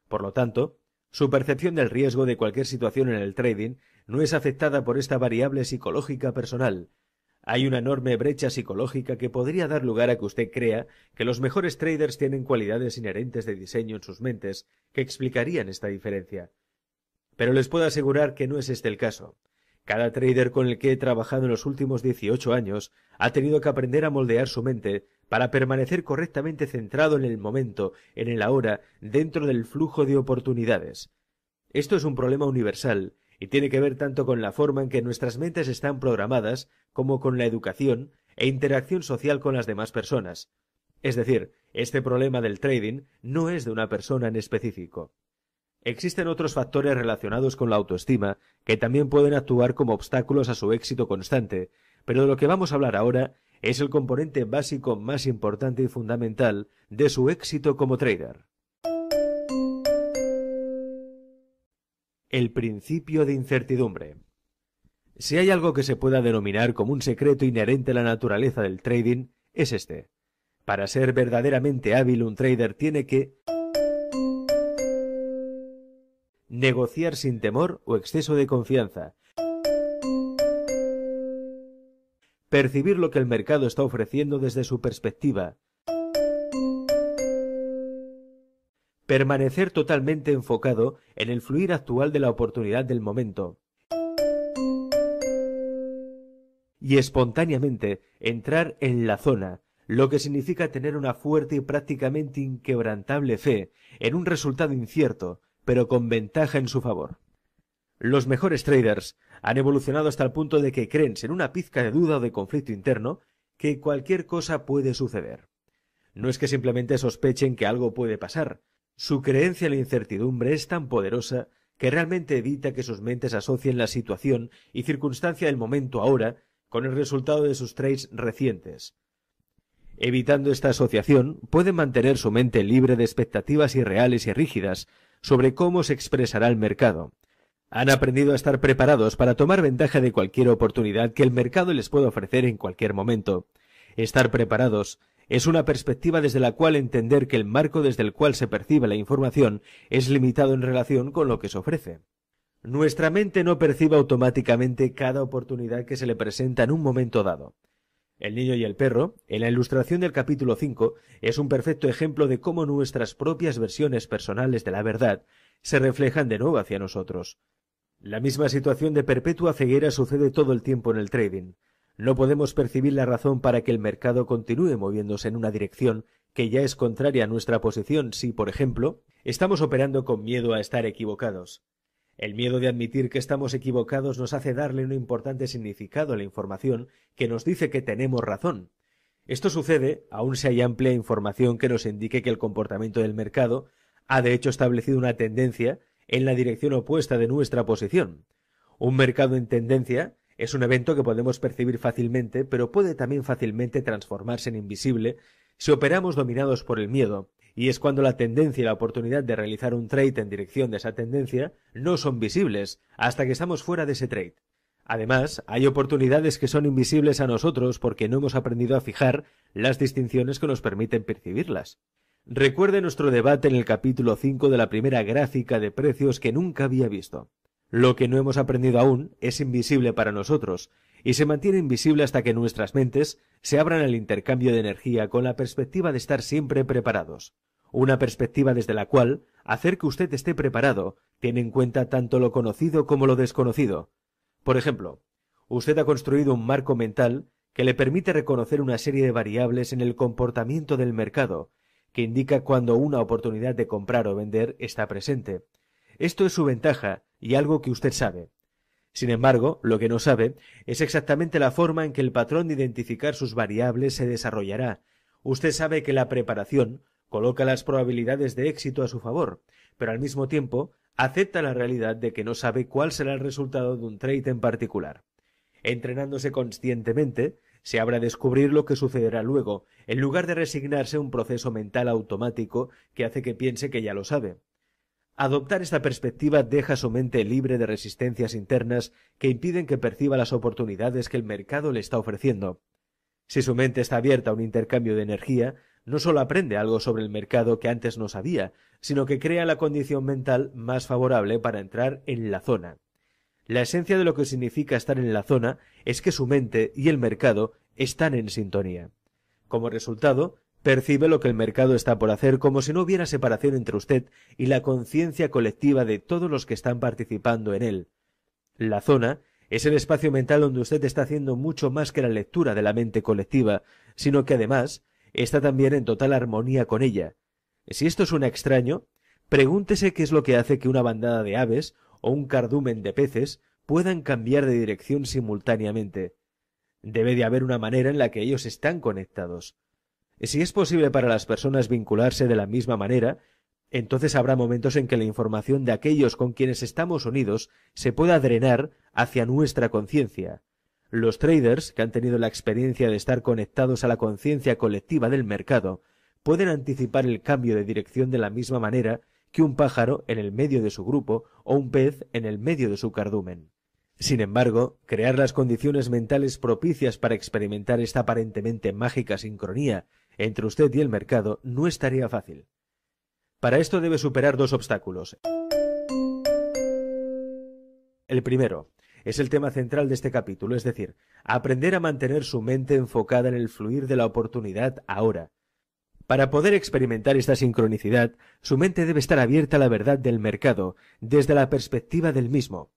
Por lo tanto, su percepción del riesgo de cualquier situación en el trading no es afectada por esta variable psicológica personal, hay una enorme brecha psicológica que podría dar lugar a que usted crea que los mejores traders tienen cualidades inherentes de diseño en sus mentes que explicarían esta diferencia. Pero les puedo asegurar que no es este el caso. Cada trader con el que he trabajado en los últimos 18 años ha tenido que aprender a moldear su mente para permanecer correctamente centrado en el momento, en el ahora, dentro del flujo de oportunidades. Esto es un problema universal y tiene que ver tanto con la forma en que nuestras mentes están programadas como con la educación e interacción social con las demás personas. Es decir, este problema del trading no es de una persona en específico. Existen otros factores relacionados con la autoestima que también pueden actuar como obstáculos a su éxito constante, pero de lo que vamos a hablar ahora es el componente básico más importante y fundamental de su éxito como trader. El principio de incertidumbre. Si hay algo que se pueda denominar como un secreto inherente a la naturaleza del trading, es este. Para ser verdaderamente hábil un trader tiene que negociar sin temor o exceso de confianza, percibir lo que el mercado está ofreciendo desde su perspectiva, permanecer totalmente enfocado en el fluir actual de la oportunidad del momento, y espontáneamente entrar en la zona, lo que significa tener una fuerte y prácticamente inquebrantable fe en un resultado incierto, pero con ventaja en su favor. Los mejores traders han evolucionado hasta el punto de que creen sin una pizca de duda o de conflicto interno que cualquier cosa puede suceder. No es que simplemente sospechen que algo puede pasar. Su creencia en la incertidumbre es tan poderosa que realmente evita que sus mentes asocien la situación y circunstancia del momento ahora con el resultado de sus trades recientes. Evitando esta asociación, puede mantener su mente libre de expectativas irreales y rígidas sobre cómo se expresará el mercado. Han aprendido a estar preparados para tomar ventaja de cualquier oportunidad que el mercado les pueda ofrecer en cualquier momento. Estar preparados es una perspectiva desde la cual entender que el marco desde el cual se percibe la información es limitado en relación con lo que se ofrece. Nuestra mente no percibe automáticamente cada oportunidad que se le presenta en un momento dado. El niño y el perro, en la ilustración del capítulo 5, es un perfecto ejemplo de cómo nuestras propias versiones personales de la verdad se reflejan de nuevo hacia nosotros. La misma situación de perpetua ceguera sucede todo el tiempo en el trading. No podemos percibir la razón para que el mercado continúe moviéndose en una dirección que ya es contraria a nuestra posición si, por ejemplo, estamos operando con miedo a estar equivocados. El miedo de admitir que estamos equivocados nos hace darle un importante significado a la información que nos dice que tenemos razón. Esto sucede aun si hay amplia información que nos indique que el comportamiento del mercado ha de hecho establecido una tendencia en la dirección opuesta de nuestra posición. Un mercado en tendencia es un evento que podemos percibir fácilmente, pero puede también fácilmente transformarse en invisible si operamos dominados por el miedo, y es cuando la tendencia y la oportunidad de realizar un trade en dirección de esa tendencia no son visibles hasta que estamos fuera de ese trade. Además, hay oportunidades que son invisibles a nosotros porque no hemos aprendido a fijar las distinciones que nos permiten percibirlas. Recuerde nuestro debate en el capítulo 5 de la primera gráfica de precios que nunca había visto. Lo que no hemos aprendido aún es invisible para nosotros y se mantiene invisible hasta que nuestras mentes se abran al intercambio de energía con la perspectiva de estar siempre preparados una perspectiva desde la cual hacer que usted esté preparado tiene en cuenta tanto lo conocido como lo desconocido. Por ejemplo, usted ha construido un marco mental que le permite reconocer una serie de variables en el comportamiento del mercado, que indica cuando una oportunidad de comprar o vender está presente. Esto es su ventaja y algo que usted sabe. Sin embargo, lo que no sabe es exactamente la forma en que el patrón de identificar sus variables se desarrollará. Usted sabe que la preparación coloca las probabilidades de éxito a su favor, pero al mismo tiempo acepta la realidad de que no sabe cuál será el resultado de un trade en particular. Entrenándose conscientemente, se a descubrir lo que sucederá luego, en lugar de resignarse a un proceso mental automático que hace que piense que ya lo sabe. Adoptar esta perspectiva deja su mente libre de resistencias internas que impiden que perciba las oportunidades que el mercado le está ofreciendo. Si su mente está abierta a un intercambio de energía, no solo aprende algo sobre el mercado que antes no sabía, sino que crea la condición mental más favorable para entrar en la zona. La esencia de lo que significa estar en la zona es que su mente y el mercado están en sintonía. Como resultado, percibe lo que el mercado está por hacer como si no hubiera separación entre usted y la conciencia colectiva de todos los que están participando en él. La zona es el espacio mental donde usted está haciendo mucho más que la lectura de la mente colectiva, sino que además está también en total armonía con ella. Si esto suena extraño, pregúntese qué es lo que hace que una bandada de aves o un cardumen de peces puedan cambiar de dirección simultáneamente. Debe de haber una manera en la que ellos están conectados. Si es posible para las personas vincularse de la misma manera, entonces habrá momentos en que la información de aquellos con quienes estamos unidos se pueda drenar hacia nuestra conciencia, los traders, que han tenido la experiencia de estar conectados a la conciencia colectiva del mercado, pueden anticipar el cambio de dirección de la misma manera que un pájaro en el medio de su grupo o un pez en el medio de su cardumen. Sin embargo, crear las condiciones mentales propicias para experimentar esta aparentemente mágica sincronía entre usted y el mercado no estaría fácil. Para esto debe superar dos obstáculos. El primero, es el tema central de este capítulo, es decir, aprender a mantener su mente enfocada en el fluir de la oportunidad ahora. Para poder experimentar esta sincronicidad, su mente debe estar abierta a la verdad del mercado, desde la perspectiva del mismo.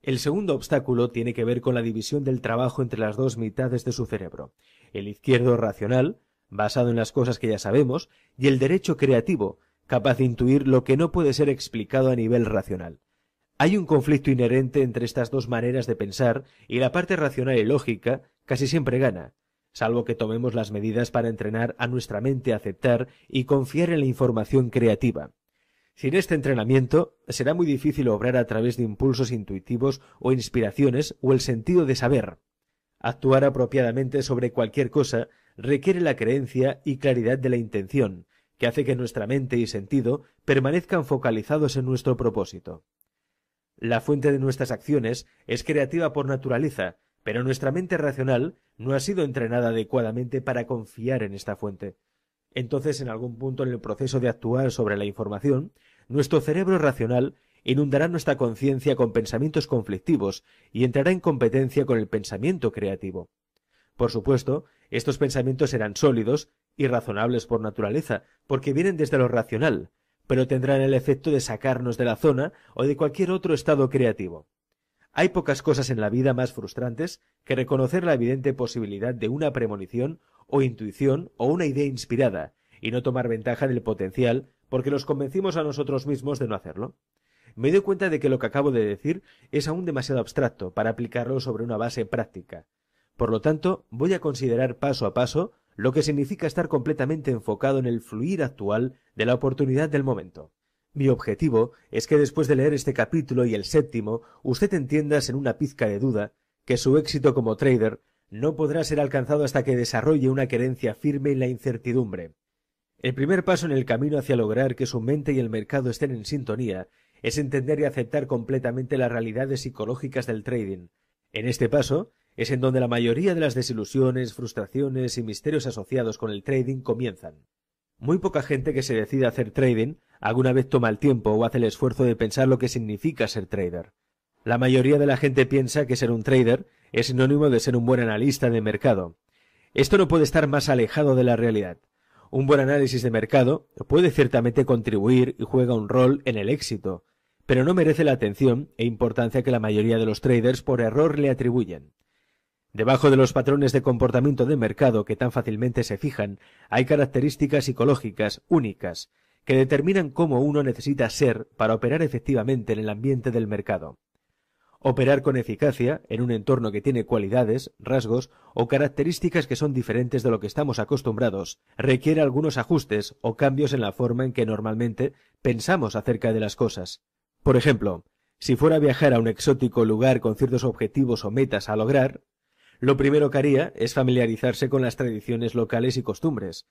El segundo obstáculo tiene que ver con la división del trabajo entre las dos mitades de su cerebro, el izquierdo racional, basado en las cosas que ya sabemos, y el derecho creativo, capaz de intuir lo que no puede ser explicado a nivel racional. Hay un conflicto inherente entre estas dos maneras de pensar y la parte racional y lógica casi siempre gana, salvo que tomemos las medidas para entrenar a nuestra mente a aceptar y confiar en la información creativa. Sin este entrenamiento, será muy difícil obrar a través de impulsos intuitivos o inspiraciones o el sentido de saber. Actuar apropiadamente sobre cualquier cosa requiere la creencia y claridad de la intención, que hace que nuestra mente y sentido permanezcan focalizados en nuestro propósito. La fuente de nuestras acciones es creativa por naturaleza, pero nuestra mente racional no ha sido entrenada adecuadamente para confiar en esta fuente. Entonces, en algún punto en el proceso de actuar sobre la información, nuestro cerebro racional inundará nuestra conciencia con pensamientos conflictivos y entrará en competencia con el pensamiento creativo. Por supuesto, estos pensamientos serán sólidos, y por naturaleza, porque vienen desde lo racional, pero tendrán el efecto de sacarnos de la zona o de cualquier otro estado creativo. Hay pocas cosas en la vida más frustrantes que reconocer la evidente posibilidad de una premonición o intuición o una idea inspirada, y no tomar ventaja del potencial porque los convencimos a nosotros mismos de no hacerlo. Me doy cuenta de que lo que acabo de decir es aún demasiado abstracto para aplicarlo sobre una base práctica. Por lo tanto, voy a considerar paso a paso lo que significa estar completamente enfocado en el fluir actual de la oportunidad del momento. Mi objetivo es que después de leer este capítulo y el séptimo, usted entienda sin una pizca de duda que su éxito como trader no podrá ser alcanzado hasta que desarrolle una querencia firme en la incertidumbre. El primer paso en el camino hacia lograr que su mente y el mercado estén en sintonía es entender y aceptar completamente las realidades psicológicas del trading. En este paso, es en donde la mayoría de las desilusiones, frustraciones y misterios asociados con el trading comienzan. Muy poca gente que se decide a hacer trading alguna vez toma el tiempo o hace el esfuerzo de pensar lo que significa ser trader. La mayoría de la gente piensa que ser un trader es sinónimo de ser un buen analista de mercado. Esto no puede estar más alejado de la realidad. Un buen análisis de mercado puede ciertamente contribuir y juega un rol en el éxito, pero no merece la atención e importancia que la mayoría de los traders por error le atribuyen. Debajo de los patrones de comportamiento de mercado que tan fácilmente se fijan, hay características psicológicas únicas que determinan cómo uno necesita ser para operar efectivamente en el ambiente del mercado. Operar con eficacia en un entorno que tiene cualidades, rasgos o características que son diferentes de lo que estamos acostumbrados requiere algunos ajustes o cambios en la forma en que normalmente pensamos acerca de las cosas. Por ejemplo, si fuera a viajar a un exótico lugar con ciertos objetivos o metas a lograr, lo primero que haría es familiarizarse con las tradiciones locales y costumbres.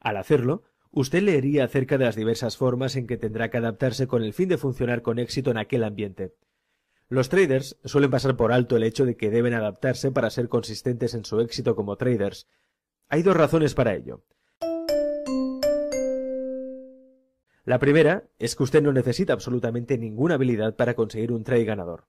Al hacerlo, usted leería acerca de las diversas formas en que tendrá que adaptarse con el fin de funcionar con éxito en aquel ambiente. Los traders suelen pasar por alto el hecho de que deben adaptarse para ser consistentes en su éxito como traders. Hay dos razones para ello. La primera es que usted no necesita absolutamente ninguna habilidad para conseguir un trade ganador.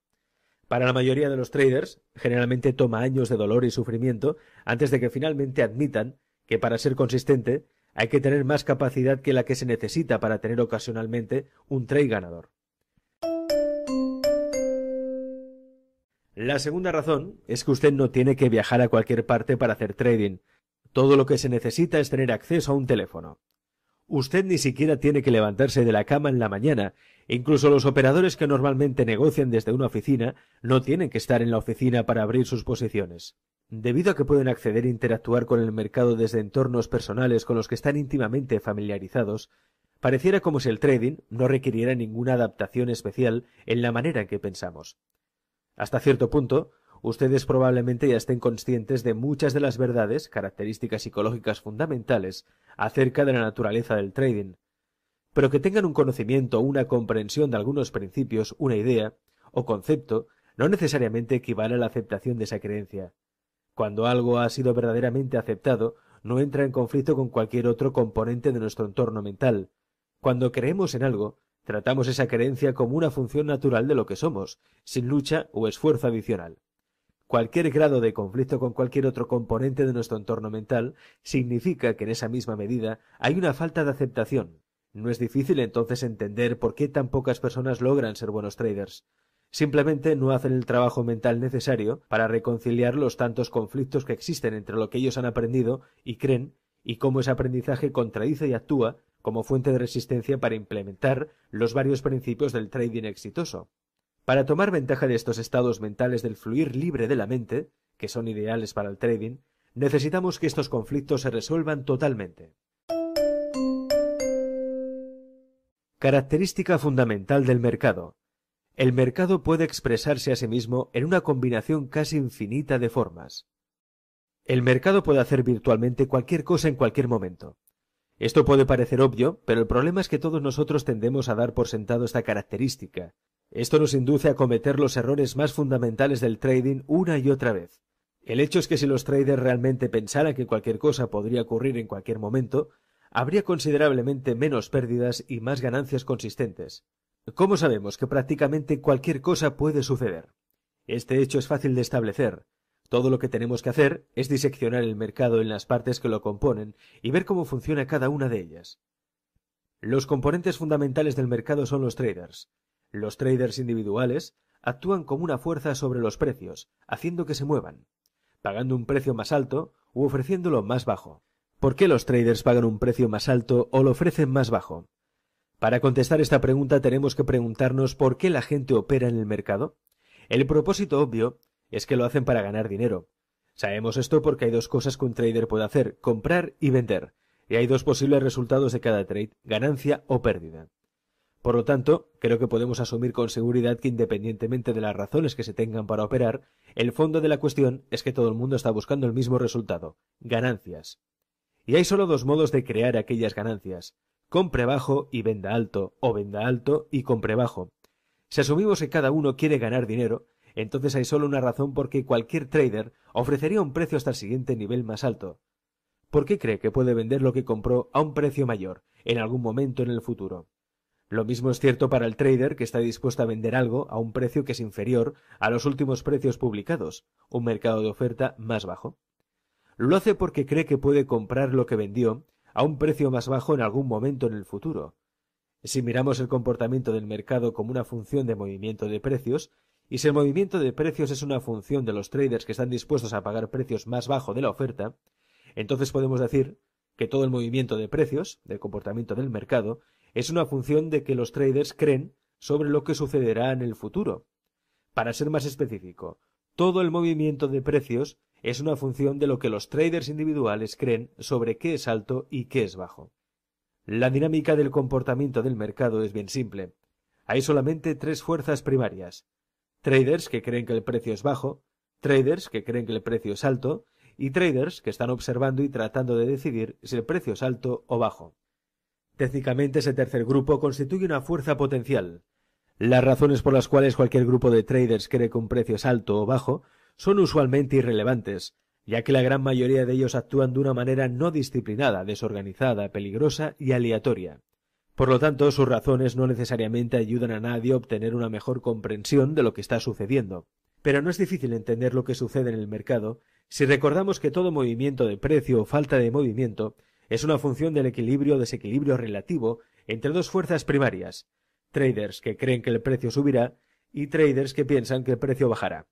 Para la mayoría de los traders, generalmente toma años de dolor y sufrimiento antes de que finalmente admitan que para ser consistente hay que tener más capacidad que la que se necesita para tener ocasionalmente un trade ganador. La segunda razón es que usted no tiene que viajar a cualquier parte para hacer trading. Todo lo que se necesita es tener acceso a un teléfono usted ni siquiera tiene que levantarse de la cama en la mañana. Incluso los operadores que normalmente negocian desde una oficina no tienen que estar en la oficina para abrir sus posiciones. Debido a que pueden acceder e interactuar con el mercado desde entornos personales con los que están íntimamente familiarizados, pareciera como si el trading no requiriera ninguna adaptación especial en la manera en que pensamos. Hasta cierto punto, ustedes probablemente ya estén conscientes de muchas de las verdades, características psicológicas fundamentales, acerca de la naturaleza del trading. Pero que tengan un conocimiento o una comprensión de algunos principios, una idea o concepto, no necesariamente equivale a la aceptación de esa creencia. Cuando algo ha sido verdaderamente aceptado, no entra en conflicto con cualquier otro componente de nuestro entorno mental. Cuando creemos en algo, tratamos esa creencia como una función natural de lo que somos, sin lucha o esfuerzo adicional. Cualquier grado de conflicto con cualquier otro componente de nuestro entorno mental significa que en esa misma medida hay una falta de aceptación. No es difícil entonces entender por qué tan pocas personas logran ser buenos traders. Simplemente no hacen el trabajo mental necesario para reconciliar los tantos conflictos que existen entre lo que ellos han aprendido y creen y cómo ese aprendizaje contradice y actúa como fuente de resistencia para implementar los varios principios del trading exitoso. Para tomar ventaja de estos estados mentales del fluir libre de la mente, que son ideales para el trading, necesitamos que estos conflictos se resuelvan totalmente. Característica fundamental del mercado. El mercado puede expresarse a sí mismo en una combinación casi infinita de formas. El mercado puede hacer virtualmente cualquier cosa en cualquier momento. Esto puede parecer obvio, pero el problema es que todos nosotros tendemos a dar por sentado esta característica, esto nos induce a cometer los errores más fundamentales del trading una y otra vez. El hecho es que si los traders realmente pensaran que cualquier cosa podría ocurrir en cualquier momento, habría considerablemente menos pérdidas y más ganancias consistentes. ¿Cómo sabemos que prácticamente cualquier cosa puede suceder? Este hecho es fácil de establecer. Todo lo que tenemos que hacer es diseccionar el mercado en las partes que lo componen y ver cómo funciona cada una de ellas. Los componentes fundamentales del mercado son los traders. Los traders individuales actúan como una fuerza sobre los precios, haciendo que se muevan, pagando un precio más alto u ofreciéndolo más bajo. ¿Por qué los traders pagan un precio más alto o lo ofrecen más bajo? Para contestar esta pregunta tenemos que preguntarnos por qué la gente opera en el mercado. El propósito obvio es que lo hacen para ganar dinero. Sabemos esto porque hay dos cosas que un trader puede hacer, comprar y vender, y hay dos posibles resultados de cada trade, ganancia o pérdida. Por lo tanto, creo que podemos asumir con seguridad que independientemente de las razones que se tengan para operar, el fondo de la cuestión es que todo el mundo está buscando el mismo resultado, ganancias. Y hay solo dos modos de crear aquellas ganancias, compre bajo y venda alto, o venda alto y compre bajo. Si asumimos que cada uno quiere ganar dinero, entonces hay solo una razón por qué cualquier trader ofrecería un precio hasta el siguiente nivel más alto. ¿Por qué cree que puede vender lo que compró a un precio mayor en algún momento en el futuro? Lo mismo es cierto para el trader que está dispuesto a vender algo a un precio que es inferior a los últimos precios publicados, un mercado de oferta más bajo. Lo hace porque cree que puede comprar lo que vendió a un precio más bajo en algún momento en el futuro. Si miramos el comportamiento del mercado como una función de movimiento de precios, y si el movimiento de precios es una función de los traders que están dispuestos a pagar precios más bajo de la oferta, entonces podemos decir que todo el movimiento de precios, del comportamiento del mercado, es una función de que los traders creen sobre lo que sucederá en el futuro. Para ser más específico, todo el movimiento de precios es una función de lo que los traders individuales creen sobre qué es alto y qué es bajo. La dinámica del comportamiento del mercado es bien simple. Hay solamente tres fuerzas primarias. Traders que creen que el precio es bajo, traders que creen que el precio es alto y traders que están observando y tratando de decidir si el precio es alto o bajo. Técnicamente ese tercer grupo constituye una fuerza potencial. Las razones por las cuales cualquier grupo de traders cree que un precio es alto o bajo son usualmente irrelevantes, ya que la gran mayoría de ellos actúan de una manera no disciplinada, desorganizada, peligrosa y aleatoria. Por lo tanto, sus razones no necesariamente ayudan a nadie a obtener una mejor comprensión de lo que está sucediendo. Pero no es difícil entender lo que sucede en el mercado si recordamos que todo movimiento de precio o falta de movimiento es una función del equilibrio o desequilibrio relativo entre dos fuerzas primarias, traders que creen que el precio subirá y traders que piensan que el precio bajará.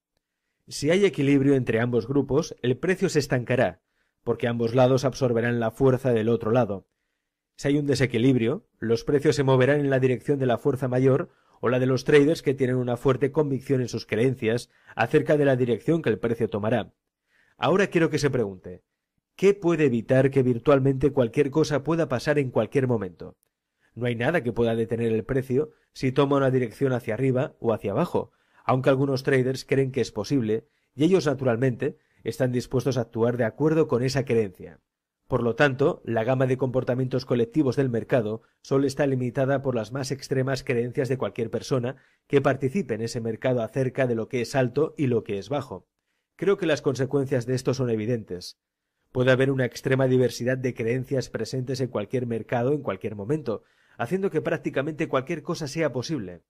Si hay equilibrio entre ambos grupos, el precio se estancará, porque ambos lados absorberán la fuerza del otro lado. Si hay un desequilibrio, los precios se moverán en la dirección de la fuerza mayor o la de los traders que tienen una fuerte convicción en sus creencias acerca de la dirección que el precio tomará. Ahora quiero que se pregunte, ¿Qué puede evitar que virtualmente cualquier cosa pueda pasar en cualquier momento? No hay nada que pueda detener el precio si toma una dirección hacia arriba o hacia abajo, aunque algunos traders creen que es posible, y ellos naturalmente están dispuestos a actuar de acuerdo con esa creencia. Por lo tanto, la gama de comportamientos colectivos del mercado solo está limitada por las más extremas creencias de cualquier persona que participe en ese mercado acerca de lo que es alto y lo que es bajo. Creo que las consecuencias de esto son evidentes. Puede haber una extrema diversidad de creencias presentes en cualquier mercado en cualquier momento, haciendo que prácticamente cualquier cosa sea posible.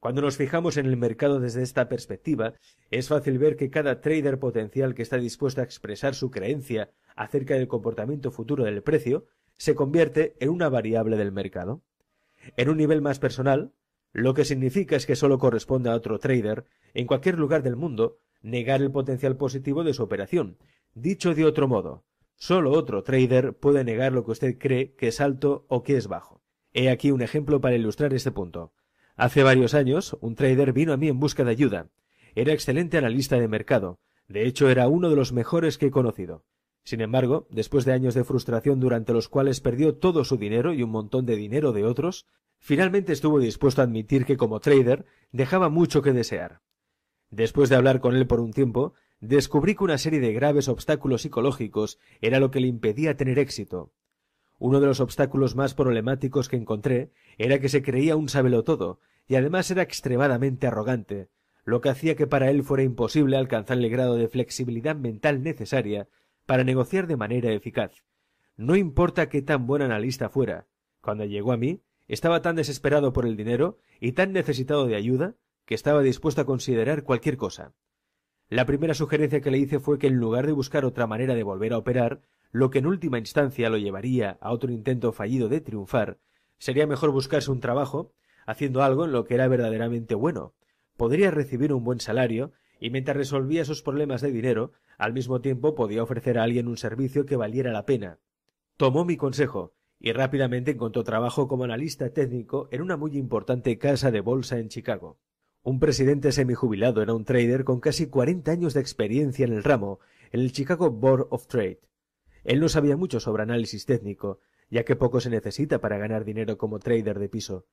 Cuando nos fijamos en el mercado desde esta perspectiva, es fácil ver que cada trader potencial que está dispuesto a expresar su creencia acerca del comportamiento futuro del precio se convierte en una variable del mercado. En un nivel más personal, lo que significa es que solo corresponde a otro trader, en cualquier lugar del mundo, negar el potencial positivo de su operación, Dicho de otro modo, solo otro trader puede negar lo que usted cree que es alto o que es bajo. He aquí un ejemplo para ilustrar este punto. Hace varios años, un trader vino a mí en busca de ayuda. Era excelente analista de mercado. De hecho, era uno de los mejores que he conocido. Sin embargo, después de años de frustración durante los cuales perdió todo su dinero y un montón de dinero de otros, finalmente estuvo dispuesto a admitir que como trader dejaba mucho que desear. Después de hablar con él por un tiempo, descubrí que una serie de graves obstáculos psicológicos era lo que le impedía tener éxito. Uno de los obstáculos más problemáticos que encontré era que se creía un sabelotodo, y además era extremadamente arrogante, lo que hacía que para él fuera imposible alcanzar el grado de flexibilidad mental necesaria para negociar de manera eficaz. No importa qué tan buen analista fuera. Cuando llegó a mí, estaba tan desesperado por el dinero y tan necesitado de ayuda que estaba dispuesto a considerar cualquier cosa. La primera sugerencia que le hice fue que en lugar de buscar otra manera de volver a operar, lo que en última instancia lo llevaría a otro intento fallido de triunfar, sería mejor buscarse un trabajo, haciendo algo en lo que era verdaderamente bueno. Podría recibir un buen salario, y mientras resolvía sus problemas de dinero, al mismo tiempo podía ofrecer a alguien un servicio que valiera la pena. Tomó mi consejo, y rápidamente encontró trabajo como analista técnico en una muy importante casa de bolsa en Chicago. Un presidente semijubilado era un trader con casi 40 años de experiencia en el ramo, en el Chicago Board of Trade. Él no sabía mucho sobre análisis técnico, ya que poco se necesita para ganar dinero como trader de piso.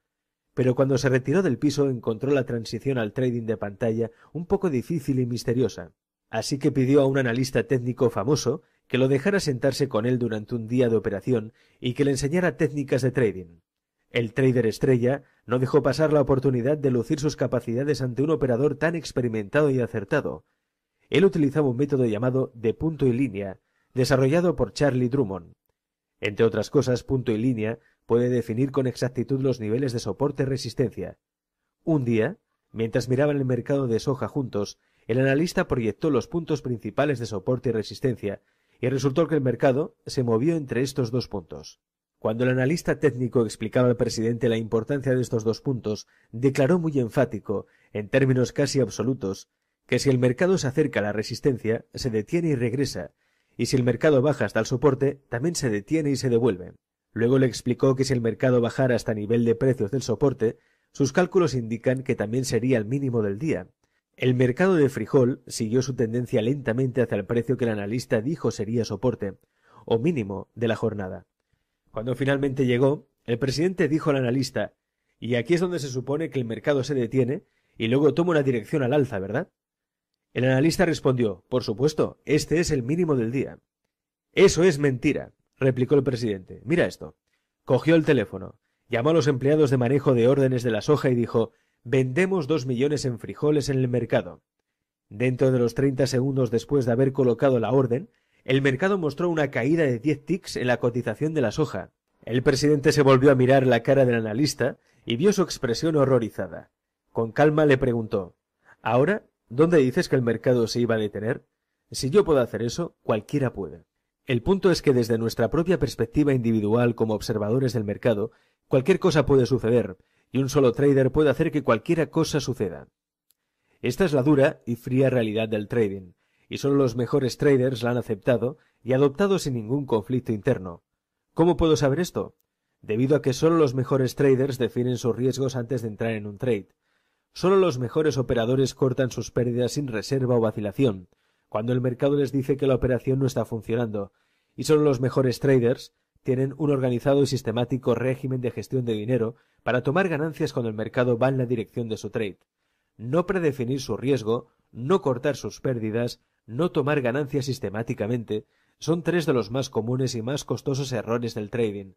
Pero cuando se retiró del piso encontró la transición al trading de pantalla un poco difícil y misteriosa. Así que pidió a un analista técnico famoso que lo dejara sentarse con él durante un día de operación y que le enseñara técnicas de trading. El trader estrella no dejó pasar la oportunidad de lucir sus capacidades ante un operador tan experimentado y acertado. Él utilizaba un método llamado de punto y línea, desarrollado por Charlie Drummond. Entre otras cosas, punto y línea puede definir con exactitud los niveles de soporte y resistencia. Un día, mientras miraban el mercado de soja juntos, el analista proyectó los puntos principales de soporte y resistencia, y resultó que el mercado se movió entre estos dos puntos. Cuando el analista técnico explicaba al presidente la importancia de estos dos puntos, declaró muy enfático, en términos casi absolutos, que si el mercado se acerca a la resistencia, se detiene y regresa, y si el mercado baja hasta el soporte, también se detiene y se devuelve. Luego le explicó que si el mercado bajara hasta nivel de precios del soporte, sus cálculos indican que también sería el mínimo del día. El mercado de frijol siguió su tendencia lentamente hacia el precio que el analista dijo sería soporte, o mínimo, de la jornada. Cuando finalmente llegó, el presidente dijo al analista, y aquí es donde se supone que el mercado se detiene y luego toma una dirección al alza, ¿verdad? El analista respondió, por supuesto, este es el mínimo del día. Eso es mentira, replicó el presidente. Mira esto. Cogió el teléfono, llamó a los empleados de manejo de órdenes de la soja y dijo, vendemos dos millones en frijoles en el mercado. Dentro de los treinta segundos después de haber colocado la orden, el mercado mostró una caída de 10 ticks en la cotización de la soja. El presidente se volvió a mirar la cara del analista y vio su expresión horrorizada. Con calma le preguntó Ahora, ¿dónde dices que el mercado se iba a detener? Si yo puedo hacer eso, cualquiera puede. El punto es que desde nuestra propia perspectiva individual como observadores del mercado, cualquier cosa puede suceder, y un solo trader puede hacer que cualquiera cosa suceda. Esta es la dura y fría realidad del trading y solo los mejores traders la han aceptado y adoptado sin ningún conflicto interno. ¿Cómo puedo saber esto? Debido a que solo los mejores traders definen sus riesgos antes de entrar en un trade. Solo los mejores operadores cortan sus pérdidas sin reserva o vacilación, cuando el mercado les dice que la operación no está funcionando, y solo los mejores traders tienen un organizado y sistemático régimen de gestión de dinero para tomar ganancias cuando el mercado va en la dirección de su trade. No predefinir su riesgo, no cortar sus pérdidas, no tomar ganancias sistemáticamente son tres de los más comunes y más costosos errores del trading.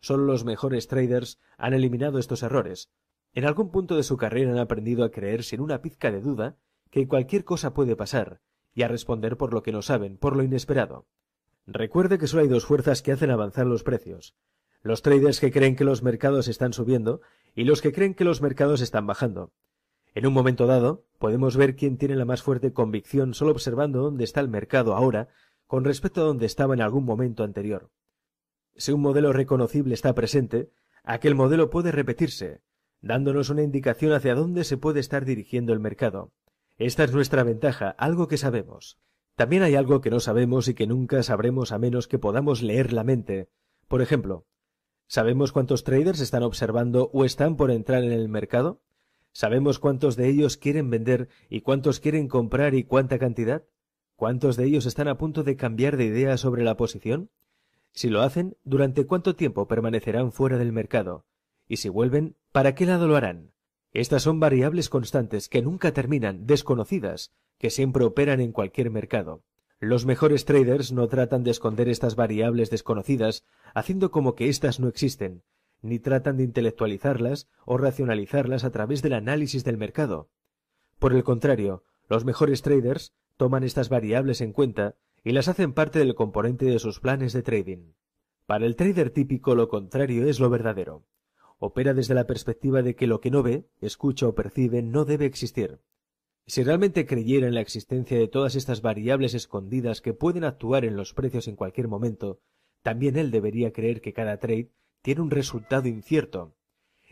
Solo los mejores traders han eliminado estos errores. En algún punto de su carrera han aprendido a creer sin una pizca de duda que cualquier cosa puede pasar, y a responder por lo que no saben, por lo inesperado. Recuerde que solo hay dos fuerzas que hacen avanzar los precios. Los traders que creen que los mercados están subiendo y los que creen que los mercados están bajando. En un momento dado, podemos ver quién tiene la más fuerte convicción solo observando dónde está el mercado ahora con respecto a dónde estaba en algún momento anterior. Si un modelo reconocible está presente, aquel modelo puede repetirse, dándonos una indicación hacia dónde se puede estar dirigiendo el mercado. Esta es nuestra ventaja, algo que sabemos. También hay algo que no sabemos y que nunca sabremos a menos que podamos leer la mente. Por ejemplo, ¿sabemos cuántos traders están observando o están por entrar en el mercado? ¿Sabemos cuántos de ellos quieren vender y cuántos quieren comprar y cuánta cantidad? ¿Cuántos de ellos están a punto de cambiar de idea sobre la posición? Si lo hacen, ¿durante cuánto tiempo permanecerán fuera del mercado? Y si vuelven, ¿para qué lado lo harán? Estas son variables constantes que nunca terminan, desconocidas, que siempre operan en cualquier mercado. Los mejores traders no tratan de esconder estas variables desconocidas, haciendo como que éstas no existen, ni tratan de intelectualizarlas o racionalizarlas a través del análisis del mercado. Por el contrario, los mejores traders toman estas variables en cuenta y las hacen parte del componente de sus planes de trading. Para el trader típico lo contrario es lo verdadero. Opera desde la perspectiva de que lo que no ve, escucha o percibe no debe existir. Si realmente creyera en la existencia de todas estas variables escondidas que pueden actuar en los precios en cualquier momento, también él debería creer que cada trade tiene un resultado incierto.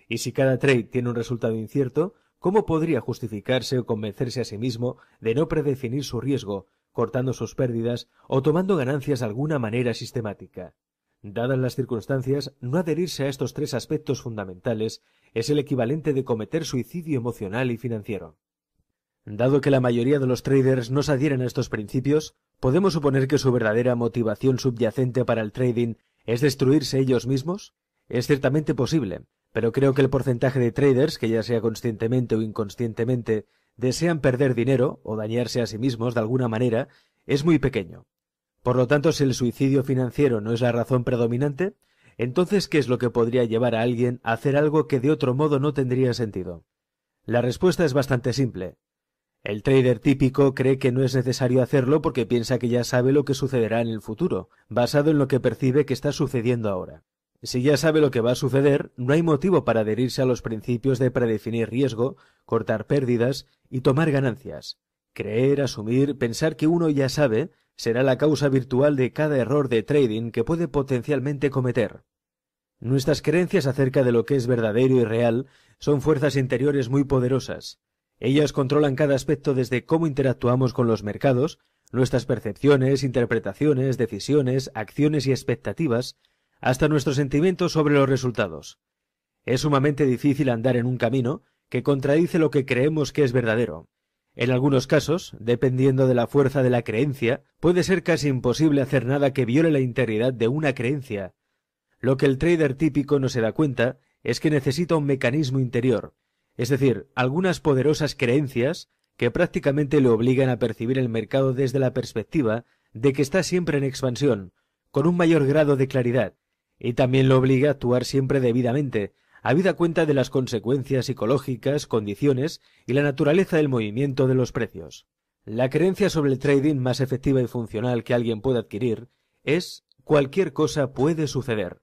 Y si cada trade tiene un resultado incierto, ¿cómo podría justificarse o convencerse a sí mismo de no predefinir su riesgo, cortando sus pérdidas o tomando ganancias de alguna manera sistemática? Dadas las circunstancias, no adherirse a estos tres aspectos fundamentales es el equivalente de cometer suicidio emocional y financiero. Dado que la mayoría de los traders no se adhieren a estos principios, podemos suponer que su verdadera motivación subyacente para el trading ¿Es destruirse ellos mismos? Es ciertamente posible, pero creo que el porcentaje de traders que ya sea conscientemente o inconscientemente desean perder dinero o dañarse a sí mismos de alguna manera es muy pequeño. Por lo tanto, si el suicidio financiero no es la razón predominante, entonces ¿qué es lo que podría llevar a alguien a hacer algo que de otro modo no tendría sentido? La respuesta es bastante simple. El trader típico cree que no es necesario hacerlo porque piensa que ya sabe lo que sucederá en el futuro, basado en lo que percibe que está sucediendo ahora. Si ya sabe lo que va a suceder, no hay motivo para adherirse a los principios de predefinir riesgo, cortar pérdidas y tomar ganancias. Creer, asumir, pensar que uno ya sabe, será la causa virtual de cada error de trading que puede potencialmente cometer. Nuestras creencias acerca de lo que es verdadero y real son fuerzas interiores muy poderosas. Ellas controlan cada aspecto desde cómo interactuamos con los mercados, nuestras percepciones, interpretaciones, decisiones, acciones y expectativas, hasta nuestros sentimientos sobre los resultados. Es sumamente difícil andar en un camino que contradice lo que creemos que es verdadero. En algunos casos, dependiendo de la fuerza de la creencia, puede ser casi imposible hacer nada que viole la integridad de una creencia. Lo que el trader típico no se da cuenta es que necesita un mecanismo interior, es decir, algunas poderosas creencias que prácticamente le obligan a percibir el mercado desde la perspectiva de que está siempre en expansión, con un mayor grado de claridad, y también lo obliga a actuar siempre debidamente, habida cuenta de las consecuencias psicológicas, condiciones y la naturaleza del movimiento de los precios. La creencia sobre el trading más efectiva y funcional que alguien puede adquirir es cualquier cosa puede suceder.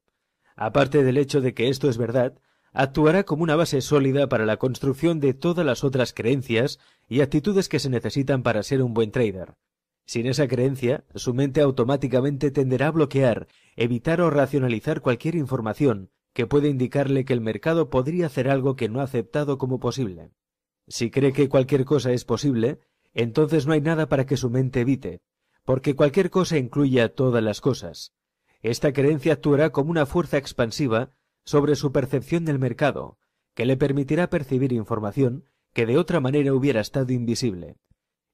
Aparte del hecho de que esto es verdad, actuará como una base sólida para la construcción de todas las otras creencias y actitudes que se necesitan para ser un buen trader. Sin esa creencia, su mente automáticamente tenderá a bloquear, evitar o racionalizar cualquier información que pueda indicarle que el mercado podría hacer algo que no ha aceptado como posible. Si cree que cualquier cosa es posible, entonces no hay nada para que su mente evite, porque cualquier cosa incluye todas las cosas. Esta creencia actuará como una fuerza expansiva sobre su percepción del mercado, que le permitirá percibir información que de otra manera hubiera estado invisible.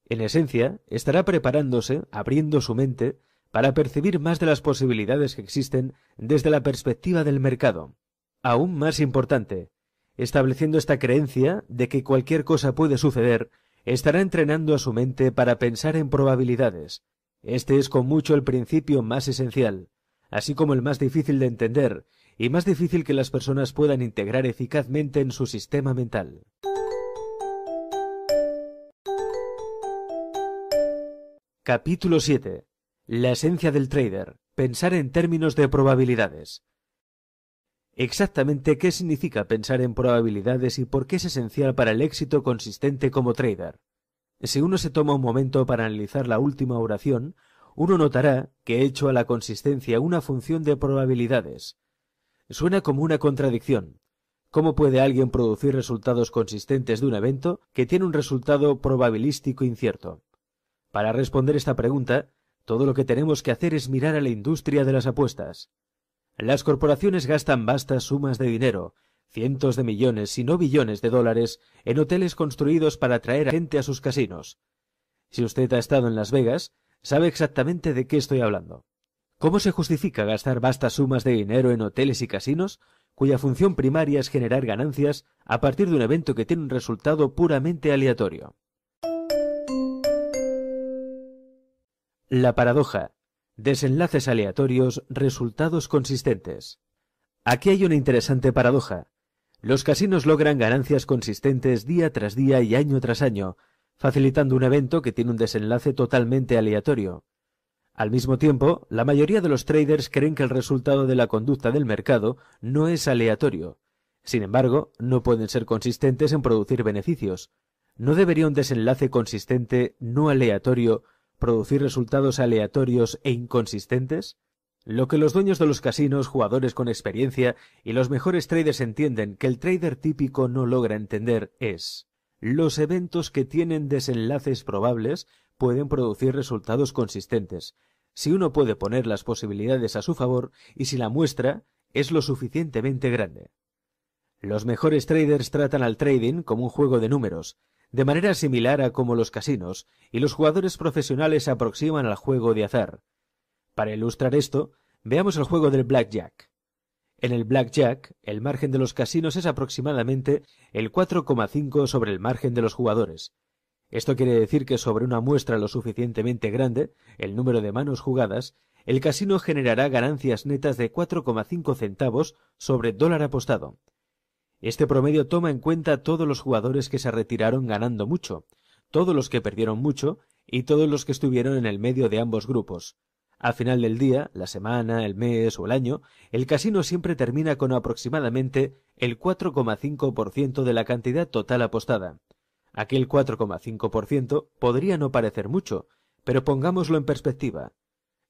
En esencia, estará preparándose, abriendo su mente, para percibir más de las posibilidades que existen desde la perspectiva del mercado. Aún más importante, estableciendo esta creencia de que cualquier cosa puede suceder, estará entrenando a su mente para pensar en probabilidades. Este es con mucho el principio más esencial, así como el más difícil de entender y más difícil que las personas puedan integrar eficazmente en su sistema mental. Capítulo 7. La esencia del trader. Pensar en términos de probabilidades. Exactamente qué significa pensar en probabilidades y por qué es esencial para el éxito consistente como trader. Si uno se toma un momento para analizar la última oración, uno notará que he hecho a la consistencia una función de probabilidades, Suena como una contradicción. ¿Cómo puede alguien producir resultados consistentes de un evento que tiene un resultado probabilístico incierto? Para responder esta pregunta, todo lo que tenemos que hacer es mirar a la industria de las apuestas. Las corporaciones gastan vastas sumas de dinero, cientos de millones, si no billones de dólares, en hoteles construidos para atraer a gente a sus casinos. Si usted ha estado en Las Vegas, sabe exactamente de qué estoy hablando. ¿Cómo se justifica gastar vastas sumas de dinero en hoteles y casinos cuya función primaria es generar ganancias a partir de un evento que tiene un resultado puramente aleatorio? La paradoja. Desenlaces aleatorios, resultados consistentes. Aquí hay una interesante paradoja. Los casinos logran ganancias consistentes día tras día y año tras año, facilitando un evento que tiene un desenlace totalmente aleatorio. Al mismo tiempo, la mayoría de los traders creen que el resultado de la conducta del mercado no es aleatorio. Sin embargo, no pueden ser consistentes en producir beneficios. ¿No debería un desenlace consistente, no aleatorio, producir resultados aleatorios e inconsistentes? Lo que los dueños de los casinos, jugadores con experiencia y los mejores traders entienden que el trader típico no logra entender es los eventos que tienen desenlaces probables pueden producir resultados consistentes, si uno puede poner las posibilidades a su favor y si la muestra es lo suficientemente grande. Los mejores traders tratan al trading como un juego de números, de manera similar a como los casinos, y los jugadores profesionales se aproximan al juego de azar. Para ilustrar esto, veamos el juego del blackjack. En el blackjack, el margen de los casinos es aproximadamente el 4,5 sobre el margen de los jugadores, esto quiere decir que sobre una muestra lo suficientemente grande, el número de manos jugadas, el casino generará ganancias netas de 4,5 centavos sobre dólar apostado. Este promedio toma en cuenta todos los jugadores que se retiraron ganando mucho, todos los que perdieron mucho y todos los que estuvieron en el medio de ambos grupos. Al final del día, la semana, el mes o el año, el casino siempre termina con aproximadamente el 4,5% de la cantidad total apostada. Aquel 4,5% podría no parecer mucho, pero pongámoslo en perspectiva.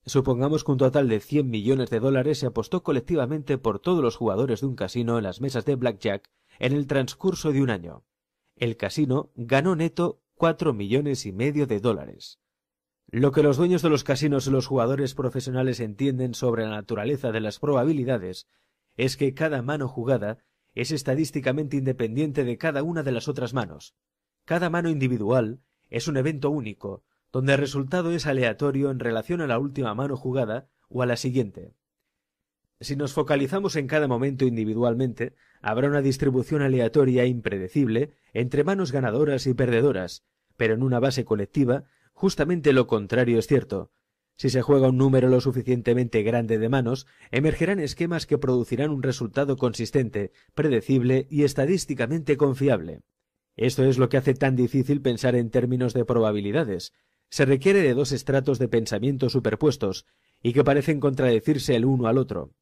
Supongamos que un total de 100 millones de dólares se apostó colectivamente por todos los jugadores de un casino en las mesas de blackjack en el transcurso de un año. El casino ganó neto 4 millones y medio de dólares. Lo que los dueños de los casinos y los jugadores profesionales entienden sobre la naturaleza de las probabilidades es que cada mano jugada es estadísticamente independiente de cada una de las otras manos. Cada mano individual es un evento único, donde el resultado es aleatorio en relación a la última mano jugada o a la siguiente. Si nos focalizamos en cada momento individualmente, habrá una distribución aleatoria e impredecible entre manos ganadoras y perdedoras, pero en una base colectiva, justamente lo contrario es cierto. Si se juega un número lo suficientemente grande de manos, emergerán esquemas que producirán un resultado consistente, predecible y estadísticamente confiable. Esto es lo que hace tan difícil pensar en términos de probabilidades. Se requiere de dos estratos de pensamiento superpuestos y que parecen contradecirse el uno al otro.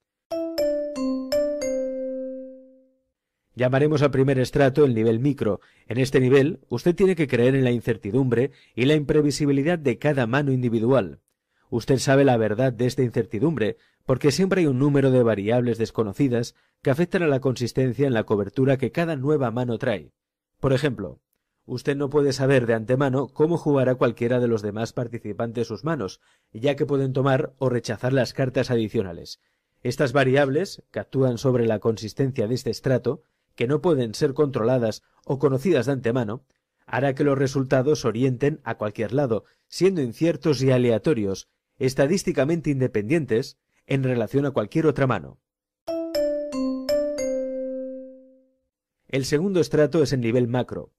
Llamaremos al primer estrato el nivel micro. En este nivel, usted tiene que creer en la incertidumbre y la imprevisibilidad de cada mano individual. Usted sabe la verdad de esta incertidumbre, porque siempre hay un número de variables desconocidas que afectan a la consistencia en la cobertura que cada nueva mano trae. Por ejemplo, usted no puede saber de antemano cómo jugará cualquiera de los demás participantes sus manos, ya que pueden tomar o rechazar las cartas adicionales. Estas variables, que actúan sobre la consistencia de este estrato, que no pueden ser controladas o conocidas de antemano, hará que los resultados orienten a cualquier lado, siendo inciertos y aleatorios, estadísticamente independientes, en relación a cualquier otra mano. El segundo estrato es el nivel macro.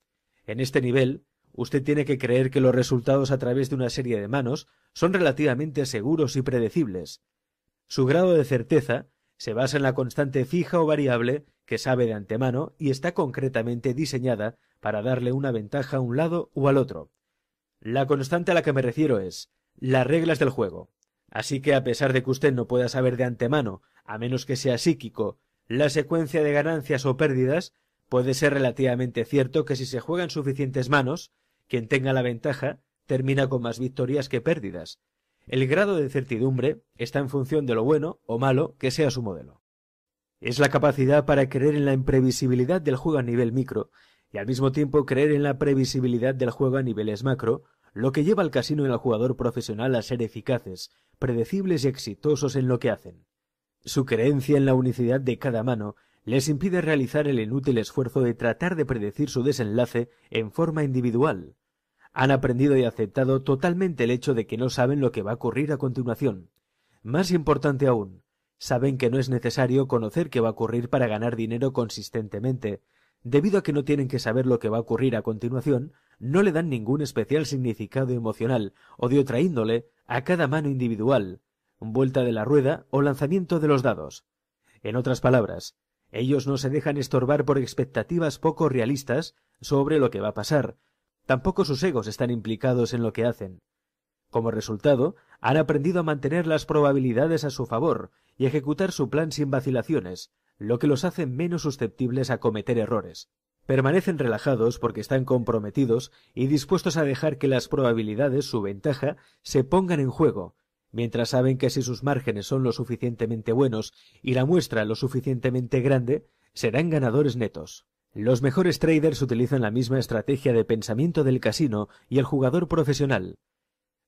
En este nivel, usted tiene que creer que los resultados a través de una serie de manos son relativamente seguros y predecibles. Su grado de certeza se basa en la constante fija o variable que sabe de antemano y está concretamente diseñada para darle una ventaja a un lado o al otro. La constante a la que me refiero es las reglas del juego. Así que a pesar de que usted no pueda saber de antemano, a menos que sea psíquico, la secuencia de ganancias o pérdidas, Puede ser relativamente cierto que si se juega en suficientes manos, quien tenga la ventaja termina con más victorias que pérdidas. El grado de certidumbre está en función de lo bueno o malo que sea su modelo. Es la capacidad para creer en la imprevisibilidad del juego a nivel micro y al mismo tiempo creer en la previsibilidad del juego a niveles macro, lo que lleva al casino y al jugador profesional a ser eficaces, predecibles y exitosos en lo que hacen. Su creencia en la unicidad de cada mano les impide realizar el inútil esfuerzo de tratar de predecir su desenlace en forma individual. Han aprendido y aceptado totalmente el hecho de que no saben lo que va a ocurrir a continuación. Más importante aún, saben que no es necesario conocer qué va a ocurrir para ganar dinero consistentemente. Debido a que no tienen que saber lo que va a ocurrir a continuación, no le dan ningún especial significado emocional o de otra índole a cada mano individual, vuelta de la rueda o lanzamiento de los dados. En otras palabras, ellos no se dejan estorbar por expectativas poco realistas sobre lo que va a pasar. Tampoco sus egos están implicados en lo que hacen. Como resultado, han aprendido a mantener las probabilidades a su favor y ejecutar su plan sin vacilaciones, lo que los hace menos susceptibles a cometer errores. Permanecen relajados porque están comprometidos y dispuestos a dejar que las probabilidades, su ventaja, se pongan en juego, mientras saben que si sus márgenes son lo suficientemente buenos y la muestra lo suficientemente grande, serán ganadores netos. Los mejores traders utilizan la misma estrategia de pensamiento del casino y el jugador profesional.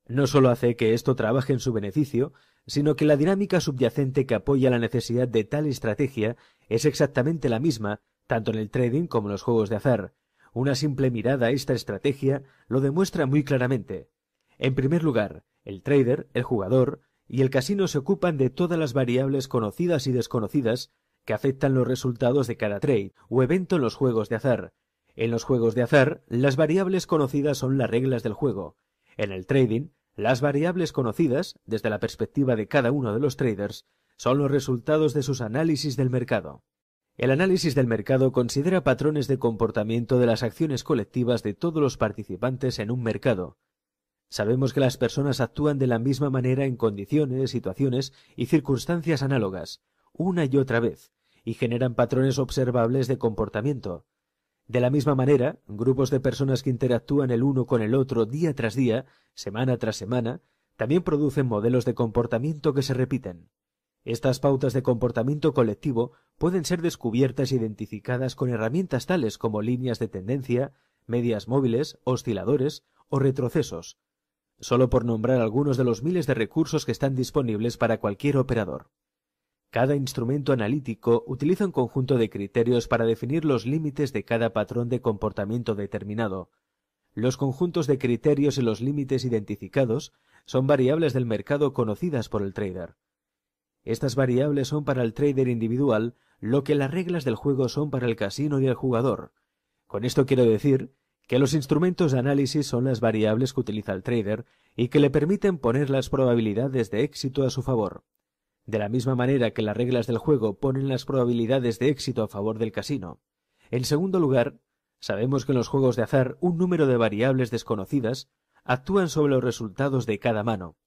No solo hace que esto trabaje en su beneficio, sino que la dinámica subyacente que apoya la necesidad de tal estrategia es exactamente la misma, tanto en el trading como en los juegos de azar. Una simple mirada a esta estrategia lo demuestra muy claramente. En primer lugar, el trader, el jugador y el casino se ocupan de todas las variables conocidas y desconocidas que afectan los resultados de cada trade o evento en los juegos de azar. En los juegos de azar, las variables conocidas son las reglas del juego. En el trading, las variables conocidas, desde la perspectiva de cada uno de los traders, son los resultados de sus análisis del mercado. El análisis del mercado considera patrones de comportamiento de las acciones colectivas de todos los participantes en un mercado, Sabemos que las personas actúan de la misma manera en condiciones, situaciones y circunstancias análogas, una y otra vez, y generan patrones observables de comportamiento. De la misma manera, grupos de personas que interactúan el uno con el otro día tras día, semana tras semana, también producen modelos de comportamiento que se repiten. Estas pautas de comportamiento colectivo pueden ser descubiertas e identificadas con herramientas tales como líneas de tendencia, medias móviles, osciladores o retrocesos, solo por nombrar algunos de los miles de recursos que están disponibles para cualquier operador. Cada instrumento analítico utiliza un conjunto de criterios para definir los límites de cada patrón de comportamiento determinado. Los conjuntos de criterios y los límites identificados son variables del mercado conocidas por el trader. Estas variables son para el trader individual lo que las reglas del juego son para el casino y el jugador. Con esto quiero decir que los instrumentos de análisis son las variables que utiliza el trader y que le permiten poner las probabilidades de éxito a su favor. De la misma manera que las reglas del juego ponen las probabilidades de éxito a favor del casino. En segundo lugar, sabemos que en los juegos de azar un número de variables desconocidas actúan sobre los resultados de cada mano.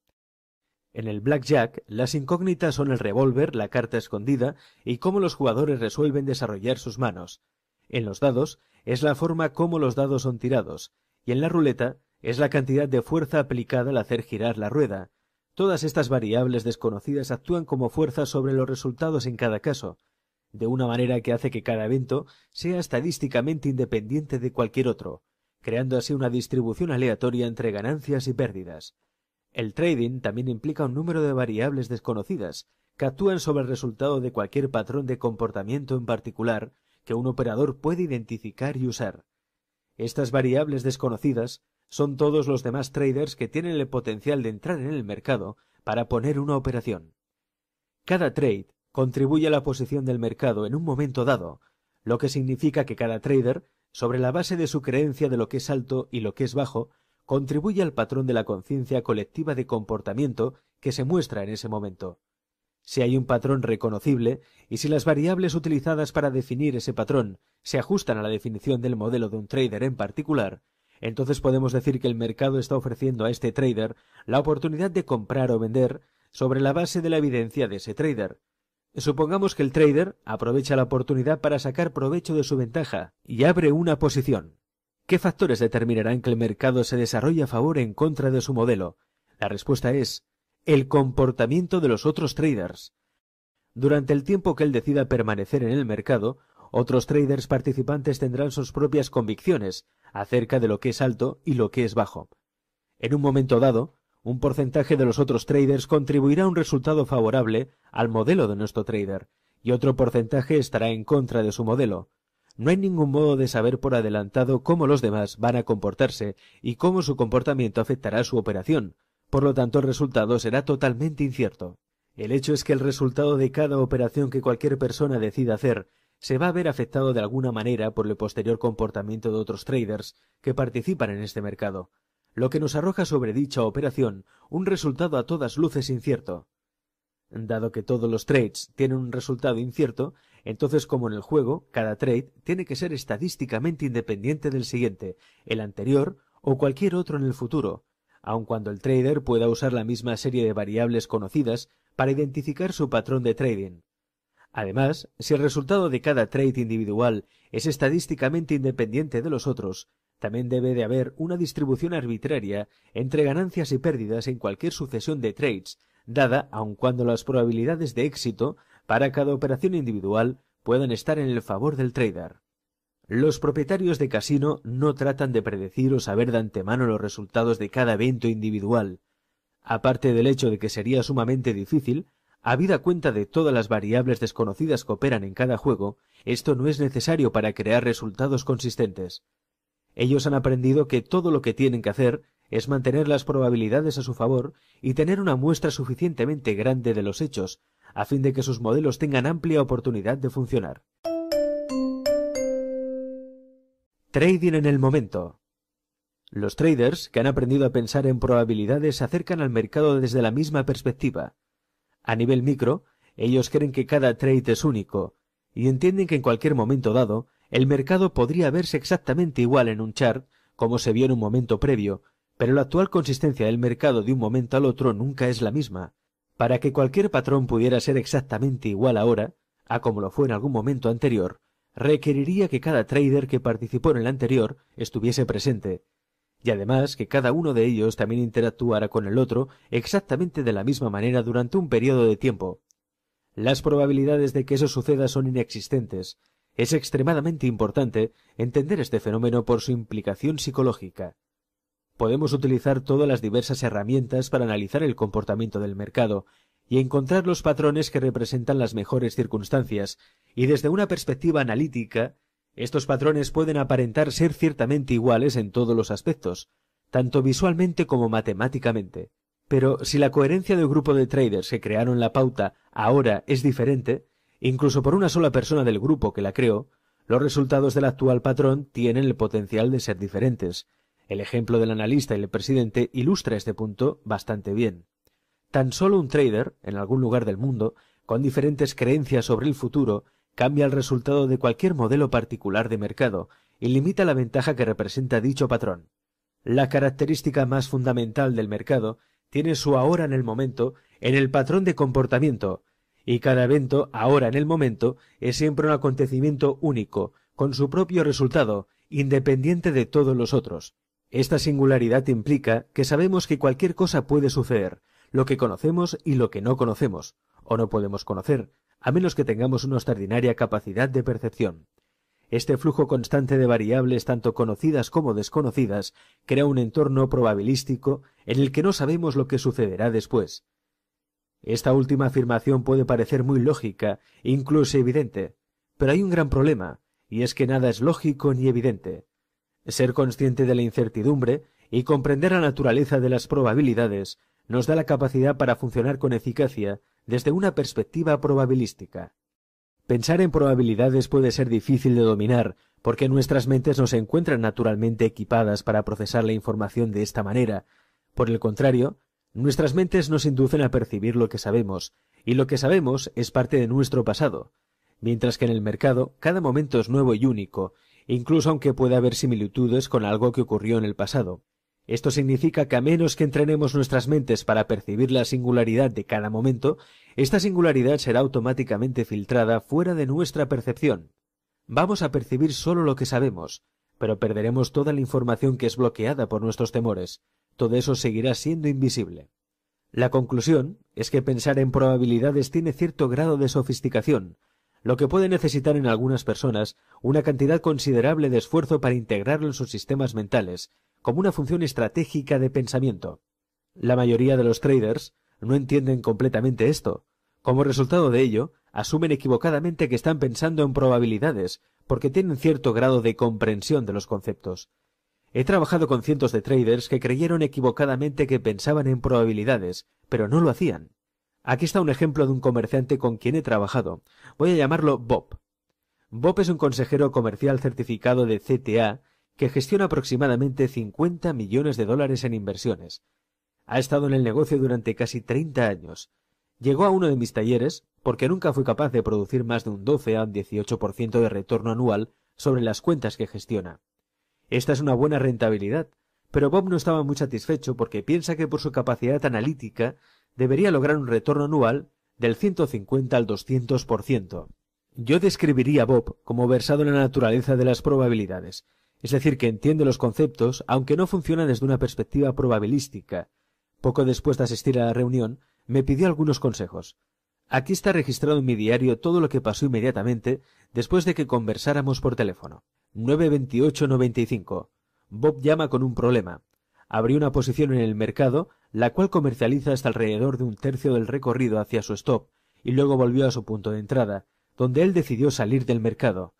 En el blackjack, las incógnitas son el revólver, la carta escondida y cómo los jugadores resuelven desarrollar sus manos. En los dados, es la forma como los dados son tirados, y en la ruleta es la cantidad de fuerza aplicada al hacer girar la rueda. Todas estas variables desconocidas actúan como fuerza sobre los resultados en cada caso, de una manera que hace que cada evento sea estadísticamente independiente de cualquier otro, creando así una distribución aleatoria entre ganancias y pérdidas. El trading también implica un número de variables desconocidas, que actúan sobre el resultado de cualquier patrón de comportamiento en particular, que un operador puede identificar y usar. Estas variables desconocidas son todos los demás traders que tienen el potencial de entrar en el mercado para poner una operación. Cada trade contribuye a la posición del mercado en un momento dado, lo que significa que cada trader, sobre la base de su creencia de lo que es alto y lo que es bajo, contribuye al patrón de la conciencia colectiva de comportamiento que se muestra en ese momento si hay un patrón reconocible y si las variables utilizadas para definir ese patrón se ajustan a la definición del modelo de un trader en particular, entonces podemos decir que el mercado está ofreciendo a este trader la oportunidad de comprar o vender sobre la base de la evidencia de ese trader. Supongamos que el trader aprovecha la oportunidad para sacar provecho de su ventaja y abre una posición. ¿Qué factores determinarán que el mercado se desarrolle a favor o en contra de su modelo? La respuesta es el comportamiento de los otros traders. Durante el tiempo que él decida permanecer en el mercado, otros traders participantes tendrán sus propias convicciones acerca de lo que es alto y lo que es bajo. En un momento dado, un porcentaje de los otros traders contribuirá a un resultado favorable al modelo de nuestro trader, y otro porcentaje estará en contra de su modelo. No hay ningún modo de saber por adelantado cómo los demás van a comportarse y cómo su comportamiento afectará su operación, por lo tanto, el resultado será totalmente incierto. El hecho es que el resultado de cada operación que cualquier persona decida hacer se va a ver afectado de alguna manera por el posterior comportamiento de otros traders que participan en este mercado, lo que nos arroja sobre dicha operación un resultado a todas luces incierto. Dado que todos los trades tienen un resultado incierto, entonces como en el juego, cada trade tiene que ser estadísticamente independiente del siguiente, el anterior o cualquier otro en el futuro, aun cuando el trader pueda usar la misma serie de variables conocidas para identificar su patrón de trading. Además, si el resultado de cada trade individual es estadísticamente independiente de los otros, también debe de haber una distribución arbitraria entre ganancias y pérdidas en cualquier sucesión de trades, dada aun cuando las probabilidades de éxito para cada operación individual puedan estar en el favor del trader. Los propietarios de casino no tratan de predecir o saber de antemano los resultados de cada evento individual. Aparte del hecho de que sería sumamente difícil, habida cuenta de todas las variables desconocidas que operan en cada juego, esto no es necesario para crear resultados consistentes. Ellos han aprendido que todo lo que tienen que hacer es mantener las probabilidades a su favor y tener una muestra suficientemente grande de los hechos, a fin de que sus modelos tengan amplia oportunidad de funcionar. Trading en el momento. Los traders que han aprendido a pensar en probabilidades se acercan al mercado desde la misma perspectiva. A nivel micro, ellos creen que cada trade es único, y entienden que en cualquier momento dado, el mercado podría verse exactamente igual en un chart, como se vio en un momento previo, pero la actual consistencia del mercado de un momento al otro nunca es la misma. Para que cualquier patrón pudiera ser exactamente igual ahora, a como lo fue en algún momento anterior, requeriría que cada trader que participó en el anterior estuviese presente, y además que cada uno de ellos también interactuara con el otro exactamente de la misma manera durante un periodo de tiempo. Las probabilidades de que eso suceda son inexistentes. Es extremadamente importante entender este fenómeno por su implicación psicológica. Podemos utilizar todas las diversas herramientas para analizar el comportamiento del mercado, y encontrar los patrones que representan las mejores circunstancias, y desde una perspectiva analítica, estos patrones pueden aparentar ser ciertamente iguales en todos los aspectos, tanto visualmente como matemáticamente. Pero si la coherencia del grupo de traders que crearon la pauta ahora es diferente, incluso por una sola persona del grupo que la creó, los resultados del actual patrón tienen el potencial de ser diferentes. El ejemplo del analista y el presidente ilustra este punto bastante bien. Tan solo un trader, en algún lugar del mundo, con diferentes creencias sobre el futuro, cambia el resultado de cualquier modelo particular de mercado y limita la ventaja que representa dicho patrón. La característica más fundamental del mercado tiene su ahora en el momento en el patrón de comportamiento, y cada evento ahora en el momento es siempre un acontecimiento único, con su propio resultado, independiente de todos los otros. Esta singularidad implica que sabemos que cualquier cosa puede suceder, lo que conocemos y lo que no conocemos, o no podemos conocer, a menos que tengamos una extraordinaria capacidad de percepción. Este flujo constante de variables, tanto conocidas como desconocidas, crea un entorno probabilístico en el que no sabemos lo que sucederá después. Esta última afirmación puede parecer muy lógica, incluso evidente, pero hay un gran problema, y es que nada es lógico ni evidente. Ser consciente de la incertidumbre y comprender la naturaleza de las probabilidades nos da la capacidad para funcionar con eficacia desde una perspectiva probabilística. Pensar en probabilidades puede ser difícil de dominar, porque nuestras mentes no se encuentran naturalmente equipadas para procesar la información de esta manera. Por el contrario, nuestras mentes nos inducen a percibir lo que sabemos, y lo que sabemos es parte de nuestro pasado, mientras que en el mercado cada momento es nuevo y único, incluso aunque pueda haber similitudes con algo que ocurrió en el pasado. Esto significa que a menos que entrenemos nuestras mentes para percibir la singularidad de cada momento, esta singularidad será automáticamente filtrada fuera de nuestra percepción. Vamos a percibir solo lo que sabemos, pero perderemos toda la información que es bloqueada por nuestros temores. Todo eso seguirá siendo invisible. La conclusión es que pensar en probabilidades tiene cierto grado de sofisticación, lo que puede necesitar en algunas personas una cantidad considerable de esfuerzo para integrarlo en sus sistemas mentales, como una función estratégica de pensamiento. La mayoría de los traders no entienden completamente esto. Como resultado de ello, asumen equivocadamente que están pensando en probabilidades, porque tienen cierto grado de comprensión de los conceptos. He trabajado con cientos de traders que creyeron equivocadamente que pensaban en probabilidades, pero no lo hacían. Aquí está un ejemplo de un comerciante con quien he trabajado. Voy a llamarlo Bob. Bob es un consejero comercial certificado de CTA que gestiona aproximadamente 50 millones de dólares en inversiones. Ha estado en el negocio durante casi 30 años. Llegó a uno de mis talleres porque nunca fui capaz de producir más de un 12 a un ciento de retorno anual sobre las cuentas que gestiona. Esta es una buena rentabilidad, pero Bob no estaba muy satisfecho porque piensa que por su capacidad analítica debería lograr un retorno anual del 150 al 200%. Yo describiría a Bob como versado en la naturaleza de las probabilidades, es decir, que entiende los conceptos, aunque no funciona desde una perspectiva probabilística. Poco después de asistir a la reunión, me pidió algunos consejos. Aquí está registrado en mi diario todo lo que pasó inmediatamente después de que conversáramos por teléfono. 92895. Bob llama con un problema. Abrió una posición en el mercado, la cual comercializa hasta alrededor de un tercio del recorrido hacia su stop, y luego volvió a su punto de entrada, donde él decidió salir del mercado.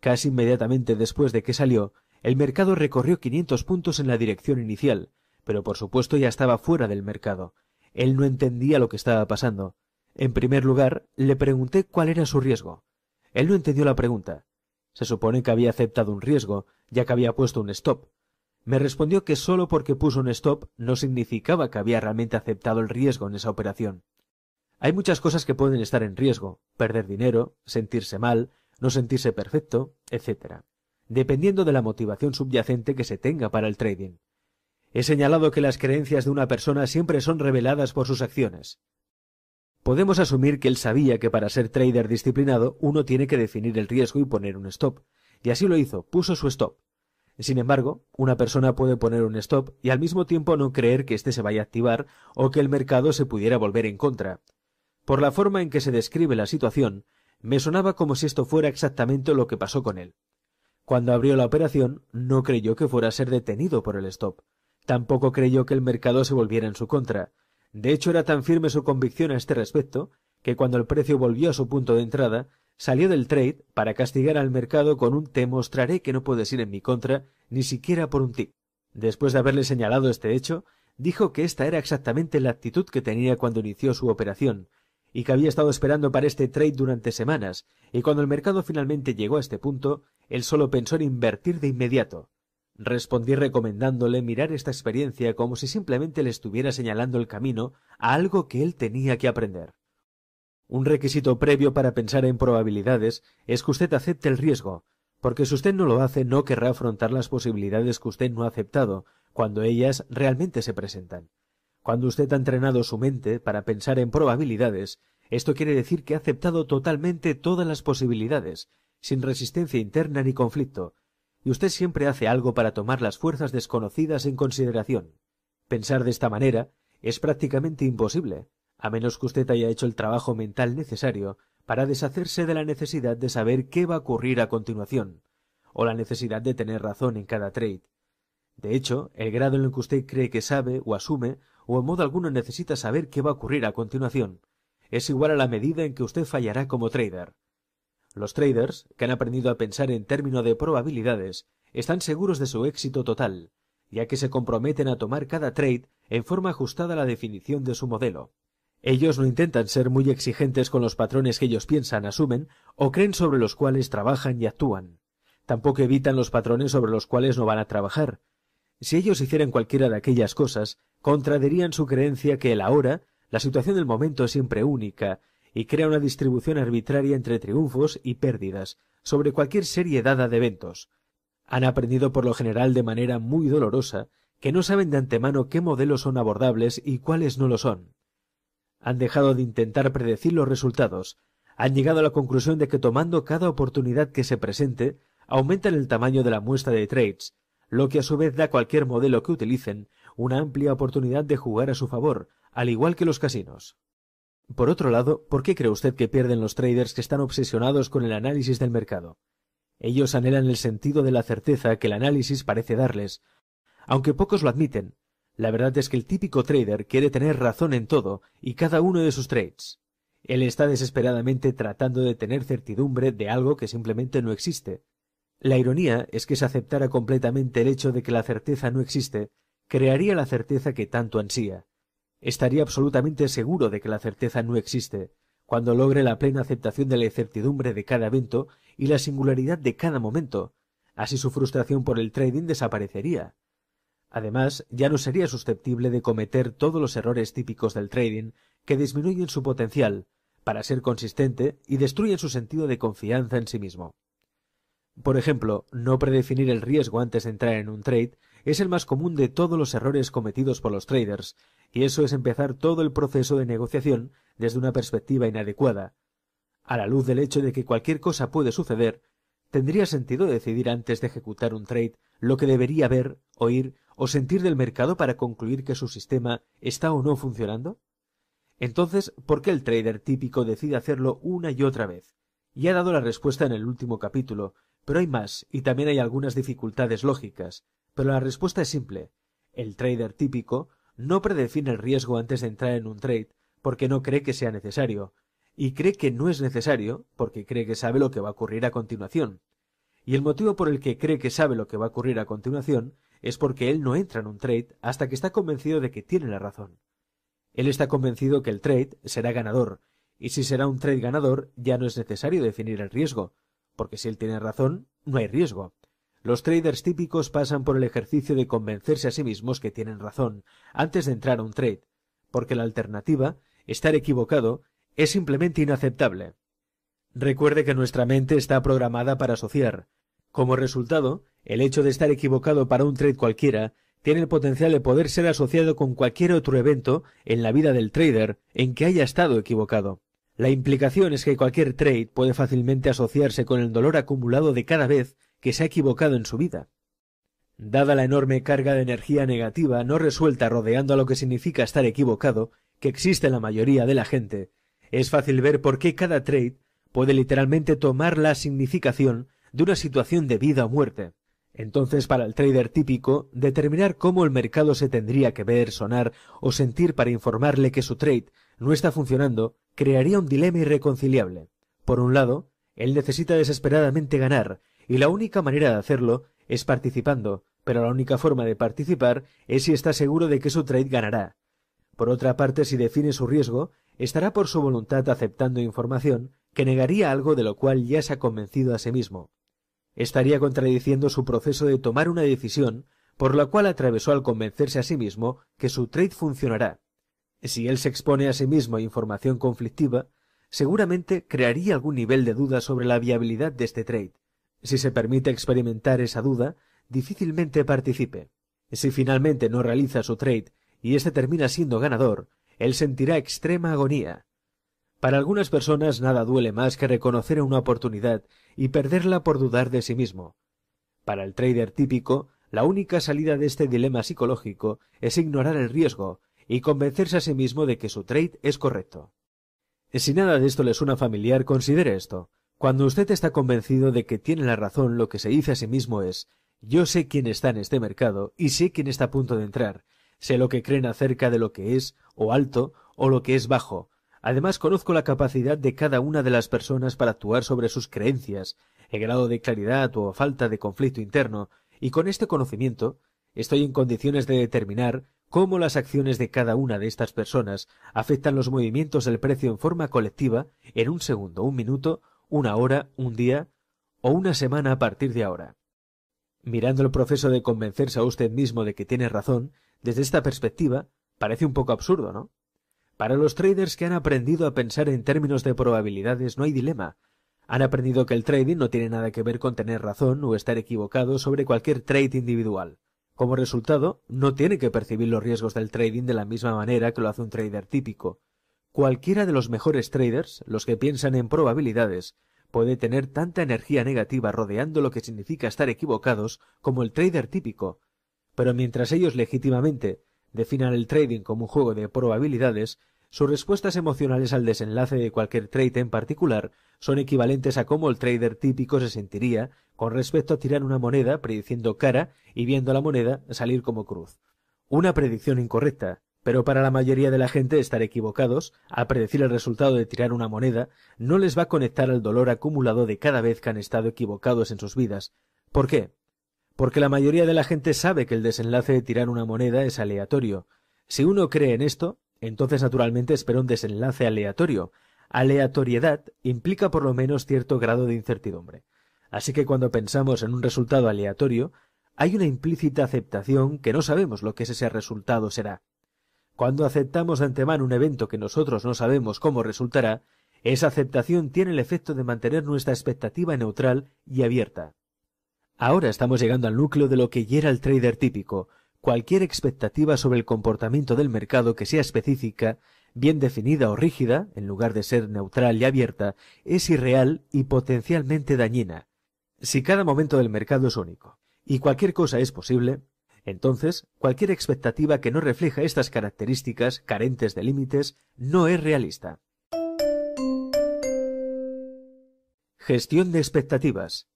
Casi inmediatamente después de que salió, el mercado recorrió 500 puntos en la dirección inicial, pero por supuesto ya estaba fuera del mercado. Él no entendía lo que estaba pasando. En primer lugar, le pregunté cuál era su riesgo. Él no entendió la pregunta. Se supone que había aceptado un riesgo, ya que había puesto un stop. Me respondió que solo porque puso un stop no significaba que había realmente aceptado el riesgo en esa operación. Hay muchas cosas que pueden estar en riesgo, perder dinero, sentirse mal, no sentirse perfecto, etc., dependiendo de la motivación subyacente que se tenga para el trading. He señalado que las creencias de una persona siempre son reveladas por sus acciones. Podemos asumir que él sabía que para ser trader disciplinado uno tiene que definir el riesgo y poner un stop, y así lo hizo, puso su stop. Sin embargo, una persona puede poner un stop y al mismo tiempo no creer que éste se vaya a activar o que el mercado se pudiera volver en contra. Por la forma en que se describe la situación, me sonaba como si esto fuera exactamente lo que pasó con él. Cuando abrió la operación, no creyó que fuera a ser detenido por el stop. Tampoco creyó que el mercado se volviera en su contra. De hecho, era tan firme su convicción a este respecto que cuando el precio volvió a su punto de entrada, salió del trade para castigar al mercado con un te mostraré que no puedes ir en mi contra ni siquiera por un ti. Después de haberle señalado este hecho, dijo que esta era exactamente la actitud que tenía cuando inició su operación, y que había estado esperando para este trade durante semanas, y cuando el mercado finalmente llegó a este punto, él solo pensó en invertir de inmediato. Respondí recomendándole mirar esta experiencia como si simplemente le estuviera señalando el camino a algo que él tenía que aprender. Un requisito previo para pensar en probabilidades es que usted acepte el riesgo, porque si usted no lo hace no querrá afrontar las posibilidades que usted no ha aceptado, cuando ellas realmente se presentan. Cuando usted ha entrenado su mente para pensar en probabilidades, esto quiere decir que ha aceptado totalmente todas las posibilidades, sin resistencia interna ni conflicto, y usted siempre hace algo para tomar las fuerzas desconocidas en consideración. Pensar de esta manera es prácticamente imposible, a menos que usted haya hecho el trabajo mental necesario para deshacerse de la necesidad de saber qué va a ocurrir a continuación, o la necesidad de tener razón en cada trade. De hecho, el grado en el que usted cree que sabe o asume o en modo alguno necesita saber qué va a ocurrir a continuación. Es igual a la medida en que usted fallará como trader. Los traders, que han aprendido a pensar en términos de probabilidades, están seguros de su éxito total, ya que se comprometen a tomar cada trade en forma ajustada a la definición de su modelo. Ellos no intentan ser muy exigentes con los patrones que ellos piensan, asumen o creen sobre los cuales trabajan y actúan. Tampoco evitan los patrones sobre los cuales no van a trabajar. Si ellos hicieran cualquiera de aquellas cosas, contradirían su creencia que el ahora, la situación del momento es siempre única, y crea una distribución arbitraria entre triunfos y pérdidas, sobre cualquier serie dada de eventos. Han aprendido por lo general de manera muy dolorosa que no saben de antemano qué modelos son abordables y cuáles no lo son. Han dejado de intentar predecir los resultados, han llegado a la conclusión de que tomando cada oportunidad que se presente, aumentan el tamaño de la muestra de trades, lo que a su vez da cualquier modelo que utilicen una amplia oportunidad de jugar a su favor, al igual que los casinos. Por otro lado, ¿por qué cree usted que pierden los traders que están obsesionados con el análisis del mercado? Ellos anhelan el sentido de la certeza que el análisis parece darles. Aunque pocos lo admiten, la verdad es que el típico trader quiere tener razón en todo y cada uno de sus trades. Él está desesperadamente tratando de tener certidumbre de algo que simplemente no existe. La ironía es que se aceptara completamente el hecho de que la certeza no existe, crearía la certeza que tanto ansía. Estaría absolutamente seguro de que la certeza no existe, cuando logre la plena aceptación de la incertidumbre de cada evento y la singularidad de cada momento. Así su frustración por el trading desaparecería. Además, ya no sería susceptible de cometer todos los errores típicos del trading que disminuyen su potencial, para ser consistente y destruyen su sentido de confianza en sí mismo. Por ejemplo, no predefinir el riesgo antes de entrar en un trade es el más común de todos los errores cometidos por los traders, y eso es empezar todo el proceso de negociación desde una perspectiva inadecuada. A la luz del hecho de que cualquier cosa puede suceder, tendría sentido decidir antes de ejecutar un trade lo que debería ver, oír o sentir del mercado para concluir que su sistema está o no funcionando? Entonces, ¿por qué el trader típico decide hacerlo una y otra vez? Ya ha dado la respuesta en el último capítulo, pero hay más y también hay algunas dificultades lógicas. Pero la respuesta es simple. El trader típico no predefine el riesgo antes de entrar en un trade porque no cree que sea necesario, y cree que no es necesario porque cree que sabe lo que va a ocurrir a continuación. Y el motivo por el que cree que sabe lo que va a ocurrir a continuación es porque él no entra en un trade hasta que está convencido de que tiene la razón. Él está convencido que el trade será ganador, y si será un trade ganador ya no es necesario definir el riesgo, porque si él tiene razón, no hay riesgo. Los traders típicos pasan por el ejercicio de convencerse a sí mismos que tienen razón antes de entrar a un trade, porque la alternativa, estar equivocado, es simplemente inaceptable. Recuerde que nuestra mente está programada para asociar. Como resultado, el hecho de estar equivocado para un trade cualquiera tiene el potencial de poder ser asociado con cualquier otro evento en la vida del trader en que haya estado equivocado. La implicación es que cualquier trade puede fácilmente asociarse con el dolor acumulado de cada vez que se ha equivocado en su vida. Dada la enorme carga de energía negativa no resuelta rodeando a lo que significa estar equivocado, que existe en la mayoría de la gente, es fácil ver por qué cada trade puede literalmente tomar la significación de una situación de vida o muerte. Entonces, para el trader típico, determinar cómo el mercado se tendría que ver, sonar o sentir para informarle que su trade no está funcionando crearía un dilema irreconciliable. Por un lado, él necesita desesperadamente ganar, y la única manera de hacerlo es participando, pero la única forma de participar es si está seguro de que su trade ganará. Por otra parte, si define su riesgo, estará por su voluntad aceptando información que negaría algo de lo cual ya se ha convencido a sí mismo. Estaría contradiciendo su proceso de tomar una decisión por la cual atravesó al convencerse a sí mismo que su trade funcionará. Si él se expone a sí mismo a información conflictiva, seguramente crearía algún nivel de duda sobre la viabilidad de este trade. Si se permite experimentar esa duda, difícilmente participe. Si finalmente no realiza su trade y éste termina siendo ganador, él sentirá extrema agonía. Para algunas personas nada duele más que reconocer una oportunidad y perderla por dudar de sí mismo. Para el trader típico, la única salida de este dilema psicológico es ignorar el riesgo y convencerse a sí mismo de que su trade es correcto. Si nada de esto le suena familiar, considere esto. Cuando usted está convencido de que tiene la razón, lo que se dice a sí mismo es yo sé quién está en este mercado y sé quién está a punto de entrar, sé lo que creen acerca de lo que es o alto o lo que es bajo. Además conozco la capacidad de cada una de las personas para actuar sobre sus creencias, el grado de claridad o falta de conflicto interno, y con este conocimiento estoy en condiciones de determinar cómo las acciones de cada una de estas personas afectan los movimientos del precio en forma colectiva en un segundo, un minuto una hora, un día o una semana a partir de ahora. Mirando el proceso de convencerse a usted mismo de que tiene razón, desde esta perspectiva, parece un poco absurdo, ¿no? Para los traders que han aprendido a pensar en términos de probabilidades no hay dilema. Han aprendido que el trading no tiene nada que ver con tener razón o estar equivocado sobre cualquier trade individual. Como resultado, no tiene que percibir los riesgos del trading de la misma manera que lo hace un trader típico, Cualquiera de los mejores traders, los que piensan en probabilidades, puede tener tanta energía negativa rodeando lo que significa estar equivocados como el trader típico. Pero mientras ellos legítimamente definan el trading como un juego de probabilidades, sus respuestas emocionales al desenlace de cualquier trade en particular son equivalentes a cómo el trader típico se sentiría con respecto a tirar una moneda prediciendo cara y viendo la moneda salir como cruz. Una predicción incorrecta, pero para la mayoría de la gente estar equivocados, al predecir el resultado de tirar una moneda, no les va a conectar al dolor acumulado de cada vez que han estado equivocados en sus vidas. ¿Por qué? Porque la mayoría de la gente sabe que el desenlace de tirar una moneda es aleatorio. Si uno cree en esto, entonces naturalmente espera un desenlace aleatorio. Aleatoriedad implica por lo menos cierto grado de incertidumbre. Así que cuando pensamos en un resultado aleatorio, hay una implícita aceptación que no sabemos lo que ese resultado será. Cuando aceptamos de antemano un evento que nosotros no sabemos cómo resultará, esa aceptación tiene el efecto de mantener nuestra expectativa neutral y abierta. Ahora estamos llegando al núcleo de lo que ya el trader típico. Cualquier expectativa sobre el comportamiento del mercado que sea específica, bien definida o rígida, en lugar de ser neutral y abierta, es irreal y potencialmente dañina. Si cada momento del mercado es único y cualquier cosa es posible, entonces, cualquier expectativa que no refleja estas características carentes de límites no es realista. Gestión de expectativas.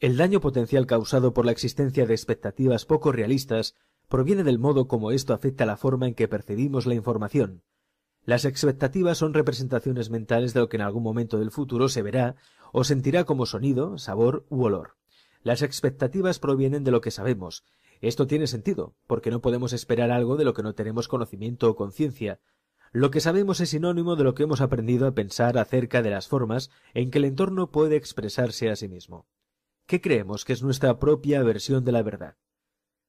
El daño potencial causado por la existencia de expectativas poco realistas proviene del modo como esto afecta la forma en que percibimos la información. Las expectativas son representaciones mentales de lo que en algún momento del futuro se verá o sentirá como sonido, sabor u olor. Las expectativas provienen de lo que sabemos, esto tiene sentido, porque no podemos esperar algo de lo que no tenemos conocimiento o conciencia. Lo que sabemos es sinónimo de lo que hemos aprendido a pensar acerca de las formas en que el entorno puede expresarse a sí mismo. ¿Qué creemos que es nuestra propia versión de la verdad?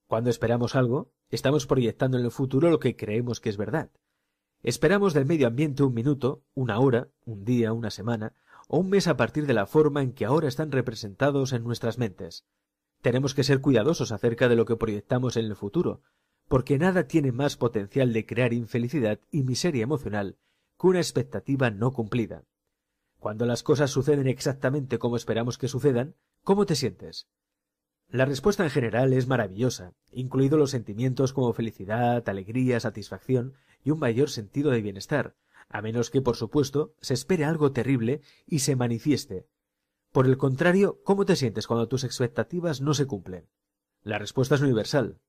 Cuando esperamos algo, estamos proyectando en el futuro lo que creemos que es verdad. Esperamos del medio ambiente un minuto, una hora, un día, una semana, o un mes a partir de la forma en que ahora están representados en nuestras mentes. Tenemos que ser cuidadosos acerca de lo que proyectamos en el futuro, porque nada tiene más potencial de crear infelicidad y miseria emocional que una expectativa no cumplida. Cuando las cosas suceden exactamente como esperamos que sucedan, ¿cómo te sientes? La respuesta en general es maravillosa, incluido los sentimientos como felicidad, alegría, satisfacción y un mayor sentido de bienestar, a menos que, por supuesto, se espere algo terrible y se manifieste, por el contrario, ¿cómo te sientes cuando tus expectativas no se cumplen? La respuesta es universal.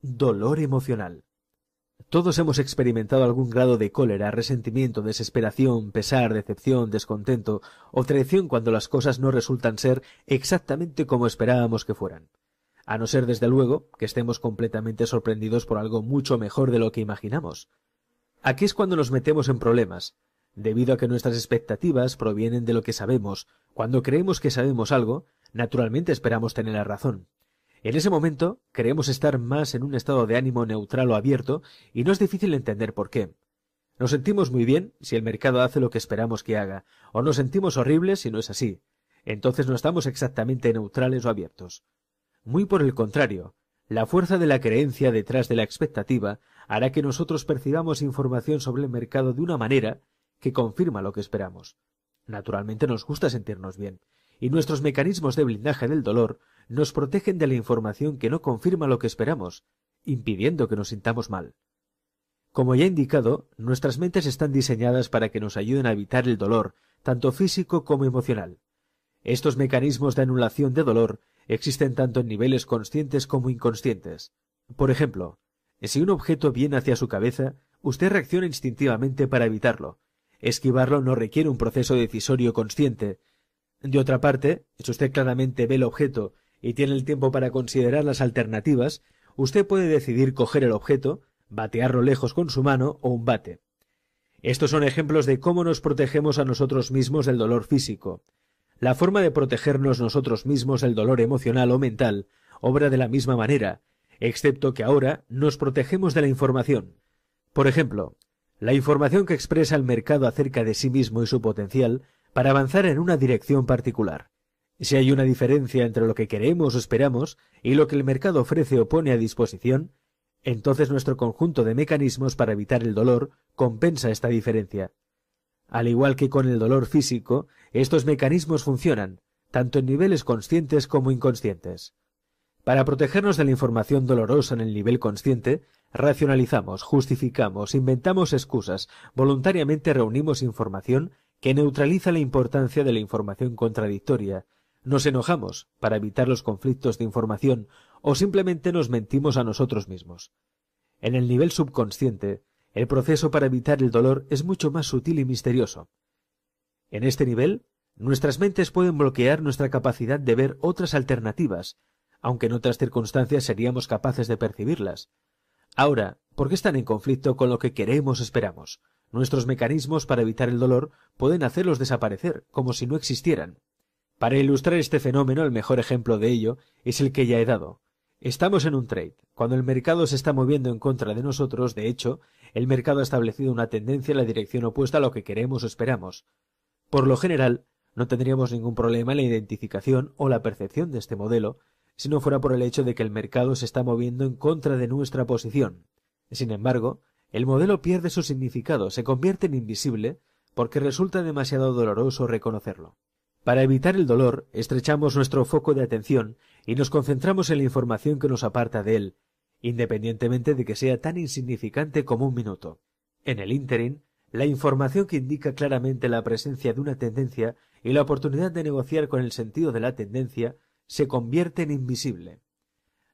Dolor emocional. Todos hemos experimentado algún grado de cólera, resentimiento, desesperación, pesar, decepción, descontento o traición cuando las cosas no resultan ser exactamente como esperábamos que fueran. A no ser, desde luego, que estemos completamente sorprendidos por algo mucho mejor de lo que imaginamos. Aquí es cuando nos metemos en problemas, debido a que nuestras expectativas provienen de lo que sabemos. Cuando creemos que sabemos algo, naturalmente esperamos tener la razón. En ese momento, creemos estar más en un estado de ánimo neutral o abierto, y no es difícil entender por qué. Nos sentimos muy bien si el mercado hace lo que esperamos que haga, o nos sentimos horribles si no es así. Entonces no estamos exactamente neutrales o abiertos. Muy por el contrario, la fuerza de la creencia detrás de la expectativa hará que nosotros percibamos información sobre el mercado de una manera que confirma lo que esperamos. Naturalmente nos gusta sentirnos bien, y nuestros mecanismos de blindaje del dolor nos protegen de la información que no confirma lo que esperamos, impidiendo que nos sintamos mal. Como ya he indicado, nuestras mentes están diseñadas para que nos ayuden a evitar el dolor, tanto físico como emocional. Estos mecanismos de anulación de dolor existen tanto en niveles conscientes como inconscientes. Por ejemplo, si un objeto viene hacia su cabeza, usted reacciona instintivamente para evitarlo, Esquivarlo no requiere un proceso decisorio consciente. De otra parte, si usted claramente ve el objeto y tiene el tiempo para considerar las alternativas, usted puede decidir coger el objeto, batearlo lejos con su mano o un bate. Estos son ejemplos de cómo nos protegemos a nosotros mismos del dolor físico. La forma de protegernos nosotros mismos del dolor emocional o mental obra de la misma manera, excepto que ahora nos protegemos de la información. Por ejemplo, la información que expresa el mercado acerca de sí mismo y su potencial para avanzar en una dirección particular. Si hay una diferencia entre lo que queremos o esperamos y lo que el mercado ofrece o pone a disposición, entonces nuestro conjunto de mecanismos para evitar el dolor compensa esta diferencia. Al igual que con el dolor físico, estos mecanismos funcionan, tanto en niveles conscientes como inconscientes. Para protegernos de la información dolorosa en el nivel consciente, Racionalizamos, justificamos, inventamos excusas, voluntariamente reunimos información que neutraliza la importancia de la información contradictoria, nos enojamos para evitar los conflictos de información o simplemente nos mentimos a nosotros mismos. En el nivel subconsciente, el proceso para evitar el dolor es mucho más sutil y misterioso. En este nivel, nuestras mentes pueden bloquear nuestra capacidad de ver otras alternativas, aunque en otras circunstancias seríamos capaces de percibirlas, Ahora, ¿por qué están en conflicto con lo que queremos o esperamos? Nuestros mecanismos para evitar el dolor pueden hacerlos desaparecer, como si no existieran. Para ilustrar este fenómeno, el mejor ejemplo de ello es el que ya he dado. Estamos en un trade. Cuando el mercado se está moviendo en contra de nosotros, de hecho, el mercado ha establecido una tendencia en la dirección opuesta a lo que queremos o esperamos. Por lo general, no tendríamos ningún problema en la identificación o la percepción de este modelo, si no fuera por el hecho de que el mercado se está moviendo en contra de nuestra posición. Sin embargo, el modelo pierde su significado, se convierte en invisible, porque resulta demasiado doloroso reconocerlo. Para evitar el dolor, estrechamos nuestro foco de atención y nos concentramos en la información que nos aparta de él, independientemente de que sea tan insignificante como un minuto. En el ínterin, la información que indica claramente la presencia de una tendencia y la oportunidad de negociar con el sentido de la tendencia se convierte en invisible.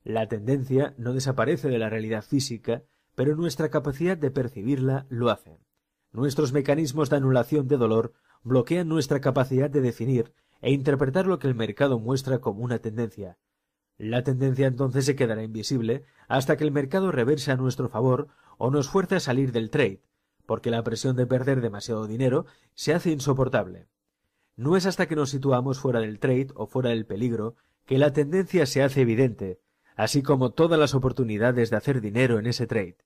La tendencia no desaparece de la realidad física, pero nuestra capacidad de percibirla lo hace. Nuestros mecanismos de anulación de dolor bloquean nuestra capacidad de definir e interpretar lo que el mercado muestra como una tendencia. La tendencia entonces se quedará invisible hasta que el mercado reverse a nuestro favor o nos fuerce a salir del trade, porque la presión de perder demasiado dinero se hace insoportable. No es hasta que nos situamos fuera del trade o fuera del peligro que la tendencia se hace evidente, así como todas las oportunidades de hacer dinero en ese trade.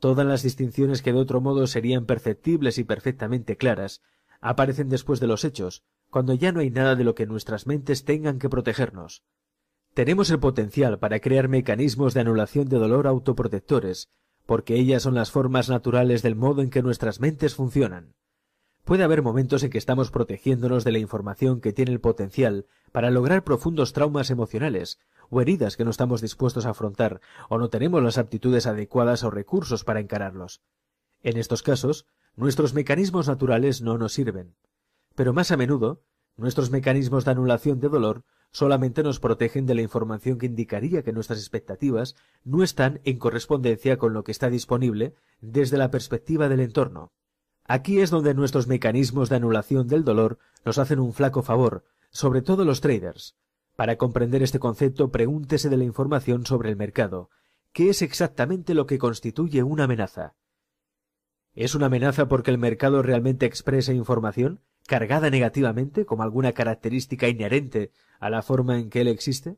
Todas las distinciones que de otro modo serían perceptibles y perfectamente claras, aparecen después de los hechos, cuando ya no hay nada de lo que nuestras mentes tengan que protegernos. Tenemos el potencial para crear mecanismos de anulación de dolor autoprotectores, porque ellas son las formas naturales del modo en que nuestras mentes funcionan. Puede haber momentos en que estamos protegiéndonos de la información que tiene el potencial para lograr profundos traumas emocionales o heridas que no estamos dispuestos a afrontar o no tenemos las aptitudes adecuadas o recursos para encararlos. En estos casos, nuestros mecanismos naturales no nos sirven. Pero más a menudo, nuestros mecanismos de anulación de dolor solamente nos protegen de la información que indicaría que nuestras expectativas no están en correspondencia con lo que está disponible desde la perspectiva del entorno. Aquí es donde nuestros mecanismos de anulación del dolor nos hacen un flaco favor, sobre todo los traders. Para comprender este concepto, pregúntese de la información sobre el mercado. ¿Qué es exactamente lo que constituye una amenaza? ¿Es una amenaza porque el mercado realmente expresa información, cargada negativamente como alguna característica inherente a la forma en que él existe?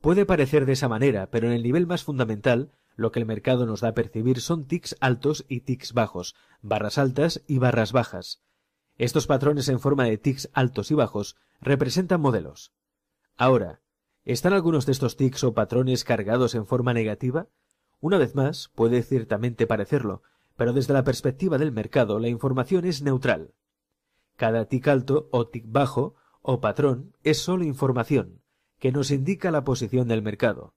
Puede parecer de esa manera, pero en el nivel más fundamental lo que el mercado nos da a percibir son tics altos y tics bajos, barras altas y barras bajas. Estos patrones en forma de tics altos y bajos representan modelos. Ahora, ¿están algunos de estos tics o patrones cargados en forma negativa? Una vez más, puede ciertamente parecerlo, pero desde la perspectiva del mercado la información es neutral. Cada tic alto o tic bajo o patrón es solo información, que nos indica la posición del mercado.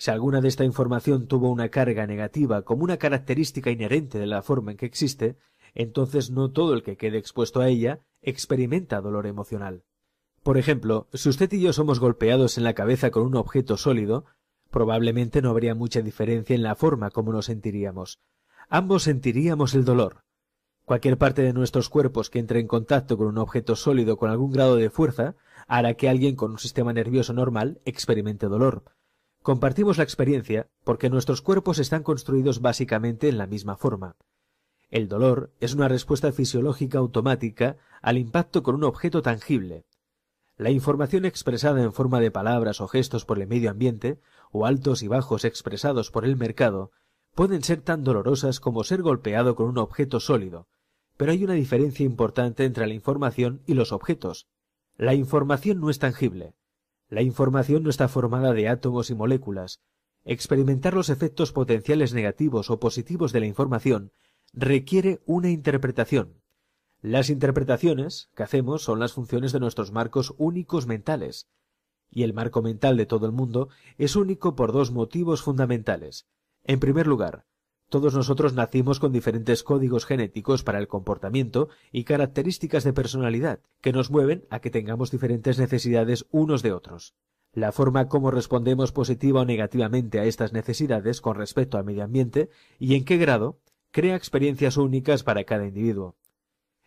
Si alguna de esta información tuvo una carga negativa como una característica inherente de la forma en que existe, entonces no todo el que quede expuesto a ella experimenta dolor emocional. Por ejemplo, si usted y yo somos golpeados en la cabeza con un objeto sólido, probablemente no habría mucha diferencia en la forma como nos sentiríamos. Ambos sentiríamos el dolor. Cualquier parte de nuestros cuerpos que entre en contacto con un objeto sólido con algún grado de fuerza hará que alguien con un sistema nervioso normal experimente dolor, Compartimos la experiencia porque nuestros cuerpos están construidos básicamente en la misma forma. El dolor es una respuesta fisiológica automática al impacto con un objeto tangible. La información expresada en forma de palabras o gestos por el medio ambiente, o altos y bajos expresados por el mercado, pueden ser tan dolorosas como ser golpeado con un objeto sólido, pero hay una diferencia importante entre la información y los objetos. La información no es tangible, la información no está formada de átomos y moléculas. Experimentar los efectos potenciales negativos o positivos de la información requiere una interpretación. Las interpretaciones que hacemos son las funciones de nuestros marcos únicos mentales. Y el marco mental de todo el mundo es único por dos motivos fundamentales. En primer lugar, todos nosotros nacimos con diferentes códigos genéticos para el comportamiento y características de personalidad que nos mueven a que tengamos diferentes necesidades unos de otros. La forma como respondemos positiva o negativamente a estas necesidades con respecto al medio ambiente y en qué grado crea experiencias únicas para cada individuo.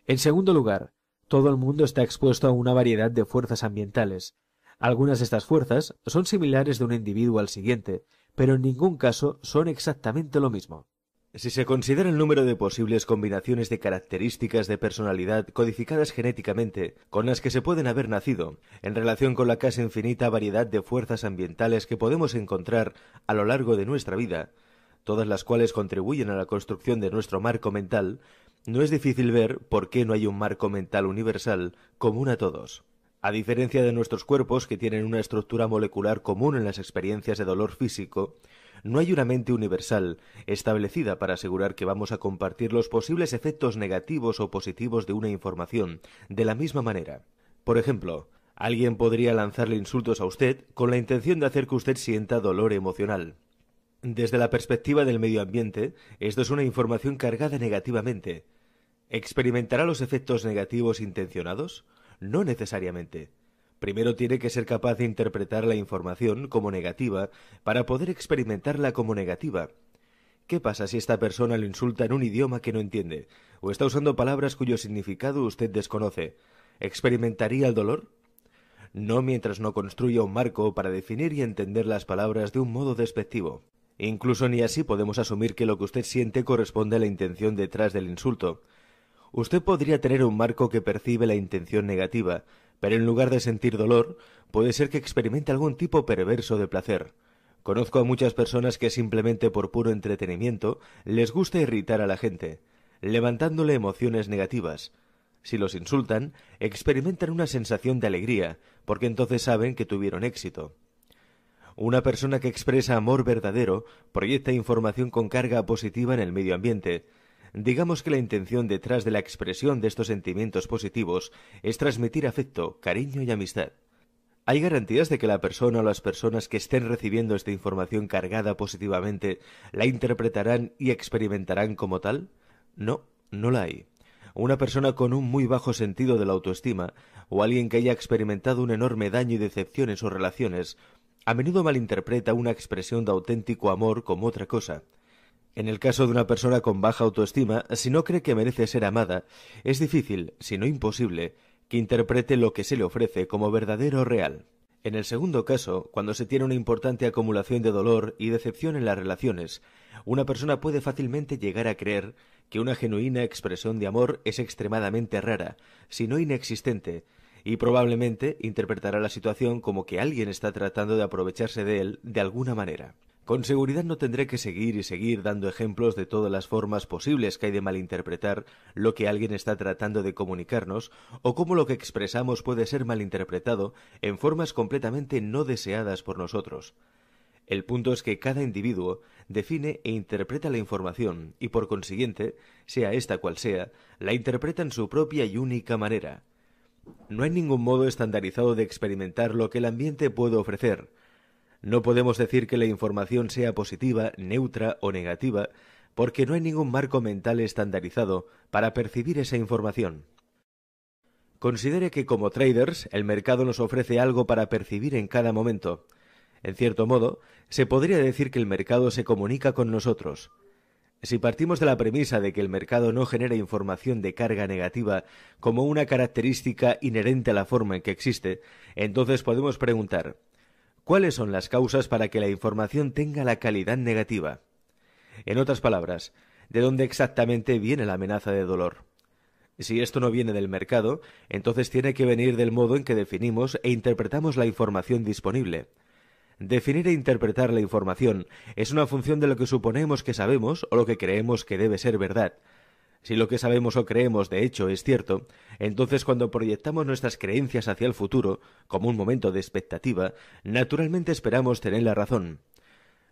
En segundo lugar, todo el mundo está expuesto a una variedad de fuerzas ambientales. Algunas de estas fuerzas son similares de un individuo al siguiente, pero en ningún caso son exactamente lo mismo. Si se considera el número de posibles combinaciones de características de personalidad codificadas genéticamente con las que se pueden haber nacido, en relación con la casi infinita variedad de fuerzas ambientales que podemos encontrar a lo largo de nuestra vida, todas las cuales contribuyen a la construcción de nuestro marco mental, no es difícil ver por qué no hay un marco mental universal común a todos. A diferencia de nuestros cuerpos que tienen una estructura molecular común en las experiencias de dolor físico, no hay una mente universal establecida para asegurar que vamos a compartir los posibles efectos negativos o positivos de una información, de la misma manera. Por ejemplo, alguien podría lanzarle insultos a usted con la intención de hacer que usted sienta dolor emocional. Desde la perspectiva del medio ambiente, esto es una información cargada negativamente. ¿Experimentará los efectos negativos intencionados? No necesariamente. Primero tiene que ser capaz de interpretar la información como negativa para poder experimentarla como negativa. ¿Qué pasa si esta persona lo insulta en un idioma que no entiende? ¿O está usando palabras cuyo significado usted desconoce? ¿Experimentaría el dolor? No mientras no construya un marco para definir y entender las palabras de un modo despectivo. Incluso ni así podemos asumir que lo que usted siente corresponde a la intención detrás del insulto. Usted podría tener un marco que percibe la intención negativa, pero en lugar de sentir dolor, puede ser que experimente algún tipo perverso de placer. Conozco a muchas personas que simplemente por puro entretenimiento les gusta irritar a la gente, levantándole emociones negativas. Si los insultan, experimentan una sensación de alegría, porque entonces saben que tuvieron éxito. Una persona que expresa amor verdadero proyecta información con carga positiva en el medio ambiente, Digamos que la intención detrás de la expresión de estos sentimientos positivos es transmitir afecto, cariño y amistad. ¿Hay garantías de que la persona o las personas que estén recibiendo esta información cargada positivamente la interpretarán y experimentarán como tal? No, no la hay. Una persona con un muy bajo sentido de la autoestima, o alguien que haya experimentado un enorme daño y decepción en sus relaciones, a menudo malinterpreta una expresión de auténtico amor como otra cosa. En el caso de una persona con baja autoestima, si no cree que merece ser amada, es difícil, si no imposible, que interprete lo que se le ofrece como verdadero o real. En el segundo caso, cuando se tiene una importante acumulación de dolor y decepción en las relaciones, una persona puede fácilmente llegar a creer que una genuina expresión de amor es extremadamente rara, si no inexistente, y probablemente interpretará la situación como que alguien está tratando de aprovecharse de él de alguna manera. Con seguridad no tendré que seguir y seguir dando ejemplos de todas las formas posibles que hay de malinterpretar lo que alguien está tratando de comunicarnos o cómo lo que expresamos puede ser malinterpretado en formas completamente no deseadas por nosotros. El punto es que cada individuo define e interpreta la información y por consiguiente, sea esta cual sea, la interpreta en su propia y única manera. No hay ningún modo estandarizado de experimentar lo que el ambiente puede ofrecer, no podemos decir que la información sea positiva, neutra o negativa, porque no hay ningún marco mental estandarizado para percibir esa información. Considere que como traders el mercado nos ofrece algo para percibir en cada momento. En cierto modo, se podría decir que el mercado se comunica con nosotros. Si partimos de la premisa de que el mercado no genera información de carga negativa como una característica inherente a la forma en que existe, entonces podemos preguntar cuáles son las causas para que la información tenga la calidad negativa. En otras palabras, ¿de dónde exactamente viene la amenaza de dolor? Si esto no viene del mercado, entonces tiene que venir del modo en que definimos e interpretamos la información disponible. Definir e interpretar la información es una función de lo que suponemos que sabemos o lo que creemos que debe ser verdad, si lo que sabemos o creemos de hecho es cierto, entonces cuando proyectamos nuestras creencias hacia el futuro, como un momento de expectativa, naturalmente esperamos tener la razón.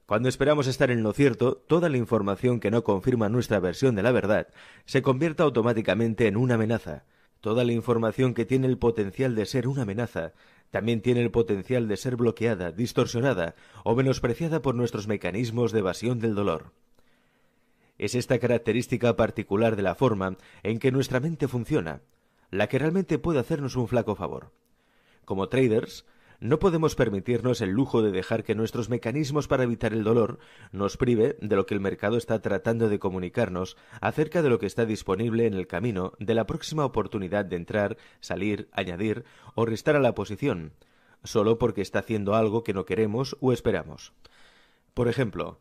Cuando esperamos estar en lo cierto, toda la información que no confirma nuestra versión de la verdad se convierte automáticamente en una amenaza. Toda la información que tiene el potencial de ser una amenaza también tiene el potencial de ser bloqueada, distorsionada o menospreciada por nuestros mecanismos de evasión del dolor. Es esta característica particular de la forma en que nuestra mente funciona, la que realmente puede hacernos un flaco favor. Como traders, no podemos permitirnos el lujo de dejar que nuestros mecanismos para evitar el dolor nos prive de lo que el mercado está tratando de comunicarnos acerca de lo que está disponible en el camino de la próxima oportunidad de entrar, salir, añadir o restar a la posición, solo porque está haciendo algo que no queremos o esperamos. Por ejemplo,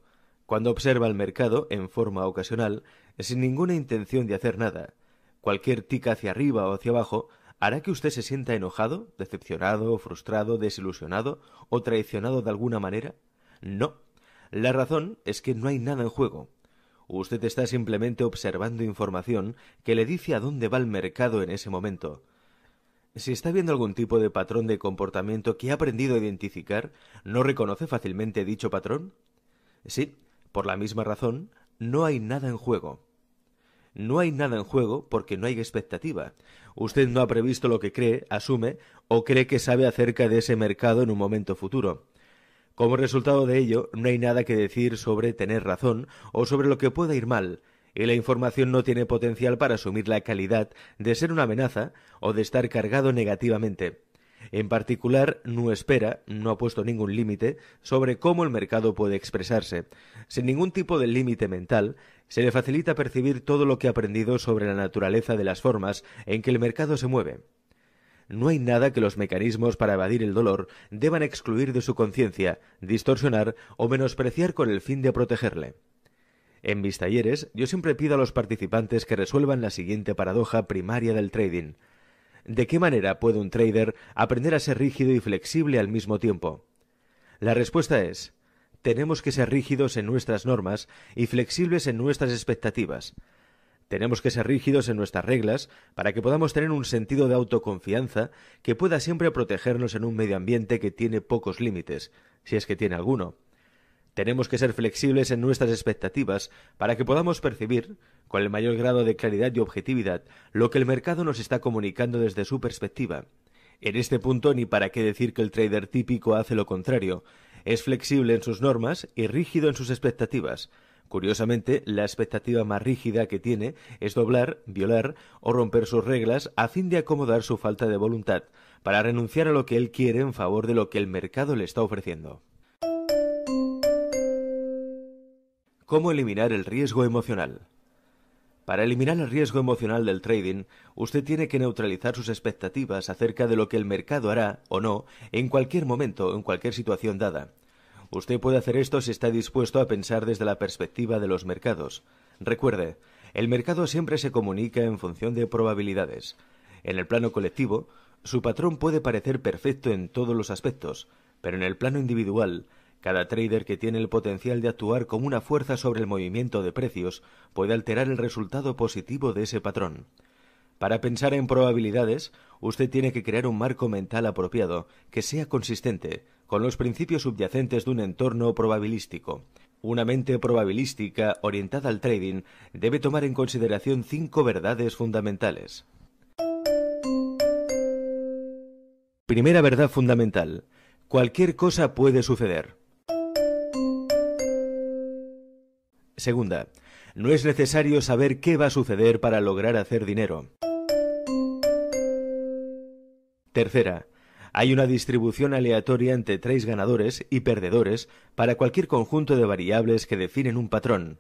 cuando observa el mercado en forma ocasional, sin ninguna intención de hacer nada. Cualquier tica hacia arriba o hacia abajo hará que usted se sienta enojado, decepcionado, frustrado, desilusionado o traicionado de alguna manera? No. La razón es que no hay nada en juego. Usted está simplemente observando información que le dice a dónde va el mercado en ese momento. Si está viendo algún tipo de patrón de comportamiento que ha aprendido a identificar, ¿no reconoce fácilmente dicho patrón? Sí, por la misma razón, no hay nada en juego. No hay nada en juego porque no hay expectativa. Usted no ha previsto lo que cree, asume o cree que sabe acerca de ese mercado en un momento futuro. Como resultado de ello, no hay nada que decir sobre tener razón o sobre lo que pueda ir mal, y la información no tiene potencial para asumir la calidad de ser una amenaza o de estar cargado negativamente. En particular, no espera, no ha puesto ningún límite sobre cómo el mercado puede expresarse. Sin ningún tipo de límite mental, se le facilita percibir todo lo que ha aprendido sobre la naturaleza de las formas en que el mercado se mueve. No hay nada que los mecanismos para evadir el dolor deban excluir de su conciencia, distorsionar o menospreciar con el fin de protegerle. En mis talleres, yo siempre pido a los participantes que resuelvan la siguiente paradoja primaria del trading. ¿De qué manera puede un trader aprender a ser rígido y flexible al mismo tiempo? La respuesta es, tenemos que ser rígidos en nuestras normas y flexibles en nuestras expectativas. Tenemos que ser rígidos en nuestras reglas para que podamos tener un sentido de autoconfianza que pueda siempre protegernos en un medio ambiente que tiene pocos límites, si es que tiene alguno. Tenemos que ser flexibles en nuestras expectativas para que podamos percibir, con el mayor grado de claridad y objetividad, lo que el mercado nos está comunicando desde su perspectiva. En este punto ni para qué decir que el trader típico hace lo contrario. Es flexible en sus normas y rígido en sus expectativas. Curiosamente, la expectativa más rígida que tiene es doblar, violar o romper sus reglas a fin de acomodar su falta de voluntad, para renunciar a lo que él quiere en favor de lo que el mercado le está ofreciendo. ¿Cómo eliminar el riesgo emocional? Para eliminar el riesgo emocional del trading, usted tiene que neutralizar sus expectativas acerca de lo que el mercado hará o no en cualquier momento o en cualquier situación dada. Usted puede hacer esto si está dispuesto a pensar desde la perspectiva de los mercados. Recuerde, el mercado siempre se comunica en función de probabilidades. En el plano colectivo, su patrón puede parecer perfecto en todos los aspectos, pero en el plano individual, cada trader que tiene el potencial de actuar como una fuerza sobre el movimiento de precios puede alterar el resultado positivo de ese patrón. Para pensar en probabilidades, usted tiene que crear un marco mental apropiado que sea consistente con los principios subyacentes de un entorno probabilístico. Una mente probabilística orientada al trading debe tomar en consideración cinco verdades fundamentales. Primera verdad fundamental. Cualquier cosa puede suceder. Segunda, no es necesario saber qué va a suceder para lograr hacer dinero. Tercera, hay una distribución aleatoria entre tres ganadores y perdedores para cualquier conjunto de variables que definen un patrón.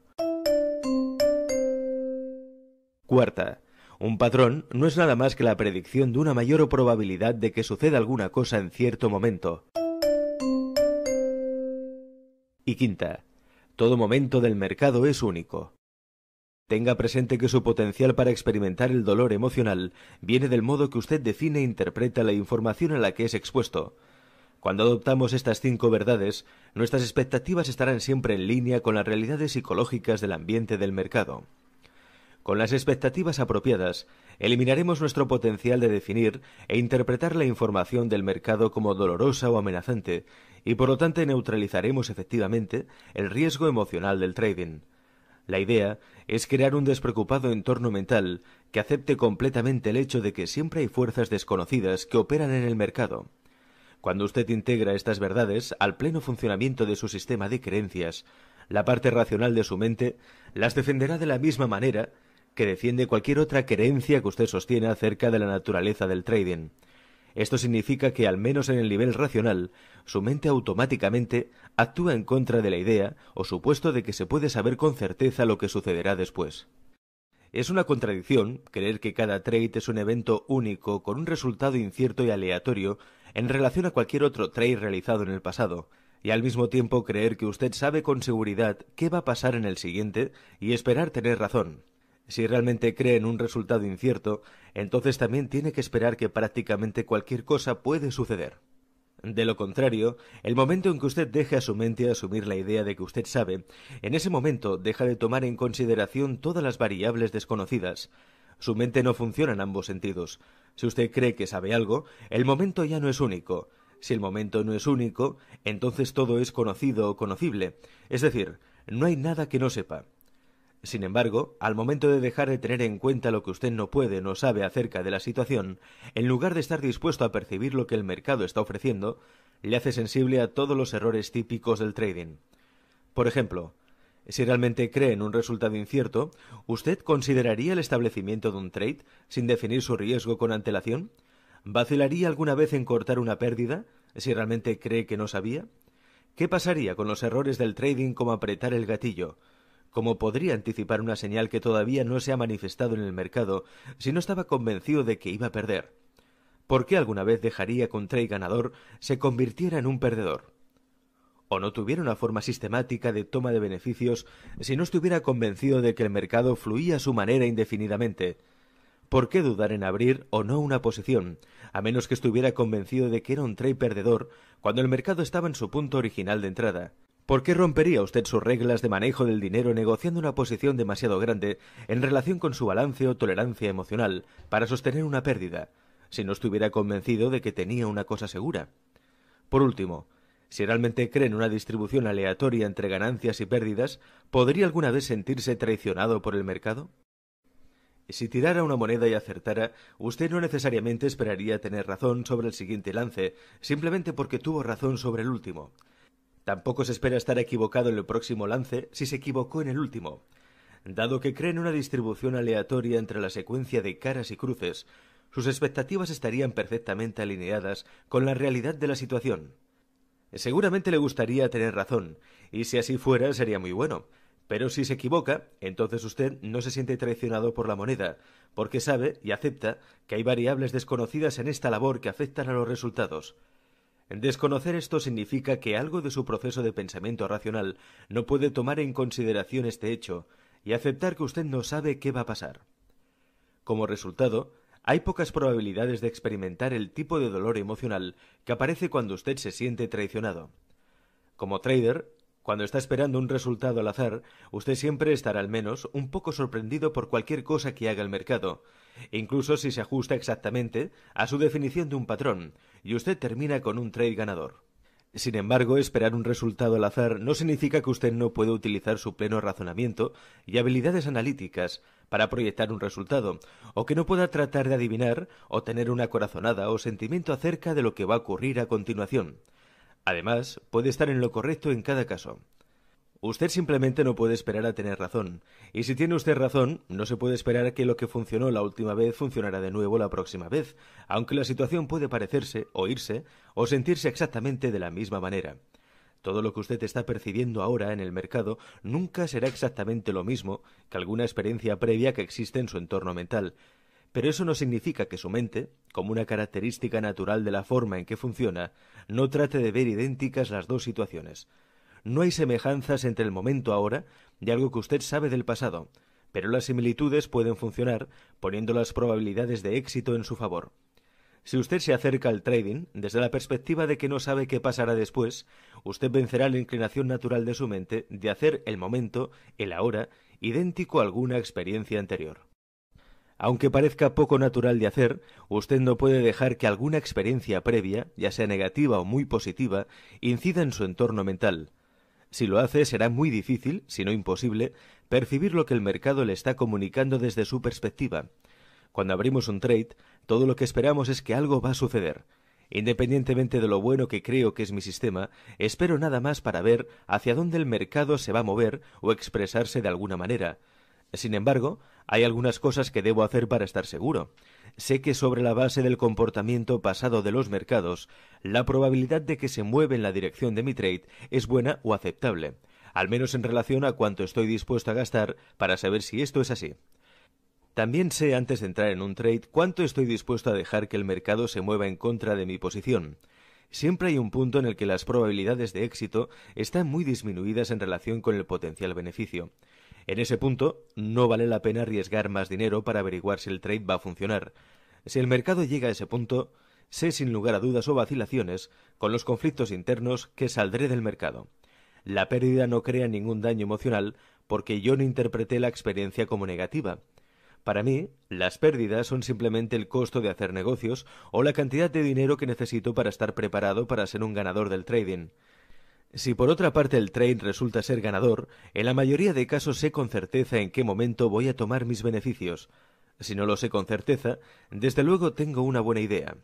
Cuarta, un patrón no es nada más que la predicción de una mayor probabilidad de que suceda alguna cosa en cierto momento. Y quinta, todo momento del mercado es único. Tenga presente que su potencial para experimentar el dolor emocional viene del modo que usted define e interpreta la información a la que es expuesto. Cuando adoptamos estas cinco verdades, nuestras expectativas estarán siempre en línea con las realidades psicológicas del ambiente del mercado. Con las expectativas apropiadas, eliminaremos nuestro potencial de definir e interpretar la información del mercado como dolorosa o amenazante y por lo tanto neutralizaremos efectivamente el riesgo emocional del trading. La idea es crear un despreocupado entorno mental que acepte completamente el hecho de que siempre hay fuerzas desconocidas que operan en el mercado. Cuando usted integra estas verdades al pleno funcionamiento de su sistema de creencias, la parte racional de su mente las defenderá de la misma manera que defiende cualquier otra creencia que usted sostiene acerca de la naturaleza del trading. Esto significa que, al menos en el nivel racional, su mente automáticamente actúa en contra de la idea o supuesto de que se puede saber con certeza lo que sucederá después. Es una contradicción creer que cada trade es un evento único con un resultado incierto y aleatorio en relación a cualquier otro trade realizado en el pasado, y al mismo tiempo creer que usted sabe con seguridad qué va a pasar en el siguiente y esperar tener razón. Si realmente cree en un resultado incierto, entonces también tiene que esperar que prácticamente cualquier cosa puede suceder. De lo contrario, el momento en que usted deje a su mente asumir la idea de que usted sabe, en ese momento deja de tomar en consideración todas las variables desconocidas. Su mente no funciona en ambos sentidos. Si usted cree que sabe algo, el momento ya no es único. Si el momento no es único, entonces todo es conocido o conocible. Es decir, no hay nada que no sepa. Sin embargo, al momento de dejar de tener en cuenta lo que usted no puede, no sabe acerca de la situación, en lugar de estar dispuesto a percibir lo que el mercado está ofreciendo, le hace sensible a todos los errores típicos del trading. Por ejemplo, si realmente cree en un resultado incierto, ¿usted consideraría el establecimiento de un trade sin definir su riesgo con antelación? ¿Vacilaría alguna vez en cortar una pérdida si realmente cree que no sabía? ¿Qué pasaría con los errores del trading como apretar el gatillo, como podría anticipar una señal que todavía no se ha manifestado en el mercado si no estaba convencido de que iba a perder? ¿Por qué alguna vez dejaría que un trade ganador se convirtiera en un perdedor? ¿O no tuviera una forma sistemática de toma de beneficios si no estuviera convencido de que el mercado fluía a su manera indefinidamente? ¿Por qué dudar en abrir o no una posición, a menos que estuviera convencido de que era un tray perdedor cuando el mercado estaba en su punto original de entrada? ¿Por qué rompería usted sus reglas de manejo del dinero negociando una posición demasiado grande en relación con su balance o tolerancia emocional para sostener una pérdida, si no estuviera convencido de que tenía una cosa segura? Por último, si realmente cree en una distribución aleatoria entre ganancias y pérdidas, ¿podría alguna vez sentirse traicionado por el mercado? Si tirara una moneda y acertara, usted no necesariamente esperaría tener razón sobre el siguiente lance, simplemente porque tuvo razón sobre el último. Tampoco se espera estar equivocado en el próximo lance si se equivocó en el último. Dado que creen una distribución aleatoria entre la secuencia de caras y cruces, sus expectativas estarían perfectamente alineadas con la realidad de la situación. Seguramente le gustaría tener razón, y si así fuera sería muy bueno, pero si se equivoca, entonces usted no se siente traicionado por la moneda, porque sabe y acepta que hay variables desconocidas en esta labor que afectan a los resultados. Desconocer esto significa que algo de su proceso de pensamiento racional no puede tomar en consideración este hecho y aceptar que usted no sabe qué va a pasar. Como resultado, hay pocas probabilidades de experimentar el tipo de dolor emocional que aparece cuando usted se siente traicionado. Como trader, cuando está esperando un resultado al azar, usted siempre estará al menos un poco sorprendido por cualquier cosa que haga el mercado, incluso si se ajusta exactamente a su definición de un patrón, y usted termina con un trade ganador. Sin embargo, esperar un resultado al azar no significa que usted no pueda utilizar su pleno razonamiento y habilidades analíticas para proyectar un resultado, o que no pueda tratar de adivinar o tener una corazonada o sentimiento acerca de lo que va a ocurrir a continuación. Además, puede estar en lo correcto en cada caso. Usted simplemente no puede esperar a tener razón. Y si tiene usted razón, no se puede esperar que lo que funcionó la última vez funcionará de nuevo la próxima vez, aunque la situación puede parecerse, oírse o sentirse exactamente de la misma manera. Todo lo que usted está percibiendo ahora en el mercado nunca será exactamente lo mismo que alguna experiencia previa que existe en su entorno mental. Pero eso no significa que su mente, como una característica natural de la forma en que funciona, no trate de ver idénticas las dos situaciones no hay semejanzas entre el momento ahora y algo que usted sabe del pasado, pero las similitudes pueden funcionar poniendo las probabilidades de éxito en su favor. Si usted se acerca al trading desde la perspectiva de que no sabe qué pasará después, usted vencerá la inclinación natural de su mente de hacer el momento, el ahora, idéntico a alguna experiencia anterior. Aunque parezca poco natural de hacer, usted no puede dejar que alguna experiencia previa, ya sea negativa o muy positiva, incida en su entorno mental. Si lo hace, será muy difícil, si no imposible, percibir lo que el mercado le está comunicando desde su perspectiva. Cuando abrimos un trade, todo lo que esperamos es que algo va a suceder. Independientemente de lo bueno que creo que es mi sistema, espero nada más para ver hacia dónde el mercado se va a mover o expresarse de alguna manera. Sin embargo, hay algunas cosas que debo hacer para estar seguro sé que sobre la base del comportamiento pasado de los mercados, la probabilidad de que se mueva en la dirección de mi trade es buena o aceptable, al menos en relación a cuánto estoy dispuesto a gastar para saber si esto es así. También sé antes de entrar en un trade cuánto estoy dispuesto a dejar que el mercado se mueva en contra de mi posición. Siempre hay un punto en el que las probabilidades de éxito están muy disminuidas en relación con el potencial beneficio. En ese punto, no vale la pena arriesgar más dinero para averiguar si el trade va a funcionar. Si el mercado llega a ese punto, sé sin lugar a dudas o vacilaciones con los conflictos internos que saldré del mercado. La pérdida no crea ningún daño emocional porque yo no interpreté la experiencia como negativa. Para mí, las pérdidas son simplemente el costo de hacer negocios o la cantidad de dinero que necesito para estar preparado para ser un ganador del trading. Si por otra parte el trade resulta ser ganador, en la mayoría de casos sé con certeza en qué momento voy a tomar mis beneficios. Si no lo sé con certeza, desde luego tengo una buena idea.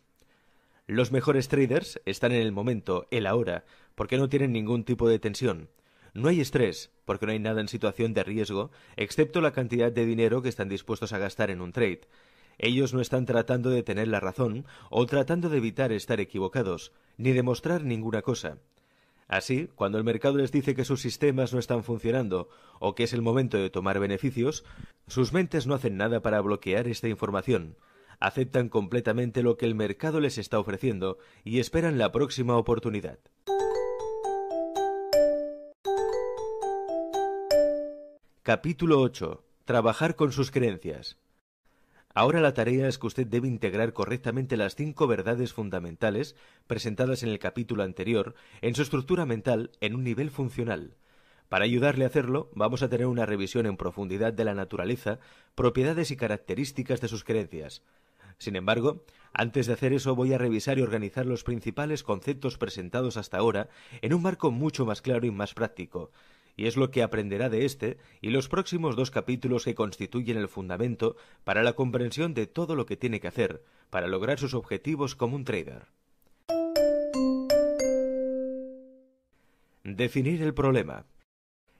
Los mejores traders están en el momento, el ahora, porque no tienen ningún tipo de tensión. No hay estrés, porque no hay nada en situación de riesgo, excepto la cantidad de dinero que están dispuestos a gastar en un trade. Ellos no están tratando de tener la razón o tratando de evitar estar equivocados, ni de demostrar ninguna cosa. Así, cuando el mercado les dice que sus sistemas no están funcionando o que es el momento de tomar beneficios, sus mentes no hacen nada para bloquear esta información. Aceptan completamente lo que el mercado les está ofreciendo y esperan la próxima oportunidad. Capítulo 8. Trabajar con sus creencias. Ahora la tarea es que usted debe integrar correctamente las cinco verdades fundamentales presentadas en el capítulo anterior en su estructura mental en un nivel funcional. Para ayudarle a hacerlo, vamos a tener una revisión en profundidad de la naturaleza, propiedades y características de sus creencias. Sin embargo, antes de hacer eso voy a revisar y organizar los principales conceptos presentados hasta ahora en un marco mucho más claro y más práctico, y es lo que aprenderá de este y los próximos dos capítulos que constituyen el fundamento para la comprensión de todo lo que tiene que hacer para lograr sus objetivos como un trader. Definir el problema.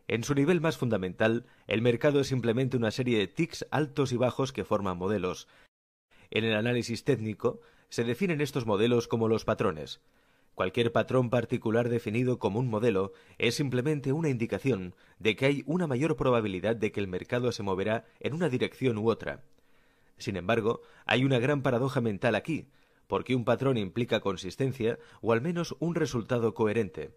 En su nivel más fundamental, el mercado es simplemente una serie de tics altos y bajos que forman modelos. En el análisis técnico, se definen estos modelos como los patrones, Cualquier patrón particular definido como un modelo es simplemente una indicación de que hay una mayor probabilidad de que el mercado se moverá en una dirección u otra. Sin embargo, hay una gran paradoja mental aquí, porque un patrón implica consistencia o al menos un resultado coherente.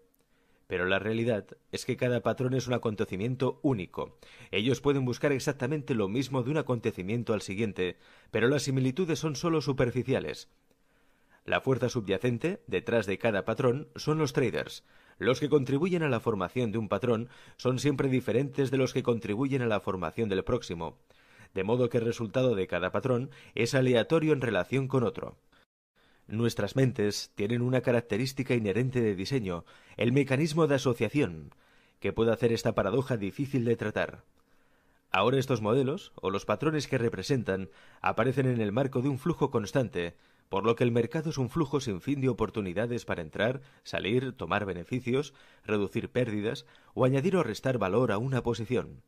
Pero la realidad es que cada patrón es un acontecimiento único. Ellos pueden buscar exactamente lo mismo de un acontecimiento al siguiente, pero las similitudes son sólo superficiales. La fuerza subyacente detrás de cada patrón son los traders. Los que contribuyen a la formación de un patrón son siempre diferentes de los que contribuyen a la formación del próximo, de modo que el resultado de cada patrón es aleatorio en relación con otro. Nuestras mentes tienen una característica inherente de diseño, el mecanismo de asociación, que puede hacer esta paradoja difícil de tratar. Ahora estos modelos, o los patrones que representan, aparecen en el marco de un flujo constante, por lo que el mercado es un flujo sin fin de oportunidades para entrar, salir, tomar beneficios, reducir pérdidas o añadir o restar valor a una posición.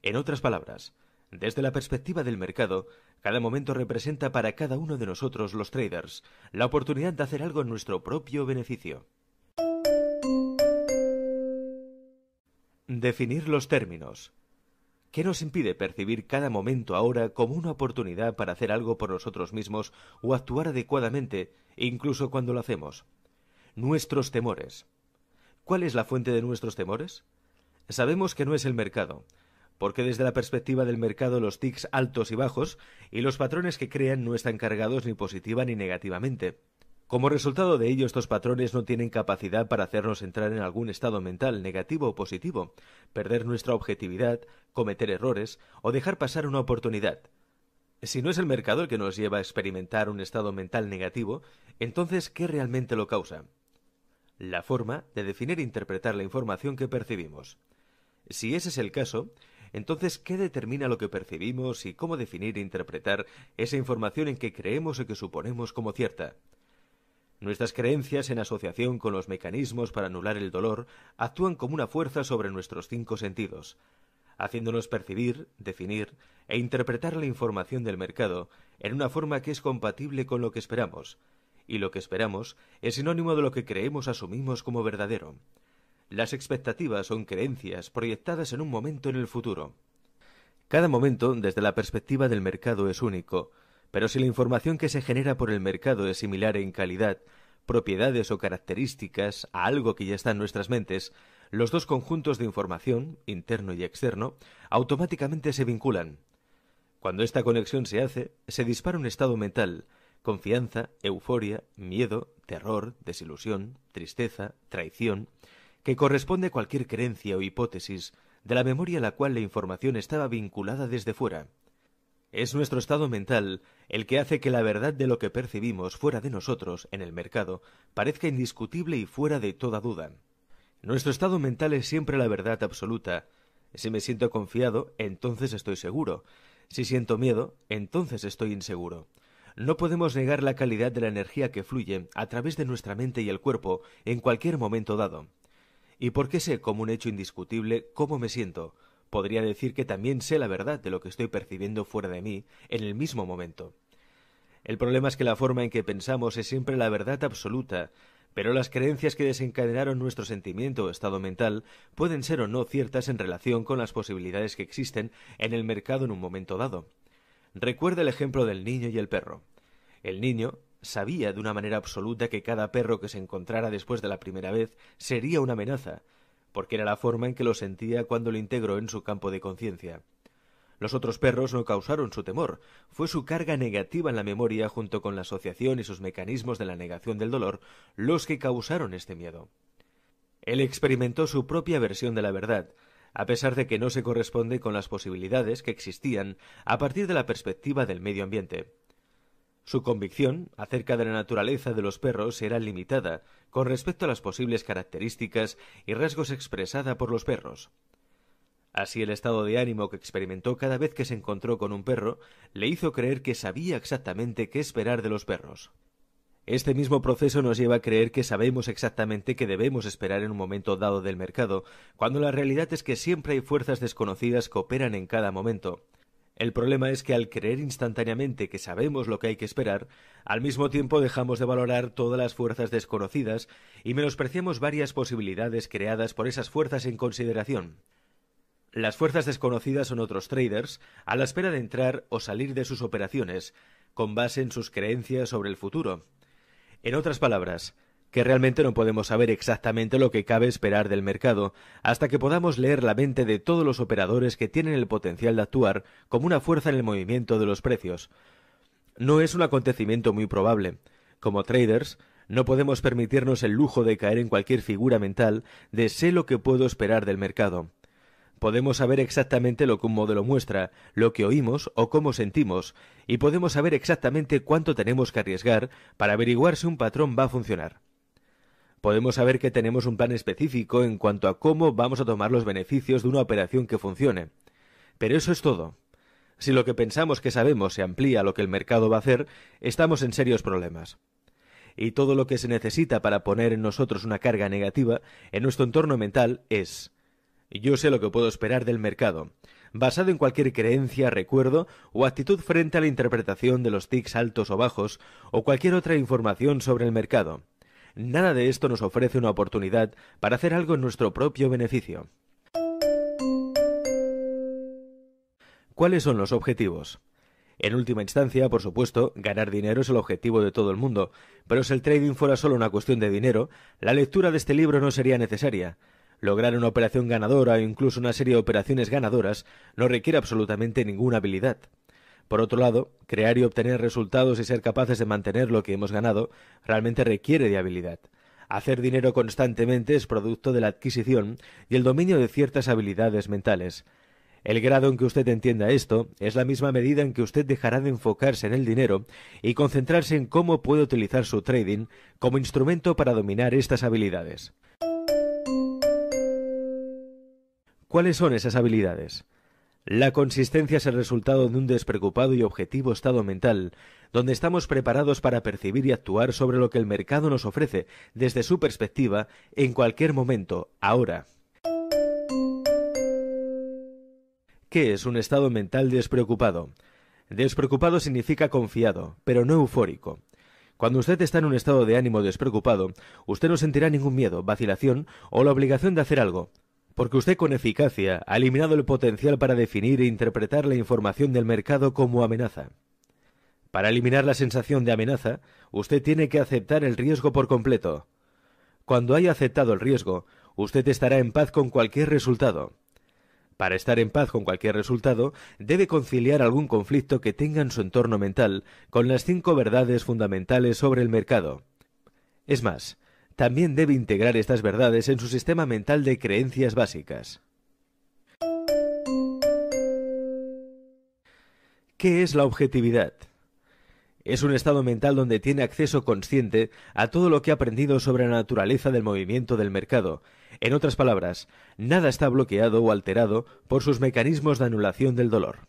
En otras palabras, desde la perspectiva del mercado, cada momento representa para cada uno de nosotros los traders la oportunidad de hacer algo en nuestro propio beneficio. Definir los términos. ¿Qué nos impide percibir cada momento ahora como una oportunidad para hacer algo por nosotros mismos o actuar adecuadamente, incluso cuando lo hacemos? Nuestros temores. ¿Cuál es la fuente de nuestros temores? Sabemos que no es el mercado, porque desde la perspectiva del mercado los tics altos y bajos y los patrones que crean no están cargados ni positiva ni negativamente. Como resultado de ello, estos patrones no tienen capacidad para hacernos entrar en algún estado mental negativo o positivo, perder nuestra objetividad, cometer errores o dejar pasar una oportunidad. Si no es el mercado el que nos lleva a experimentar un estado mental negativo, entonces ¿qué realmente lo causa? La forma de definir e interpretar la información que percibimos. Si ese es el caso, entonces, ¿qué determina lo que percibimos y cómo definir e interpretar esa información en que creemos o que suponemos como cierta? Nuestras creencias en asociación con los mecanismos para anular el dolor actúan como una fuerza sobre nuestros cinco sentidos, haciéndonos percibir, definir e interpretar la información del mercado en una forma que es compatible con lo que esperamos, y lo que esperamos es sinónimo de lo que creemos asumimos como verdadero. Las expectativas son creencias proyectadas en un momento en el futuro. Cada momento desde la perspectiva del mercado es único, pero si la información que se genera por el mercado es similar en calidad, propiedades o características a algo que ya está en nuestras mentes, los dos conjuntos de información, interno y externo, automáticamente se vinculan. Cuando esta conexión se hace, se dispara un estado mental, confianza, euforia, miedo, terror, desilusión, tristeza, traición, que corresponde a cualquier creencia o hipótesis de la memoria a la cual la información estaba vinculada desde fuera. Es nuestro estado mental el que hace que la verdad de lo que percibimos fuera de nosotros, en el mercado, parezca indiscutible y fuera de toda duda. Nuestro estado mental es siempre la verdad absoluta. Si me siento confiado, entonces estoy seguro. Si siento miedo, entonces estoy inseguro. No podemos negar la calidad de la energía que fluye a través de nuestra mente y el cuerpo en cualquier momento dado. ¿Y por qué sé como un hecho indiscutible cómo me siento? podría decir que también sé la verdad de lo que estoy percibiendo fuera de mí en el mismo momento. El problema es que la forma en que pensamos es siempre la verdad absoluta, pero las creencias que desencadenaron nuestro sentimiento o estado mental pueden ser o no ciertas en relación con las posibilidades que existen en el mercado en un momento dado. Recuerda el ejemplo del niño y el perro. El niño sabía de una manera absoluta que cada perro que se encontrara después de la primera vez sería una amenaza, porque era la forma en que lo sentía cuando lo integró en su campo de conciencia. Los otros perros no causaron su temor, fue su carga negativa en la memoria junto con la asociación y sus mecanismos de la negación del dolor los que causaron este miedo. Él experimentó su propia versión de la verdad, a pesar de que no se corresponde con las posibilidades que existían a partir de la perspectiva del medio ambiente. Su convicción acerca de la naturaleza de los perros era limitada con respecto a las posibles características y rasgos expresada por los perros. Así el estado de ánimo que experimentó cada vez que se encontró con un perro le hizo creer que sabía exactamente qué esperar de los perros. Este mismo proceso nos lleva a creer que sabemos exactamente qué debemos esperar en un momento dado del mercado, cuando la realidad es que siempre hay fuerzas desconocidas que operan en cada momento, el problema es que al creer instantáneamente que sabemos lo que hay que esperar, al mismo tiempo dejamos de valorar todas las fuerzas desconocidas y menospreciamos varias posibilidades creadas por esas fuerzas en consideración. Las fuerzas desconocidas son otros traders a la espera de entrar o salir de sus operaciones, con base en sus creencias sobre el futuro. En otras palabras, que realmente no podemos saber exactamente lo que cabe esperar del mercado hasta que podamos leer la mente de todos los operadores que tienen el potencial de actuar como una fuerza en el movimiento de los precios. No es un acontecimiento muy probable. Como traders, no podemos permitirnos el lujo de caer en cualquier figura mental de sé lo que puedo esperar del mercado. Podemos saber exactamente lo que un modelo muestra, lo que oímos o cómo sentimos, y podemos saber exactamente cuánto tenemos que arriesgar para averiguar si un patrón va a funcionar podemos saber que tenemos un plan específico en cuanto a cómo vamos a tomar los beneficios de una operación que funcione. Pero eso es todo. Si lo que pensamos que sabemos se amplía a lo que el mercado va a hacer, estamos en serios problemas. Y todo lo que se necesita para poner en nosotros una carga negativa en nuestro entorno mental es yo sé lo que puedo esperar del mercado, basado en cualquier creencia, recuerdo o actitud frente a la interpretación de los tics altos o bajos o cualquier otra información sobre el mercado nada de esto nos ofrece una oportunidad para hacer algo en nuestro propio beneficio. ¿Cuáles son los objetivos? En última instancia, por supuesto, ganar dinero es el objetivo de todo el mundo, pero si el trading fuera solo una cuestión de dinero, la lectura de este libro no sería necesaria. Lograr una operación ganadora o incluso una serie de operaciones ganadoras no requiere absolutamente ninguna habilidad. Por otro lado, crear y obtener resultados y ser capaces de mantener lo que hemos ganado realmente requiere de habilidad. Hacer dinero constantemente es producto de la adquisición y el dominio de ciertas habilidades mentales. El grado en que usted entienda esto es la misma medida en que usted dejará de enfocarse en el dinero y concentrarse en cómo puede utilizar su trading como instrumento para dominar estas habilidades. ¿Cuáles son esas habilidades? La consistencia es el resultado de un despreocupado y objetivo estado mental, donde estamos preparados para percibir y actuar sobre lo que el mercado nos ofrece desde su perspectiva en cualquier momento, ahora. ¿Qué es un estado mental despreocupado? Despreocupado significa confiado, pero no eufórico. Cuando usted está en un estado de ánimo despreocupado, usted no sentirá ningún miedo, vacilación o la obligación de hacer algo porque usted con eficacia ha eliminado el potencial para definir e interpretar la información del mercado como amenaza. Para eliminar la sensación de amenaza, usted tiene que aceptar el riesgo por completo. Cuando haya aceptado el riesgo, usted estará en paz con cualquier resultado. Para estar en paz con cualquier resultado, debe conciliar algún conflicto que tenga en su entorno mental con las cinco verdades fundamentales sobre el mercado. Es más, también debe integrar estas verdades en su sistema mental de creencias básicas. ¿Qué es la objetividad? Es un estado mental donde tiene acceso consciente a todo lo que ha aprendido sobre la naturaleza del movimiento del mercado. En otras palabras, nada está bloqueado o alterado por sus mecanismos de anulación del dolor.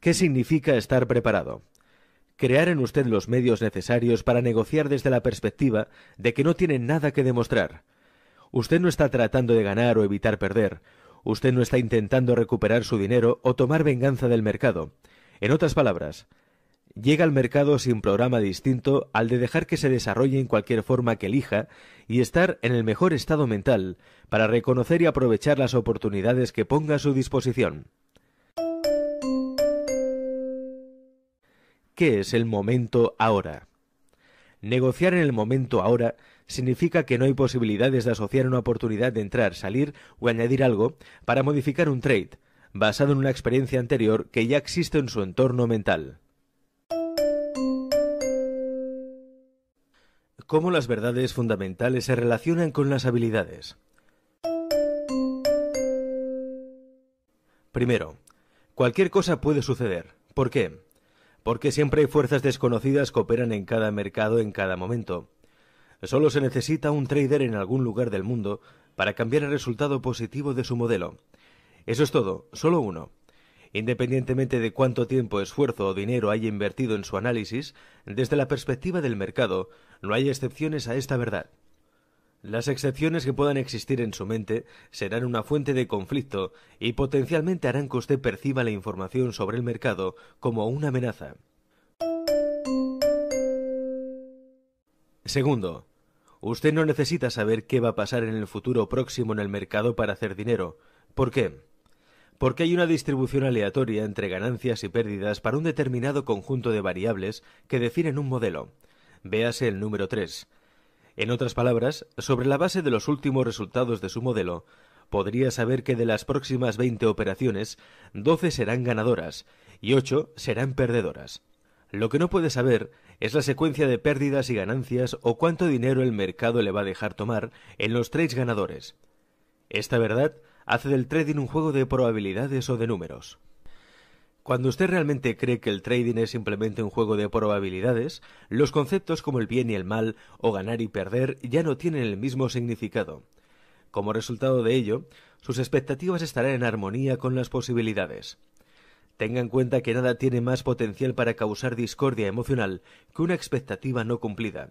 ¿Qué significa estar preparado? crear en usted los medios necesarios para negociar desde la perspectiva de que no tiene nada que demostrar. Usted no está tratando de ganar o evitar perder. Usted no está intentando recuperar su dinero o tomar venganza del mercado. En otras palabras, llega al mercado sin programa distinto al de dejar que se desarrolle en cualquier forma que elija y estar en el mejor estado mental para reconocer y aprovechar las oportunidades que ponga a su disposición. ¿Qué es el momento ahora? Negociar en el momento ahora significa que no hay posibilidades de asociar una oportunidad de entrar, salir o añadir algo para modificar un trade, basado en una experiencia anterior que ya existe en su entorno mental. Cómo las verdades fundamentales se relacionan con las habilidades. Primero, cualquier cosa puede suceder. ¿Por qué? porque siempre hay fuerzas desconocidas que operan en cada mercado en cada momento. Solo se necesita un trader en algún lugar del mundo para cambiar el resultado positivo de su modelo. Eso es todo, solo uno. Independientemente de cuánto tiempo, esfuerzo o dinero haya invertido en su análisis, desde la perspectiva del mercado, no hay excepciones a esta verdad. Las excepciones que puedan existir en su mente serán una fuente de conflicto y potencialmente harán que usted perciba la información sobre el mercado como una amenaza. Segundo, usted no necesita saber qué va a pasar en el futuro próximo en el mercado para hacer dinero. ¿Por qué? Porque hay una distribución aleatoria entre ganancias y pérdidas para un determinado conjunto de variables que definen un modelo. Véase el número 3 en otras palabras, sobre la base de los últimos resultados de su modelo, podría saber que de las próximas veinte operaciones, doce serán ganadoras y ocho serán perdedoras. Lo que no puede saber es la secuencia de pérdidas y ganancias o cuánto dinero el mercado le va a dejar tomar en los tres ganadores. Esta verdad hace del trading un juego de probabilidades o de números. Cuando usted realmente cree que el trading es simplemente un juego de probabilidades, los conceptos como el bien y el mal, o ganar y perder, ya no tienen el mismo significado. Como resultado de ello, sus expectativas estarán en armonía con las posibilidades. Tenga en cuenta que nada tiene más potencial para causar discordia emocional que una expectativa no cumplida.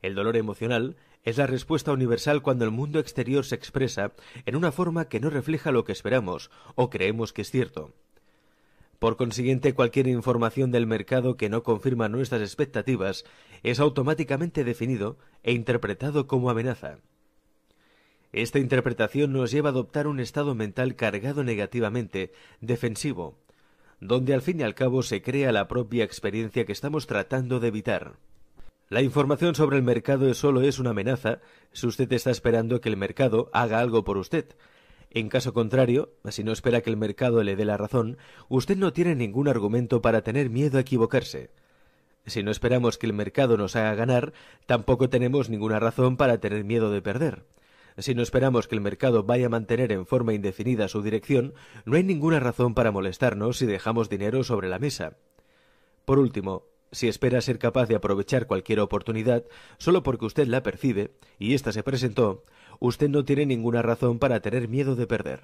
El dolor emocional es la respuesta universal cuando el mundo exterior se expresa en una forma que no refleja lo que esperamos o creemos que es cierto. Por consiguiente, cualquier información del mercado que no confirma nuestras expectativas es automáticamente definido e interpretado como amenaza. Esta interpretación nos lleva a adoptar un estado mental cargado negativamente, defensivo, donde al fin y al cabo se crea la propia experiencia que estamos tratando de evitar. La información sobre el mercado solo es una amenaza si usted está esperando que el mercado haga algo por usted, en caso contrario, si no espera que el mercado le dé la razón, usted no tiene ningún argumento para tener miedo a equivocarse. Si no esperamos que el mercado nos haga ganar, tampoco tenemos ninguna razón para tener miedo de perder. Si no esperamos que el mercado vaya a mantener en forma indefinida su dirección, no hay ninguna razón para molestarnos si dejamos dinero sobre la mesa. Por último, si espera ser capaz de aprovechar cualquier oportunidad, solo porque usted la percibe, y ésta se presentó, usted no tiene ninguna razón para tener miedo de perder.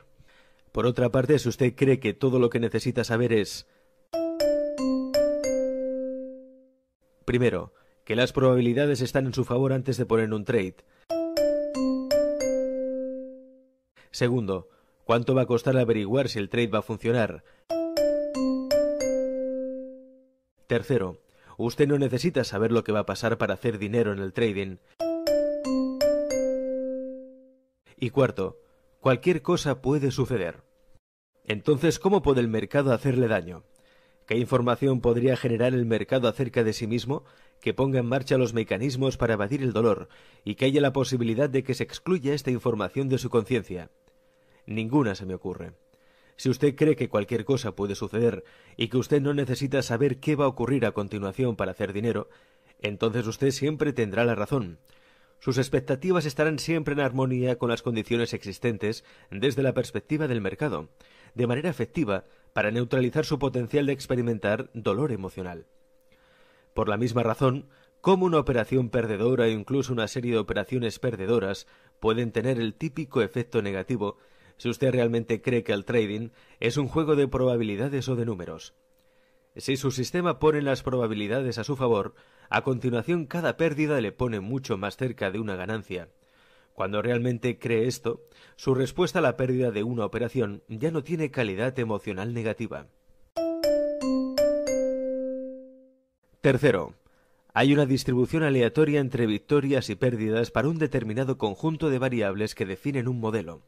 Por otra parte, si usted cree que todo lo que necesita saber es... Primero, que las probabilidades están en su favor antes de poner un trade. Segundo, cuánto va a costar averiguar si el trade va a funcionar. Tercero, usted no necesita saber lo que va a pasar para hacer dinero en el trading. Y cuarto, cualquier cosa puede suceder. Entonces, ¿cómo puede el mercado hacerle daño? ¿Qué información podría generar el mercado acerca de sí mismo que ponga en marcha los mecanismos para evadir el dolor y que haya la posibilidad de que se excluya esta información de su conciencia? Ninguna se me ocurre. Si usted cree que cualquier cosa puede suceder y que usted no necesita saber qué va a ocurrir a continuación para hacer dinero, entonces usted siempre tendrá la razón, sus expectativas estarán siempre en armonía con las condiciones existentes desde la perspectiva del mercado, de manera efectiva para neutralizar su potencial de experimentar dolor emocional. Por la misma razón, como una operación perdedora e incluso una serie de operaciones perdedoras pueden tener el típico efecto negativo si usted realmente cree que el trading es un juego de probabilidades o de números. Si su sistema pone las probabilidades a su favor, a continuación, cada pérdida le pone mucho más cerca de una ganancia. Cuando realmente cree esto, su respuesta a la pérdida de una operación ya no tiene calidad emocional negativa. Tercero, hay una distribución aleatoria entre victorias y pérdidas para un determinado conjunto de variables que definen un modelo.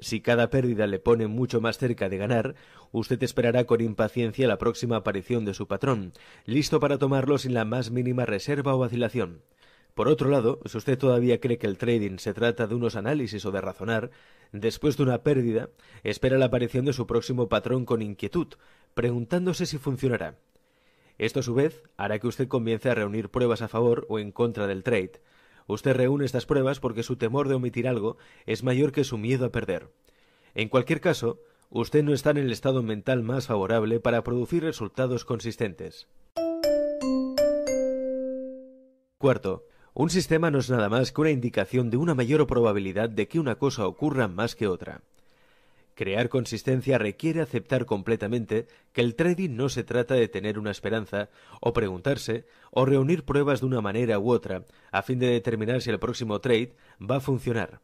Si cada pérdida le pone mucho más cerca de ganar, usted esperará con impaciencia la próxima aparición de su patrón, listo para tomarlo sin la más mínima reserva o vacilación. Por otro lado, si usted todavía cree que el trading se trata de unos análisis o de razonar, después de una pérdida, espera la aparición de su próximo patrón con inquietud, preguntándose si funcionará. Esto a su vez hará que usted comience a reunir pruebas a favor o en contra del trade, Usted reúne estas pruebas porque su temor de omitir algo es mayor que su miedo a perder. En cualquier caso, usted no está en el estado mental más favorable para producir resultados consistentes. Cuarto, un sistema no es nada más que una indicación de una mayor probabilidad de que una cosa ocurra más que otra. Crear consistencia requiere aceptar completamente que el trading no se trata de tener una esperanza, o preguntarse, o reunir pruebas de una manera u otra, a fin de determinar si el próximo trade va a funcionar.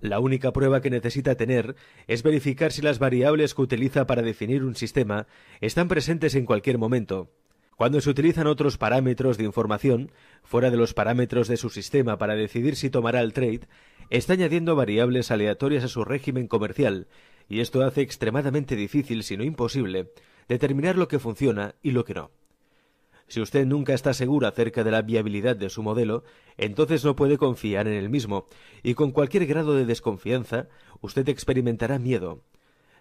La única prueba que necesita tener es verificar si las variables que utiliza para definir un sistema están presentes en cualquier momento. Cuando se utilizan otros parámetros de información, fuera de los parámetros de su sistema para decidir si tomará el trade, está añadiendo variables aleatorias a su régimen comercial, y esto hace extremadamente difícil, si no imposible, determinar lo que funciona y lo que no. Si usted nunca está seguro acerca de la viabilidad de su modelo, entonces no puede confiar en el mismo, y con cualquier grado de desconfianza, usted experimentará miedo.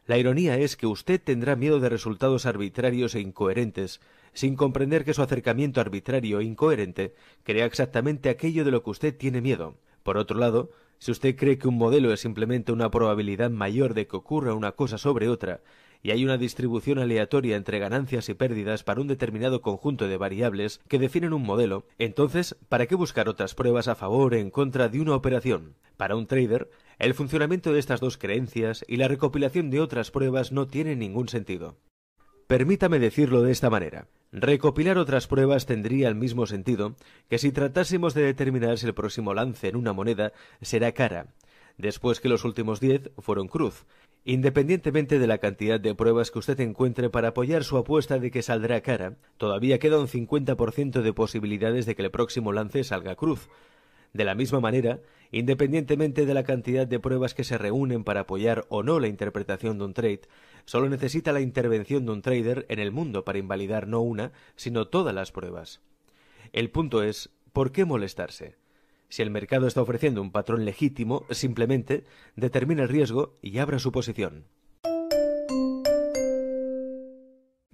La ironía es que usted tendrá miedo de resultados arbitrarios e incoherentes, sin comprender que su acercamiento arbitrario e incoherente crea exactamente aquello de lo que usted tiene miedo. Por otro lado, si usted cree que un modelo es simplemente una probabilidad mayor de que ocurra una cosa sobre otra, y hay una distribución aleatoria entre ganancias y pérdidas para un determinado conjunto de variables que definen un modelo, entonces, ¿para qué buscar otras pruebas a favor o en contra de una operación? Para un trader, el funcionamiento de estas dos creencias y la recopilación de otras pruebas no tiene ningún sentido. Permítame decirlo de esta manera. Recopilar otras pruebas tendría el mismo sentido que si tratásemos de determinar si el próximo lance en una moneda será cara, después que los últimos diez fueron cruz, Independientemente de la cantidad de pruebas que usted encuentre para apoyar su apuesta de que saldrá cara, todavía queda un 50% de posibilidades de que el próximo lance salga cruz, de la misma manera, independientemente de la cantidad de pruebas que se reúnen para apoyar o no la interpretación de un trade, solo necesita la intervención de un trader en el mundo para invalidar no una, sino todas las pruebas. El punto es, ¿por qué molestarse? Si el mercado está ofreciendo un patrón legítimo, simplemente determina el riesgo y abra su posición.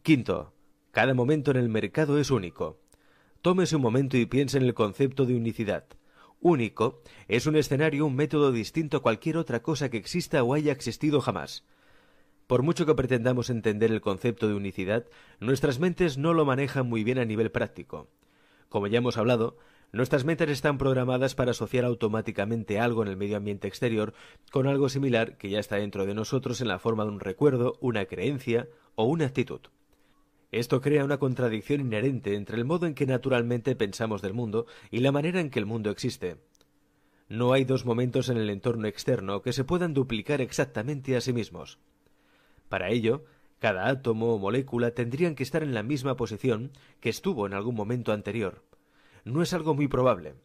Quinto, cada momento en el mercado es único. Tómese un momento y piense en el concepto de unicidad único, es un escenario, un método distinto a cualquier otra cosa que exista o haya existido jamás. Por mucho que pretendamos entender el concepto de unicidad, nuestras mentes no lo manejan muy bien a nivel práctico. Como ya hemos hablado, nuestras mentes están programadas para asociar automáticamente algo en el medio ambiente exterior con algo similar que ya está dentro de nosotros en la forma de un recuerdo, una creencia o una actitud. Esto crea una contradicción inherente entre el modo en que naturalmente pensamos del mundo y la manera en que el mundo existe. No hay dos momentos en el entorno externo que se puedan duplicar exactamente a sí mismos. Para ello, cada átomo o molécula tendrían que estar en la misma posición que estuvo en algún momento anterior. No es algo muy probable.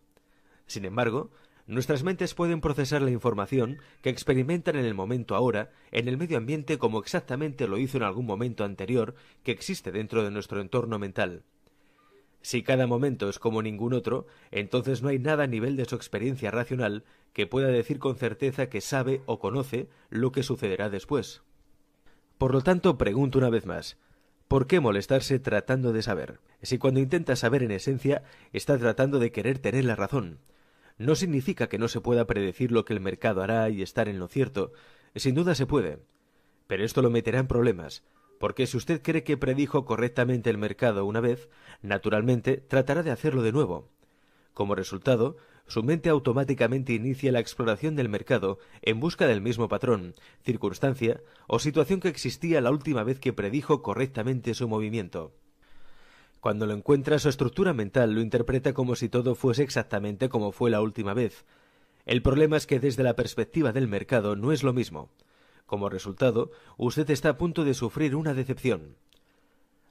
Sin embargo, Nuestras mentes pueden procesar la información que experimentan en el momento ahora, en el medio ambiente como exactamente lo hizo en algún momento anterior que existe dentro de nuestro entorno mental. Si cada momento es como ningún otro, entonces no hay nada a nivel de su experiencia racional que pueda decir con certeza que sabe o conoce lo que sucederá después. Por lo tanto, pregunto una vez más, ¿Por qué molestarse tratando de saber? Si cuando intenta saber en esencia, está tratando de querer tener la razón. No significa que no se pueda predecir lo que el mercado hará y estar en lo cierto, sin duda se puede, pero esto lo meterá en problemas, porque si usted cree que predijo correctamente el mercado una vez, naturalmente tratará de hacerlo de nuevo. Como resultado, su mente automáticamente inicia la exploración del mercado en busca del mismo patrón, circunstancia o situación que existía la última vez que predijo correctamente su movimiento. Cuando lo encuentra, su estructura mental lo interpreta como si todo fuese exactamente como fue la última vez. El problema es que desde la perspectiva del mercado no es lo mismo. Como resultado, usted está a punto de sufrir una decepción.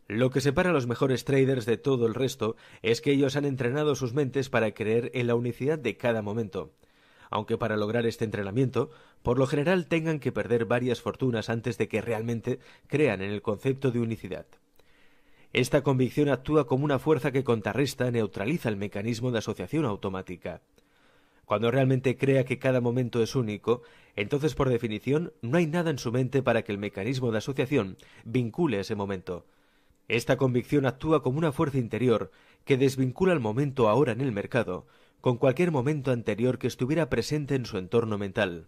Lo que separa a los mejores traders de todo el resto es que ellos han entrenado sus mentes para creer en la unicidad de cada momento. Aunque para lograr este entrenamiento, por lo general tengan que perder varias fortunas antes de que realmente crean en el concepto de unicidad. Esta convicción actúa como una fuerza que contrarresta, neutraliza el mecanismo de asociación automática. Cuando realmente crea que cada momento es único, entonces por definición no hay nada en su mente para que el mecanismo de asociación vincule ese momento. Esta convicción actúa como una fuerza interior que desvincula el momento ahora en el mercado con cualquier momento anterior que estuviera presente en su entorno mental.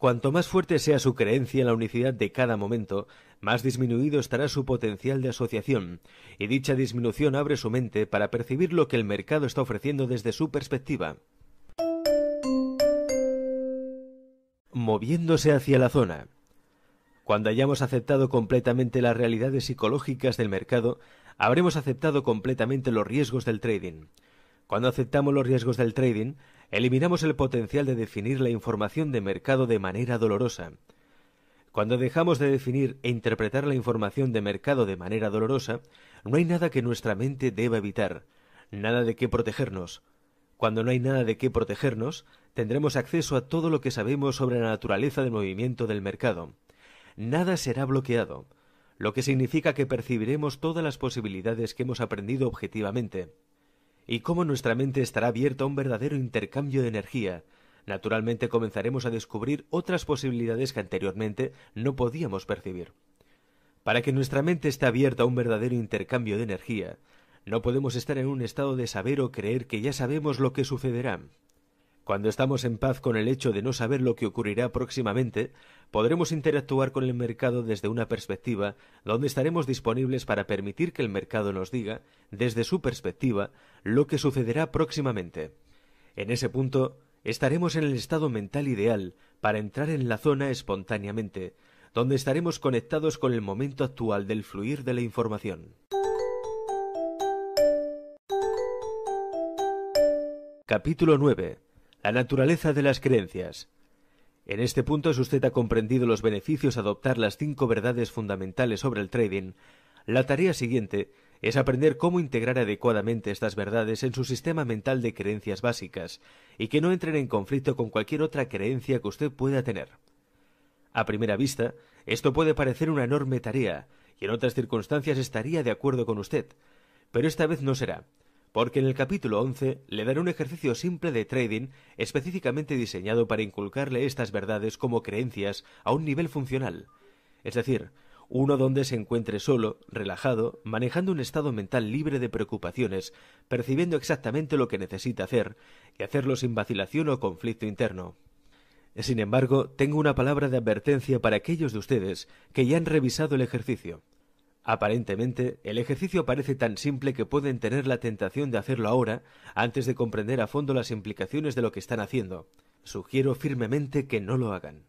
Cuanto más fuerte sea su creencia en la unicidad de cada momento, más disminuido estará su potencial de asociación, y dicha disminución abre su mente para percibir lo que el mercado está ofreciendo desde su perspectiva. Moviéndose hacia la zona. Cuando hayamos aceptado completamente las realidades psicológicas del mercado, habremos aceptado completamente los riesgos del trading. Cuando aceptamos los riesgos del trading, eliminamos el potencial de definir la información de mercado de manera dolorosa. Cuando dejamos de definir e interpretar la información de mercado de manera dolorosa, no hay nada que nuestra mente deba evitar, nada de qué protegernos. Cuando no hay nada de qué protegernos, tendremos acceso a todo lo que sabemos sobre la naturaleza del movimiento del mercado. Nada será bloqueado, lo que significa que percibiremos todas las posibilidades que hemos aprendido objetivamente y cómo nuestra mente estará abierta a un verdadero intercambio de energía. Naturalmente comenzaremos a descubrir otras posibilidades que anteriormente no podíamos percibir. Para que nuestra mente esté abierta a un verdadero intercambio de energía, no podemos estar en un estado de saber o creer que ya sabemos lo que sucederá. Cuando estamos en paz con el hecho de no saber lo que ocurrirá próximamente, podremos interactuar con el mercado desde una perspectiva donde estaremos disponibles para permitir que el mercado nos diga, desde su perspectiva, lo que sucederá próximamente. En ese punto, estaremos en el estado mental ideal para entrar en la zona espontáneamente, donde estaremos conectados con el momento actual del fluir de la información. Capítulo 9. La naturaleza de las creencias. En este punto, si usted ha comprendido los beneficios de adoptar las cinco verdades fundamentales sobre el trading, la tarea siguiente es aprender cómo integrar adecuadamente estas verdades en su sistema mental de creencias básicas y que no entren en conflicto con cualquier otra creencia que usted pueda tener. A primera vista, esto puede parecer una enorme tarea, y en otras circunstancias estaría de acuerdo con usted, pero esta vez no será, porque en el capítulo 11 le daré un ejercicio simple de trading específicamente diseñado para inculcarle estas verdades como creencias a un nivel funcional, es decir, uno donde se encuentre solo, relajado, manejando un estado mental libre de preocupaciones, percibiendo exactamente lo que necesita hacer, y hacerlo sin vacilación o conflicto interno. Sin embargo, tengo una palabra de advertencia para aquellos de ustedes que ya han revisado el ejercicio. Aparentemente, el ejercicio parece tan simple que pueden tener la tentación de hacerlo ahora, antes de comprender a fondo las implicaciones de lo que están haciendo. Sugiero firmemente que no lo hagan.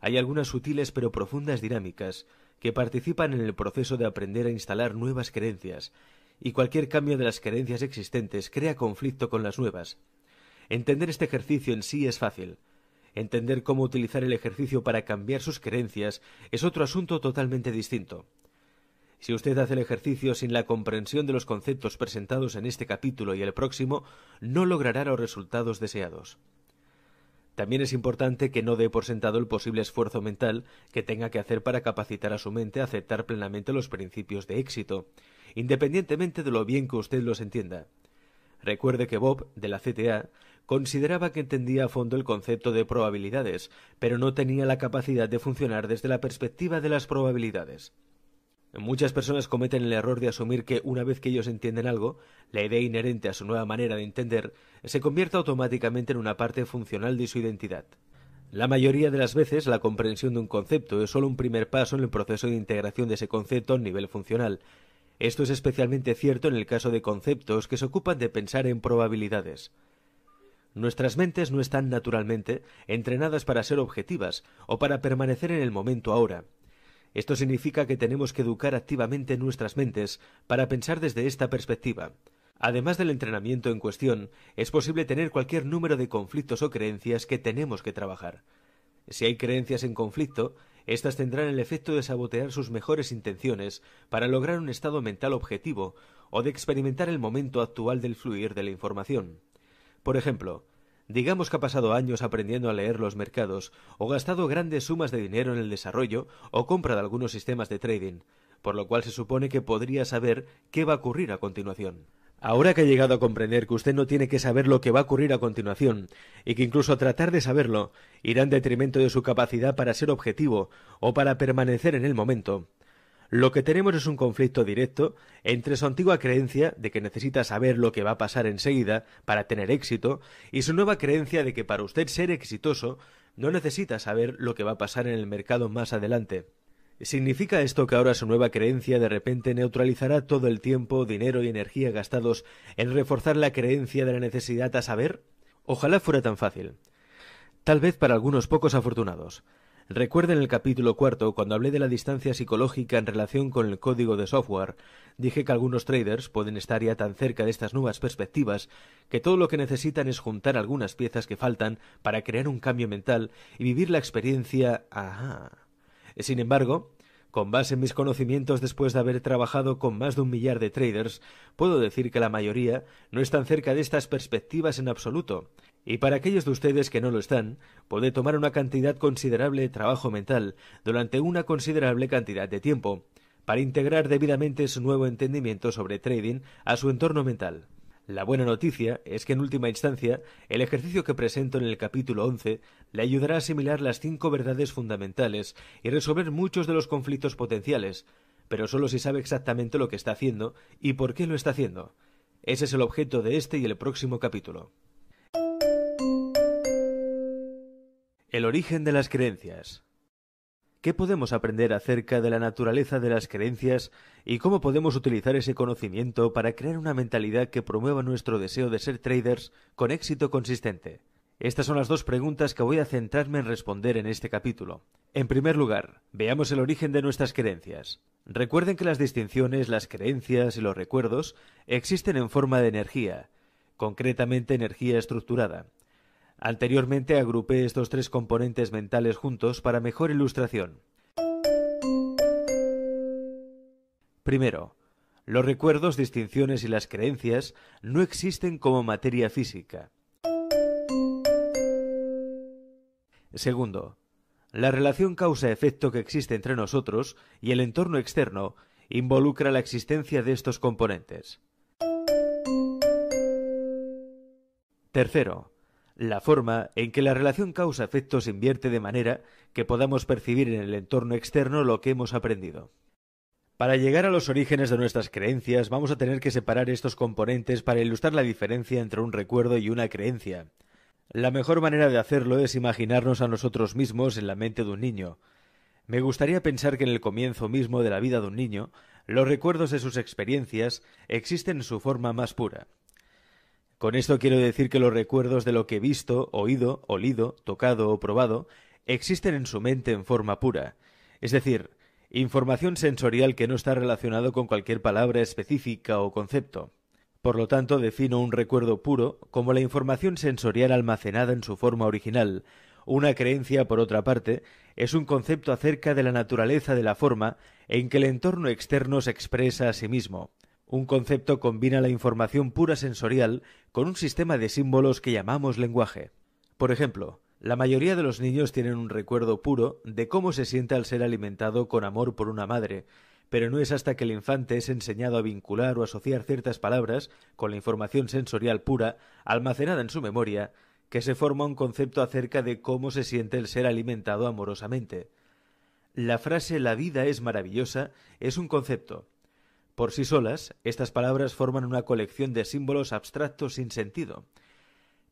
Hay algunas sutiles pero profundas dinámicas, que participan en el proceso de aprender a instalar nuevas creencias, y cualquier cambio de las creencias existentes crea conflicto con las nuevas. Entender este ejercicio en sí es fácil. Entender cómo utilizar el ejercicio para cambiar sus creencias es otro asunto totalmente distinto. Si usted hace el ejercicio sin la comprensión de los conceptos presentados en este capítulo y el próximo, no logrará los resultados deseados. También es importante que no dé por sentado el posible esfuerzo mental que tenga que hacer para capacitar a su mente a aceptar plenamente los principios de éxito, independientemente de lo bien que usted los entienda. Recuerde que Bob, de la CTA, consideraba que entendía a fondo el concepto de probabilidades, pero no tenía la capacidad de funcionar desde la perspectiva de las probabilidades. Muchas personas cometen el error de asumir que una vez que ellos entienden algo, la idea inherente a su nueva manera de entender se convierte automáticamente en una parte funcional de su identidad. La mayoría de las veces la comprensión de un concepto es solo un primer paso en el proceso de integración de ese concepto a nivel funcional. Esto es especialmente cierto en el caso de conceptos que se ocupan de pensar en probabilidades. Nuestras mentes no están naturalmente entrenadas para ser objetivas o para permanecer en el momento ahora, esto significa que tenemos que educar activamente nuestras mentes para pensar desde esta perspectiva. Además del entrenamiento en cuestión, es posible tener cualquier número de conflictos o creencias que tenemos que trabajar. Si hay creencias en conflicto, éstas tendrán el efecto de sabotear sus mejores intenciones para lograr un estado mental objetivo o de experimentar el momento actual del fluir de la información. Por ejemplo, Digamos que ha pasado años aprendiendo a leer los mercados, o gastado grandes sumas de dinero en el desarrollo o compra de algunos sistemas de trading, por lo cual se supone que podría saber qué va a ocurrir a continuación. Ahora que ha llegado a comprender que usted no tiene que saber lo que va a ocurrir a continuación, y que incluso tratar de saberlo irá en detrimento de su capacidad para ser objetivo o para permanecer en el momento, lo que tenemos es un conflicto directo entre su antigua creencia de que necesita saber lo que va a pasar enseguida para tener éxito y su nueva creencia de que para usted ser exitoso no necesita saber lo que va a pasar en el mercado más adelante. ¿Significa esto que ahora su nueva creencia de repente neutralizará todo el tiempo, dinero y energía gastados en reforzar la creencia de la necesidad a saber? Ojalá fuera tan fácil. Tal vez para algunos pocos afortunados. Recuerden el capítulo cuarto, cuando hablé de la distancia psicológica en relación con el código de software, dije que algunos traders pueden estar ya tan cerca de estas nuevas perspectivas que todo lo que necesitan es juntar algunas piezas que faltan para crear un cambio mental y vivir la experiencia. Ajá. Sin embargo, con base en mis conocimientos después de haber trabajado con más de un millar de traders, puedo decir que la mayoría no están cerca de estas perspectivas en absoluto. Y para aquellos de ustedes que no lo están, puede tomar una cantidad considerable de trabajo mental durante una considerable cantidad de tiempo, para integrar debidamente su nuevo entendimiento sobre trading a su entorno mental. La buena noticia es que en última instancia, el ejercicio que presento en el capítulo 11 le ayudará a asimilar las cinco verdades fundamentales y resolver muchos de los conflictos potenciales, pero solo si sabe exactamente lo que está haciendo y por qué lo está haciendo. Ese es el objeto de este y el próximo capítulo. El origen de las creencias. ¿Qué podemos aprender acerca de la naturaleza de las creencias y cómo podemos utilizar ese conocimiento para crear una mentalidad que promueva nuestro deseo de ser traders con éxito consistente? Estas son las dos preguntas que voy a centrarme en responder en este capítulo. En primer lugar, veamos el origen de nuestras creencias. Recuerden que las distinciones, las creencias y los recuerdos existen en forma de energía, concretamente energía estructurada. Anteriormente agrupé estos tres componentes mentales juntos para mejor ilustración. Primero, los recuerdos, distinciones y las creencias no existen como materia física. Segundo, la relación causa-efecto que existe entre nosotros y el entorno externo involucra la existencia de estos componentes. Tercero, la forma en que la relación causa-efecto se invierte de manera que podamos percibir en el entorno externo lo que hemos aprendido. Para llegar a los orígenes de nuestras creencias vamos a tener que separar estos componentes para ilustrar la diferencia entre un recuerdo y una creencia. La mejor manera de hacerlo es imaginarnos a nosotros mismos en la mente de un niño. Me gustaría pensar que en el comienzo mismo de la vida de un niño, los recuerdos de sus experiencias existen en su forma más pura. Con esto quiero decir que los recuerdos de lo que he visto, oído, olido, tocado o probado existen en su mente en forma pura, es decir, información sensorial que no está relacionado con cualquier palabra específica o concepto. Por lo tanto, defino un recuerdo puro como la información sensorial almacenada en su forma original. Una creencia, por otra parte, es un concepto acerca de la naturaleza de la forma en que el entorno externo se expresa a sí mismo. Un concepto combina la información pura sensorial con un sistema de símbolos que llamamos lenguaje. Por ejemplo, la mayoría de los niños tienen un recuerdo puro de cómo se siente al ser alimentado con amor por una madre, pero no es hasta que el infante es enseñado a vincular o asociar ciertas palabras con la información sensorial pura almacenada en su memoria que se forma un concepto acerca de cómo se siente el ser alimentado amorosamente. La frase la vida es maravillosa es un concepto, por sí solas, estas palabras forman una colección de símbolos abstractos sin sentido.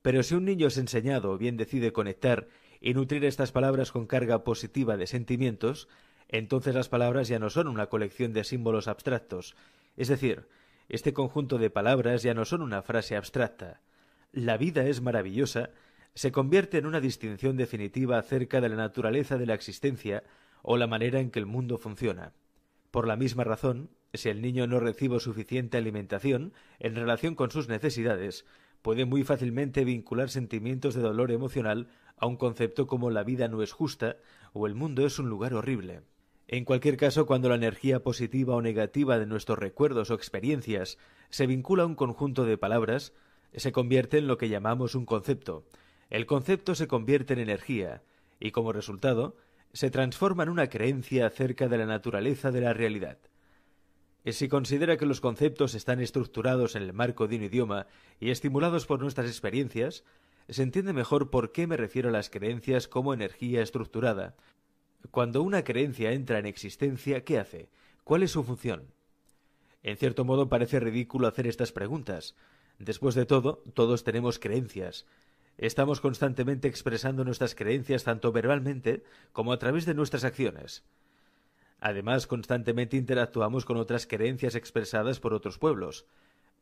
Pero si un niño es enseñado o bien decide conectar y nutrir estas palabras con carga positiva de sentimientos, entonces las palabras ya no son una colección de símbolos abstractos. Es decir, este conjunto de palabras ya no son una frase abstracta. La vida es maravillosa se convierte en una distinción definitiva acerca de la naturaleza de la existencia o la manera en que el mundo funciona. Por la misma razón, si el niño no recibe suficiente alimentación en relación con sus necesidades, puede muy fácilmente vincular sentimientos de dolor emocional a un concepto como la vida no es justa o el mundo es un lugar horrible. En cualquier caso, cuando la energía positiva o negativa de nuestros recuerdos o experiencias se vincula a un conjunto de palabras, se convierte en lo que llamamos un concepto. El concepto se convierte en energía, y como resultado, se transforma en una creencia acerca de la naturaleza de la realidad. Si considera que los conceptos están estructurados en el marco de un idioma y estimulados por nuestras experiencias, se entiende mejor por qué me refiero a las creencias como energía estructurada. Cuando una creencia entra en existencia, ¿qué hace? ¿Cuál es su función? En cierto modo parece ridículo hacer estas preguntas. Después de todo, todos tenemos creencias. Estamos constantemente expresando nuestras creencias tanto verbalmente como a través de nuestras acciones. Además, constantemente interactuamos con otras creencias expresadas por otros pueblos.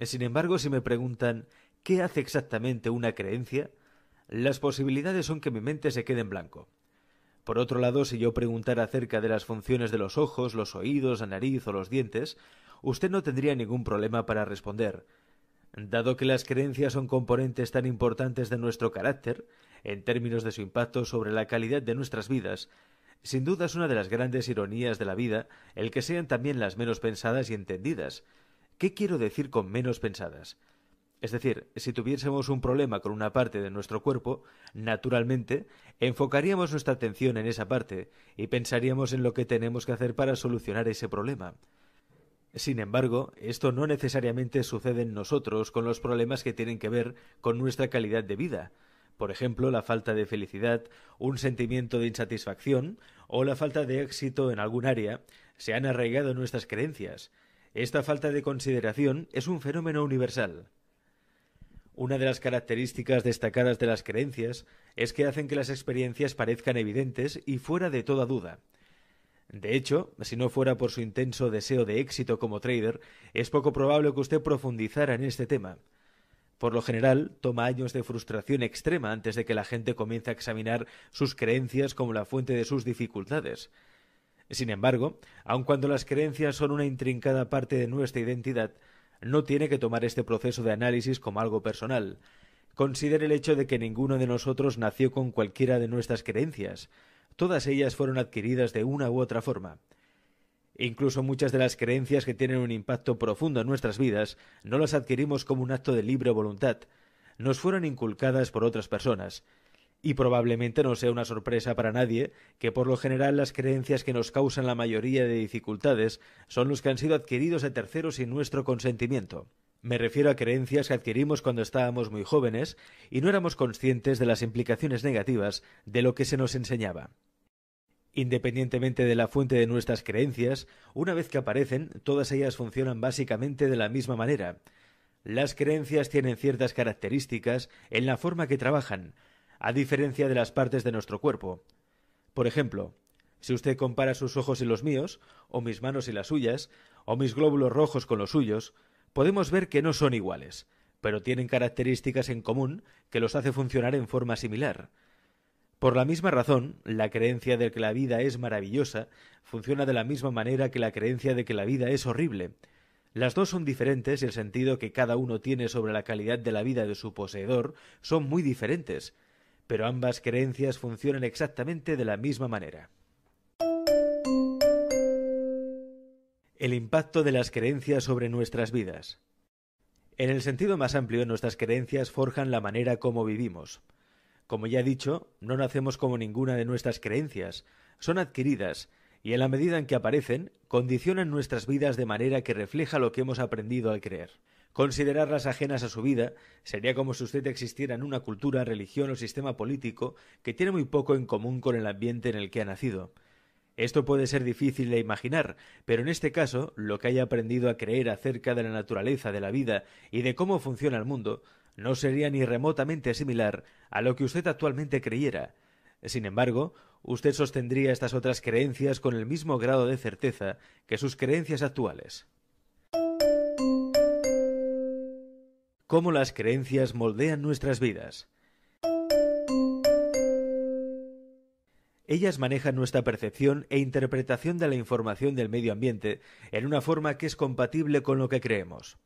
Sin embargo, si me preguntan ¿qué hace exactamente una creencia?, las posibilidades son que mi mente se quede en blanco. Por otro lado, si yo preguntara acerca de las funciones de los ojos, los oídos, la nariz o los dientes, usted no tendría ningún problema para responder, Dado que las creencias son componentes tan importantes de nuestro carácter, en términos de su impacto sobre la calidad de nuestras vidas, sin duda es una de las grandes ironías de la vida el que sean también las menos pensadas y entendidas. ¿Qué quiero decir con menos pensadas? Es decir, si tuviésemos un problema con una parte de nuestro cuerpo, naturalmente, enfocaríamos nuestra atención en esa parte y pensaríamos en lo que tenemos que hacer para solucionar ese problema. Sin embargo, esto no necesariamente sucede en nosotros con los problemas que tienen que ver con nuestra calidad de vida, por ejemplo, la falta de felicidad, un sentimiento de insatisfacción o la falta de éxito en algún área, se han arraigado nuestras creencias. Esta falta de consideración es un fenómeno universal. Una de las características destacadas de las creencias es que hacen que las experiencias parezcan evidentes y fuera de toda duda. De hecho, si no fuera por su intenso deseo de éxito como trader, es poco probable que usted profundizara en este tema. Por lo general, toma años de frustración extrema antes de que la gente comience a examinar sus creencias como la fuente de sus dificultades. Sin embargo, aun cuando las creencias son una intrincada parte de nuestra identidad, no tiene que tomar este proceso de análisis como algo personal. Considere el hecho de que ninguno de nosotros nació con cualquiera de nuestras creencias, todas ellas fueron adquiridas de una u otra forma. Incluso muchas de las creencias que tienen un impacto profundo en nuestras vidas no las adquirimos como un acto de libre voluntad, nos fueron inculcadas por otras personas. Y probablemente no sea una sorpresa para nadie que por lo general las creencias que nos causan la mayoría de dificultades son los que han sido adquiridos de terceros sin nuestro consentimiento. Me refiero a creencias que adquirimos cuando estábamos muy jóvenes y no éramos conscientes de las implicaciones negativas de lo que se nos enseñaba. Independientemente de la fuente de nuestras creencias, una vez que aparecen, todas ellas funcionan básicamente de la misma manera. Las creencias tienen ciertas características en la forma que trabajan, a diferencia de las partes de nuestro cuerpo. Por ejemplo, si usted compara sus ojos y los míos, o mis manos y las suyas, o mis glóbulos rojos con los suyos, podemos ver que no son iguales, pero tienen características en común que los hace funcionar en forma similar. Por la misma razón, la creencia de que la vida es maravillosa funciona de la misma manera que la creencia de que la vida es horrible. Las dos son diferentes y el sentido que cada uno tiene sobre la calidad de la vida de su poseedor son muy diferentes, pero ambas creencias funcionan exactamente de la misma manera. El impacto de las creencias sobre nuestras vidas. En el sentido más amplio, nuestras creencias forjan la manera como vivimos. Como ya he dicho, no nacemos como ninguna de nuestras creencias, son adquiridas, y en la medida en que aparecen, condicionan nuestras vidas de manera que refleja lo que hemos aprendido al creer. Considerarlas ajenas a su vida sería como si usted existiera en una cultura, religión o sistema político que tiene muy poco en común con el ambiente en el que ha nacido. Esto puede ser difícil de imaginar, pero en este caso, lo que haya aprendido a creer acerca de la naturaleza de la vida y de cómo funciona el mundo no sería ni remotamente similar a lo que usted actualmente creyera. Sin embargo, usted sostendría estas otras creencias con el mismo grado de certeza que sus creencias actuales. Cómo las creencias moldean nuestras vidas. Ellas manejan nuestra percepción e interpretación de la información del medio ambiente en una forma que es compatible con lo que creemos.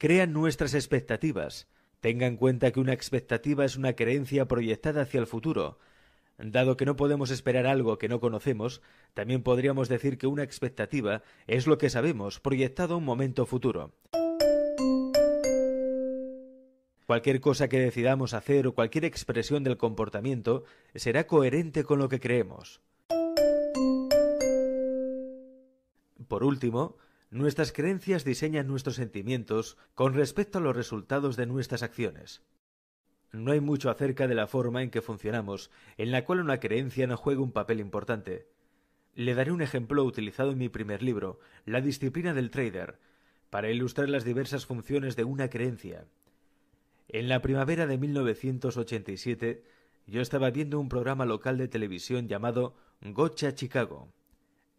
crean nuestras expectativas. Tenga en cuenta que una expectativa es una creencia proyectada hacia el futuro. Dado que no podemos esperar algo que no conocemos, también podríamos decir que una expectativa es lo que sabemos, proyectado a un momento futuro. Cualquier cosa que decidamos hacer o cualquier expresión del comportamiento será coherente con lo que creemos. Por último, Nuestras creencias diseñan nuestros sentimientos con respecto a los resultados de nuestras acciones. No hay mucho acerca de la forma en que funcionamos, en la cual una creencia no juega un papel importante. Le daré un ejemplo utilizado en mi primer libro, La disciplina del trader, para ilustrar las diversas funciones de una creencia. En la primavera de 1987, yo estaba viendo un programa local de televisión llamado Gocha Chicago.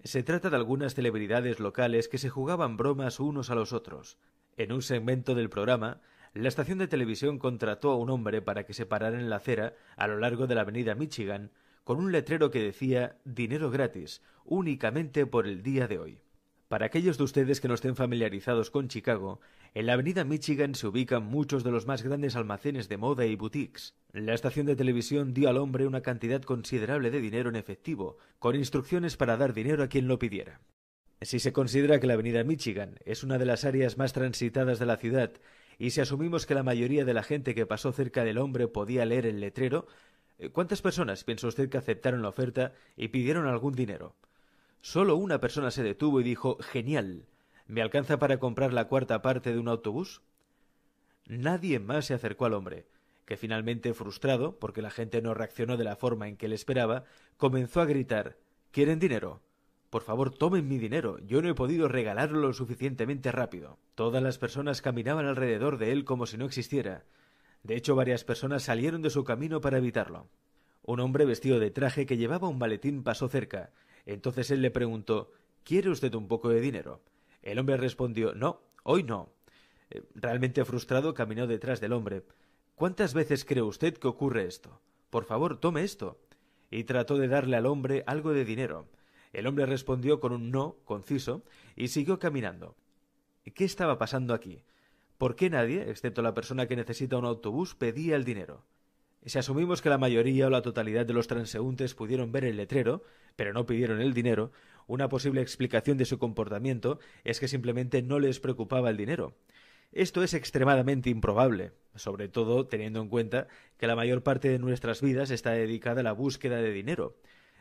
Se trata de algunas celebridades locales que se jugaban bromas unos a los otros. En un segmento del programa, la estación de televisión contrató a un hombre para que se parara en la acera a lo largo de la avenida Michigan con un letrero que decía Dinero gratis, únicamente por el día de hoy. Para aquellos de ustedes que no estén familiarizados con Chicago, en la avenida Michigan se ubican muchos de los más grandes almacenes de moda y boutiques. La estación de televisión dio al hombre una cantidad considerable de dinero en efectivo, con instrucciones para dar dinero a quien lo pidiera. Si se considera que la avenida Michigan es una de las áreas más transitadas de la ciudad, y si asumimos que la mayoría de la gente que pasó cerca del hombre podía leer el letrero, ¿cuántas personas piensa usted que aceptaron la oferta y pidieron algún dinero? Solo una persona se detuvo y dijo Genial. ¿Me alcanza para comprar la cuarta parte de un autobús? Nadie más se acercó al hombre, que finalmente, frustrado, porque la gente no reaccionó de la forma en que le esperaba, comenzó a gritar ¿Quieren dinero? Por favor, tomen mi dinero. Yo no he podido regalarlo lo suficientemente rápido. Todas las personas caminaban alrededor de él como si no existiera. De hecho, varias personas salieron de su camino para evitarlo. Un hombre vestido de traje que llevaba un maletín pasó cerca, entonces él le preguntó ¿Quiere usted un poco de dinero? El hombre respondió No, hoy no. Eh, realmente frustrado caminó detrás del hombre. ¿Cuántas veces cree usted que ocurre esto? Por favor, tome esto. Y trató de darle al hombre algo de dinero. El hombre respondió con un no conciso y siguió caminando. ¿Qué estaba pasando aquí? ¿Por qué nadie, excepto la persona que necesita un autobús, pedía el dinero? Si asumimos que la mayoría o la totalidad de los transeúntes pudieron ver el letrero, pero no pidieron el dinero, una posible explicación de su comportamiento es que simplemente no les preocupaba el dinero. Esto es extremadamente improbable, sobre todo teniendo en cuenta que la mayor parte de nuestras vidas está dedicada a la búsqueda de dinero.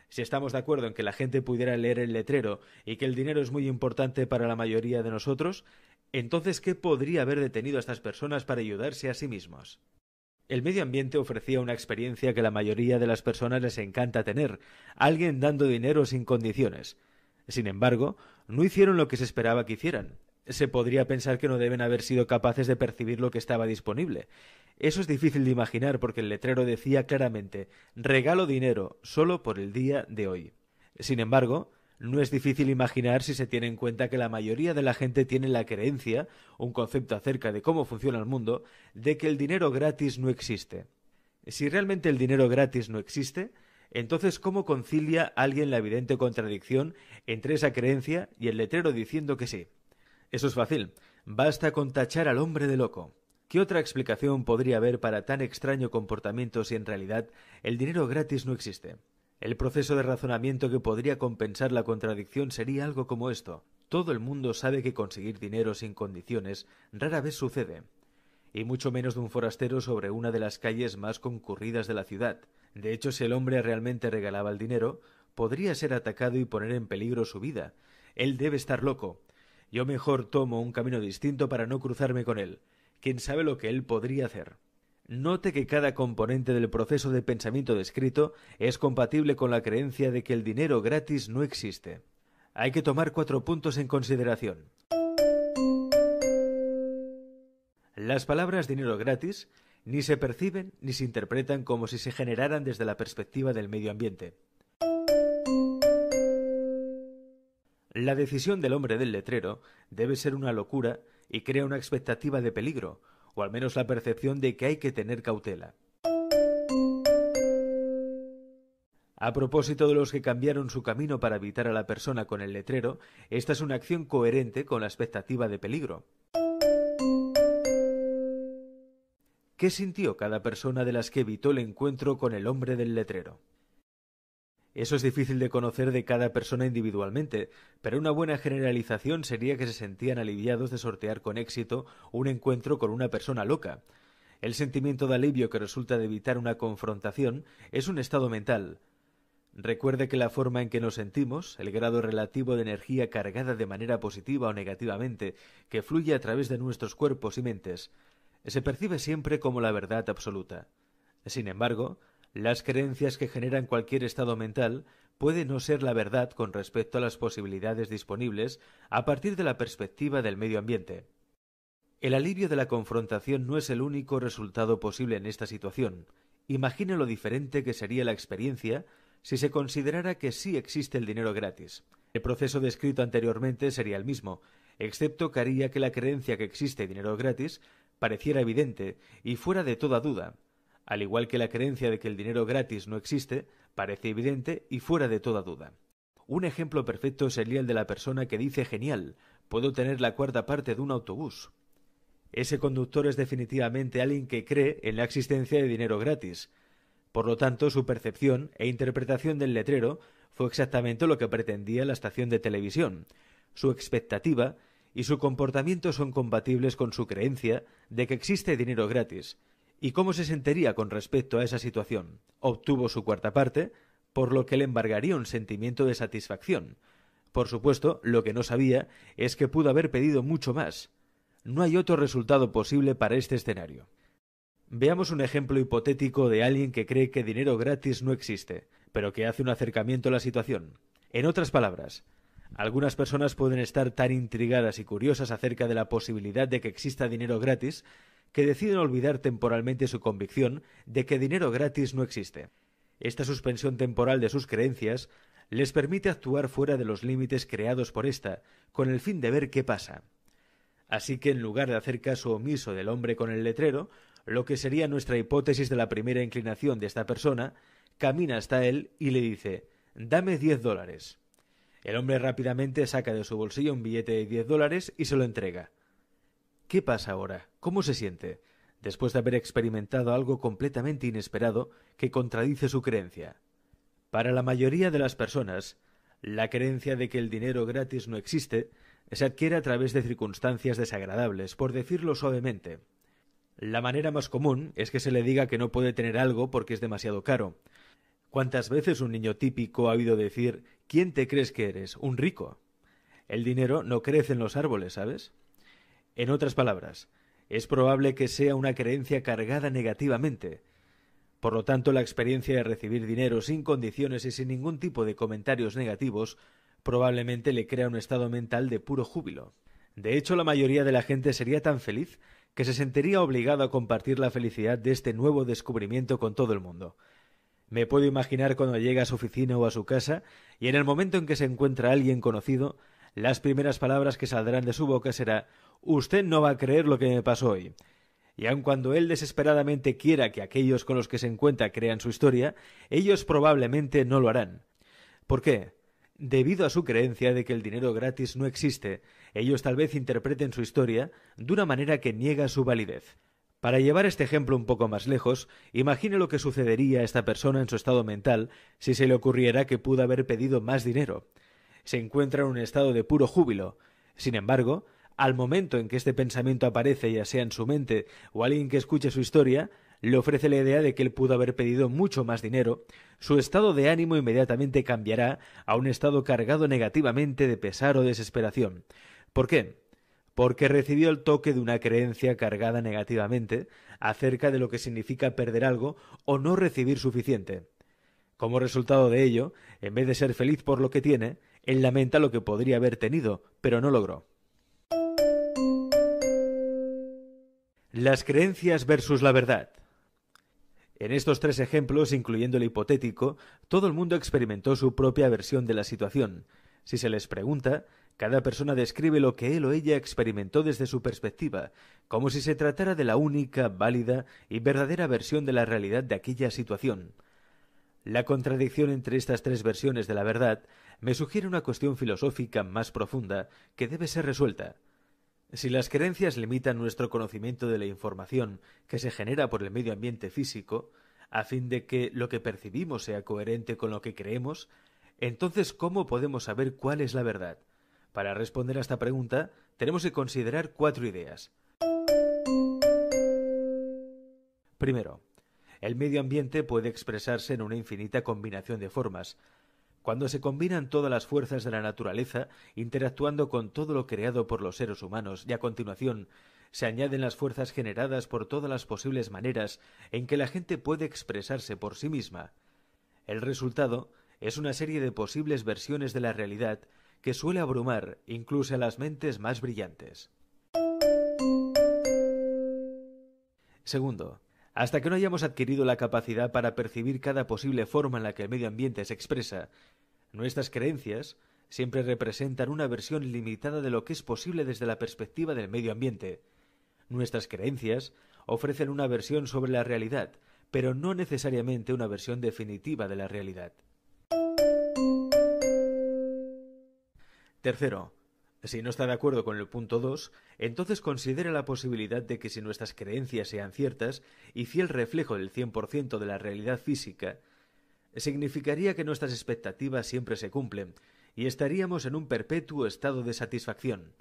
Si estamos de acuerdo en que la gente pudiera leer el letrero y que el dinero es muy importante para la mayoría de nosotros, entonces ¿qué podría haber detenido a estas personas para ayudarse a sí mismos? El medio ambiente ofrecía una experiencia que la mayoría de las personas les encanta tener, alguien dando dinero sin condiciones. Sin embargo, no hicieron lo que se esperaba que hicieran. Se podría pensar que no deben haber sido capaces de percibir lo que estaba disponible. Eso es difícil de imaginar porque el letrero decía claramente regalo dinero solo por el día de hoy. Sin embargo, no es difícil imaginar si se tiene en cuenta que la mayoría de la gente tiene la creencia, un concepto acerca de cómo funciona el mundo, de que el dinero gratis no existe. Si realmente el dinero gratis no existe, entonces ¿cómo concilia alguien la evidente contradicción entre esa creencia y el letrero diciendo que sí? Eso es fácil. Basta con tachar al hombre de loco. ¿Qué otra explicación podría haber para tan extraño comportamiento si en realidad el dinero gratis no existe? El proceso de razonamiento que podría compensar la contradicción sería algo como esto. Todo el mundo sabe que conseguir dinero sin condiciones rara vez sucede, y mucho menos de un forastero sobre una de las calles más concurridas de la ciudad. De hecho, si el hombre realmente regalaba el dinero, podría ser atacado y poner en peligro su vida. Él debe estar loco. Yo mejor tomo un camino distinto para no cruzarme con él. Quién sabe lo que él podría hacer. Note que cada componente del proceso de pensamiento descrito es compatible con la creencia de que el dinero gratis no existe. Hay que tomar cuatro puntos en consideración. Las palabras dinero gratis ni se perciben ni se interpretan como si se generaran desde la perspectiva del medio ambiente. La decisión del hombre del letrero debe ser una locura y crea una expectativa de peligro, o al menos la percepción de que hay que tener cautela. A propósito de los que cambiaron su camino para evitar a la persona con el letrero, esta es una acción coherente con la expectativa de peligro. ¿Qué sintió cada persona de las que evitó el encuentro con el hombre del letrero? Eso es difícil de conocer de cada persona individualmente, pero una buena generalización sería que se sentían aliviados de sortear con éxito un encuentro con una persona loca. El sentimiento de alivio que resulta de evitar una confrontación es un estado mental. Recuerde que la forma en que nos sentimos, el grado relativo de energía cargada de manera positiva o negativamente, que fluye a través de nuestros cuerpos y mentes, se percibe siempre como la verdad absoluta. Sin embargo, las creencias que generan cualquier estado mental puede no ser la verdad con respecto a las posibilidades disponibles a partir de la perspectiva del medio ambiente. El alivio de la confrontación no es el único resultado posible en esta situación. Imagine lo diferente que sería la experiencia si se considerara que sí existe el dinero gratis. El proceso descrito anteriormente sería el mismo, excepto que haría que la creencia que existe dinero gratis pareciera evidente y fuera de toda duda, al igual que la creencia de que el dinero gratis no existe, parece evidente y fuera de toda duda. Un ejemplo perfecto sería el de la persona que dice genial, puedo tener la cuarta parte de un autobús. Ese conductor es definitivamente alguien que cree en la existencia de dinero gratis. Por lo tanto, su percepción e interpretación del letrero fue exactamente lo que pretendía la estación de televisión. Su expectativa y su comportamiento son compatibles con su creencia de que existe dinero gratis, y cómo se sentiría con respecto a esa situación. Obtuvo su cuarta parte, por lo que le embargaría un sentimiento de satisfacción. Por supuesto, lo que no sabía es que pudo haber pedido mucho más. No hay otro resultado posible para este escenario. Veamos un ejemplo hipotético de alguien que cree que dinero gratis no existe, pero que hace un acercamiento a la situación. En otras palabras, algunas personas pueden estar tan intrigadas y curiosas acerca de la posibilidad de que exista dinero gratis que deciden olvidar temporalmente su convicción de que dinero gratis no existe. Esta suspensión temporal de sus creencias les permite actuar fuera de los límites creados por ésta, con el fin de ver qué pasa. Así que en lugar de hacer caso omiso del hombre con el letrero, lo que sería nuestra hipótesis de la primera inclinación de esta persona, camina hasta él y le dice Dame diez dólares. El hombre rápidamente saca de su bolsillo un billete de diez dólares y se lo entrega. ¿Qué pasa ahora? ¿Cómo se siente? Después de haber experimentado algo completamente inesperado que contradice su creencia. Para la mayoría de las personas, la creencia de que el dinero gratis no existe se adquiere a través de circunstancias desagradables, por decirlo suavemente. La manera más común es que se le diga que no puede tener algo porque es demasiado caro. ¿Cuántas veces un niño típico ha oído decir ¿Quién te crees que eres? Un rico. El dinero no crece en los árboles, ¿sabes? En otras palabras, es probable que sea una creencia cargada negativamente. Por lo tanto, la experiencia de recibir dinero sin condiciones y sin ningún tipo de comentarios negativos probablemente le crea un estado mental de puro júbilo. De hecho, la mayoría de la gente sería tan feliz que se sentiría obligado a compartir la felicidad de este nuevo descubrimiento con todo el mundo. Me puedo imaginar cuando llega a su oficina o a su casa y en el momento en que se encuentra alguien conocido, las primeras palabras que saldrán de su boca será Usted no va a creer lo que me pasó hoy. Y aun cuando él desesperadamente quiera que aquellos con los que se encuentra crean su historia, ellos probablemente no lo harán. ¿Por qué? Debido a su creencia de que el dinero gratis no existe, ellos tal vez interpreten su historia de una manera que niega su validez. Para llevar este ejemplo un poco más lejos, imagine lo que sucedería a esta persona en su estado mental si se le ocurriera que pudo haber pedido más dinero se encuentra en un estado de puro júbilo. Sin embargo, al momento en que este pensamiento aparece, ya sea en su mente o alguien que escuche su historia, le ofrece la idea de que él pudo haber pedido mucho más dinero, su estado de ánimo inmediatamente cambiará a un estado cargado negativamente de pesar o desesperación. ¿Por qué? Porque recibió el toque de una creencia cargada negativamente acerca de lo que significa perder algo o no recibir suficiente. Como resultado de ello, en vez de ser feliz por lo que tiene, él lamenta lo que podría haber tenido, pero no logró. Las creencias versus la verdad. En estos tres ejemplos, incluyendo el hipotético, todo el mundo experimentó su propia versión de la situación. Si se les pregunta, cada persona describe lo que él o ella experimentó desde su perspectiva, como si se tratara de la única, válida y verdadera versión de la realidad de aquella situación. La contradicción entre estas tres versiones de la verdad me sugiere una cuestión filosófica más profunda que debe ser resuelta. Si las creencias limitan nuestro conocimiento de la información que se genera por el medio ambiente físico, a fin de que lo que percibimos sea coherente con lo que creemos, entonces ¿cómo podemos saber cuál es la verdad? Para responder a esta pregunta, tenemos que considerar cuatro ideas. Primero, el medio ambiente puede expresarse en una infinita combinación de formas, cuando se combinan todas las fuerzas de la naturaleza, interactuando con todo lo creado por los seres humanos, y a continuación se añaden las fuerzas generadas por todas las posibles maneras en que la gente puede expresarse por sí misma, el resultado es una serie de posibles versiones de la realidad que suele abrumar incluso a las mentes más brillantes. Segundo, hasta que no hayamos adquirido la capacidad para percibir cada posible forma en la que el medio ambiente se expresa, nuestras creencias siempre representan una versión limitada de lo que es posible desde la perspectiva del medio ambiente. Nuestras creencias ofrecen una versión sobre la realidad, pero no necesariamente una versión definitiva de la realidad. Tercero, si no está de acuerdo con el punto 2, entonces considera la posibilidad de que si nuestras creencias sean ciertas y fiel reflejo del 100% de la realidad física, significaría que nuestras expectativas siempre se cumplen y estaríamos en un perpetuo estado de satisfacción.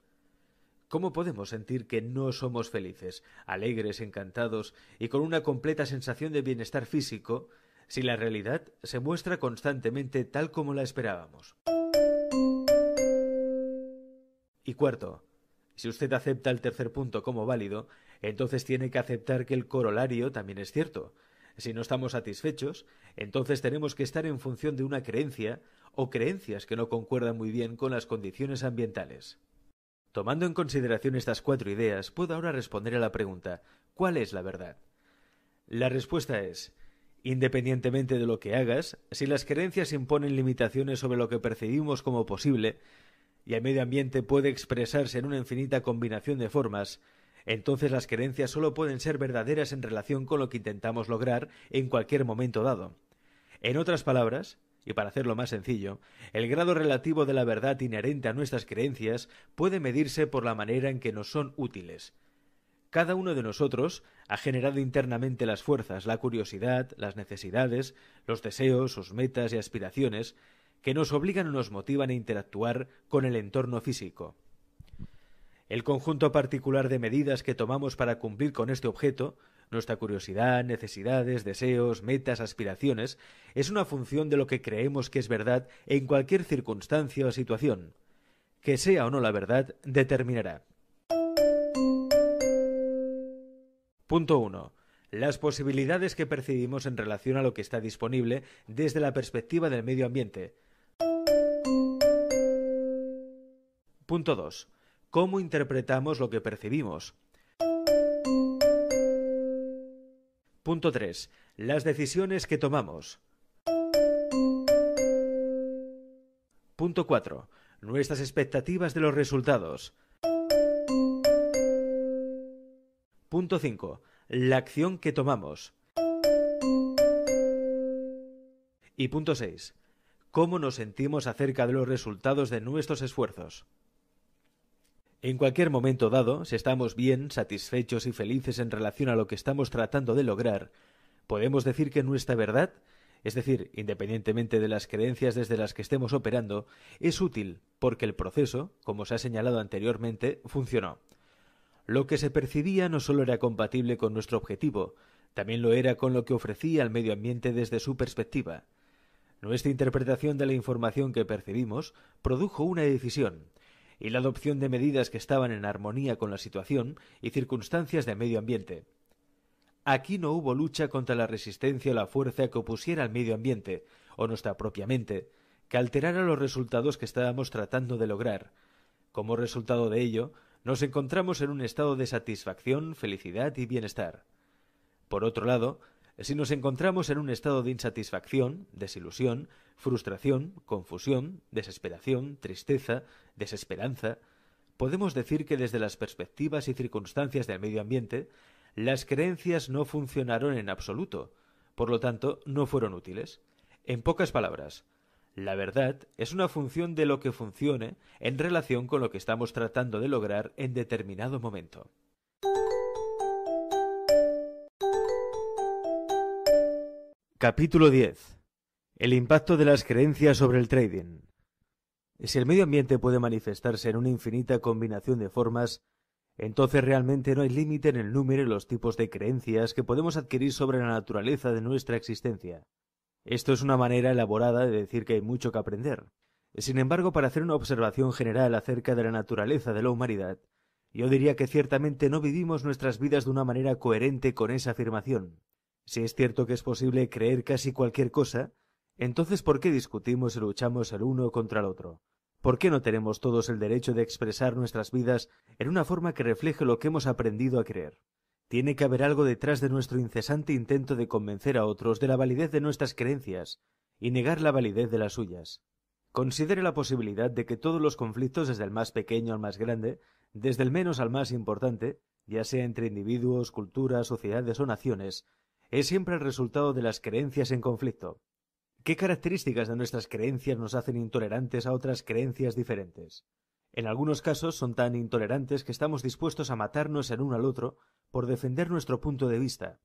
¿Cómo podemos sentir que no somos felices, alegres, encantados y con una completa sensación de bienestar físico si la realidad se muestra constantemente tal como la esperábamos? Y cuarto, si usted acepta el tercer punto como válido, entonces tiene que aceptar que el corolario también es cierto. Si no estamos satisfechos, entonces tenemos que estar en función de una creencia o creencias que no concuerdan muy bien con las condiciones ambientales. Tomando en consideración estas cuatro ideas, puedo ahora responder a la pregunta ¿cuál es la verdad? La respuesta es independientemente de lo que hagas, si las creencias imponen limitaciones sobre lo que percibimos como posible, y el medio ambiente puede expresarse en una infinita combinación de formas, entonces las creencias solo pueden ser verdaderas en relación con lo que intentamos lograr en cualquier momento dado. En otras palabras, y para hacerlo más sencillo, el grado relativo de la verdad inherente a nuestras creencias puede medirse por la manera en que nos son útiles. Cada uno de nosotros ha generado internamente las fuerzas, la curiosidad, las necesidades, los deseos, sus metas y aspiraciones, que nos obligan o nos motivan a interactuar con el entorno físico. El conjunto particular de medidas que tomamos para cumplir con este objeto, nuestra curiosidad, necesidades, deseos, metas, aspiraciones, es una función de lo que creemos que es verdad en cualquier circunstancia o situación. Que sea o no la verdad, determinará. Punto 1. Las posibilidades que percibimos en relación a lo que está disponible desde la perspectiva del medio ambiente, Punto 2. ¿Cómo interpretamos lo que percibimos? Punto 3. Las decisiones que tomamos. Punto 4. Nuestras expectativas de los resultados. Punto 5. La acción que tomamos. Y punto 6. ¿Cómo nos sentimos acerca de los resultados de nuestros esfuerzos? En cualquier momento dado, si estamos bien, satisfechos y felices en relación a lo que estamos tratando de lograr, podemos decir que nuestra verdad, es decir, independientemente de las creencias desde las que estemos operando, es útil porque el proceso, como se ha señalado anteriormente, funcionó. Lo que se percibía no solo era compatible con nuestro objetivo, también lo era con lo que ofrecía al medio ambiente desde su perspectiva. Nuestra interpretación de la información que percibimos produjo una decisión, y la adopción de medidas que estaban en armonía con la situación y circunstancias del medio ambiente. Aquí no hubo lucha contra la resistencia o la fuerza que opusiera al medio ambiente, o nuestra propia mente, que alterara los resultados que estábamos tratando de lograr. Como resultado de ello, nos encontramos en un estado de satisfacción, felicidad y bienestar. Por otro lado, si nos encontramos en un estado de insatisfacción, desilusión, frustración, confusión, desesperación, tristeza, desesperanza, podemos decir que desde las perspectivas y circunstancias del medio ambiente, las creencias no funcionaron en absoluto, por lo tanto, no fueron útiles. En pocas palabras, la verdad es una función de lo que funcione en relación con lo que estamos tratando de lograr en determinado momento. Capítulo 10 el impacto de las creencias sobre el trading. Si el medio ambiente puede manifestarse en una infinita combinación de formas, entonces realmente no hay límite en el número y los tipos de creencias que podemos adquirir sobre la naturaleza de nuestra existencia. Esto es una manera elaborada de decir que hay mucho que aprender. Sin embargo, para hacer una observación general acerca de la naturaleza de la humanidad, yo diría que ciertamente no vivimos nuestras vidas de una manera coherente con esa afirmación. Si es cierto que es posible creer casi cualquier cosa, entonces, ¿por qué discutimos y luchamos el uno contra el otro? ¿Por qué no tenemos todos el derecho de expresar nuestras vidas en una forma que refleje lo que hemos aprendido a creer? Tiene que haber algo detrás de nuestro incesante intento de convencer a otros de la validez de nuestras creencias y negar la validez de las suyas. Considere la posibilidad de que todos los conflictos, desde el más pequeño al más grande, desde el menos al más importante, ya sea entre individuos, culturas, sociedades o naciones, es siempre el resultado de las creencias en conflicto. ¿Qué características de nuestras creencias nos hacen intolerantes a otras creencias diferentes? En algunos casos son tan intolerantes que estamos dispuestos a matarnos el uno al otro por defender nuestro punto de vista.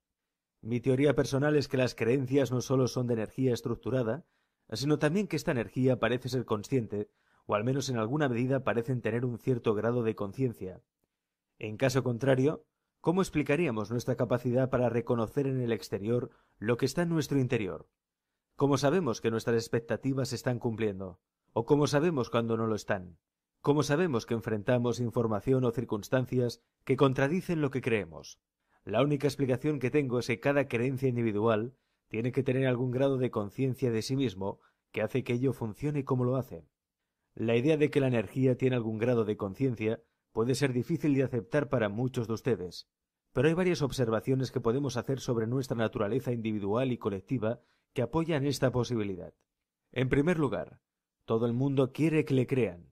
Mi teoría personal es que las creencias no solo son de energía estructurada, sino también que esta energía parece ser consciente, o al menos en alguna medida parecen tener un cierto grado de conciencia. En caso contrario, ¿cómo explicaríamos nuestra capacidad para reconocer en el exterior lo que está en nuestro interior? ¿Cómo sabemos que nuestras expectativas se están cumpliendo? ¿O cómo sabemos cuando no lo están? ¿Cómo sabemos que enfrentamos información o circunstancias que contradicen lo que creemos? La única explicación que tengo es que cada creencia individual tiene que tener algún grado de conciencia de sí mismo que hace que ello funcione como lo hace. La idea de que la energía tiene algún grado de conciencia puede ser difícil de aceptar para muchos de ustedes, pero hay varias observaciones que podemos hacer sobre nuestra naturaleza individual y colectiva que apoyan esta posibilidad. En primer lugar, todo el mundo quiere que le crean.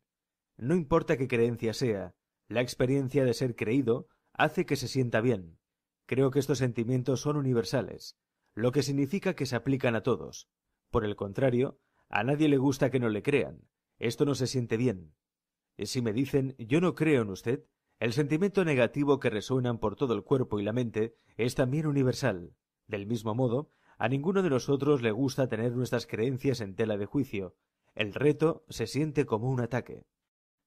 No importa qué creencia sea, la experiencia de ser creído hace que se sienta bien. Creo que estos sentimientos son universales, lo que significa que se aplican a todos. Por el contrario, a nadie le gusta que no le crean. Esto no se siente bien. Y Si me dicen yo no creo en usted, el sentimiento negativo que resuenan por todo el cuerpo y la mente es también universal. Del mismo modo, a ninguno de nosotros le gusta tener nuestras creencias en tela de juicio. El reto se siente como un ataque.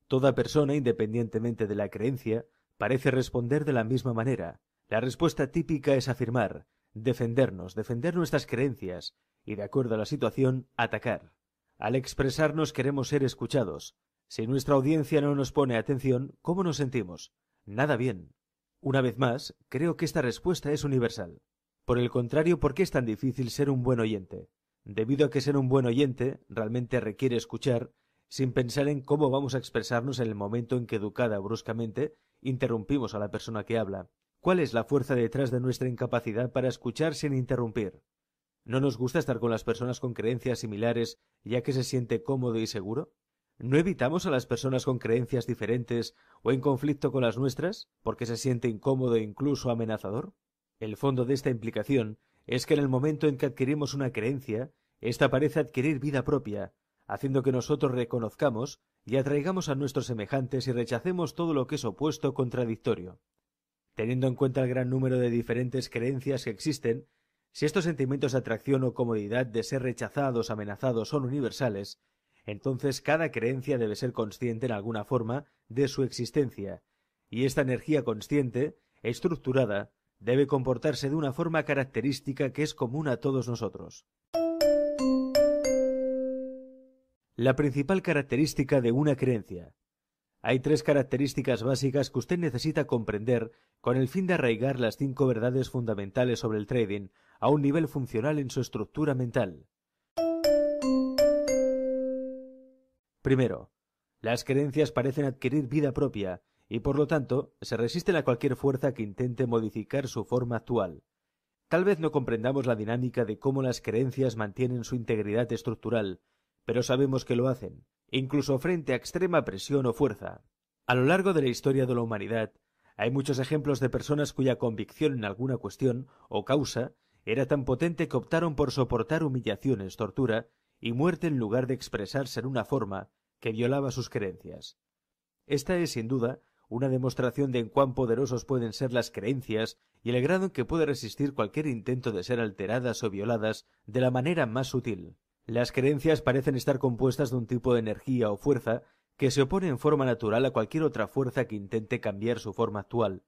Toda persona, independientemente de la creencia, parece responder de la misma manera. La respuesta típica es afirmar, defendernos, defender nuestras creencias y, de acuerdo a la situación, atacar. Al expresarnos queremos ser escuchados. Si nuestra audiencia no nos pone atención, ¿cómo nos sentimos? Nada bien. Una vez más, creo que esta respuesta es universal. Por el contrario, ¿por qué es tan difícil ser un buen oyente? Debido a que ser un buen oyente realmente requiere escuchar, sin pensar en cómo vamos a expresarnos en el momento en que educada bruscamente interrumpimos a la persona que habla. ¿Cuál es la fuerza detrás de nuestra incapacidad para escuchar sin interrumpir? ¿No nos gusta estar con las personas con creencias similares ya que se siente cómodo y seguro? ¿No evitamos a las personas con creencias diferentes o en conflicto con las nuestras porque se siente incómodo e incluso amenazador? El fondo de esta implicación es que en el momento en que adquirimos una creencia, ésta parece adquirir vida propia, haciendo que nosotros reconozcamos y atraigamos a nuestros semejantes y rechacemos todo lo que es opuesto o contradictorio. Teniendo en cuenta el gran número de diferentes creencias que existen, si estos sentimientos de atracción o comodidad de ser rechazados, amenazados son universales, entonces cada creencia debe ser consciente en alguna forma de su existencia, y esta energía consciente, estructurada, debe comportarse de una forma característica que es común a todos nosotros. La principal característica de una creencia. Hay tres características básicas que usted necesita comprender con el fin de arraigar las cinco verdades fundamentales sobre el trading a un nivel funcional en su estructura mental. Primero, las creencias parecen adquirir vida propia y por lo tanto se resisten a cualquier fuerza que intente modificar su forma actual. Tal vez no comprendamos la dinámica de cómo las creencias mantienen su integridad estructural, pero sabemos que lo hacen, incluso frente a extrema presión o fuerza. A lo largo de la historia de la humanidad, hay muchos ejemplos de personas cuya convicción en alguna cuestión o causa era tan potente que optaron por soportar humillaciones, tortura y muerte en lugar de expresarse en una forma que violaba sus creencias. Esta es, sin duda, una demostración de en cuán poderosos pueden ser las creencias y el grado en que puede resistir cualquier intento de ser alteradas o violadas de la manera más sutil. Las creencias parecen estar compuestas de un tipo de energía o fuerza que se opone en forma natural a cualquier otra fuerza que intente cambiar su forma actual.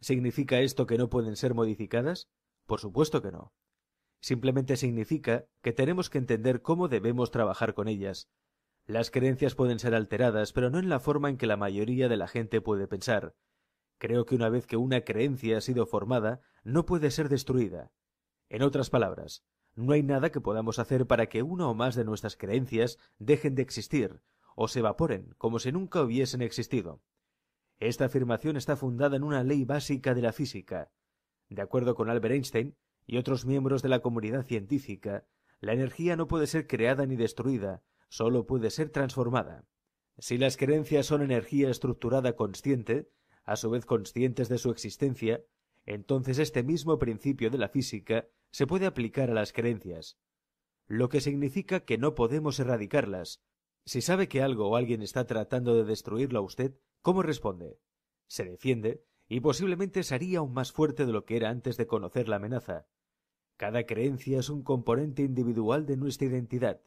¿Significa esto que no pueden ser modificadas? Por supuesto que no. Simplemente significa que tenemos que entender cómo debemos trabajar con ellas, las creencias pueden ser alteradas, pero no en la forma en que la mayoría de la gente puede pensar. Creo que una vez que una creencia ha sido formada, no puede ser destruida. En otras palabras, no hay nada que podamos hacer para que una o más de nuestras creencias dejen de existir, o se evaporen, como si nunca hubiesen existido. Esta afirmación está fundada en una ley básica de la física. De acuerdo con Albert Einstein y otros miembros de la comunidad científica, la energía no puede ser creada ni destruida, solo puede ser transformada. Si las creencias son energía estructurada consciente, a su vez conscientes de su existencia, entonces este mismo principio de la física se puede aplicar a las creencias, lo que significa que no podemos erradicarlas. Si sabe que algo o alguien está tratando de destruirlo a usted, ¿cómo responde? Se defiende y posiblemente se haría aún más fuerte de lo que era antes de conocer la amenaza. Cada creencia es un componente individual de nuestra identidad.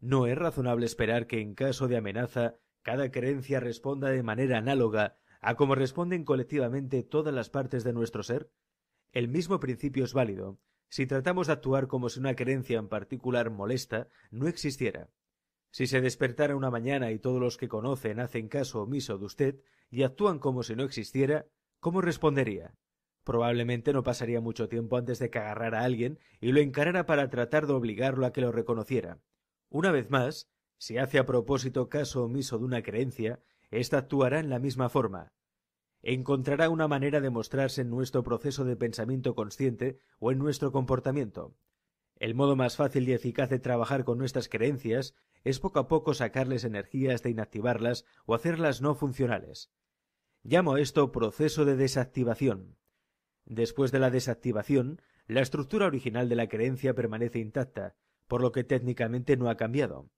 No es razonable esperar que en caso de amenaza cada creencia responda de manera análoga a como responden colectivamente todas las partes de nuestro ser. El mismo principio es válido si tratamos de actuar como si una creencia en particular molesta no existiera. Si se despertara una mañana y todos los que conocen hacen caso omiso de usted y actúan como si no existiera, ¿cómo respondería? Probablemente no pasaría mucho tiempo antes de que agarrara a alguien y lo encarara para tratar de obligarlo a que lo reconociera. Una vez más, si hace a propósito caso omiso de una creencia, ésta actuará en la misma forma. Encontrará una manera de mostrarse en nuestro proceso de pensamiento consciente o en nuestro comportamiento. El modo más fácil y eficaz de trabajar con nuestras creencias es poco a poco sacarles energías de inactivarlas o hacerlas no funcionales. Llamo a esto proceso de desactivación. Después de la desactivación, la estructura original de la creencia permanece intacta, por lo que técnicamente no ha cambiado.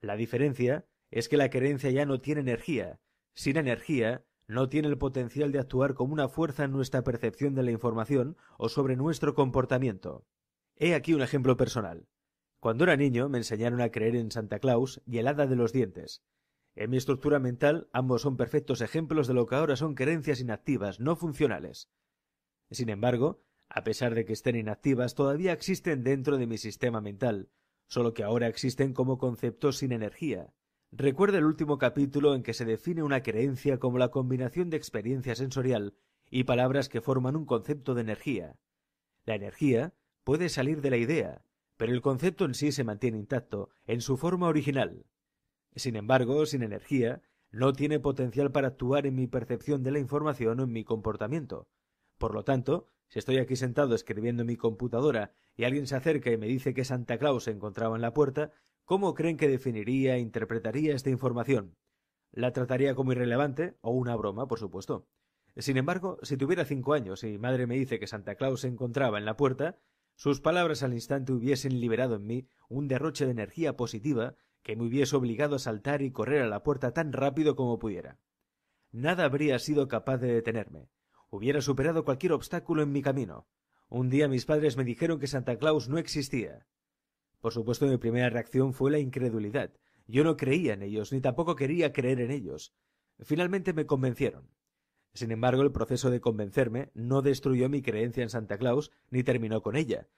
La diferencia es que la creencia ya no tiene energía. Sin energía, no tiene el potencial de actuar como una fuerza en nuestra percepción de la información o sobre nuestro comportamiento. He aquí un ejemplo personal. Cuando era niño me enseñaron a creer en Santa Claus y el hada de los dientes. En mi estructura mental ambos son perfectos ejemplos de lo que ahora son creencias inactivas, no funcionales. Sin embargo, a pesar de que estén inactivas, todavía existen dentro de mi sistema mental, solo que ahora existen como conceptos sin energía. Recuerda el último capítulo en que se define una creencia como la combinación de experiencia sensorial y palabras que forman un concepto de energía. La energía puede salir de la idea, pero el concepto en sí se mantiene intacto, en su forma original. Sin embargo, sin energía, no tiene potencial para actuar en mi percepción de la información o en mi comportamiento. Por lo tanto, si estoy aquí sentado escribiendo en mi computadora y alguien se acerca y me dice que Santa Claus se encontraba en la puerta, ¿cómo creen que definiría e interpretaría esta información? La trataría como irrelevante o una broma, por supuesto. Sin embargo, si tuviera cinco años y mi madre me dice que Santa Claus se encontraba en la puerta, sus palabras al instante hubiesen liberado en mí un derroche de energía positiva que me hubiese obligado a saltar y correr a la puerta tan rápido como pudiera. Nada habría sido capaz de detenerme hubiera superado cualquier obstáculo en mi camino. Un día mis padres me dijeron que Santa Claus no existía. Por supuesto mi primera reacción fue la incredulidad. Yo no creía en ellos, ni tampoco quería creer en ellos. Finalmente me convencieron. Sin embargo, el proceso de convencerme no destruyó mi creencia en Santa Claus ni terminó con ella.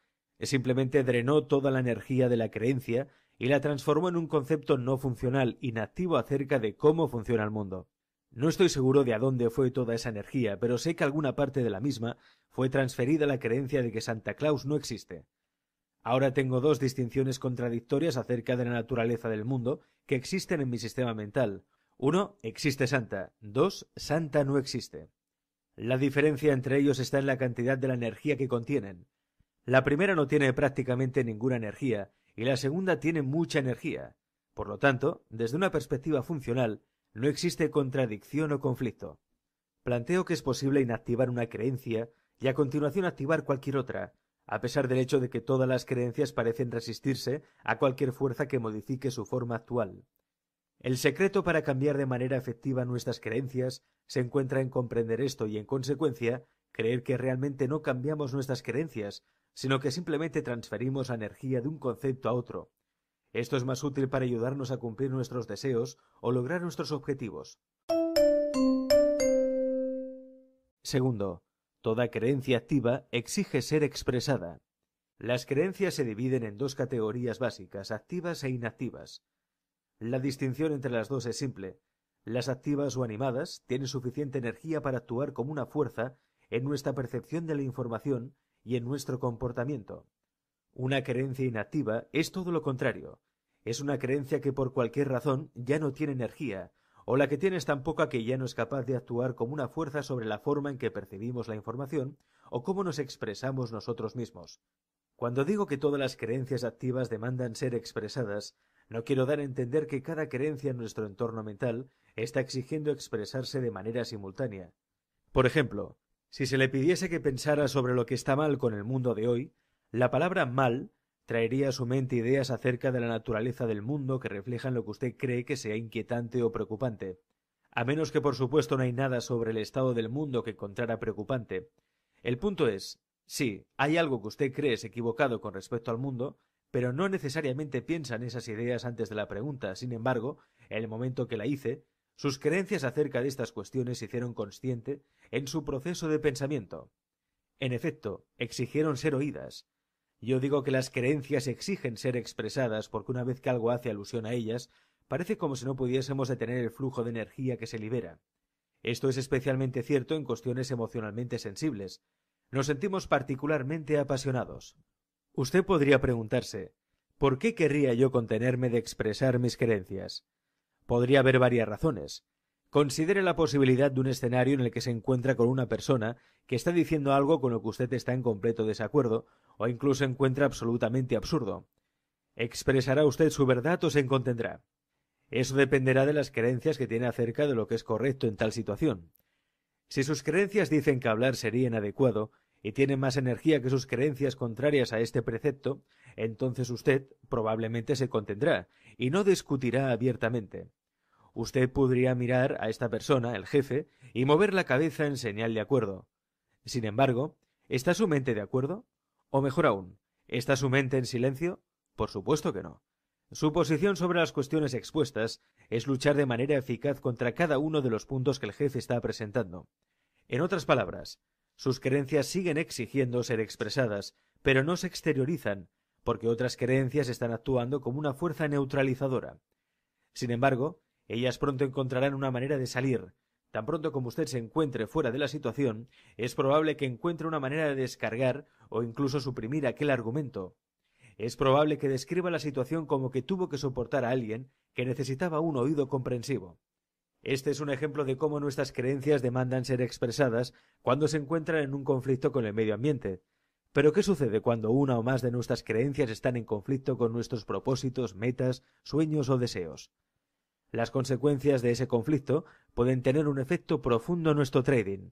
Simplemente drenó toda la energía de la creencia y la transformó en un concepto no funcional, inactivo acerca de cómo funciona el mundo. No estoy seguro de a dónde fue toda esa energía, pero sé que alguna parte de la misma fue transferida a la creencia de que Santa Claus no existe. Ahora tengo dos distinciones contradictorias acerca de la naturaleza del mundo que existen en mi sistema mental. Uno, existe Santa. Dos, Santa no existe. La diferencia entre ellos está en la cantidad de la energía que contienen. La primera no tiene prácticamente ninguna energía y la segunda tiene mucha energía. Por lo tanto, desde una perspectiva funcional, no existe contradicción o conflicto. Planteo que es posible inactivar una creencia y a continuación activar cualquier otra, a pesar del hecho de que todas las creencias parecen resistirse a cualquier fuerza que modifique su forma actual. El secreto para cambiar de manera efectiva nuestras creencias se encuentra en comprender esto y, en consecuencia, creer que realmente no cambiamos nuestras creencias, sino que simplemente transferimos energía de un concepto a otro, esto es más útil para ayudarnos a cumplir nuestros deseos o lograr nuestros objetivos. Segundo, toda creencia activa exige ser expresada. Las creencias se dividen en dos categorías básicas, activas e inactivas. La distinción entre las dos es simple. Las activas o animadas tienen suficiente energía para actuar como una fuerza en nuestra percepción de la información y en nuestro comportamiento. Una creencia inactiva es todo lo contrario. Es una creencia que por cualquier razón ya no tiene energía, o la que tiene es tan poca que ya no es capaz de actuar como una fuerza sobre la forma en que percibimos la información o cómo nos expresamos nosotros mismos. Cuando digo que todas las creencias activas demandan ser expresadas, no quiero dar a entender que cada creencia en nuestro entorno mental está exigiendo expresarse de manera simultánea. Por ejemplo, si se le pidiese que pensara sobre lo que está mal con el mundo de hoy, la palabra mal traería a su mente ideas acerca de la naturaleza del mundo que reflejan lo que usted cree que sea inquietante o preocupante. A menos que, por supuesto, no hay nada sobre el estado del mundo que encontrara preocupante. El punto es, sí, hay algo que usted cree es equivocado con respecto al mundo, pero no necesariamente piensa en esas ideas antes de la pregunta. Sin embargo, en el momento que la hice, sus creencias acerca de estas cuestiones se hicieron consciente en su proceso de pensamiento. En efecto, exigieron ser oídas, yo digo que las creencias exigen ser expresadas porque una vez que algo hace alusión a ellas, parece como si no pudiésemos detener el flujo de energía que se libera. Esto es especialmente cierto en cuestiones emocionalmente sensibles. Nos sentimos particularmente apasionados. Usted podría preguntarse, ¿por qué querría yo contenerme de expresar mis creencias? Podría haber varias razones. Considere la posibilidad de un escenario en el que se encuentra con una persona que está diciendo algo con lo que usted está en completo desacuerdo o incluso encuentra absolutamente absurdo. ¿Expresará usted su verdad o se contendrá? Eso dependerá de las creencias que tiene acerca de lo que es correcto en tal situación. Si sus creencias dicen que hablar sería inadecuado y tiene más energía que sus creencias contrarias a este precepto, entonces usted probablemente se contendrá y no discutirá abiertamente usted podría mirar a esta persona, el jefe, y mover la cabeza en señal de acuerdo. Sin embargo, ¿está su mente de acuerdo? O mejor aún, ¿está su mente en silencio? Por supuesto que no. Su posición sobre las cuestiones expuestas es luchar de manera eficaz contra cada uno de los puntos que el jefe está presentando. En otras palabras, sus creencias siguen exigiendo ser expresadas, pero no se exteriorizan, porque otras creencias están actuando como una fuerza neutralizadora. Sin embargo, ellas pronto encontrarán una manera de salir. Tan pronto como usted se encuentre fuera de la situación, es probable que encuentre una manera de descargar o incluso suprimir aquel argumento. Es probable que describa la situación como que tuvo que soportar a alguien que necesitaba un oído comprensivo. Este es un ejemplo de cómo nuestras creencias demandan ser expresadas cuando se encuentran en un conflicto con el medio ambiente. Pero ¿qué sucede cuando una o más de nuestras creencias están en conflicto con nuestros propósitos, metas, sueños o deseos? Las consecuencias de ese conflicto pueden tener un efecto profundo en nuestro trading.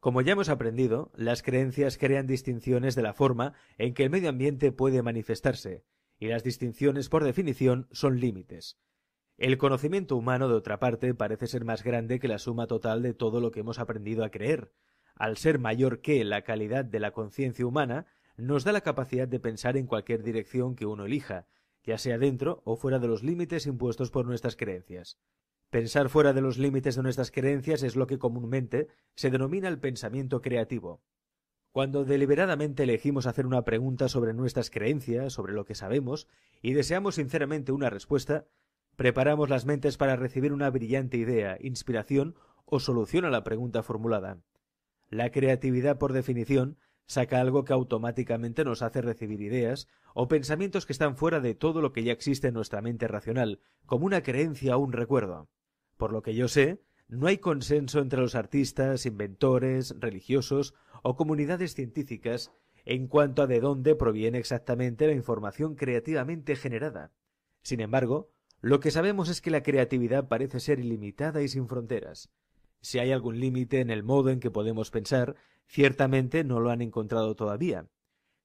Como ya hemos aprendido, las creencias crean distinciones de la forma en que el medio ambiente puede manifestarse, y las distinciones por definición son límites. El conocimiento humano, de otra parte, parece ser más grande que la suma total de todo lo que hemos aprendido a creer. Al ser mayor que la calidad de la conciencia humana, nos da la capacidad de pensar en cualquier dirección que uno elija, ya sea dentro o fuera de los límites impuestos por nuestras creencias. Pensar fuera de los límites de nuestras creencias es lo que comúnmente se denomina el pensamiento creativo. Cuando deliberadamente elegimos hacer una pregunta sobre nuestras creencias, sobre lo que sabemos, y deseamos sinceramente una respuesta, preparamos las mentes para recibir una brillante idea, inspiración o solución a la pregunta formulada. La creatividad, por definición, saca algo que automáticamente nos hace recibir ideas o pensamientos que están fuera de todo lo que ya existe en nuestra mente racional, como una creencia o un recuerdo. Por lo que yo sé, no hay consenso entre los artistas, inventores, religiosos o comunidades científicas en cuanto a de dónde proviene exactamente la información creativamente generada. Sin embargo, lo que sabemos es que la creatividad parece ser ilimitada y sin fronteras si hay algún límite en el modo en que podemos pensar, ciertamente no lo han encontrado todavía.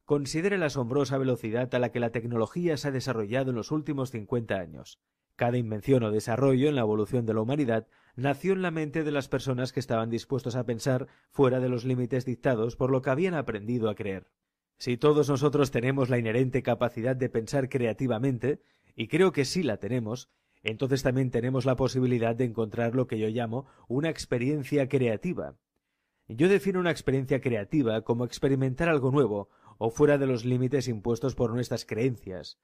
Considere la asombrosa velocidad a la que la tecnología se ha desarrollado en los últimos cincuenta años. Cada invención o desarrollo en la evolución de la humanidad nació en la mente de las personas que estaban dispuestos a pensar fuera de los límites dictados por lo que habían aprendido a creer. Si todos nosotros tenemos la inherente capacidad de pensar creativamente, y creo que sí la tenemos, entonces también tenemos la posibilidad de encontrar lo que yo llamo una experiencia creativa. Yo defino una experiencia creativa como experimentar algo nuevo o fuera de los límites impuestos por nuestras creencias.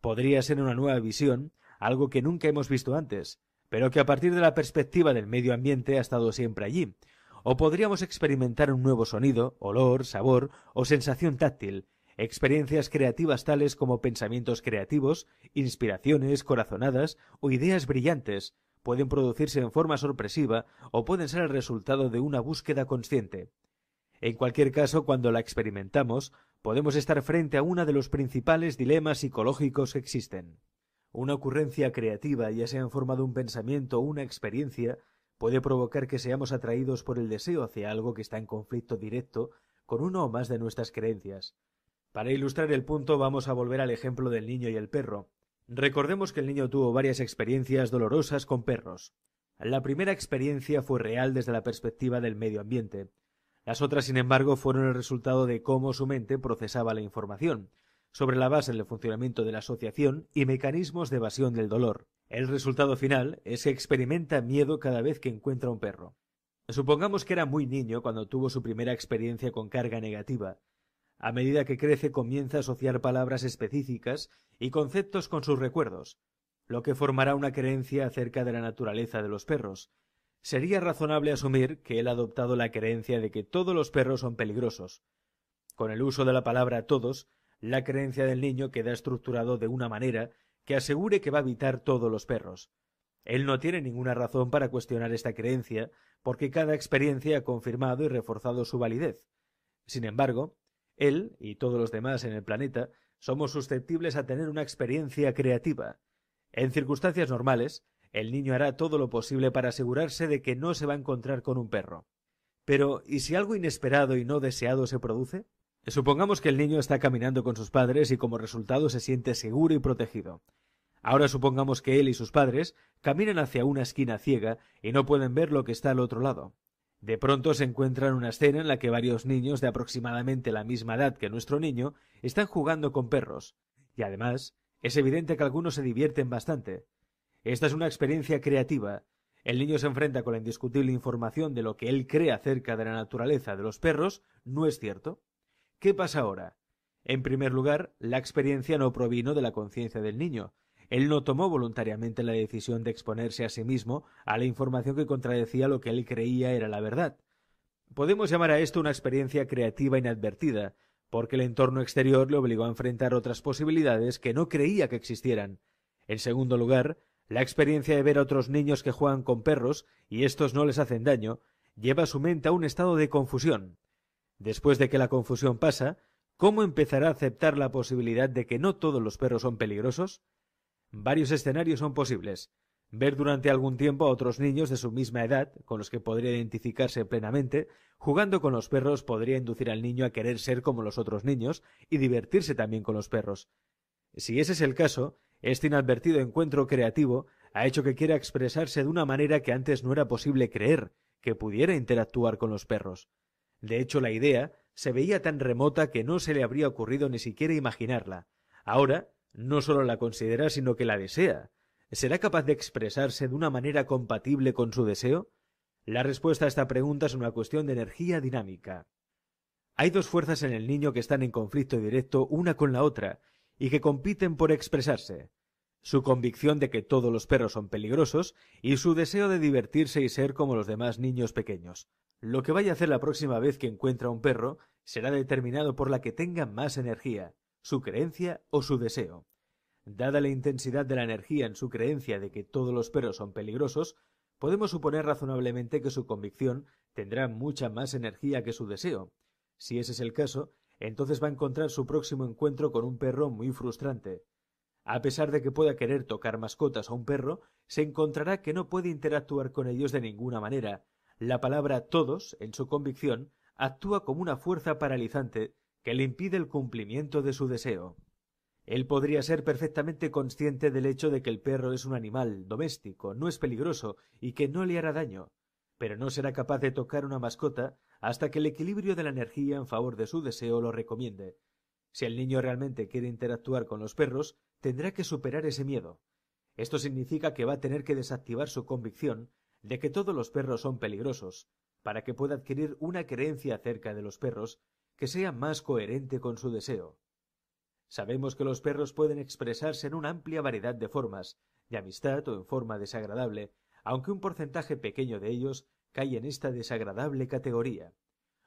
Podría ser una nueva visión, algo que nunca hemos visto antes, pero que a partir de la perspectiva del medio ambiente ha estado siempre allí. O podríamos experimentar un nuevo sonido, olor, sabor o sensación táctil, experiencias creativas tales como pensamientos creativos, inspiraciones, corazonadas o ideas brillantes pueden producirse en forma sorpresiva o pueden ser el resultado de una búsqueda consciente. En cualquier caso, cuando la experimentamos, podemos estar frente a uno de los principales dilemas psicológicos que existen. Una ocurrencia creativa, ya sea en forma de un pensamiento o una experiencia, puede provocar que seamos atraídos por el deseo hacia algo que está en conflicto directo con uno o más de nuestras creencias. Para ilustrar el punto vamos a volver al ejemplo del niño y el perro. Recordemos que el niño tuvo varias experiencias dolorosas con perros. La primera experiencia fue real desde la perspectiva del medio ambiente. Las otras, sin embargo, fueron el resultado de cómo su mente procesaba la información, sobre la base del funcionamiento de la asociación y mecanismos de evasión del dolor. El resultado final es que experimenta miedo cada vez que encuentra un perro. Supongamos que era muy niño cuando tuvo su primera experiencia con carga negativa. A medida que crece comienza a asociar palabras específicas y conceptos con sus recuerdos, lo que formará una creencia acerca de la naturaleza de los perros. Sería razonable asumir que él ha adoptado la creencia de que todos los perros son peligrosos. Con el uso de la palabra todos, la creencia del niño queda estructurado de una manera que asegure que va a evitar todos los perros. Él no tiene ninguna razón para cuestionar esta creencia, porque cada experiencia ha confirmado y reforzado su validez. Sin embargo, él y todos los demás en el planeta somos susceptibles a tener una experiencia creativa. En circunstancias normales, el niño hará todo lo posible para asegurarse de que no se va a encontrar con un perro. Pero, ¿y si algo inesperado y no deseado se produce? Supongamos que el niño está caminando con sus padres y como resultado se siente seguro y protegido. Ahora supongamos que él y sus padres caminan hacia una esquina ciega y no pueden ver lo que está al otro lado. De pronto se encuentran una escena en la que varios niños de aproximadamente la misma edad que nuestro niño están jugando con perros, y además es evidente que algunos se divierten bastante. Esta es una experiencia creativa. El niño se enfrenta con la indiscutible información de lo que él cree acerca de la naturaleza de los perros, no es cierto. ¿Qué pasa ahora? En primer lugar, la experiencia no provino de la conciencia del niño, él no tomó voluntariamente la decisión de exponerse a sí mismo a la información que contradecía lo que él creía era la verdad. Podemos llamar a esto una experiencia creativa inadvertida, porque el entorno exterior le obligó a enfrentar otras posibilidades que no creía que existieran. En segundo lugar, la experiencia de ver a otros niños que juegan con perros y estos no les hacen daño, lleva a su mente a un estado de confusión. Después de que la confusión pasa, ¿cómo empezará a aceptar la posibilidad de que no todos los perros son peligrosos? Varios escenarios son posibles. Ver durante algún tiempo a otros niños de su misma edad, con los que podría identificarse plenamente, jugando con los perros podría inducir al niño a querer ser como los otros niños y divertirse también con los perros. Si ese es el caso, este inadvertido encuentro creativo ha hecho que quiera expresarse de una manera que antes no era posible creer, que pudiera interactuar con los perros. De hecho, la idea se veía tan remota que no se le habría ocurrido ni siquiera imaginarla. Ahora, no solo la considera, sino que la desea. ¿Será capaz de expresarse de una manera compatible con su deseo? La respuesta a esta pregunta es una cuestión de energía dinámica. Hay dos fuerzas en el niño que están en conflicto directo una con la otra y que compiten por expresarse. Su convicción de que todos los perros son peligrosos y su deseo de divertirse y ser como los demás niños pequeños. Lo que vaya a hacer la próxima vez que encuentra un perro será determinado por la que tenga más energía su creencia o su deseo. Dada la intensidad de la energía en su creencia de que todos los perros son peligrosos, podemos suponer razonablemente que su convicción tendrá mucha más energía que su deseo. Si ese es el caso, entonces va a encontrar su próximo encuentro con un perro muy frustrante. A pesar de que pueda querer tocar mascotas a un perro, se encontrará que no puede interactuar con ellos de ninguna manera. La palabra todos, en su convicción, actúa como una fuerza paralizante que le impide el cumplimiento de su deseo. Él podría ser perfectamente consciente del hecho de que el perro es un animal doméstico, no es peligroso y que no le hará daño, pero no será capaz de tocar una mascota hasta que el equilibrio de la energía en favor de su deseo lo recomiende. Si el niño realmente quiere interactuar con los perros, tendrá que superar ese miedo. Esto significa que va a tener que desactivar su convicción de que todos los perros son peligrosos, para que pueda adquirir una creencia acerca de los perros que sea más coherente con su deseo. Sabemos que los perros pueden expresarse en una amplia variedad de formas, de amistad o en forma desagradable, aunque un porcentaje pequeño de ellos cae en esta desagradable categoría.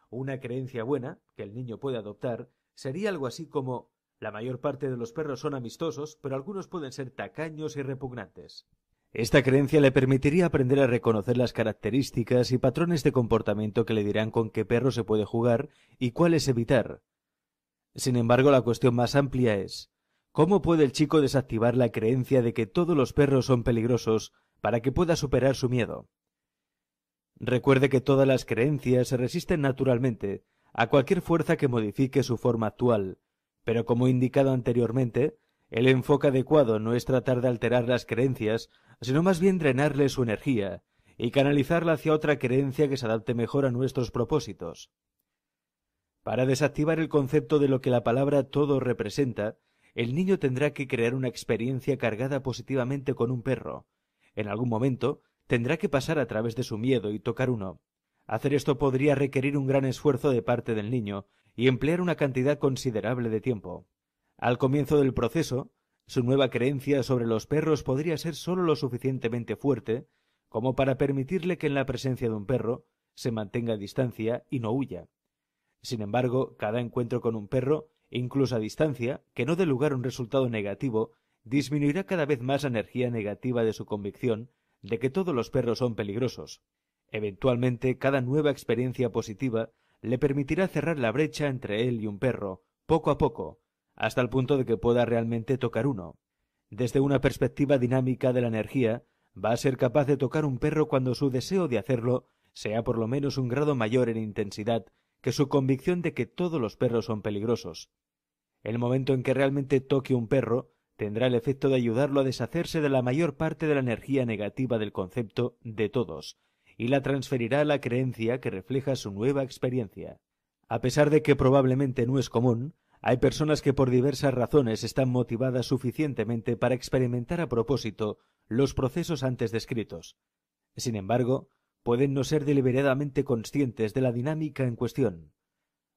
Una creencia buena, que el niño puede adoptar, sería algo así como la mayor parte de los perros son amistosos, pero algunos pueden ser tacaños y repugnantes. Esta creencia le permitiría aprender a reconocer las características y patrones de comportamiento que le dirán con qué perro se puede jugar y cuáles evitar. Sin embargo, la cuestión más amplia es ¿cómo puede el chico desactivar la creencia de que todos los perros son peligrosos para que pueda superar su miedo? Recuerde que todas las creencias se resisten naturalmente a cualquier fuerza que modifique su forma actual, pero como he indicado anteriormente, el enfoque adecuado no es tratar de alterar las creencias, sino más bien drenarle su energía y canalizarla hacia otra creencia que se adapte mejor a nuestros propósitos. Para desactivar el concepto de lo que la palabra todo representa, el niño tendrá que crear una experiencia cargada positivamente con un perro. En algún momento tendrá que pasar a través de su miedo y tocar uno. Hacer esto podría requerir un gran esfuerzo de parte del niño y emplear una cantidad considerable de tiempo. Al comienzo del proceso, su nueva creencia sobre los perros podría ser sólo lo suficientemente fuerte como para permitirle que en la presencia de un perro se mantenga a distancia y no huya. Sin embargo, cada encuentro con un perro, incluso a distancia, que no dé lugar a un resultado negativo, disminuirá cada vez más la energía negativa de su convicción de que todos los perros son peligrosos. Eventualmente, cada nueva experiencia positiva le permitirá cerrar la brecha entre él y un perro, poco a poco, hasta el punto de que pueda realmente tocar uno. Desde una perspectiva dinámica de la energía, va a ser capaz de tocar un perro cuando su deseo de hacerlo sea por lo menos un grado mayor en intensidad que su convicción de que todos los perros son peligrosos. El momento en que realmente toque un perro tendrá el efecto de ayudarlo a deshacerse de la mayor parte de la energía negativa del concepto de todos, y la transferirá a la creencia que refleja su nueva experiencia. A pesar de que probablemente no es común, hay personas que por diversas razones están motivadas suficientemente para experimentar a propósito los procesos antes descritos. Sin embargo, pueden no ser deliberadamente conscientes de la dinámica en cuestión.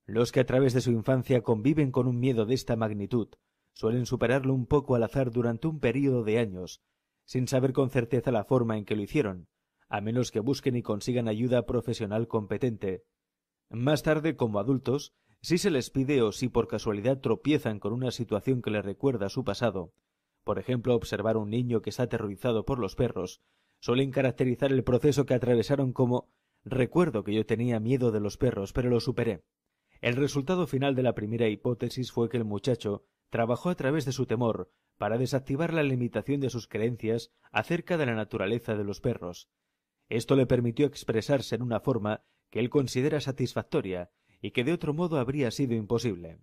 Los que a través de su infancia conviven con un miedo de esta magnitud suelen superarlo un poco al azar durante un período de años, sin saber con certeza la forma en que lo hicieron, a menos que busquen y consigan ayuda profesional competente. Más tarde, como adultos, si se les pide o si por casualidad tropiezan con una situación que les recuerda a su pasado, por ejemplo, observar a un niño que está aterrorizado por los perros, suelen caracterizar el proceso que atravesaron como recuerdo que yo tenía miedo de los perros, pero lo superé. El resultado final de la primera hipótesis fue que el muchacho trabajó a través de su temor para desactivar la limitación de sus creencias acerca de la naturaleza de los perros. Esto le permitió expresarse en una forma que él considera satisfactoria, y que de otro modo habría sido imposible.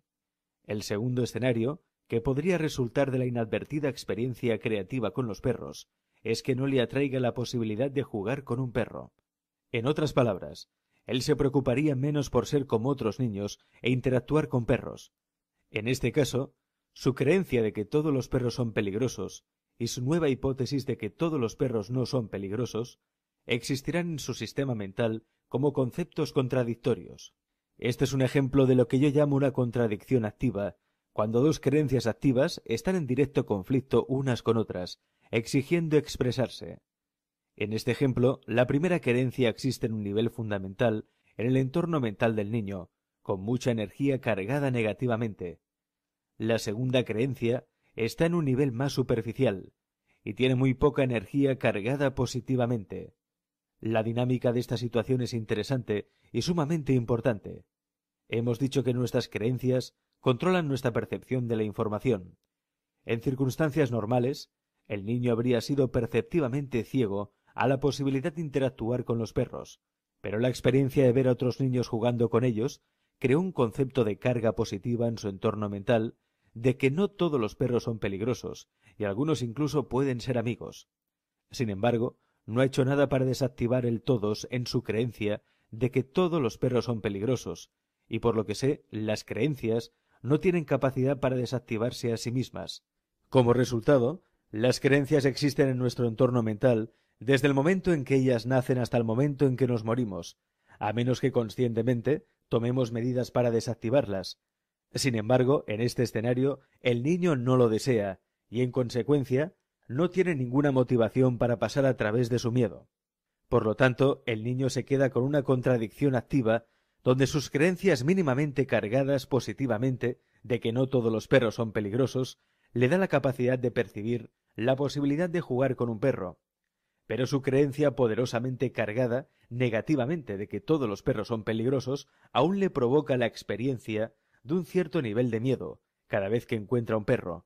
El segundo escenario, que podría resultar de la inadvertida experiencia creativa con los perros, es que no le atraiga la posibilidad de jugar con un perro. En otras palabras, él se preocuparía menos por ser como otros niños e interactuar con perros. En este caso, su creencia de que todos los perros son peligrosos y su nueva hipótesis de que todos los perros no son peligrosos existirán en su sistema mental como conceptos contradictorios. Este es un ejemplo de lo que yo llamo una contradicción activa, cuando dos creencias activas están en directo conflicto unas con otras, exigiendo expresarse. En este ejemplo, la primera creencia existe en un nivel fundamental, en el entorno mental del niño, con mucha energía cargada negativamente. La segunda creencia está en un nivel más superficial, y tiene muy poca energía cargada positivamente. La dinámica de esta situación es interesante y sumamente importante. Hemos dicho que nuestras creencias controlan nuestra percepción de la información. En circunstancias normales, el niño habría sido perceptivamente ciego a la posibilidad de interactuar con los perros, pero la experiencia de ver a otros niños jugando con ellos creó un concepto de carga positiva en su entorno mental de que no todos los perros son peligrosos y algunos incluso pueden ser amigos. Sin embargo, no ha hecho nada para desactivar el todos en su creencia de que todos los perros son peligrosos, y por lo que sé, las creencias no tienen capacidad para desactivarse a sí mismas. Como resultado, las creencias existen en nuestro entorno mental desde el momento en que ellas nacen hasta el momento en que nos morimos, a menos que conscientemente tomemos medidas para desactivarlas. Sin embargo, en este escenario, el niño no lo desea, y en consecuencia, no tiene ninguna motivación para pasar a través de su miedo. Por lo tanto, el niño se queda con una contradicción activa donde sus creencias mínimamente cargadas positivamente de que no todos los perros son peligrosos le da la capacidad de percibir la posibilidad de jugar con un perro. Pero su creencia poderosamente cargada negativamente de que todos los perros son peligrosos aún le provoca la experiencia de un cierto nivel de miedo cada vez que encuentra un perro,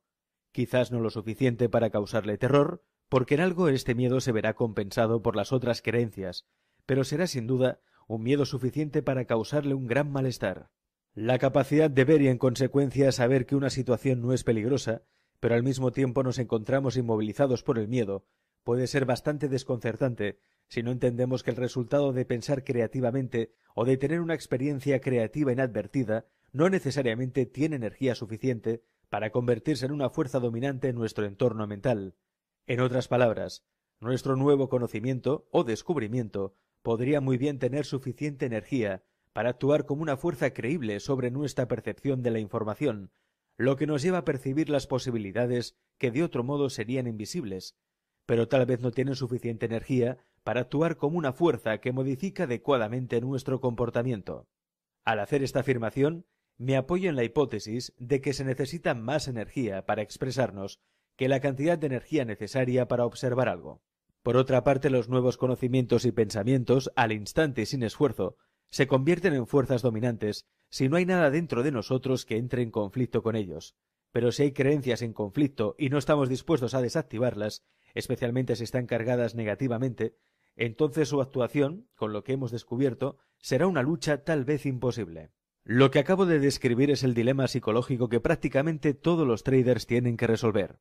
quizás no lo suficiente para causarle terror, porque en algo este miedo se verá compensado por las otras creencias pero será sin duda un miedo suficiente para causarle un gran malestar. La capacidad de ver y en consecuencia saber que una situación no es peligrosa, pero al mismo tiempo nos encontramos inmovilizados por el miedo, puede ser bastante desconcertante si no entendemos que el resultado de pensar creativamente o de tener una experiencia creativa inadvertida no necesariamente tiene energía suficiente para convertirse en una fuerza dominante en nuestro entorno mental. En otras palabras, nuestro nuevo conocimiento o descubrimiento podría muy bien tener suficiente energía para actuar como una fuerza creíble sobre nuestra percepción de la información, lo que nos lleva a percibir las posibilidades que de otro modo serían invisibles, pero tal vez no tienen suficiente energía para actuar como una fuerza que modifica adecuadamente nuestro comportamiento. Al hacer esta afirmación, me apoyo en la hipótesis de que se necesita más energía para expresarnos que la cantidad de energía necesaria para observar algo. Por otra parte, los nuevos conocimientos y pensamientos, al instante y sin esfuerzo, se convierten en fuerzas dominantes si no hay nada dentro de nosotros que entre en conflicto con ellos. Pero si hay creencias en conflicto y no estamos dispuestos a desactivarlas, especialmente si están cargadas negativamente, entonces su actuación, con lo que hemos descubierto, será una lucha tal vez imposible. Lo que acabo de describir es el dilema psicológico que prácticamente todos los traders tienen que resolver.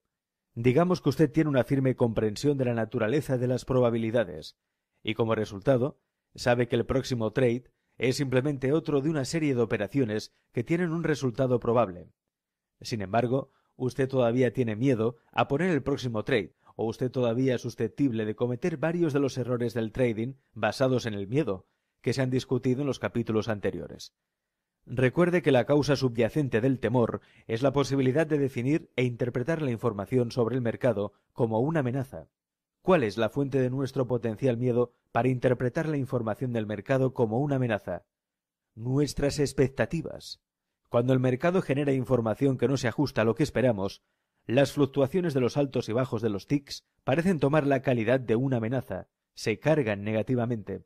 Digamos que usted tiene una firme comprensión de la naturaleza de las probabilidades, y como resultado, sabe que el próximo trade es simplemente otro de una serie de operaciones que tienen un resultado probable. Sin embargo, usted todavía tiene miedo a poner el próximo trade, o usted todavía es susceptible de cometer varios de los errores del trading basados en el miedo, que se han discutido en los capítulos anteriores. Recuerde que la causa subyacente del temor es la posibilidad de definir e interpretar la información sobre el mercado como una amenaza. ¿Cuál es la fuente de nuestro potencial miedo para interpretar la información del mercado como una amenaza? Nuestras expectativas. Cuando el mercado genera información que no se ajusta a lo que esperamos, las fluctuaciones de los altos y bajos de los TICs parecen tomar la calidad de una amenaza, se cargan negativamente.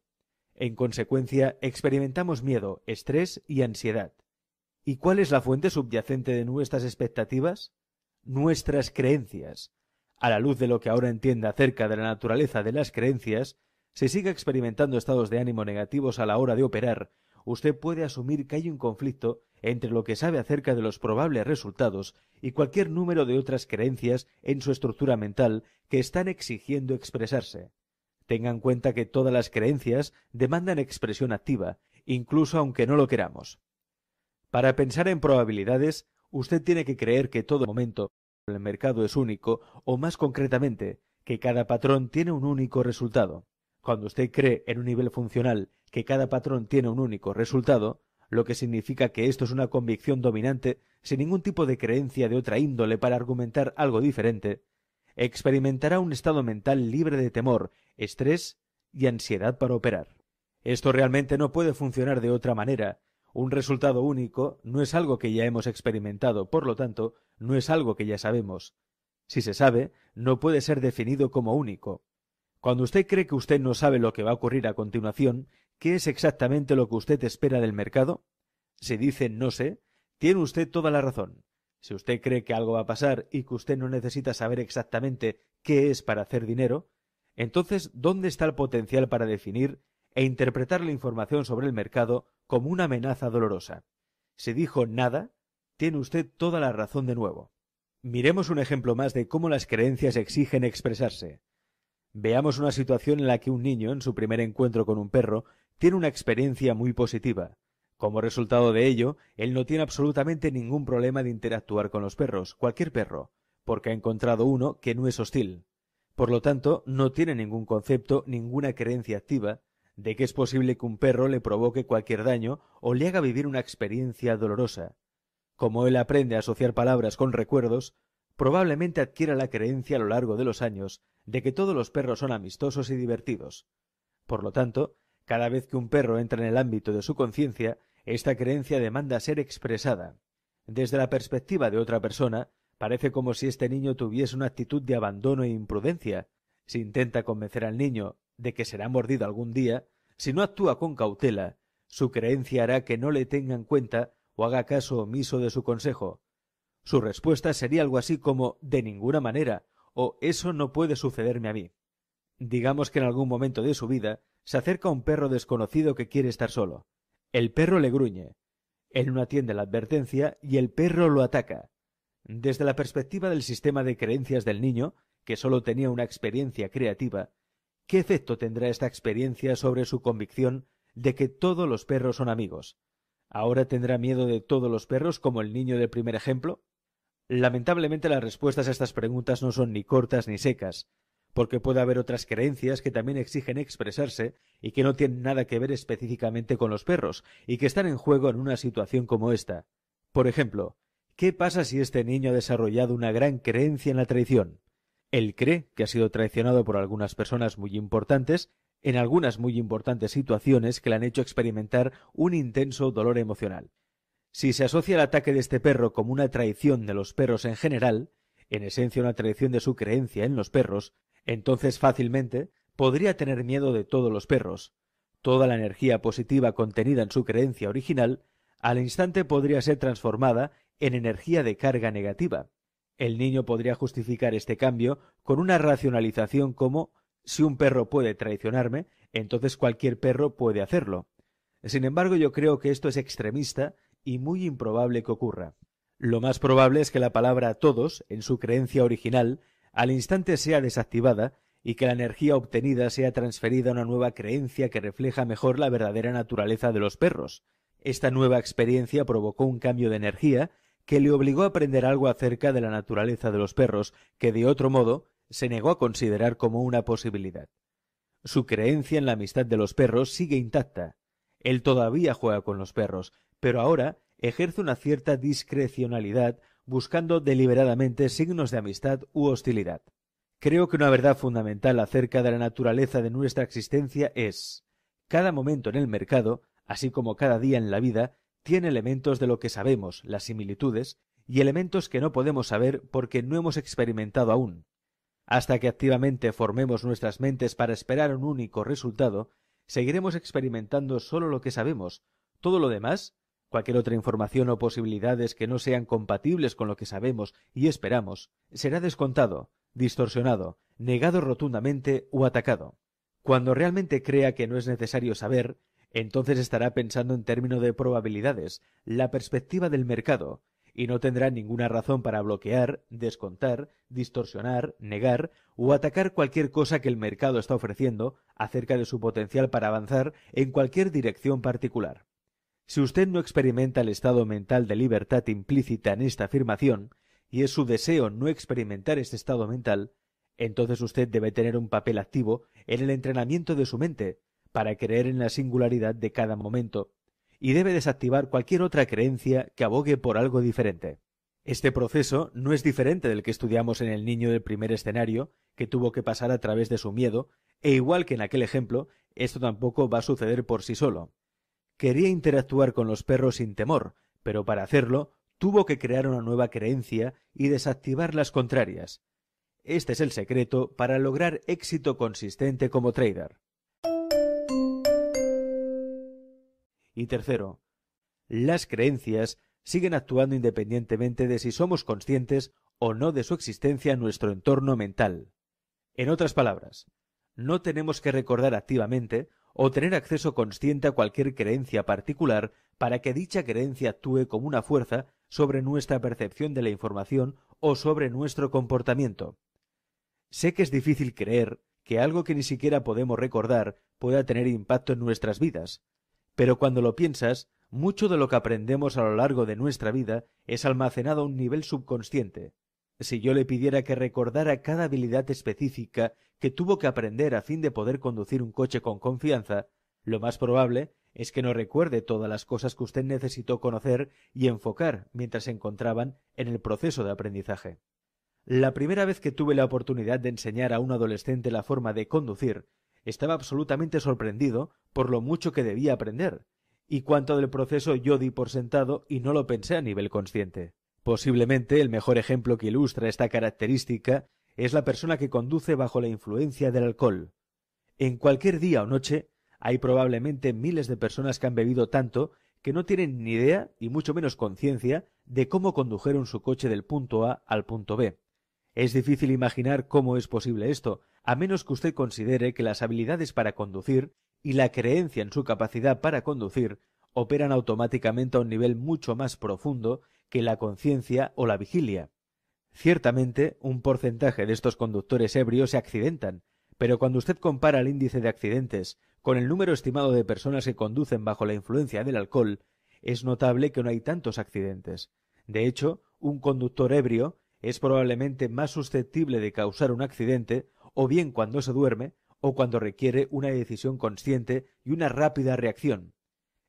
En consecuencia, experimentamos miedo, estrés y ansiedad. ¿Y cuál es la fuente subyacente de nuestras expectativas? Nuestras creencias. A la luz de lo que ahora entienda acerca de la naturaleza de las creencias, se sigue experimentando estados de ánimo negativos a la hora de operar, usted puede asumir que hay un conflicto entre lo que sabe acerca de los probables resultados y cualquier número de otras creencias en su estructura mental que están exigiendo expresarse. Tenga en cuenta que todas las creencias demandan expresión activa, incluso aunque no lo queramos. Para pensar en probabilidades, usted tiene que creer que todo momento el mercado es único, o más concretamente, que cada patrón tiene un único resultado. Cuando usted cree en un nivel funcional que cada patrón tiene un único resultado, lo que significa que esto es una convicción dominante sin ningún tipo de creencia de otra índole para argumentar algo diferente, experimentará un estado mental libre de temor, estrés y ansiedad para operar. Esto realmente no puede funcionar de otra manera. Un resultado único no es algo que ya hemos experimentado, por lo tanto, no es algo que ya sabemos. Si se sabe, no puede ser definido como único. Cuando usted cree que usted no sabe lo que va a ocurrir a continuación, ¿qué es exactamente lo que usted espera del mercado? Si dice no sé, tiene usted toda la razón. Si usted cree que algo va a pasar y que usted no necesita saber exactamente qué es para hacer dinero, entonces, ¿dónde está el potencial para definir e interpretar la información sobre el mercado como una amenaza dolorosa? Si dijo nada, tiene usted toda la razón de nuevo. Miremos un ejemplo más de cómo las creencias exigen expresarse. Veamos una situación en la que un niño, en su primer encuentro con un perro, tiene una experiencia muy positiva. Como resultado de ello, él no tiene absolutamente ningún problema de interactuar con los perros, cualquier perro, porque ha encontrado uno que no es hostil. Por lo tanto, no tiene ningún concepto, ninguna creencia activa, de que es posible que un perro le provoque cualquier daño o le haga vivir una experiencia dolorosa. Como él aprende a asociar palabras con recuerdos, probablemente adquiera la creencia a lo largo de los años de que todos los perros son amistosos y divertidos. Por lo tanto, cada vez que un perro entra en el ámbito de su conciencia, esta creencia demanda ser expresada. Desde la perspectiva de otra persona, parece como si este niño tuviese una actitud de abandono e imprudencia. Si intenta convencer al niño de que será mordido algún día, si no actúa con cautela, su creencia hará que no le tenga en cuenta o haga caso omiso de su consejo. Su respuesta sería algo así como de ninguna manera o eso no puede sucederme a mí. Digamos que en algún momento de su vida se acerca un perro desconocido que quiere estar solo. El perro le gruñe. Él no atiende la advertencia y el perro lo ataca. Desde la perspectiva del sistema de creencias del niño, que solo tenía una experiencia creativa, ¿qué efecto tendrá esta experiencia sobre su convicción de que todos los perros son amigos? ¿Ahora tendrá miedo de todos los perros como el niño del primer ejemplo? Lamentablemente las respuestas a estas preguntas no son ni cortas ni secas, porque puede haber otras creencias que también exigen expresarse y que no tienen nada que ver específicamente con los perros y que están en juego en una situación como esta. Por ejemplo, ¿qué pasa si este niño ha desarrollado una gran creencia en la traición? Él cree que ha sido traicionado por algunas personas muy importantes en algunas muy importantes situaciones que le han hecho experimentar un intenso dolor emocional. Si se asocia el ataque de este perro como una traición de los perros en general, en esencia una traición de su creencia en los perros, entonces fácilmente podría tener miedo de todos los perros. Toda la energía positiva contenida en su creencia original al instante podría ser transformada en energía de carga negativa. El niño podría justificar este cambio con una racionalización como si un perro puede traicionarme, entonces cualquier perro puede hacerlo. Sin embargo, yo creo que esto es extremista y muy improbable que ocurra. Lo más probable es que la palabra todos, en su creencia original, al instante sea desactivada y que la energía obtenida sea transferida a una nueva creencia que refleja mejor la verdadera naturaleza de los perros. Esta nueva experiencia provocó un cambio de energía que le obligó a aprender algo acerca de la naturaleza de los perros que de otro modo se negó a considerar como una posibilidad. Su creencia en la amistad de los perros sigue intacta. Él todavía juega con los perros, pero ahora ejerce una cierta discrecionalidad buscando deliberadamente signos de amistad u hostilidad. Creo que una verdad fundamental acerca de la naturaleza de nuestra existencia es cada momento en el mercado, así como cada día en la vida, tiene elementos de lo que sabemos, las similitudes, y elementos que no podemos saber porque no hemos experimentado aún. Hasta que activamente formemos nuestras mentes para esperar un único resultado, seguiremos experimentando sólo lo que sabemos, todo lo demás Cualquier otra información o posibilidades que no sean compatibles con lo que sabemos y esperamos será descontado, distorsionado, negado rotundamente o atacado. Cuando realmente crea que no es necesario saber, entonces estará pensando en términos de probabilidades, la perspectiva del mercado, y no tendrá ninguna razón para bloquear, descontar, distorsionar, negar o atacar cualquier cosa que el mercado está ofreciendo acerca de su potencial para avanzar en cualquier dirección particular. Si usted no experimenta el estado mental de libertad implícita en esta afirmación, y es su deseo no experimentar este estado mental, entonces usted debe tener un papel activo en el entrenamiento de su mente para creer en la singularidad de cada momento, y debe desactivar cualquier otra creencia que abogue por algo diferente. Este proceso no es diferente del que estudiamos en el niño del primer escenario, que tuvo que pasar a través de su miedo, e igual que en aquel ejemplo, esto tampoco va a suceder por sí solo. Quería interactuar con los perros sin temor, pero para hacerlo tuvo que crear una nueva creencia y desactivar las contrarias. Este es el secreto para lograr éxito consistente como trader. Y tercero, las creencias siguen actuando independientemente de si somos conscientes o no de su existencia en nuestro entorno mental. En otras palabras, no tenemos que recordar activamente o tener acceso consciente a cualquier creencia particular para que dicha creencia actúe como una fuerza sobre nuestra percepción de la información o sobre nuestro comportamiento. Sé que es difícil creer que algo que ni siquiera podemos recordar pueda tener impacto en nuestras vidas, pero cuando lo piensas, mucho de lo que aprendemos a lo largo de nuestra vida es almacenado a un nivel subconsciente. Si yo le pidiera que recordara cada habilidad específica que tuvo que aprender a fin de poder conducir un coche con confianza, lo más probable es que no recuerde todas las cosas que usted necesitó conocer y enfocar mientras se encontraban en el proceso de aprendizaje. La primera vez que tuve la oportunidad de enseñar a un adolescente la forma de conducir, estaba absolutamente sorprendido por lo mucho que debía aprender, y cuánto del proceso yo di por sentado y no lo pensé a nivel consciente. Posiblemente el mejor ejemplo que ilustra esta característica es la persona que conduce bajo la influencia del alcohol. En cualquier día o noche hay probablemente miles de personas que han bebido tanto que no tienen ni idea y mucho menos conciencia de cómo condujeron su coche del punto A al punto B. Es difícil imaginar cómo es posible esto, a menos que usted considere que las habilidades para conducir y la creencia en su capacidad para conducir operan automáticamente a un nivel mucho más profundo que la conciencia o la vigilia. Ciertamente, un porcentaje de estos conductores ebrios se accidentan, pero cuando usted compara el índice de accidentes con el número estimado de personas que conducen bajo la influencia del alcohol, es notable que no hay tantos accidentes. De hecho, un conductor ebrio es probablemente más susceptible de causar un accidente, o bien cuando se duerme, o cuando requiere una decisión consciente y una rápida reacción.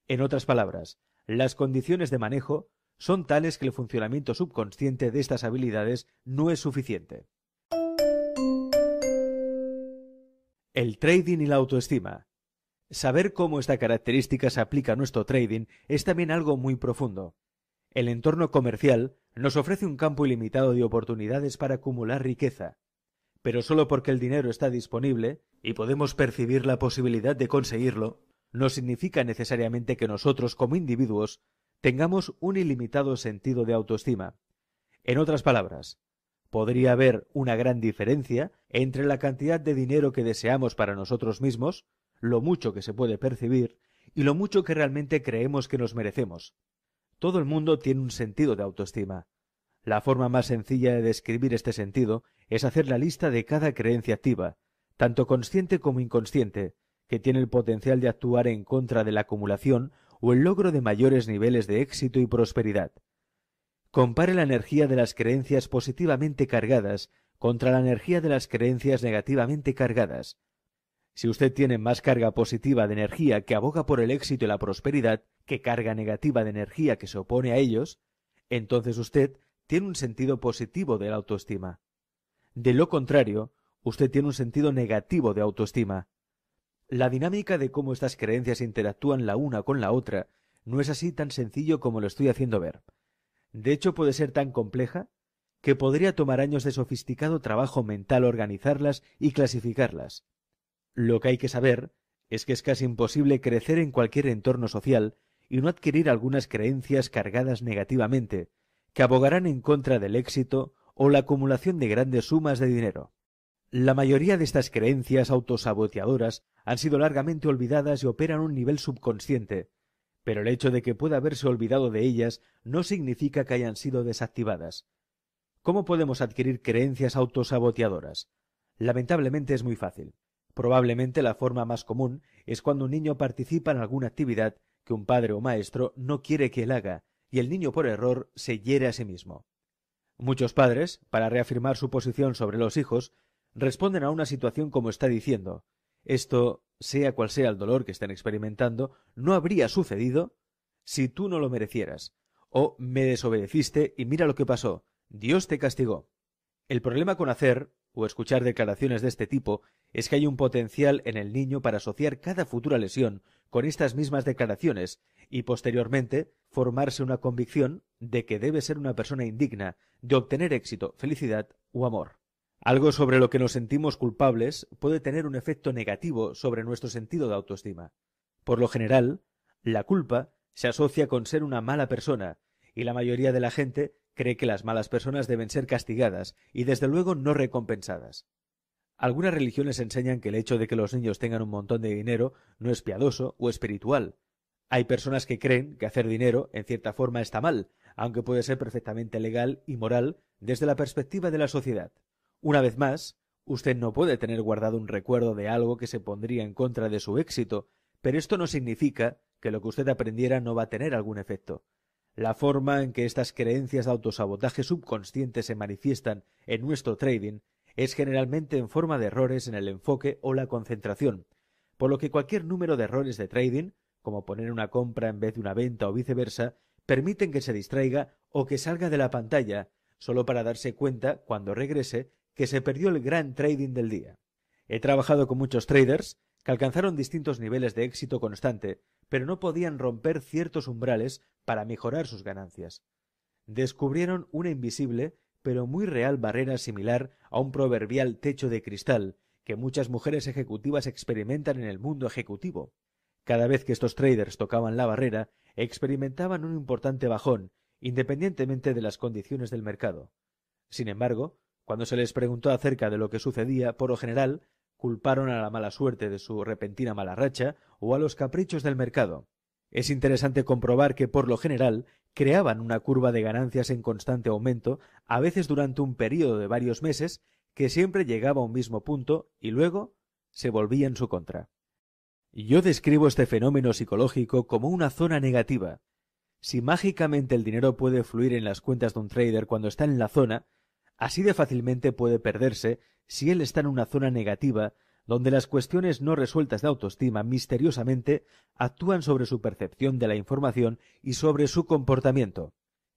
En otras palabras, las condiciones de manejo son tales que el funcionamiento subconsciente de estas habilidades no es suficiente. El trading y la autoestima. Saber cómo esta característica se aplica a nuestro trading es también algo muy profundo. El entorno comercial nos ofrece un campo ilimitado de oportunidades para acumular riqueza, pero solo porque el dinero está disponible y podemos percibir la posibilidad de conseguirlo, no significa necesariamente que nosotros como individuos tengamos un ilimitado sentido de autoestima. En otras palabras, podría haber una gran diferencia entre la cantidad de dinero que deseamos para nosotros mismos, lo mucho que se puede percibir, y lo mucho que realmente creemos que nos merecemos. Todo el mundo tiene un sentido de autoestima. La forma más sencilla de describir este sentido es hacer la lista de cada creencia activa, tanto consciente como inconsciente, que tiene el potencial de actuar en contra de la acumulación o el logro de mayores niveles de éxito y prosperidad. Compare la energía de las creencias positivamente cargadas contra la energía de las creencias negativamente cargadas. Si usted tiene más carga positiva de energía que aboga por el éxito y la prosperidad que carga negativa de energía que se opone a ellos, entonces usted tiene un sentido positivo de la autoestima. De lo contrario, usted tiene un sentido negativo de autoestima. La dinámica de cómo estas creencias interactúan la una con la otra no es así tan sencillo como lo estoy haciendo ver. De hecho, puede ser tan compleja que podría tomar años de sofisticado trabajo mental organizarlas y clasificarlas. Lo que hay que saber es que es casi imposible crecer en cualquier entorno social y no adquirir algunas creencias cargadas negativamente, que abogarán en contra del éxito o la acumulación de grandes sumas de dinero. La mayoría de estas creencias autosaboteadoras han sido largamente olvidadas y operan a un nivel subconsciente, pero el hecho de que pueda haberse olvidado de ellas no significa que hayan sido desactivadas. ¿Cómo podemos adquirir creencias autosaboteadoras? Lamentablemente es muy fácil. Probablemente la forma más común es cuando un niño participa en alguna actividad que un padre o maestro no quiere que él haga, y el niño por error se hiere a sí mismo. Muchos padres, para reafirmar su posición sobre los hijos, responden a una situación como está diciendo. Esto, sea cual sea el dolor que estén experimentando, no habría sucedido si tú no lo merecieras. O me desobedeciste y mira lo que pasó. Dios te castigó. El problema con hacer o escuchar declaraciones de este tipo es que hay un potencial en el niño para asociar cada futura lesión con estas mismas declaraciones y posteriormente formarse una convicción de que debe ser una persona indigna de obtener éxito, felicidad o amor. Algo sobre lo que nos sentimos culpables puede tener un efecto negativo sobre nuestro sentido de autoestima. Por lo general, la culpa se asocia con ser una mala persona, y la mayoría de la gente cree que las malas personas deben ser castigadas y desde luego no recompensadas. Algunas religiones enseñan que el hecho de que los niños tengan un montón de dinero no es piadoso o espiritual. Hay personas que creen que hacer dinero, en cierta forma, está mal, aunque puede ser perfectamente legal y moral desde la perspectiva de la sociedad. Una vez más, usted no puede tener guardado un recuerdo de algo que se pondría en contra de su éxito, pero esto no significa que lo que usted aprendiera no va a tener algún efecto. La forma en que estas creencias de autosabotaje subconsciente se manifiestan en nuestro trading es generalmente en forma de errores en el enfoque o la concentración, por lo que cualquier número de errores de trading, como poner una compra en vez de una venta o viceversa, permiten que se distraiga o que salga de la pantalla, solo para darse cuenta, cuando regrese, que se perdió el gran trading del día. He trabajado con muchos traders que alcanzaron distintos niveles de éxito constante, pero no podían romper ciertos umbrales para mejorar sus ganancias. Descubrieron una invisible pero muy real barrera similar a un proverbial techo de cristal que muchas mujeres ejecutivas experimentan en el mundo ejecutivo. Cada vez que estos traders tocaban la barrera, experimentaban un importante bajón, independientemente de las condiciones del mercado. Sin embargo, cuando se les preguntó acerca de lo que sucedía, por lo general, culparon a la mala suerte de su repentina mala racha o a los caprichos del mercado. Es interesante comprobar que, por lo general, creaban una curva de ganancias en constante aumento, a veces durante un periodo de varios meses, que siempre llegaba a un mismo punto y luego se volvía en su contra. Yo describo este fenómeno psicológico como una zona negativa. Si mágicamente el dinero puede fluir en las cuentas de un trader cuando está en la zona, Así de fácilmente puede perderse si él está en una zona negativa donde las cuestiones no resueltas de autoestima misteriosamente actúan sobre su percepción de la información y sobre su comportamiento.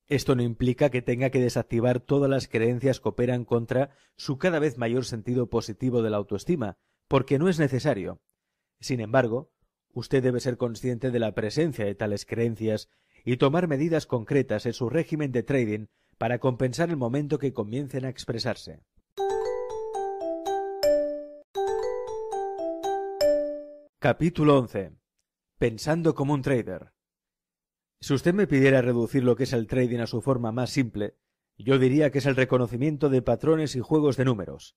Esto no implica que tenga que desactivar todas las creencias que operan contra su cada vez mayor sentido positivo de la autoestima, porque no es necesario. Sin embargo, usted debe ser consciente de la presencia de tales creencias y tomar medidas concretas en su régimen de trading para compensar el momento que comiencen a expresarse. Capítulo 11. Pensando como un trader. Si usted me pidiera reducir lo que es el trading a su forma más simple, yo diría que es el reconocimiento de patrones y juegos de números.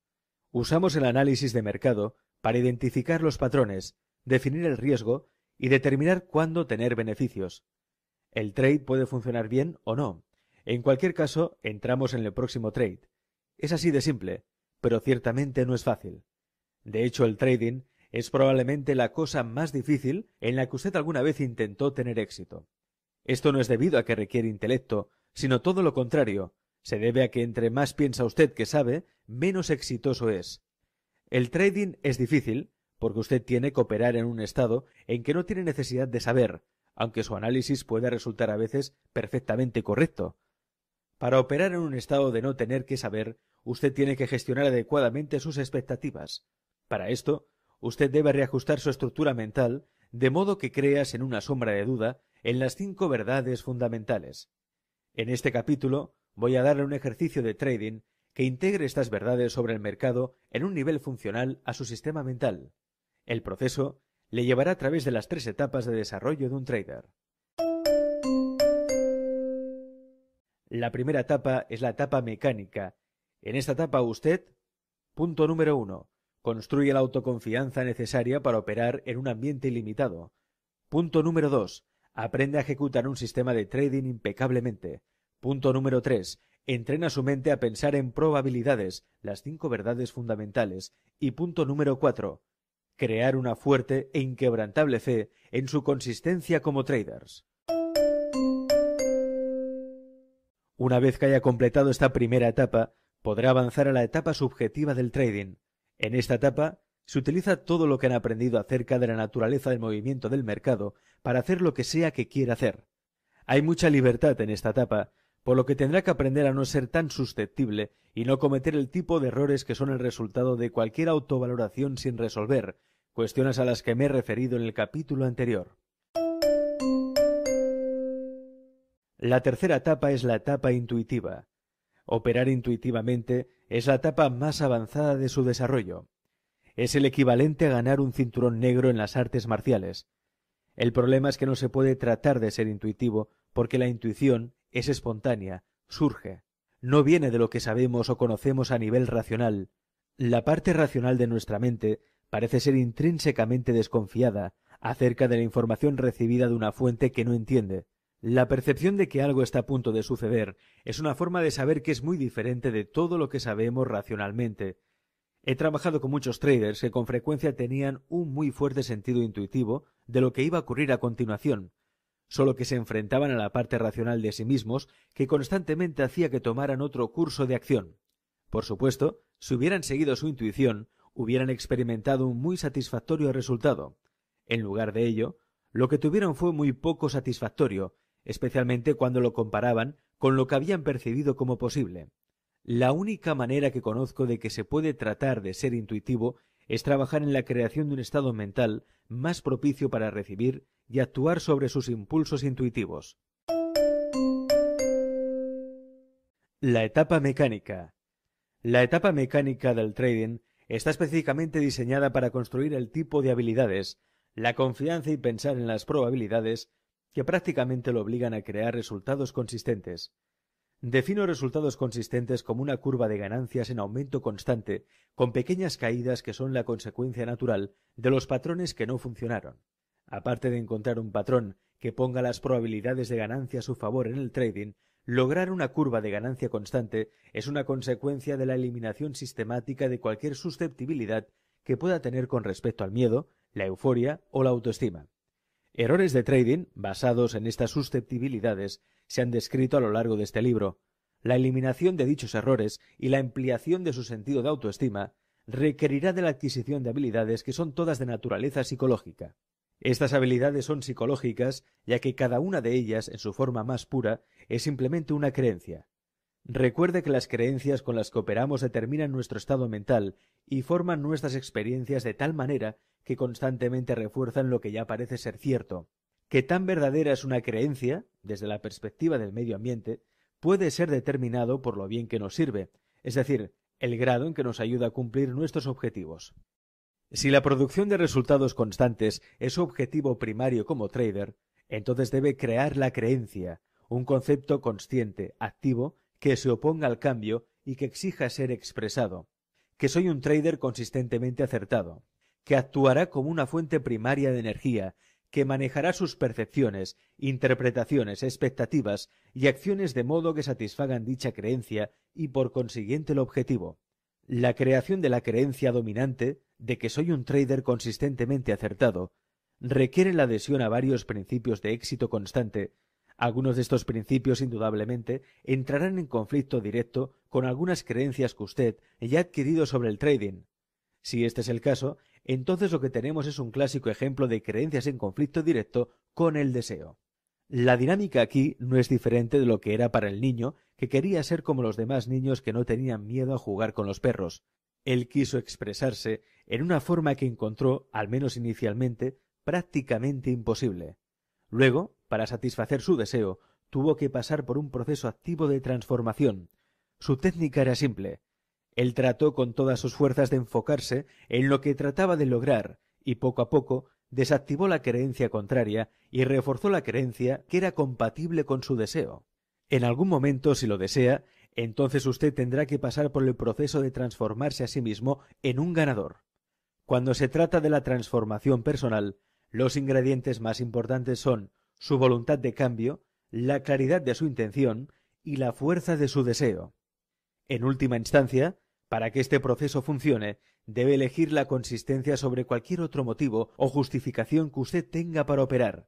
Usamos el análisis de mercado para identificar los patrones, definir el riesgo y determinar cuándo tener beneficios. El trade puede funcionar bien o no. En cualquier caso, entramos en el próximo trade. Es así de simple, pero ciertamente no es fácil. De hecho, el trading es probablemente la cosa más difícil en la que usted alguna vez intentó tener éxito. Esto no es debido a que requiere intelecto, sino todo lo contrario, se debe a que entre más piensa usted que sabe, menos exitoso es. El trading es difícil, porque usted tiene que operar en un estado en que no tiene necesidad de saber, aunque su análisis pueda resultar a veces perfectamente correcto, para operar en un estado de no tener que saber, usted tiene que gestionar adecuadamente sus expectativas. Para esto, usted debe reajustar su estructura mental de modo que creas en una sombra de duda en las cinco verdades fundamentales. En este capítulo voy a darle un ejercicio de trading que integre estas verdades sobre el mercado en un nivel funcional a su sistema mental. El proceso le llevará a través de las tres etapas de desarrollo de un trader. La primera etapa es la etapa mecánica. En esta etapa usted, punto número uno, construye la autoconfianza necesaria para operar en un ambiente ilimitado. Punto número dos, aprende a ejecutar un sistema de trading impecablemente. Punto número tres, entrena su mente a pensar en probabilidades, las cinco verdades fundamentales. Y punto número cuatro, crear una fuerte e inquebrantable fe en su consistencia como traders. Una vez que haya completado esta primera etapa, podrá avanzar a la etapa subjetiva del trading. En esta etapa, se utiliza todo lo que han aprendido acerca de la naturaleza del movimiento del mercado para hacer lo que sea que quiera hacer. Hay mucha libertad en esta etapa, por lo que tendrá que aprender a no ser tan susceptible y no cometer el tipo de errores que son el resultado de cualquier autovaloración sin resolver, cuestiones a las que me he referido en el capítulo anterior. La tercera etapa es la etapa intuitiva. Operar intuitivamente es la etapa más avanzada de su desarrollo. Es el equivalente a ganar un cinturón negro en las artes marciales. El problema es que no se puede tratar de ser intuitivo porque la intuición es espontánea, surge. No viene de lo que sabemos o conocemos a nivel racional. La parte racional de nuestra mente parece ser intrínsecamente desconfiada acerca de la información recibida de una fuente que no entiende. La percepción de que algo está a punto de suceder es una forma de saber que es muy diferente de todo lo que sabemos racionalmente. He trabajado con muchos traders que con frecuencia tenían un muy fuerte sentido intuitivo de lo que iba a ocurrir a continuación, solo que se enfrentaban a la parte racional de sí mismos que constantemente hacía que tomaran otro curso de acción. Por supuesto, si hubieran seguido su intuición, hubieran experimentado un muy satisfactorio resultado. En lugar de ello, lo que tuvieron fue muy poco satisfactorio especialmente cuando lo comparaban con lo que habían percibido como posible. La única manera que conozco de que se puede tratar de ser intuitivo es trabajar en la creación de un estado mental más propicio para recibir y actuar sobre sus impulsos intuitivos. La etapa mecánica. La etapa mecánica del trading está específicamente diseñada para construir el tipo de habilidades, la confianza y pensar en las probabilidades que prácticamente lo obligan a crear resultados consistentes. Defino resultados consistentes como una curva de ganancias en aumento constante, con pequeñas caídas que son la consecuencia natural de los patrones que no funcionaron. Aparte de encontrar un patrón que ponga las probabilidades de ganancia a su favor en el trading, lograr una curva de ganancia constante es una consecuencia de la eliminación sistemática de cualquier susceptibilidad que pueda tener con respecto al miedo, la euforia o la autoestima. Errores de trading basados en estas susceptibilidades se han descrito a lo largo de este libro. La eliminación de dichos errores y la ampliación de su sentido de autoestima requerirá de la adquisición de habilidades que son todas de naturaleza psicológica. Estas habilidades son psicológicas, ya que cada una de ellas, en su forma más pura, es simplemente una creencia. Recuerde que las creencias con las que operamos determinan nuestro estado mental y forman nuestras experiencias de tal manera que constantemente refuerzan lo que ya parece ser cierto. Que tan verdadera es una creencia, desde la perspectiva del medio ambiente, puede ser determinado por lo bien que nos sirve, es decir, el grado en que nos ayuda a cumplir nuestros objetivos. Si la producción de resultados constantes es su objetivo primario como trader, entonces debe crear la creencia, un concepto consciente, activo, que se oponga al cambio y que exija ser expresado, que soy un trader consistentemente acertado que actuará como una fuente primaria de energía, que manejará sus percepciones, interpretaciones, expectativas y acciones de modo que satisfagan dicha creencia y por consiguiente el objetivo. La creación de la creencia dominante, de que soy un trader consistentemente acertado, requiere la adhesión a varios principios de éxito constante. Algunos de estos principios, indudablemente, entrarán en conflicto directo con algunas creencias que usted ya adquirido sobre el trading. Si este es el caso, entonces lo que tenemos es un clásico ejemplo de creencias en conflicto directo con el deseo. La dinámica aquí no es diferente de lo que era para el niño, que quería ser como los demás niños que no tenían miedo a jugar con los perros. Él quiso expresarse en una forma que encontró, al menos inicialmente, prácticamente imposible. Luego, para satisfacer su deseo, tuvo que pasar por un proceso activo de transformación. Su técnica era simple, él trató con todas sus fuerzas de enfocarse en lo que trataba de lograr, y poco a poco desactivó la creencia contraria y reforzó la creencia que era compatible con su deseo. En algún momento, si lo desea, entonces usted tendrá que pasar por el proceso de transformarse a sí mismo en un ganador. Cuando se trata de la transformación personal, los ingredientes más importantes son su voluntad de cambio, la claridad de su intención y la fuerza de su deseo. En última instancia, para que este proceso funcione, debe elegir la consistencia sobre cualquier otro motivo o justificación que usted tenga para operar.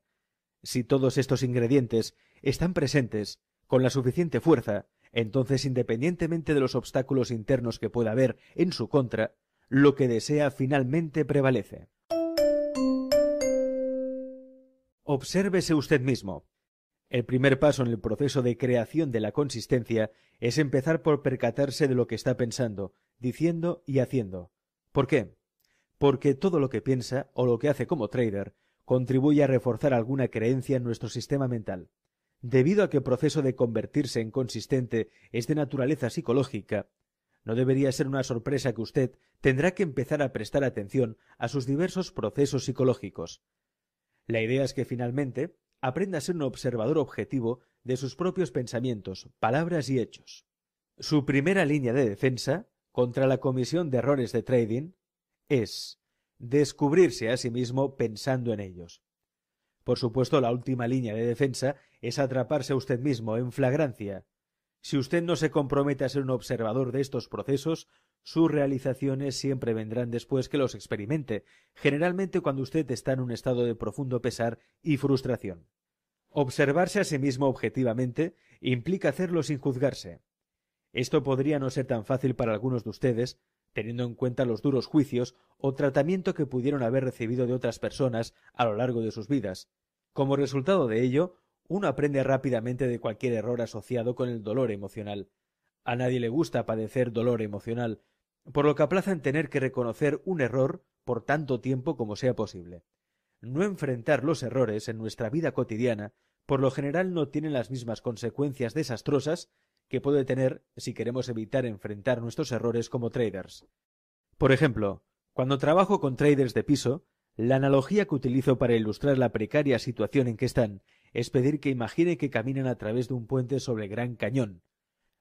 Si todos estos ingredientes están presentes con la suficiente fuerza, entonces independientemente de los obstáculos internos que pueda haber en su contra, lo que desea finalmente prevalece. Obsérvese usted mismo. El primer paso en el proceso de creación de la consistencia es empezar por percatarse de lo que está pensando, diciendo y haciendo. ¿Por qué? Porque todo lo que piensa o lo que hace como trader contribuye a reforzar alguna creencia en nuestro sistema mental. Debido a que el proceso de convertirse en consistente es de naturaleza psicológica, no debería ser una sorpresa que usted tendrá que empezar a prestar atención a sus diversos procesos psicológicos. La idea es que finalmente Aprenda a ser un observador objetivo de sus propios pensamientos, palabras y hechos. Su primera línea de defensa contra la comisión de errores de trading es descubrirse a sí mismo pensando en ellos. Por supuesto, la última línea de defensa es atraparse a usted mismo en flagrancia, si usted no se compromete a ser un observador de estos procesos, sus realizaciones siempre vendrán después que los experimente, generalmente cuando usted está en un estado de profundo pesar y frustración. Observarse a sí mismo objetivamente implica hacerlo sin juzgarse. Esto podría no ser tan fácil para algunos de ustedes, teniendo en cuenta los duros juicios o tratamiento que pudieron haber recibido de otras personas a lo largo de sus vidas. Como resultado de ello, uno aprende rápidamente de cualquier error asociado con el dolor emocional. A nadie le gusta padecer dolor emocional, por lo que aplazan tener que reconocer un error por tanto tiempo como sea posible. No enfrentar los errores en nuestra vida cotidiana por lo general no tiene las mismas consecuencias desastrosas que puede tener si queremos evitar enfrentar nuestros errores como traders. Por ejemplo, cuando trabajo con traders de piso, la analogía que utilizo para ilustrar la precaria situación en que están es pedir que imagine que caminan a través de un puente sobre Gran Cañón.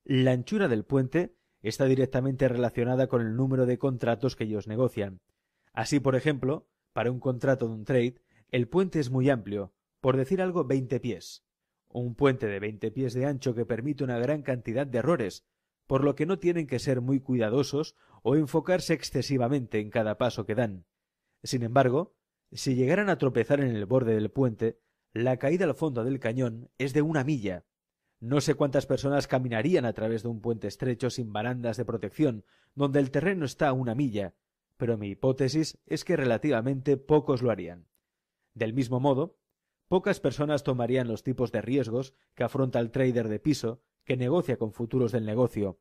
La anchura del puente está directamente relacionada con el número de contratos que ellos negocian. Así, por ejemplo, para un contrato de un trade, el puente es muy amplio, por decir algo, 20 pies. Un puente de 20 pies de ancho que permite una gran cantidad de errores, por lo que no tienen que ser muy cuidadosos o enfocarse excesivamente en cada paso que dan. Sin embargo, si llegaran a tropezar en el borde del puente, la caída al fondo del cañón es de una milla. No sé cuántas personas caminarían a través de un puente estrecho sin barandas de protección, donde el terreno está a una milla, pero mi hipótesis es que relativamente pocos lo harían. Del mismo modo, pocas personas tomarían los tipos de riesgos que afronta el trader de piso que negocia con futuros del negocio.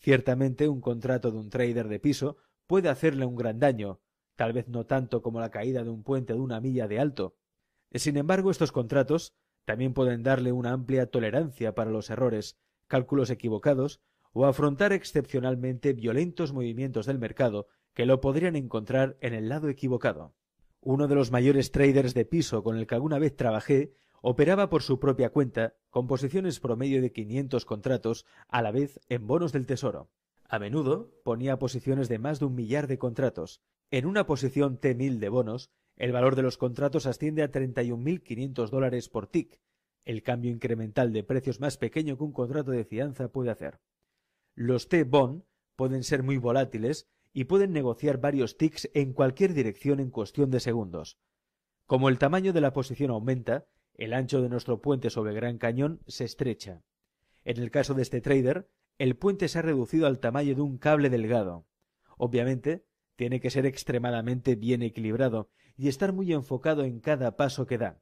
Ciertamente un contrato de un trader de piso puede hacerle un gran daño, tal vez no tanto como la caída de un puente de una milla de alto, sin embargo, estos contratos también pueden darle una amplia tolerancia para los errores, cálculos equivocados o afrontar excepcionalmente violentos movimientos del mercado que lo podrían encontrar en el lado equivocado. Uno de los mayores traders de piso con el que alguna vez trabajé operaba por su propia cuenta con posiciones promedio de 500 contratos a la vez en bonos del tesoro. A menudo ponía posiciones de más de un millar de contratos. En una posición t mil de bonos el valor de los contratos asciende a 31.500 dólares por TIC, el cambio incremental de precios más pequeño que un contrato de fianza puede hacer. Los T-Bond pueden ser muy volátiles y pueden negociar varios TICs en cualquier dirección en cuestión de segundos. Como el tamaño de la posición aumenta, el ancho de nuestro puente sobre Gran Cañón se estrecha. En el caso de este trader, el puente se ha reducido al tamaño de un cable delgado. Obviamente, tiene que ser extremadamente bien equilibrado y estar muy enfocado en cada paso que da.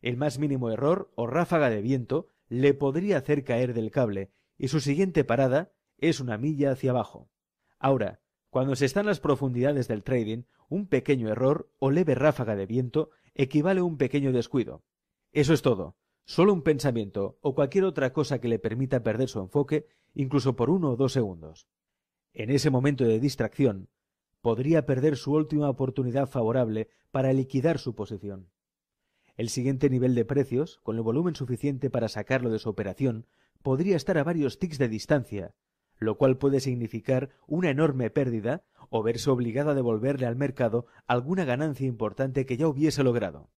El más mínimo error o ráfaga de viento le podría hacer caer del cable, y su siguiente parada es una milla hacia abajo. Ahora, cuando se está en las profundidades del trading, un pequeño error o leve ráfaga de viento equivale a un pequeño descuido. Eso es todo. Solo un pensamiento o cualquier otra cosa que le permita perder su enfoque, incluso por uno o dos segundos. En ese momento de distracción, podría perder su última oportunidad favorable para liquidar su posición. El siguiente nivel de precios, con el volumen suficiente para sacarlo de su operación, podría estar a varios ticks de distancia, lo cual puede significar una enorme pérdida o verse obligado a devolverle al mercado alguna ganancia importante que ya hubiese logrado.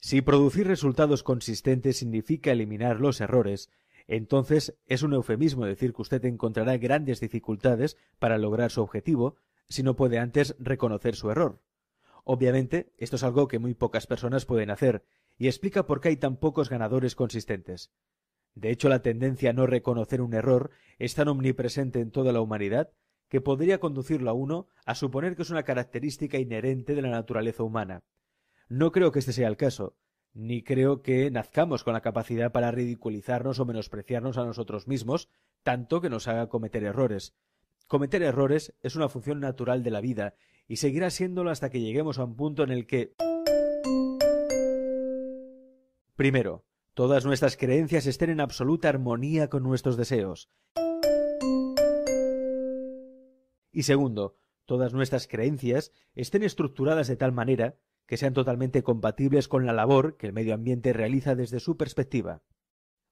Si producir resultados consistentes significa eliminar los errores, entonces es un eufemismo decir que usted encontrará grandes dificultades para lograr su objetivo si no puede antes reconocer su error. Obviamente, esto es algo que muy pocas personas pueden hacer, y explica por qué hay tan pocos ganadores consistentes. De hecho, la tendencia a no reconocer un error es tan omnipresente en toda la humanidad que podría conducirlo a uno a suponer que es una característica inherente de la naturaleza humana. No creo que este sea el caso, ni creo que nazcamos con la capacidad para ridiculizarnos o menospreciarnos a nosotros mismos, tanto que nos haga cometer errores. Cometer errores es una función natural de la vida y seguirá siéndolo hasta que lleguemos a un punto en el que... Primero, todas nuestras creencias estén en absoluta armonía con nuestros deseos. Y segundo, todas nuestras creencias estén estructuradas de tal manera que sean totalmente compatibles con la labor que el medio ambiente realiza desde su perspectiva.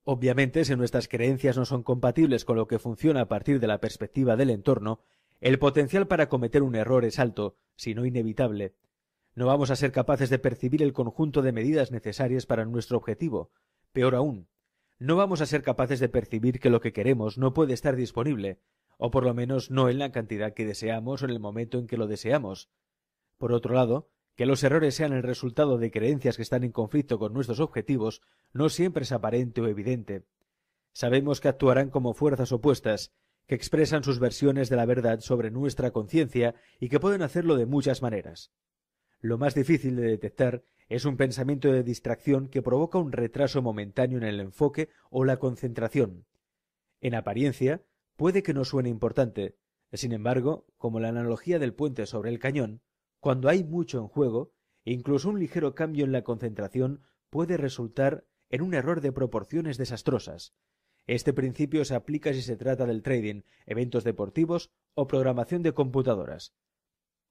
Obviamente, si nuestras creencias no son compatibles con lo que funciona a partir de la perspectiva del entorno, el potencial para cometer un error es alto, si no inevitable. No vamos a ser capaces de percibir el conjunto de medidas necesarias para nuestro objetivo. Peor aún, no vamos a ser capaces de percibir que lo que queremos no puede estar disponible, o por lo menos no en la cantidad que deseamos o en el momento en que lo deseamos. Por otro lado, que los errores sean el resultado de creencias que están en conflicto con nuestros objetivos no siempre es aparente o evidente. Sabemos que actuarán como fuerzas opuestas, que expresan sus versiones de la verdad sobre nuestra conciencia y que pueden hacerlo de muchas maneras. Lo más difícil de detectar es un pensamiento de distracción que provoca un retraso momentáneo en el enfoque o la concentración. En apariencia, puede que no suene importante, sin embargo, como la analogía del puente sobre el cañón, cuando hay mucho en juego, incluso un ligero cambio en la concentración puede resultar en un error de proporciones desastrosas. Este principio se aplica si se trata del trading, eventos deportivos o programación de computadoras.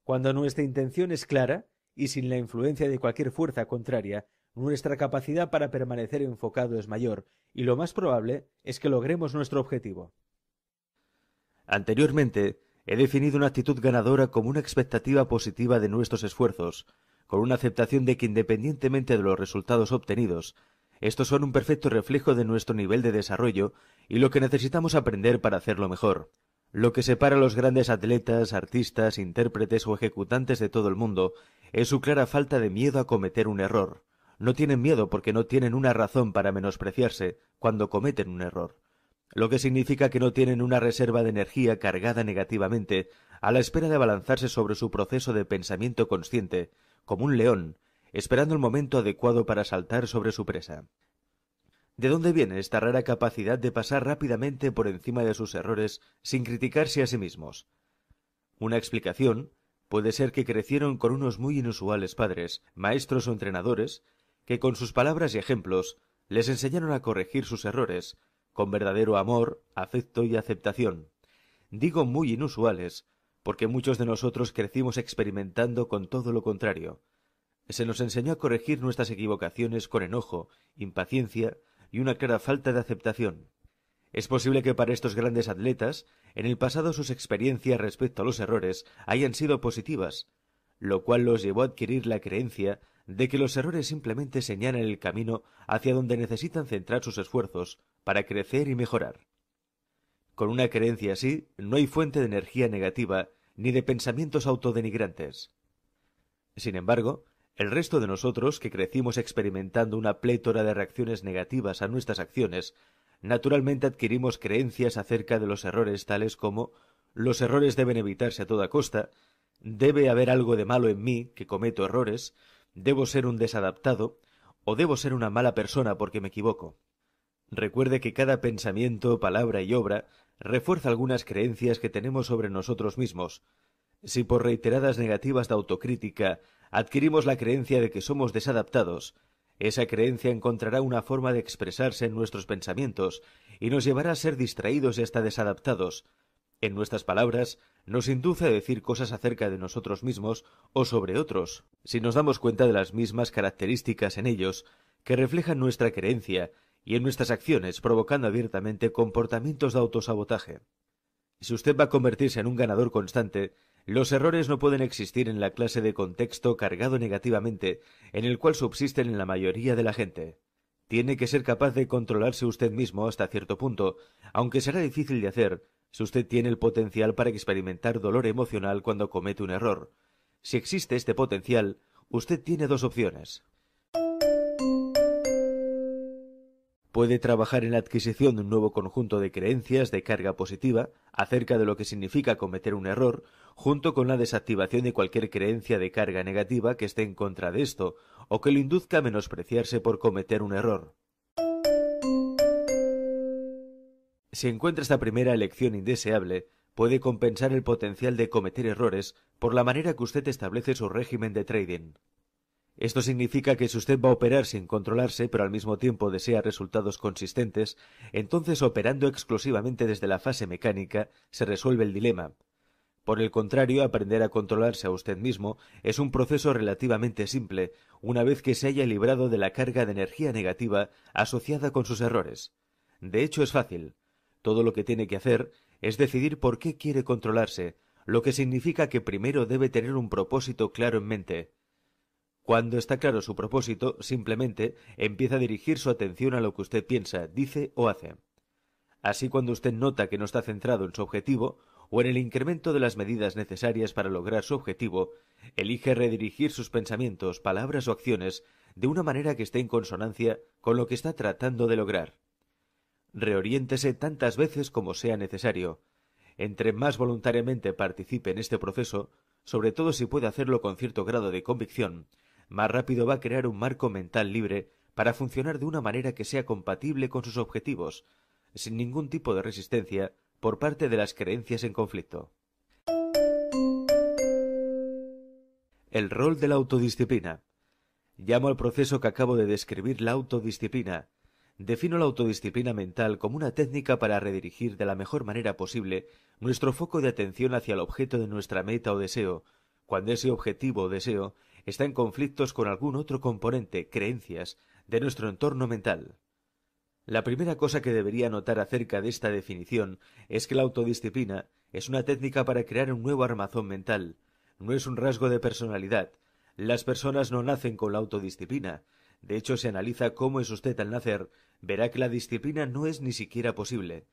Cuando nuestra intención es clara, y sin la influencia de cualquier fuerza contraria, nuestra capacidad para permanecer enfocado es mayor, y lo más probable es que logremos nuestro objetivo. Anteriormente, He definido una actitud ganadora como una expectativa positiva de nuestros esfuerzos, con una aceptación de que independientemente de los resultados obtenidos, estos son un perfecto reflejo de nuestro nivel de desarrollo y lo que necesitamos aprender para hacerlo mejor. Lo que separa a los grandes atletas, artistas, intérpretes o ejecutantes de todo el mundo es su clara falta de miedo a cometer un error. No tienen miedo porque no tienen una razón para menospreciarse cuando cometen un error lo que significa que no tienen una reserva de energía cargada negativamente a la espera de abalanzarse sobre su proceso de pensamiento consciente, como un león, esperando el momento adecuado para saltar sobre su presa. ¿De dónde viene esta rara capacidad de pasar rápidamente por encima de sus errores sin criticarse a sí mismos? Una explicación puede ser que crecieron con unos muy inusuales padres, maestros o entrenadores, que con sus palabras y ejemplos les enseñaron a corregir sus errores, con verdadero amor, afecto y aceptación. Digo muy inusuales, porque muchos de nosotros crecimos experimentando con todo lo contrario. Se nos enseñó a corregir nuestras equivocaciones con enojo, impaciencia y una clara falta de aceptación. Es posible que para estos grandes atletas, en el pasado sus experiencias respecto a los errores hayan sido positivas, lo cual los llevó a adquirir la creencia de que los errores simplemente señalan el camino hacia donde necesitan centrar sus esfuerzos, para crecer y mejorar. Con una creencia así, no hay fuente de energía negativa ni de pensamientos autodenigrantes. Sin embargo, el resto de nosotros que crecimos experimentando una plétora de reacciones negativas a nuestras acciones, naturalmente adquirimos creencias acerca de los errores tales como los errores deben evitarse a toda costa, debe haber algo de malo en mí que cometo errores, debo ser un desadaptado, o debo ser una mala persona porque me equivoco. Recuerde que cada pensamiento, palabra y obra refuerza algunas creencias que tenemos sobre nosotros mismos. Si por reiteradas negativas de autocrítica adquirimos la creencia de que somos desadaptados, esa creencia encontrará una forma de expresarse en nuestros pensamientos y nos llevará a ser distraídos y hasta desadaptados. En nuestras palabras, nos induce a decir cosas acerca de nosotros mismos o sobre otros, si nos damos cuenta de las mismas características en ellos que reflejan nuestra creencia y en nuestras acciones provocando abiertamente comportamientos de autosabotaje. si usted va a convertirse en un ganador constante, los errores no pueden existir en la clase de contexto cargado negativamente en el cual subsisten en la mayoría de la gente. Tiene que ser capaz de controlarse usted mismo hasta cierto punto, aunque será difícil de hacer si usted tiene el potencial para experimentar dolor emocional cuando comete un error. Si existe este potencial, usted tiene dos opciones. puede trabajar en la adquisición de un nuevo conjunto de creencias de carga positiva acerca de lo que significa cometer un error, junto con la desactivación de cualquier creencia de carga negativa que esté en contra de esto o que lo induzca a menospreciarse por cometer un error. Si encuentra esta primera elección indeseable, puede compensar el potencial de cometer errores por la manera que usted establece su régimen de trading. Esto significa que si usted va a operar sin controlarse, pero al mismo tiempo desea resultados consistentes, entonces operando exclusivamente desde la fase mecánica se resuelve el dilema. Por el contrario, aprender a controlarse a usted mismo es un proceso relativamente simple, una vez que se haya librado de la carga de energía negativa asociada con sus errores. De hecho, es fácil. Todo lo que tiene que hacer es decidir por qué quiere controlarse, lo que significa que primero debe tener un propósito claro en mente, cuando está claro su propósito, simplemente empieza a dirigir su atención a lo que usted piensa, dice o hace. Así cuando usted nota que no está centrado en su objetivo o en el incremento de las medidas necesarias para lograr su objetivo, elige redirigir sus pensamientos, palabras o acciones de una manera que esté en consonancia con lo que está tratando de lograr. Reoriéntese tantas veces como sea necesario. Entre más voluntariamente participe en este proceso, sobre todo si puede hacerlo con cierto grado de convicción, más rápido va a crear un marco mental libre para funcionar de una manera que sea compatible con sus objetivos, sin ningún tipo de resistencia por parte de las creencias en conflicto. El rol de la autodisciplina. Llamo al proceso que acabo de describir la autodisciplina. Defino la autodisciplina mental como una técnica para redirigir de la mejor manera posible nuestro foco de atención hacia el objeto de nuestra meta o deseo, cuando ese objetivo o deseo está en conflictos con algún otro componente, creencias, de nuestro entorno mental. La primera cosa que debería notar acerca de esta definición es que la autodisciplina es una técnica para crear un nuevo armazón mental, no es un rasgo de personalidad. Las personas no nacen con la autodisciplina. De hecho, se analiza cómo es usted al nacer, verá que la disciplina no es ni siquiera posible.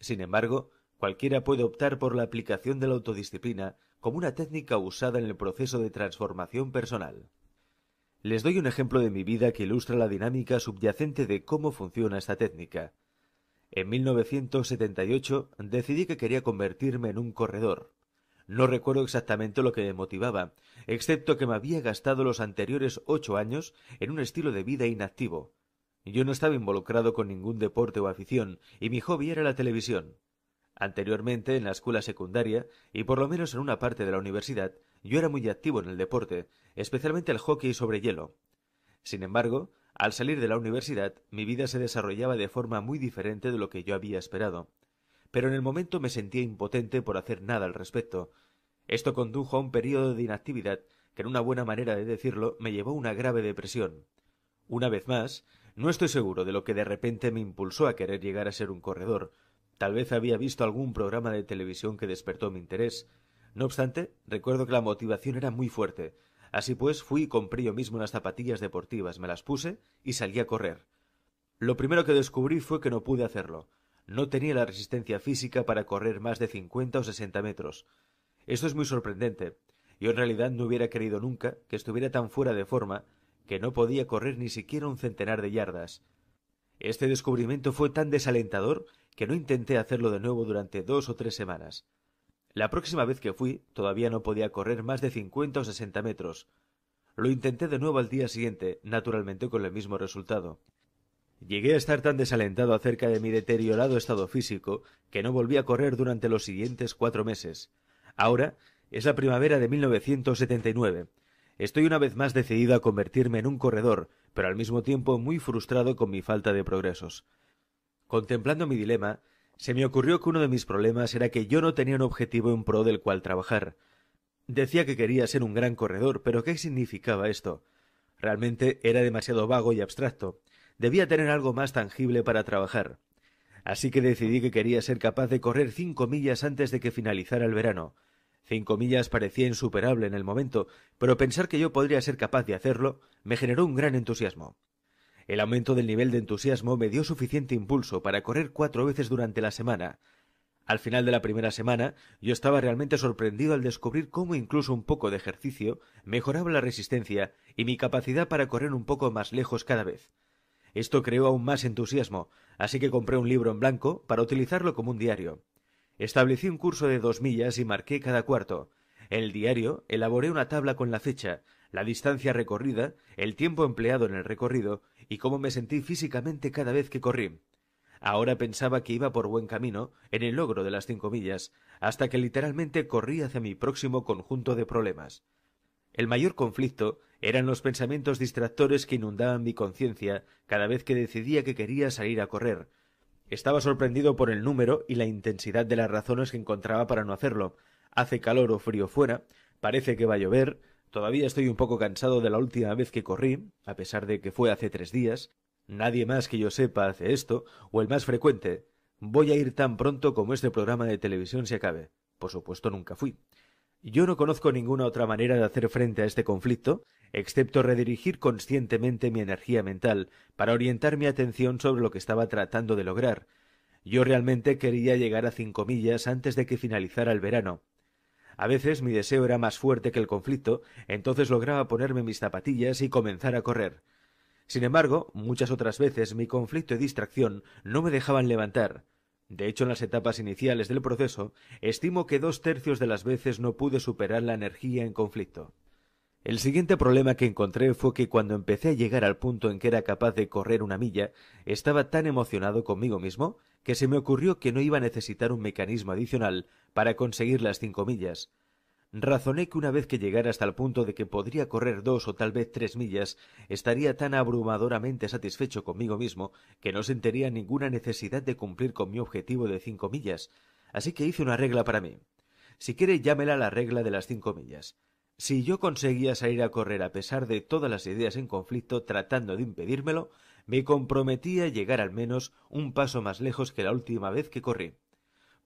Sin embargo, Cualquiera puede optar por la aplicación de la autodisciplina como una técnica usada en el proceso de transformación personal. Les doy un ejemplo de mi vida que ilustra la dinámica subyacente de cómo funciona esta técnica. En 1978 decidí que quería convertirme en un corredor. No recuerdo exactamente lo que me motivaba, excepto que me había gastado los anteriores ocho años en un estilo de vida inactivo. Yo no estaba involucrado con ningún deporte o afición, y mi hobby era la televisión. Anteriormente, en la escuela secundaria, y por lo menos en una parte de la universidad, yo era muy activo en el deporte, especialmente el hockey sobre hielo. Sin embargo, al salir de la universidad, mi vida se desarrollaba de forma muy diferente de lo que yo había esperado. Pero en el momento me sentía impotente por hacer nada al respecto. Esto condujo a un período de inactividad que, en una buena manera de decirlo, me llevó a una grave depresión. Una vez más, no estoy seguro de lo que de repente me impulsó a querer llegar a ser un corredor, Tal vez había visto algún programa de televisión que despertó mi interés. No obstante, recuerdo que la motivación era muy fuerte. Así pues, fui y compré yo mismo unas zapatillas deportivas, me las puse y salí a correr. Lo primero que descubrí fue que no pude hacerlo. No tenía la resistencia física para correr más de cincuenta o sesenta metros. Esto es muy sorprendente. Yo en realidad no hubiera creído nunca que estuviera tan fuera de forma que no podía correr ni siquiera un centenar de yardas. Este descubrimiento fue tan desalentador que no intenté hacerlo de nuevo durante dos o tres semanas. La próxima vez que fui todavía no podía correr más de cincuenta o sesenta metros. Lo intenté de nuevo al día siguiente, naturalmente con el mismo resultado. Llegué a estar tan desalentado acerca de mi deteriorado estado físico que no volví a correr durante los siguientes cuatro meses. Ahora es la primavera de 1979. Estoy una vez más decidido a convertirme en un corredor, pero al mismo tiempo muy frustrado con mi falta de progresos. Contemplando mi dilema, se me ocurrió que uno de mis problemas era que yo no tenía un objetivo en pro del cual trabajar. Decía que quería ser un gran corredor, pero ¿qué significaba esto? Realmente era demasiado vago y abstracto. Debía tener algo más tangible para trabajar. Así que decidí que quería ser capaz de correr cinco millas antes de que finalizara el verano. Cinco millas parecía insuperable en el momento, pero pensar que yo podría ser capaz de hacerlo me generó un gran entusiasmo. El aumento del nivel de entusiasmo me dio suficiente impulso para correr cuatro veces durante la semana. Al final de la primera semana, yo estaba realmente sorprendido al descubrir cómo incluso un poco de ejercicio mejoraba la resistencia y mi capacidad para correr un poco más lejos cada vez. Esto creó aún más entusiasmo, así que compré un libro en blanco para utilizarlo como un diario. Establecí un curso de dos millas y marqué cada cuarto. En el diario elaboré una tabla con la fecha, la distancia recorrida, el tiempo empleado en el recorrido y cómo me sentí físicamente cada vez que corrí. Ahora pensaba que iba por buen camino en el logro de las cinco millas, hasta que literalmente corrí hacia mi próximo conjunto de problemas. El mayor conflicto eran los pensamientos distractores que inundaban mi conciencia cada vez que decidía que quería salir a correr. Estaba sorprendido por el número y la intensidad de las razones que encontraba para no hacerlo. Hace calor o frío fuera, parece que va a llover, Todavía estoy un poco cansado de la última vez que corrí, a pesar de que fue hace tres días. Nadie más que yo sepa hace esto, o el más frecuente. Voy a ir tan pronto como este programa de televisión se acabe. Por supuesto, nunca fui. Yo no conozco ninguna otra manera de hacer frente a este conflicto, excepto redirigir conscientemente mi energía mental para orientar mi atención sobre lo que estaba tratando de lograr. Yo realmente quería llegar a cinco millas antes de que finalizara el verano, a veces mi deseo era más fuerte que el conflicto, entonces lograba ponerme mis zapatillas y comenzar a correr. Sin embargo, muchas otras veces mi conflicto y distracción no me dejaban levantar. De hecho, en las etapas iniciales del proceso, estimo que dos tercios de las veces no pude superar la energía en conflicto. El siguiente problema que encontré fue que cuando empecé a llegar al punto en que era capaz de correr una milla, estaba tan emocionado conmigo mismo que se me ocurrió que no iba a necesitar un mecanismo adicional para conseguir las cinco millas. Razoné que una vez que llegara hasta el punto de que podría correr dos o tal vez tres millas, estaría tan abrumadoramente satisfecho conmigo mismo que no sentiría ninguna necesidad de cumplir con mi objetivo de cinco millas, así que hice una regla para mí. Si quiere llámela la regla de las cinco millas. Si yo conseguía salir a correr a pesar de todas las ideas en conflicto tratando de impedírmelo, me comprometía a llegar al menos un paso más lejos que la última vez que corrí.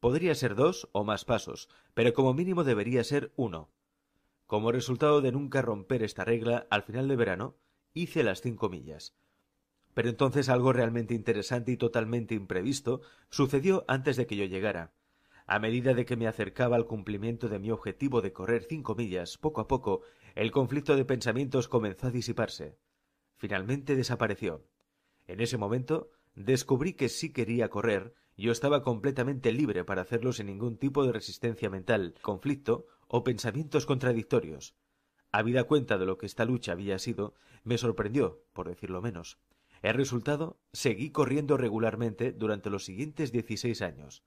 Podría ser dos o más pasos, pero como mínimo debería ser uno. Como resultado de nunca romper esta regla, al final de verano hice las cinco millas. Pero entonces algo realmente interesante y totalmente imprevisto sucedió antes de que yo llegara. A medida de que me acercaba al cumplimiento de mi objetivo de correr cinco millas, poco a poco, el conflicto de pensamientos comenzó a disiparse. Finalmente desapareció. En ese momento descubrí que sí quería correr yo estaba completamente libre para hacerlo sin ningún tipo de resistencia mental, conflicto o pensamientos contradictorios. Habida cuenta de lo que esta lucha había sido, me sorprendió, por decirlo menos. El resultado, seguí corriendo regularmente durante los siguientes 16 años.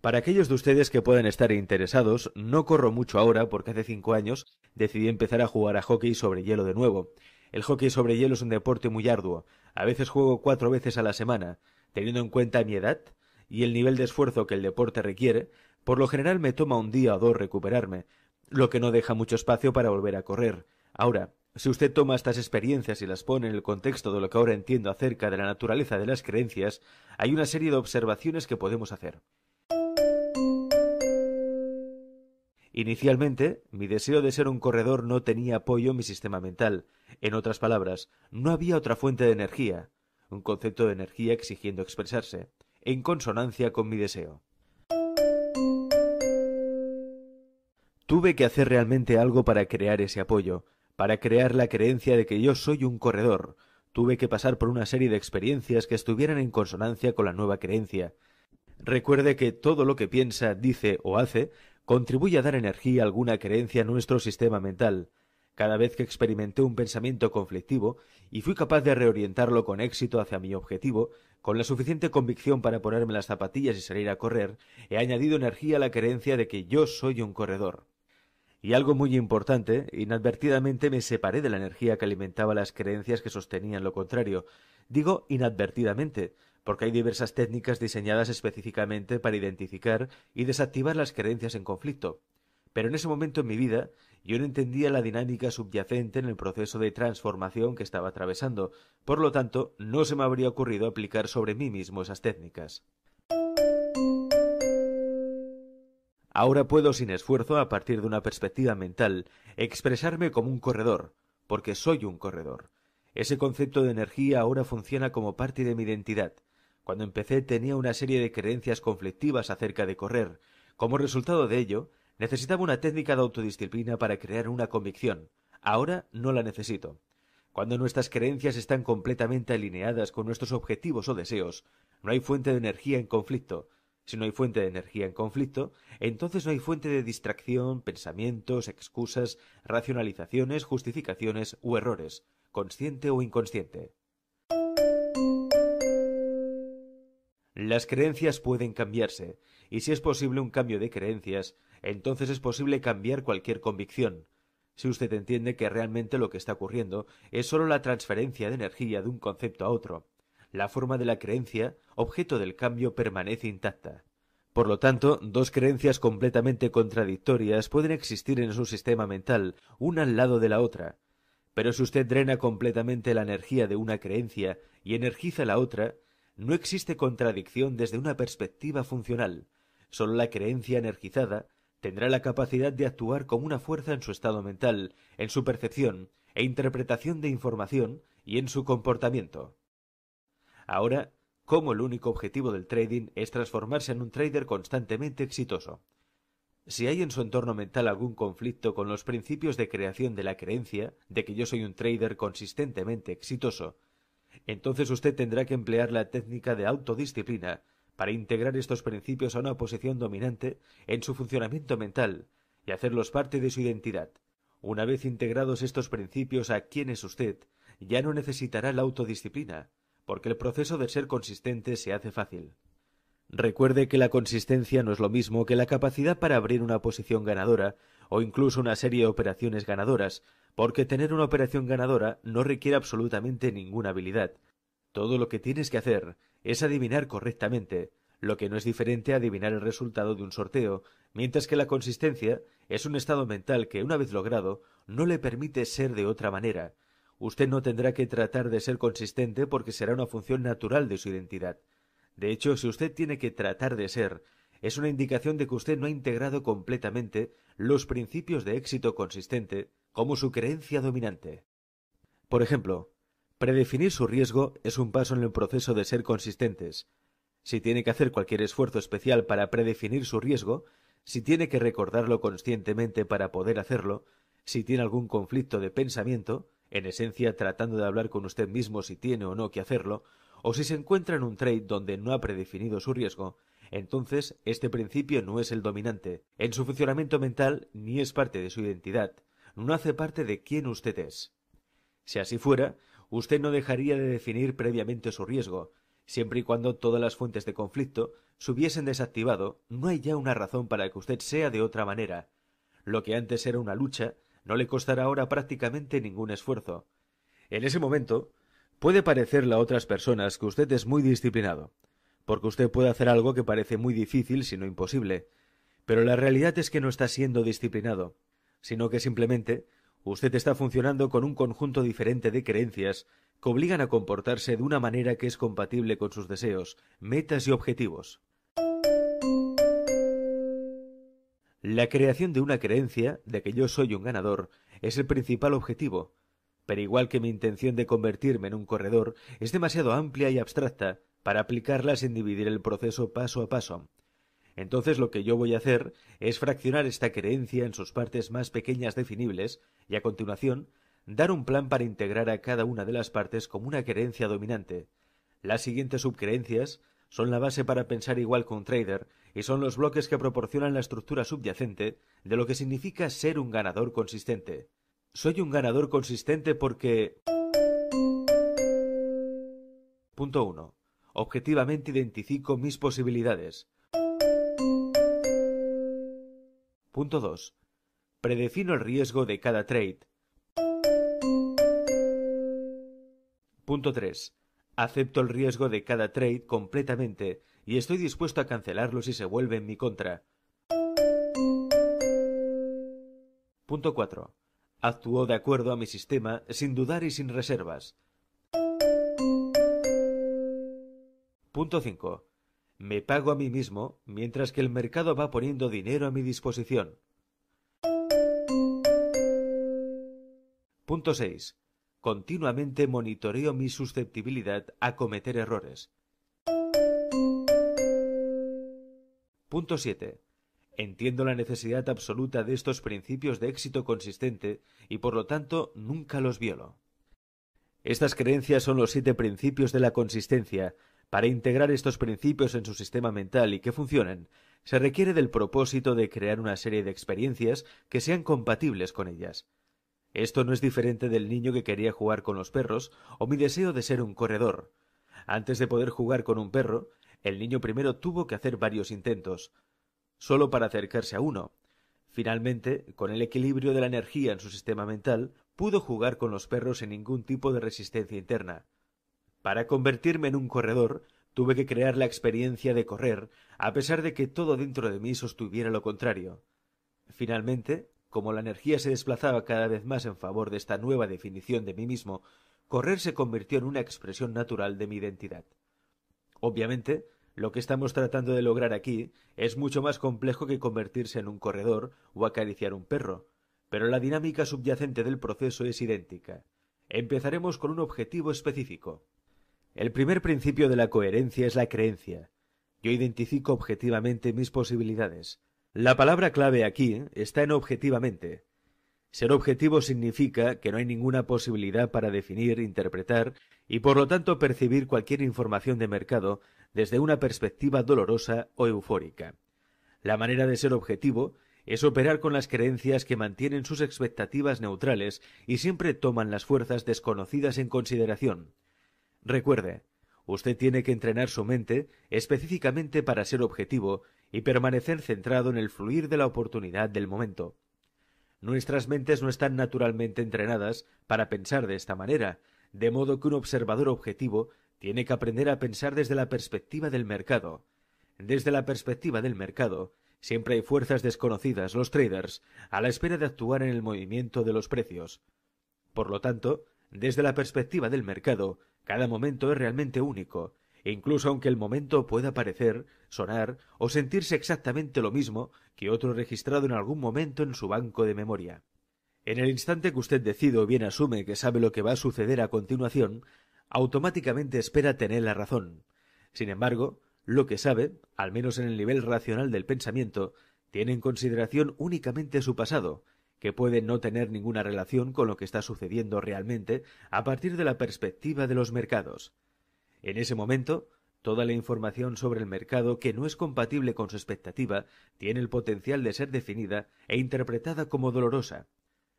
Para aquellos de ustedes que puedan estar interesados, no corro mucho ahora porque hace cinco años decidí empezar a jugar a hockey sobre hielo de nuevo. El hockey sobre hielo es un deporte muy arduo. A veces juego cuatro veces a la semana teniendo en cuenta mi edad y el nivel de esfuerzo que el deporte requiere, por lo general me toma un día o dos recuperarme, lo que no deja mucho espacio para volver a correr. Ahora, si usted toma estas experiencias y las pone en el contexto de lo que ahora entiendo acerca de la naturaleza de las creencias, hay una serie de observaciones que podemos hacer. Inicialmente, mi deseo de ser un corredor no tenía apoyo en mi sistema mental. En otras palabras, no había otra fuente de energía un concepto de energía exigiendo expresarse, en consonancia con mi deseo. Tuve que hacer realmente algo para crear ese apoyo, para crear la creencia de que yo soy un corredor. Tuve que pasar por una serie de experiencias que estuvieran en consonancia con la nueva creencia. Recuerde que todo lo que piensa, dice o hace contribuye a dar energía a alguna creencia a nuestro sistema mental. Cada vez que experimenté un pensamiento conflictivo, y fui capaz de reorientarlo con éxito hacia mi objetivo, con la suficiente convicción para ponerme las zapatillas y salir a correr, he añadido energía a la creencia de que yo soy un corredor. Y algo muy importante, inadvertidamente me separé de la energía que alimentaba las creencias que sostenían lo contrario. Digo inadvertidamente, porque hay diversas técnicas diseñadas específicamente para identificar y desactivar las creencias en conflicto. Pero en ese momento en mi vida yo no entendía la dinámica subyacente en el proceso de transformación que estaba atravesando, por lo tanto, no se me habría ocurrido aplicar sobre mí mismo esas técnicas. Ahora puedo sin esfuerzo, a partir de una perspectiva mental, expresarme como un corredor, porque soy un corredor. Ese concepto de energía ahora funciona como parte de mi identidad. Cuando empecé tenía una serie de creencias conflictivas acerca de correr. Como resultado de ello, Necesitaba una técnica de autodisciplina para crear una convicción. Ahora no la necesito. Cuando nuestras creencias están completamente alineadas con nuestros objetivos o deseos, no hay fuente de energía en conflicto. Si no hay fuente de energía en conflicto, entonces no hay fuente de distracción, pensamientos, excusas, racionalizaciones, justificaciones u errores, consciente o inconsciente. Las creencias pueden cambiarse, y si es posible un cambio de creencias, entonces es posible cambiar cualquier convicción, si usted entiende que realmente lo que está ocurriendo es sólo la transferencia de energía de un concepto a otro. La forma de la creencia, objeto del cambio, permanece intacta. Por lo tanto, dos creencias completamente contradictorias pueden existir en su sistema mental, una al lado de la otra. Pero si usted drena completamente la energía de una creencia y energiza la otra, no existe contradicción desde una perspectiva funcional. Sólo la creencia energizada tendrá la capacidad de actuar como una fuerza en su estado mental, en su percepción e interpretación de información y en su comportamiento. Ahora, ¿cómo el único objetivo del trading es transformarse en un trader constantemente exitoso. Si hay en su entorno mental algún conflicto con los principios de creación de la creencia de que yo soy un trader consistentemente exitoso, entonces usted tendrá que emplear la técnica de autodisciplina para integrar estos principios a una posición dominante en su funcionamiento mental y hacerlos parte de su identidad. Una vez integrados estos principios a quién es usted, ya no necesitará la autodisciplina, porque el proceso de ser consistente se hace fácil. Recuerde que la consistencia no es lo mismo que la capacidad para abrir una posición ganadora o incluso una serie de operaciones ganadoras, porque tener una operación ganadora no requiere absolutamente ninguna habilidad. Todo lo que tienes que hacer es adivinar correctamente, lo que no es diferente a adivinar el resultado de un sorteo, mientras que la consistencia es un estado mental que, una vez logrado, no le permite ser de otra manera. Usted no tendrá que tratar de ser consistente porque será una función natural de su identidad. De hecho, si usted tiene que tratar de ser, es una indicación de que usted no ha integrado completamente los principios de éxito consistente como su creencia dominante. Por ejemplo, Predefinir su riesgo es un paso en el proceso de ser consistentes. Si tiene que hacer cualquier esfuerzo especial para predefinir su riesgo, si tiene que recordarlo conscientemente para poder hacerlo, si tiene algún conflicto de pensamiento, en esencia tratando de hablar con usted mismo si tiene o no que hacerlo, o si se encuentra en un trade donde no ha predefinido su riesgo, entonces este principio no es el dominante en su funcionamiento mental ni es parte de su identidad, no hace parte de quién usted es. Si así fuera, usted no dejaría de definir previamente su riesgo, siempre y cuando todas las fuentes de conflicto se hubiesen desactivado, no hay ya una razón para que usted sea de otra manera. Lo que antes era una lucha, no le costará ahora prácticamente ningún esfuerzo. En ese momento, puede parecerle a otras personas que usted es muy disciplinado, porque usted puede hacer algo que parece muy difícil, si no imposible, pero la realidad es que no está siendo disciplinado, sino que simplemente Usted está funcionando con un conjunto diferente de creencias que obligan a comportarse de una manera que es compatible con sus deseos, metas y objetivos. La creación de una creencia de que yo soy un ganador es el principal objetivo, pero igual que mi intención de convertirme en un corredor es demasiado amplia y abstracta para aplicarla sin dividir el proceso paso a paso. Entonces lo que yo voy a hacer es fraccionar esta creencia en sus partes más pequeñas definibles y a continuación dar un plan para integrar a cada una de las partes como una creencia dominante. Las siguientes subcreencias son la base para pensar igual que un trader y son los bloques que proporcionan la estructura subyacente de lo que significa ser un ganador consistente. Soy un ganador consistente porque... Punto 1. Objetivamente identifico mis posibilidades. Punto 2. Predefino el riesgo de cada trade. Punto 3. Acepto el riesgo de cada trade completamente y estoy dispuesto a cancelarlo si se vuelve en mi contra. Punto 4. Actuó de acuerdo a mi sistema sin dudar y sin reservas. Punto 5. Me pago a mí mismo mientras que el mercado va poniendo dinero a mi disposición. Punto 6. Continuamente monitoreo mi susceptibilidad a cometer errores. Punto 7. Entiendo la necesidad absoluta de estos principios de éxito consistente y por lo tanto nunca los violo. Estas creencias son los siete principios de la consistencia, para integrar estos principios en su sistema mental y que funcionen, se requiere del propósito de crear una serie de experiencias que sean compatibles con ellas. Esto no es diferente del niño que quería jugar con los perros o mi deseo de ser un corredor. Antes de poder jugar con un perro, el niño primero tuvo que hacer varios intentos, solo para acercarse a uno. Finalmente, con el equilibrio de la energía en su sistema mental, pudo jugar con los perros sin ningún tipo de resistencia interna. Para convertirme en un corredor, tuve que crear la experiencia de correr, a pesar de que todo dentro de mí sostuviera lo contrario. Finalmente, como la energía se desplazaba cada vez más en favor de esta nueva definición de mí mismo, correr se convirtió en una expresión natural de mi identidad. Obviamente, lo que estamos tratando de lograr aquí es mucho más complejo que convertirse en un corredor o acariciar un perro, pero la dinámica subyacente del proceso es idéntica. Empezaremos con un objetivo específico. El primer principio de la coherencia es la creencia. Yo identifico objetivamente mis posibilidades. La palabra clave aquí está en objetivamente. Ser objetivo significa que no hay ninguna posibilidad para definir, interpretar y por lo tanto percibir cualquier información de mercado desde una perspectiva dolorosa o eufórica. La manera de ser objetivo es operar con las creencias que mantienen sus expectativas neutrales y siempre toman las fuerzas desconocidas en consideración, Recuerde, usted tiene que entrenar su mente específicamente para ser objetivo y permanecer centrado en el fluir de la oportunidad del momento. Nuestras mentes no están naturalmente entrenadas para pensar de esta manera, de modo que un observador objetivo tiene que aprender a pensar desde la perspectiva del mercado. Desde la perspectiva del mercado, siempre hay fuerzas desconocidas, los traders, a la espera de actuar en el movimiento de los precios. Por lo tanto, desde la perspectiva del mercado, cada momento es realmente único, e incluso aunque el momento pueda parecer, sonar o sentirse exactamente lo mismo que otro registrado en algún momento en su banco de memoria. En el instante que usted decide o bien asume que sabe lo que va a suceder a continuación, automáticamente espera tener la razón. Sin embargo, lo que sabe, al menos en el nivel racional del pensamiento, tiene en consideración únicamente su pasado, que pueden no tener ninguna relación con lo que está sucediendo realmente a partir de la perspectiva de los mercados. En ese momento, toda la información sobre el mercado que no es compatible con su expectativa tiene el potencial de ser definida e interpretada como dolorosa.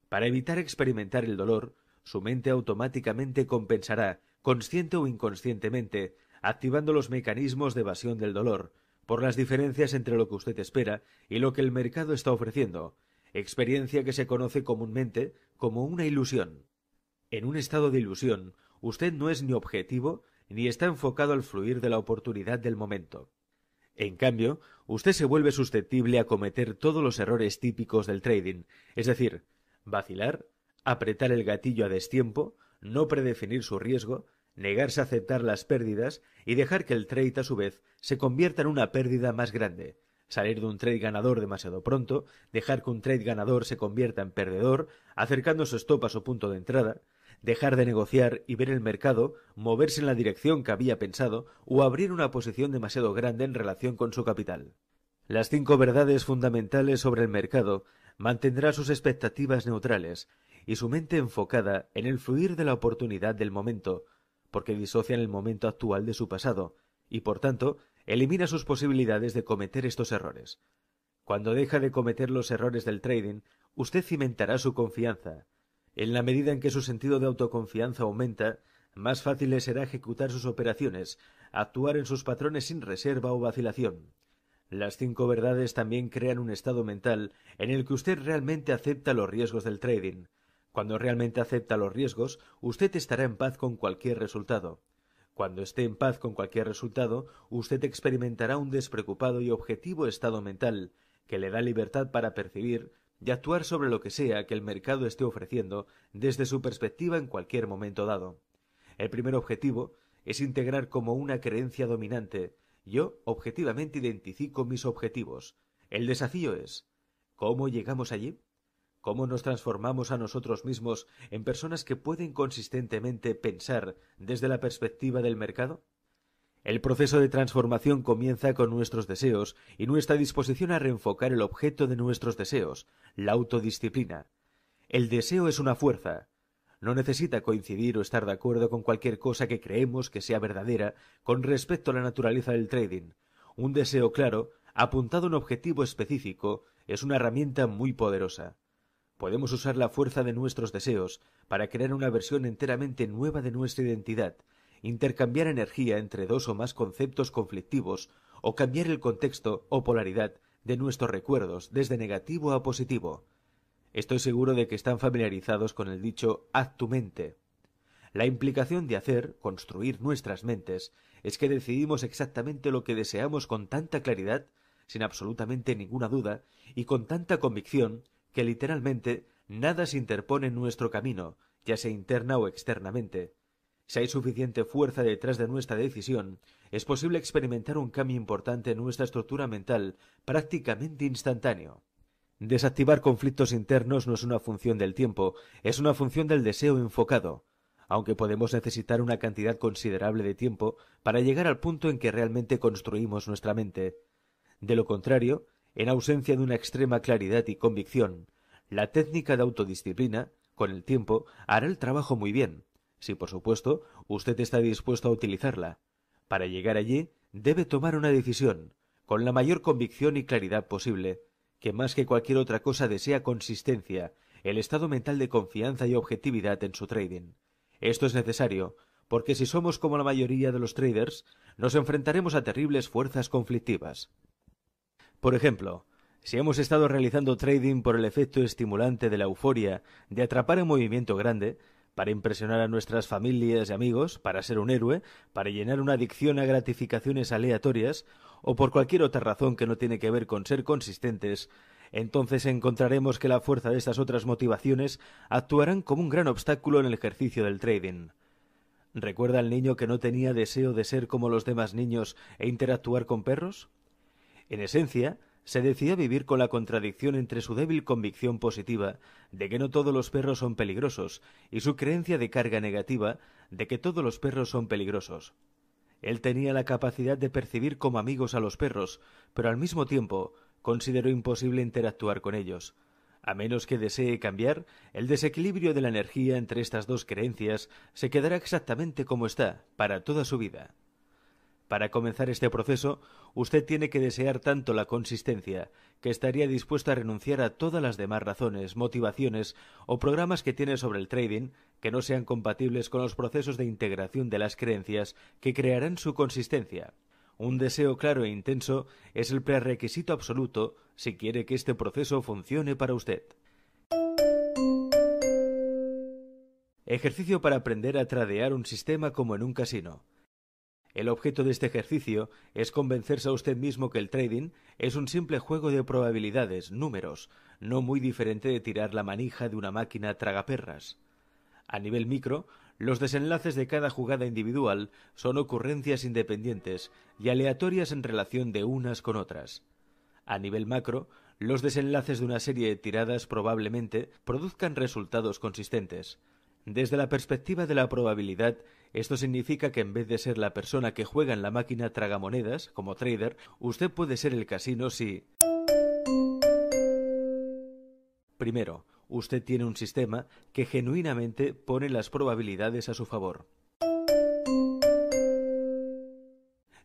Para evitar experimentar el dolor, su mente automáticamente compensará, consciente o inconscientemente, activando los mecanismos de evasión del dolor, por las diferencias entre lo que usted espera y lo que el mercado está ofreciendo, experiencia que se conoce comúnmente como una ilusión. En un estado de ilusión, usted no es ni objetivo ni está enfocado al fluir de la oportunidad del momento. En cambio, usted se vuelve susceptible a cometer todos los errores típicos del trading, es decir, vacilar, apretar el gatillo a destiempo, no predefinir su riesgo, negarse a aceptar las pérdidas y dejar que el trade a su vez se convierta en una pérdida más grande, salir de un trade ganador demasiado pronto, dejar que un trade ganador se convierta en perdedor, acercando su stop a su punto de entrada, dejar de negociar y ver el mercado, moverse en la dirección que había pensado o abrir una posición demasiado grande en relación con su capital. Las cinco verdades fundamentales sobre el mercado mantendrá sus expectativas neutrales y su mente enfocada en el fluir de la oportunidad del momento, porque disocian el momento actual de su pasado, y por tanto elimina sus posibilidades de cometer estos errores. Cuando deja de cometer los errores del trading, usted cimentará su confianza. En la medida en que su sentido de autoconfianza aumenta, más fácil le será ejecutar sus operaciones, actuar en sus patrones sin reserva o vacilación. Las cinco verdades también crean un estado mental en el que usted realmente acepta los riesgos del trading. Cuando realmente acepta los riesgos, usted estará en paz con cualquier resultado. Cuando esté en paz con cualquier resultado, usted experimentará un despreocupado y objetivo estado mental, que le da libertad para percibir y actuar sobre lo que sea que el mercado esté ofreciendo desde su perspectiva en cualquier momento dado. El primer objetivo es integrar como una creencia dominante. Yo objetivamente identifico mis objetivos. El desafío es ¿cómo llegamos allí? cómo nos transformamos a nosotros mismos en personas que pueden consistentemente pensar desde la perspectiva del mercado? El proceso de transformación comienza con nuestros deseos y nuestra disposición a reenfocar el objeto de nuestros deseos, la autodisciplina. El deseo es una fuerza. No necesita coincidir o estar de acuerdo con cualquier cosa que creemos que sea verdadera con respecto a la naturaleza del trading. Un deseo claro, apuntado a un objetivo específico, es una herramienta muy poderosa. Podemos usar la fuerza de nuestros deseos para crear una versión enteramente nueva de nuestra identidad, intercambiar energía entre dos o más conceptos conflictivos, o cambiar el contexto o polaridad de nuestros recuerdos desde negativo a positivo. Estoy seguro de que están familiarizados con el dicho haz tu mente. La implicación de hacer, construir nuestras mentes, es que decidimos exactamente lo que deseamos con tanta claridad, sin absolutamente ninguna duda, y con tanta convicción, que literalmente nada se interpone en nuestro camino, ya sea interna o externamente. Si hay suficiente fuerza detrás de nuestra decisión, es posible experimentar un cambio importante en nuestra estructura mental prácticamente instantáneo. Desactivar conflictos internos no es una función del tiempo, es una función del deseo enfocado, aunque podemos necesitar una cantidad considerable de tiempo para llegar al punto en que realmente construimos nuestra mente. De lo contrario, en ausencia de una extrema claridad y convicción, la técnica de autodisciplina, con el tiempo, hará el trabajo muy bien, si por supuesto usted está dispuesto a utilizarla. Para llegar allí, debe tomar una decisión, con la mayor convicción y claridad posible, que más que cualquier otra cosa desea consistencia, el estado mental de confianza y objetividad en su trading. Esto es necesario, porque si somos como la mayoría de los traders, nos enfrentaremos a terribles fuerzas conflictivas. Por ejemplo, si hemos estado realizando trading por el efecto estimulante de la euforia de atrapar un movimiento grande, para impresionar a nuestras familias y amigos, para ser un héroe, para llenar una adicción a gratificaciones aleatorias, o por cualquier otra razón que no tiene que ver con ser consistentes, entonces encontraremos que la fuerza de estas otras motivaciones actuarán como un gran obstáculo en el ejercicio del trading. ¿Recuerda el niño que no tenía deseo de ser como los demás niños e interactuar con perros? En esencia, se decía vivir con la contradicción entre su débil convicción positiva de que no todos los perros son peligrosos y su creencia de carga negativa de que todos los perros son peligrosos. Él tenía la capacidad de percibir como amigos a los perros, pero al mismo tiempo consideró imposible interactuar con ellos. A menos que desee cambiar, el desequilibrio de la energía entre estas dos creencias se quedará exactamente como está para toda su vida. Para comenzar este proceso, usted tiene que desear tanto la consistencia, que estaría dispuesto a renunciar a todas las demás razones, motivaciones o programas que tiene sobre el trading que no sean compatibles con los procesos de integración de las creencias que crearán su consistencia. Un deseo claro e intenso es el prerequisito absoluto si quiere que este proceso funcione para usted. Ejercicio para aprender a tradear un sistema como en un casino. El objeto de este ejercicio es convencerse a usted mismo que el trading es un simple juego de probabilidades, números, no muy diferente de tirar la manija de una máquina tragaperras. A nivel micro, los desenlaces de cada jugada individual son ocurrencias independientes y aleatorias en relación de unas con otras. A nivel macro, los desenlaces de una serie de tiradas probablemente produzcan resultados consistentes. Desde la perspectiva de la probabilidad, esto significa que en vez de ser la persona que juega en la máquina tragamonedas, como trader, usted puede ser el casino si... Primero, usted tiene un sistema que genuinamente pone las probabilidades a su favor.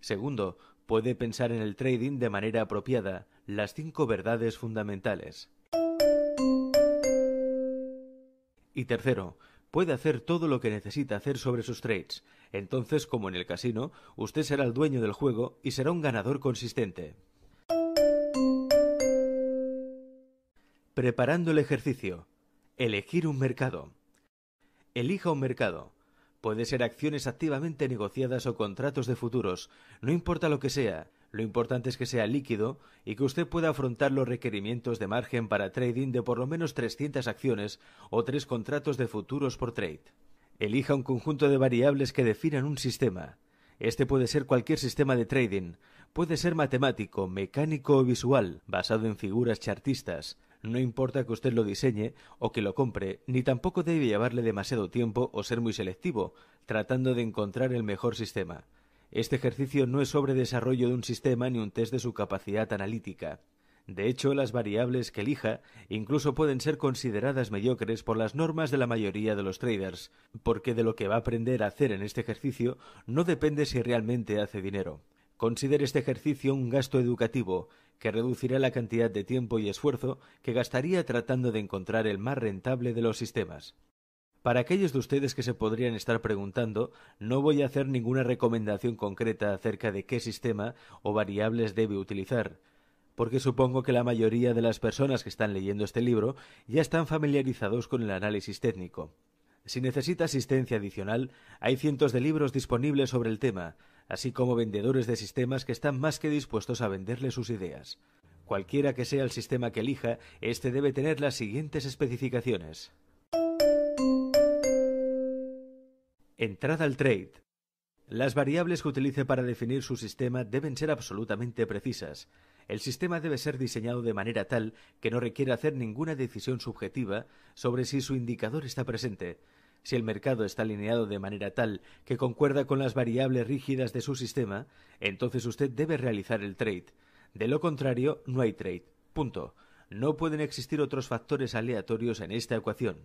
Segundo, puede pensar en el trading de manera apropiada, las cinco verdades fundamentales. Y tercero, puede hacer todo lo que necesita hacer sobre sus trades. Entonces, como en el casino, usted será el dueño del juego y será un ganador consistente. Preparando el ejercicio. Elegir un mercado. Elija un mercado. Puede ser acciones activamente negociadas o contratos de futuros, no importa lo que sea, lo importante es que sea líquido y que usted pueda afrontar los requerimientos de margen para trading de por lo menos 300 acciones o tres contratos de futuros por trade. Elija un conjunto de variables que definan un sistema. Este puede ser cualquier sistema de trading. Puede ser matemático, mecánico o visual, basado en figuras chartistas. No importa que usted lo diseñe o que lo compre, ni tampoco debe llevarle demasiado tiempo o ser muy selectivo, tratando de encontrar el mejor sistema. Este ejercicio no es sobre desarrollo de un sistema ni un test de su capacidad analítica. De hecho, las variables que elija incluso pueden ser consideradas mediocres por las normas de la mayoría de los traders, porque de lo que va a aprender a hacer en este ejercicio no depende si realmente hace dinero. Considere este ejercicio un gasto educativo, que reducirá la cantidad de tiempo y esfuerzo que gastaría tratando de encontrar el más rentable de los sistemas. Para aquellos de ustedes que se podrían estar preguntando, no voy a hacer ninguna recomendación concreta acerca de qué sistema o variables debe utilizar, porque supongo que la mayoría de las personas que están leyendo este libro ya están familiarizados con el análisis técnico. Si necesita asistencia adicional, hay cientos de libros disponibles sobre el tema, así como vendedores de sistemas que están más que dispuestos a venderle sus ideas. Cualquiera que sea el sistema que elija, éste debe tener las siguientes especificaciones. Entrada al trade. Las variables que utilice para definir su sistema deben ser absolutamente precisas. El sistema debe ser diseñado de manera tal que no requiera hacer ninguna decisión subjetiva sobre si su indicador está presente. Si el mercado está alineado de manera tal que concuerda con las variables rígidas de su sistema, entonces usted debe realizar el trade. De lo contrario, no hay trade. Punto. No pueden existir otros factores aleatorios en esta ecuación.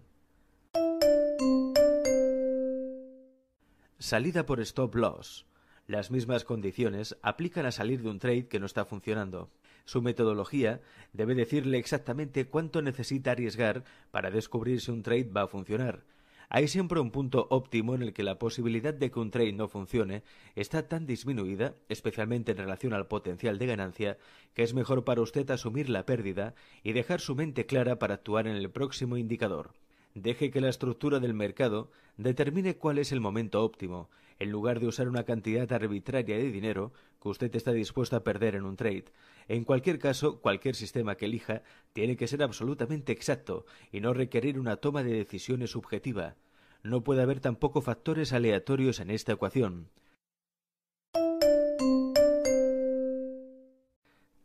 Salida por stop loss. Las mismas condiciones aplican a salir de un trade que no está funcionando. Su metodología debe decirle exactamente cuánto necesita arriesgar para descubrir si un trade va a funcionar. Hay siempre un punto óptimo en el que la posibilidad de que un trade no funcione está tan disminuida, especialmente en relación al potencial de ganancia, que es mejor para usted asumir la pérdida y dejar su mente clara para actuar en el próximo indicador. Deje que la estructura del mercado determine cuál es el momento óptimo, en lugar de usar una cantidad arbitraria de dinero que usted está dispuesto a perder en un trade. En cualquier caso, cualquier sistema que elija tiene que ser absolutamente exacto y no requerir una toma de decisiones subjetiva. No puede haber tampoco factores aleatorios en esta ecuación.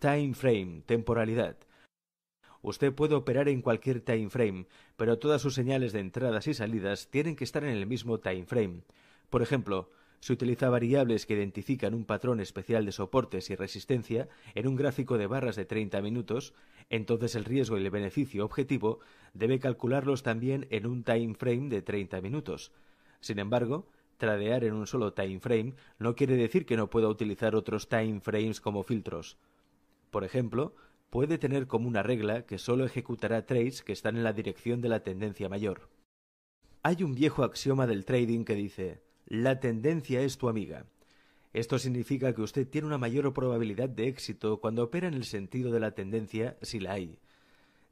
Time frame, temporalidad. Usted puede operar en cualquier time frame, pero todas sus señales de entradas y salidas tienen que estar en el mismo time frame. Por ejemplo, si utiliza variables que identifican un patrón especial de soportes y resistencia en un gráfico de barras de 30 minutos, entonces el riesgo y el beneficio objetivo debe calcularlos también en un time frame de 30 minutos. Sin embargo, tradear en un solo time frame no quiere decir que no pueda utilizar otros time frames como filtros. Por ejemplo, puede tener como una regla que sólo ejecutará trades que están en la dirección de la tendencia mayor. Hay un viejo axioma del trading que dice, la tendencia es tu amiga. Esto significa que usted tiene una mayor probabilidad de éxito cuando opera en el sentido de la tendencia si la hay.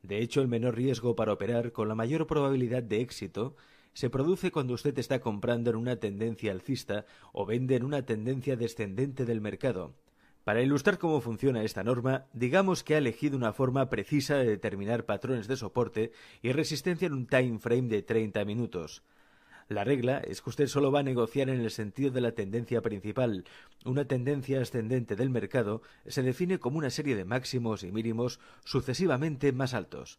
De hecho, el menor riesgo para operar con la mayor probabilidad de éxito se produce cuando usted está comprando en una tendencia alcista o vende en una tendencia descendente del mercado, para ilustrar cómo funciona esta norma, digamos que ha elegido una forma precisa de determinar patrones de soporte y resistencia en un time frame de 30 minutos. La regla es que usted solo va a negociar en el sentido de la tendencia principal. Una tendencia ascendente del mercado se define como una serie de máximos y mínimos sucesivamente más altos.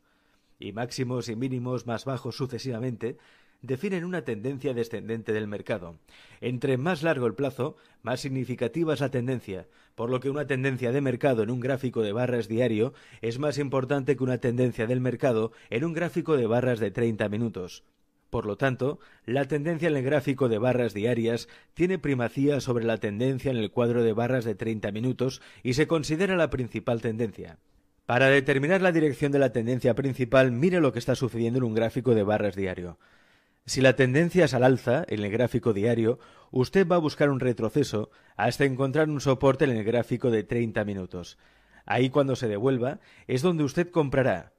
Y máximos y mínimos más bajos sucesivamente definen una tendencia descendente del mercado. Entre más largo el plazo, más significativa es la tendencia, por lo que una tendencia de mercado en un gráfico de barras diario es más importante que una tendencia del mercado en un gráfico de barras de 30 minutos. Por lo tanto, la tendencia en el gráfico de barras diarias tiene primacía sobre la tendencia en el cuadro de barras de 30 minutos y se considera la principal tendencia. Para determinar la dirección de la tendencia principal, mire lo que está sucediendo en un gráfico de barras diario. Si la tendencia es al alza en el gráfico diario, usted va a buscar un retroceso hasta encontrar un soporte en el gráfico de 30 minutos. Ahí cuando se devuelva es donde usted comprará.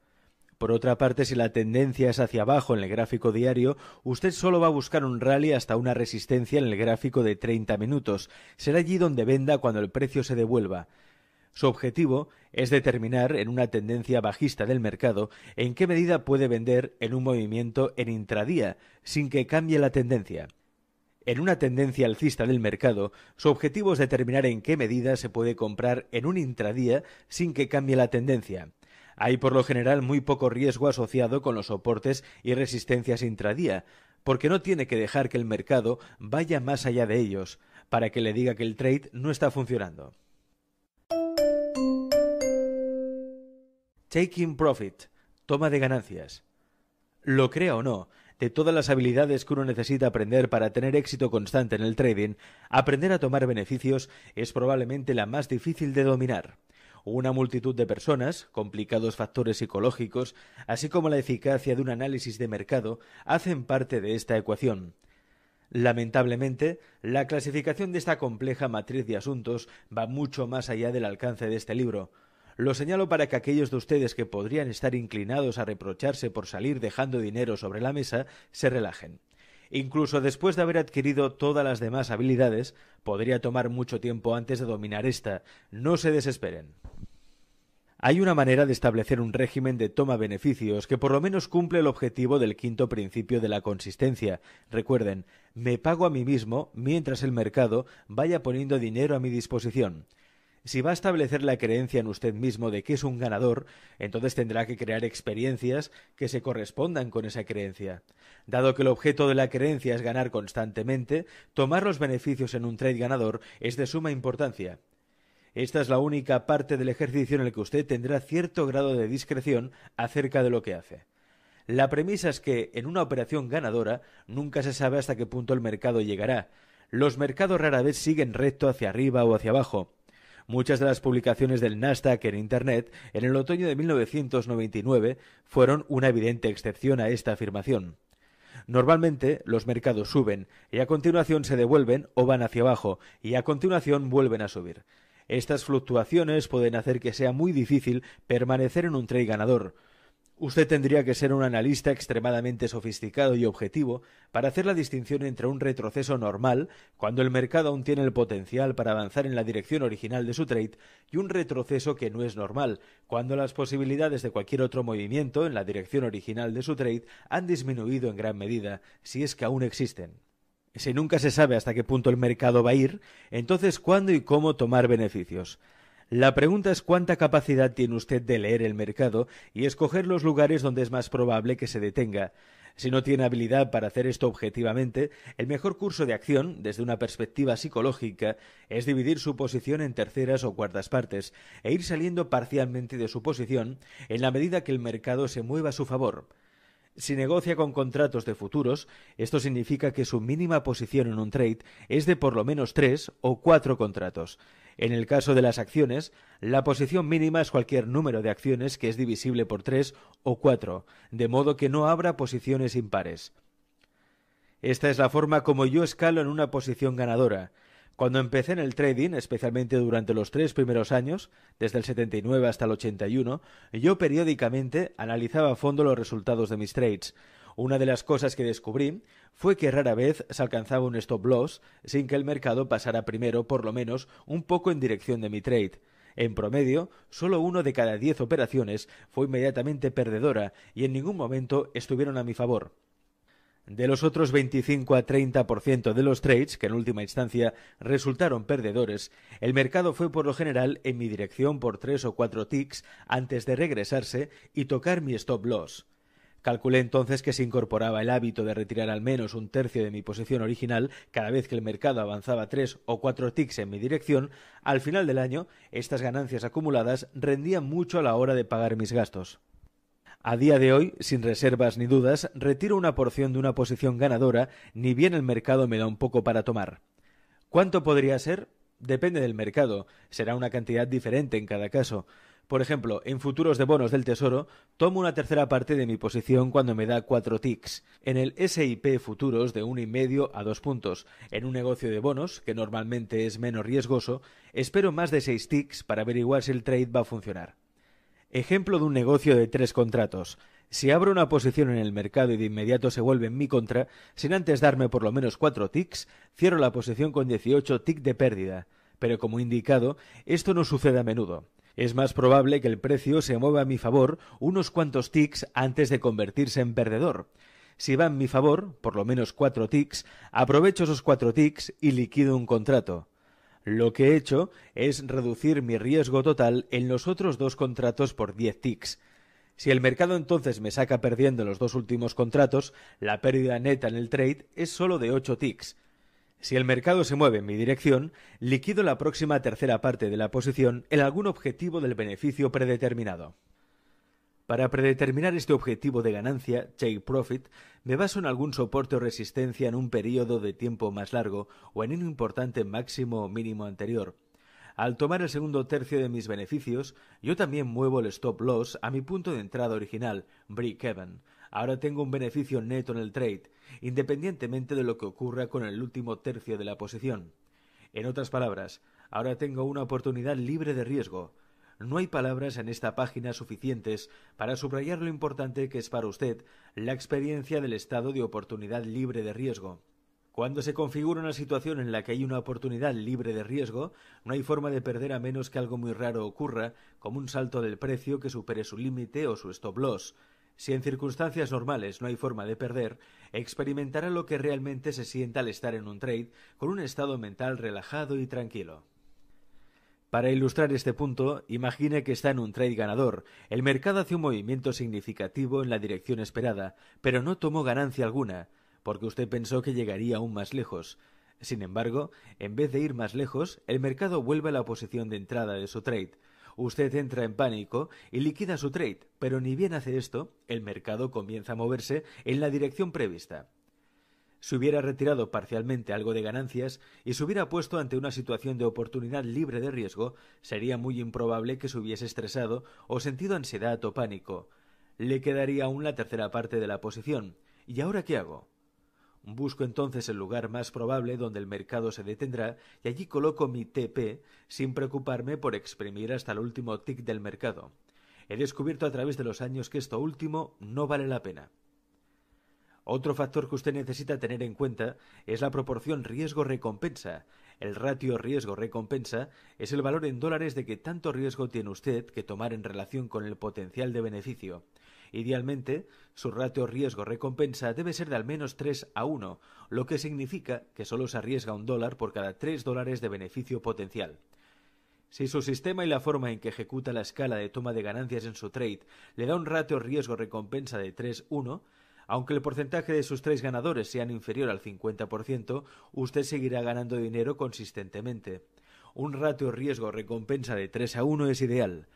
Por otra parte, si la tendencia es hacia abajo en el gráfico diario, usted solo va a buscar un rally hasta una resistencia en el gráfico de 30 minutos. Será allí donde venda cuando el precio se devuelva. Su objetivo es determinar en una tendencia bajista del mercado en qué medida puede vender en un movimiento en intradía sin que cambie la tendencia. En una tendencia alcista del mercado, su objetivo es determinar en qué medida se puede comprar en un intradía sin que cambie la tendencia. Hay por lo general muy poco riesgo asociado con los soportes y resistencias intradía, porque no tiene que dejar que el mercado vaya más allá de ellos, para que le diga que el trade no está funcionando. Taking Profit, toma de ganancias. Lo crea o no, de todas las habilidades que uno necesita aprender para tener éxito constante en el trading, aprender a tomar beneficios es probablemente la más difícil de dominar. Una multitud de personas, complicados factores psicológicos, así como la eficacia de un análisis de mercado, hacen parte de esta ecuación. Lamentablemente, la clasificación de esta compleja matriz de asuntos va mucho más allá del alcance de este libro. Lo señalo para que aquellos de ustedes que podrían estar inclinados a reprocharse por salir dejando dinero sobre la mesa se relajen. Incluso después de haber adquirido todas las demás habilidades, podría tomar mucho tiempo antes de dominar esta. No se desesperen. Hay una manera de establecer un régimen de toma beneficios que por lo menos cumple el objetivo del quinto principio de la consistencia. Recuerden, me pago a mí mismo mientras el mercado vaya poniendo dinero a mi disposición. Si va a establecer la creencia en usted mismo de que es un ganador, entonces tendrá que crear experiencias que se correspondan con esa creencia. Dado que el objeto de la creencia es ganar constantemente, tomar los beneficios en un trade ganador es de suma importancia. Esta es la única parte del ejercicio en el que usted tendrá cierto grado de discreción acerca de lo que hace. La premisa es que en una operación ganadora nunca se sabe hasta qué punto el mercado llegará. Los mercados rara vez siguen recto hacia arriba o hacia abajo. Muchas de las publicaciones del Nasdaq en Internet en el otoño de 1999 fueron una evidente excepción a esta afirmación. Normalmente los mercados suben y a continuación se devuelven o van hacia abajo y a continuación vuelven a subir. Estas fluctuaciones pueden hacer que sea muy difícil permanecer en un trade ganador. Usted tendría que ser un analista extremadamente sofisticado y objetivo para hacer la distinción entre un retroceso normal, cuando el mercado aún tiene el potencial para avanzar en la dirección original de su trade, y un retroceso que no es normal, cuando las posibilidades de cualquier otro movimiento en la dirección original de su trade han disminuido en gran medida, si es que aún existen. Si nunca se sabe hasta qué punto el mercado va a ir, entonces cuándo y cómo tomar beneficios. La pregunta es cuánta capacidad tiene usted de leer el mercado y escoger los lugares donde es más probable que se detenga. Si no tiene habilidad para hacer esto objetivamente, el mejor curso de acción, desde una perspectiva psicológica, es dividir su posición en terceras o cuartas partes e ir saliendo parcialmente de su posición en la medida que el mercado se mueva a su favor. Si negocia con contratos de futuros, esto significa que su mínima posición en un trade es de por lo menos tres o cuatro contratos. En el caso de las acciones, la posición mínima es cualquier número de acciones que es divisible por tres o cuatro, de modo que no habrá posiciones impares. Esta es la forma como yo escalo en una posición ganadora. Cuando empecé en el trading, especialmente durante los tres primeros años, desde el 79 hasta el 81, yo periódicamente analizaba a fondo los resultados de mis trades, una de las cosas que descubrí fue que rara vez se alcanzaba un stop loss sin que el mercado pasara primero por lo menos un poco en dirección de mi trade. En promedio, solo uno de cada diez operaciones fue inmediatamente perdedora y en ningún momento estuvieron a mi favor. De los otros 25 a 30% de los trades, que en última instancia resultaron perdedores, el mercado fue por lo general en mi dirección por tres o cuatro ticks antes de regresarse y tocar mi stop loss. Calculé entonces que si incorporaba el hábito de retirar al menos un tercio de mi posición original cada vez que el mercado avanzaba tres o cuatro ticks en mi dirección, al final del año estas ganancias acumuladas rendían mucho a la hora de pagar mis gastos. A día de hoy, sin reservas ni dudas, retiro una porción de una posición ganadora, ni bien el mercado me da un poco para tomar. ¿Cuánto podría ser? Depende del mercado, será una cantidad diferente en cada caso. Por ejemplo, en futuros de bonos del Tesoro, tomo una tercera parte de mi posición cuando me da cuatro ticks. En el SIP futuros de 1,5 a 2 puntos. En un negocio de bonos, que normalmente es menos riesgoso, espero más de 6 ticks para averiguar si el trade va a funcionar. Ejemplo de un negocio de tres contratos. Si abro una posición en el mercado y de inmediato se vuelve en mi contra, sin antes darme por lo menos 4 ticks, cierro la posición con 18 ticks de pérdida. Pero como indicado, esto no sucede a menudo. Es más probable que el precio se mueva a mi favor unos cuantos ticks antes de convertirse en perdedor. Si va en mi favor, por lo menos cuatro ticks, aprovecho esos cuatro ticks y liquido un contrato. Lo que he hecho es reducir mi riesgo total en los otros dos contratos por diez ticks. Si el mercado entonces me saca perdiendo los dos últimos contratos, la pérdida neta en el trade es solo de ocho ticks. Si el mercado se mueve en mi dirección, liquido la próxima tercera parte de la posición en algún objetivo del beneficio predeterminado. Para predeterminar este objetivo de ganancia, take profit, me baso en algún soporte o resistencia en un periodo de tiempo más largo o en un importante máximo o mínimo anterior. Al tomar el segundo tercio de mis beneficios, yo también muevo el stop loss a mi punto de entrada original, break even. Ahora tengo un beneficio neto en el trade, independientemente de lo que ocurra con el último tercio de la posición En otras palabras, ahora tengo una oportunidad libre de riesgo. No hay palabras en esta página suficientes para subrayar lo importante que es para usted la experiencia del estado de oportunidad libre de riesgo. Cuando se configura una situación en la que hay una oportunidad libre de riesgo, no hay forma de perder a menos que algo muy raro ocurra, como un salto del precio que supere su límite o su stop loss. Si en circunstancias normales no hay forma de perder, experimentará lo que realmente se sienta al estar en un trade con un estado mental relajado y tranquilo. Para ilustrar este punto, imagine que está en un trade ganador. El mercado hace un movimiento significativo en la dirección esperada, pero no tomó ganancia alguna, porque usted pensó que llegaría aún más lejos. Sin embargo, en vez de ir más lejos, el mercado vuelve a la posición de entrada de su trade. Usted entra en pánico y liquida su trade, pero ni bien hace esto, el mercado comienza a moverse en la dirección prevista. Si hubiera retirado parcialmente algo de ganancias y se hubiera puesto ante una situación de oportunidad libre de riesgo, sería muy improbable que se hubiese estresado o sentido ansiedad o pánico. Le quedaría aún la tercera parte de la posición. ¿Y ahora qué hago? Busco entonces el lugar más probable donde el mercado se detendrá y allí coloco mi TP sin preocuparme por exprimir hasta el último tick del mercado. He descubierto a través de los años que esto último no vale la pena. Otro factor que usted necesita tener en cuenta es la proporción riesgo-recompensa. El ratio riesgo-recompensa es el valor en dólares de que tanto riesgo tiene usted que tomar en relación con el potencial de beneficio. Idealmente, su ratio riesgo-recompensa debe ser de al menos 3 a 1, lo que significa que solo se arriesga un dólar por cada 3 dólares de beneficio potencial. Si su sistema y la forma en que ejecuta la escala de toma de ganancias en su trade le da un ratio riesgo-recompensa de 3-1, aunque el porcentaje de sus tres ganadores sea inferior al 50%, usted seguirá ganando dinero consistentemente. Un ratio riesgo-recompensa de 3 a 1 es ideal.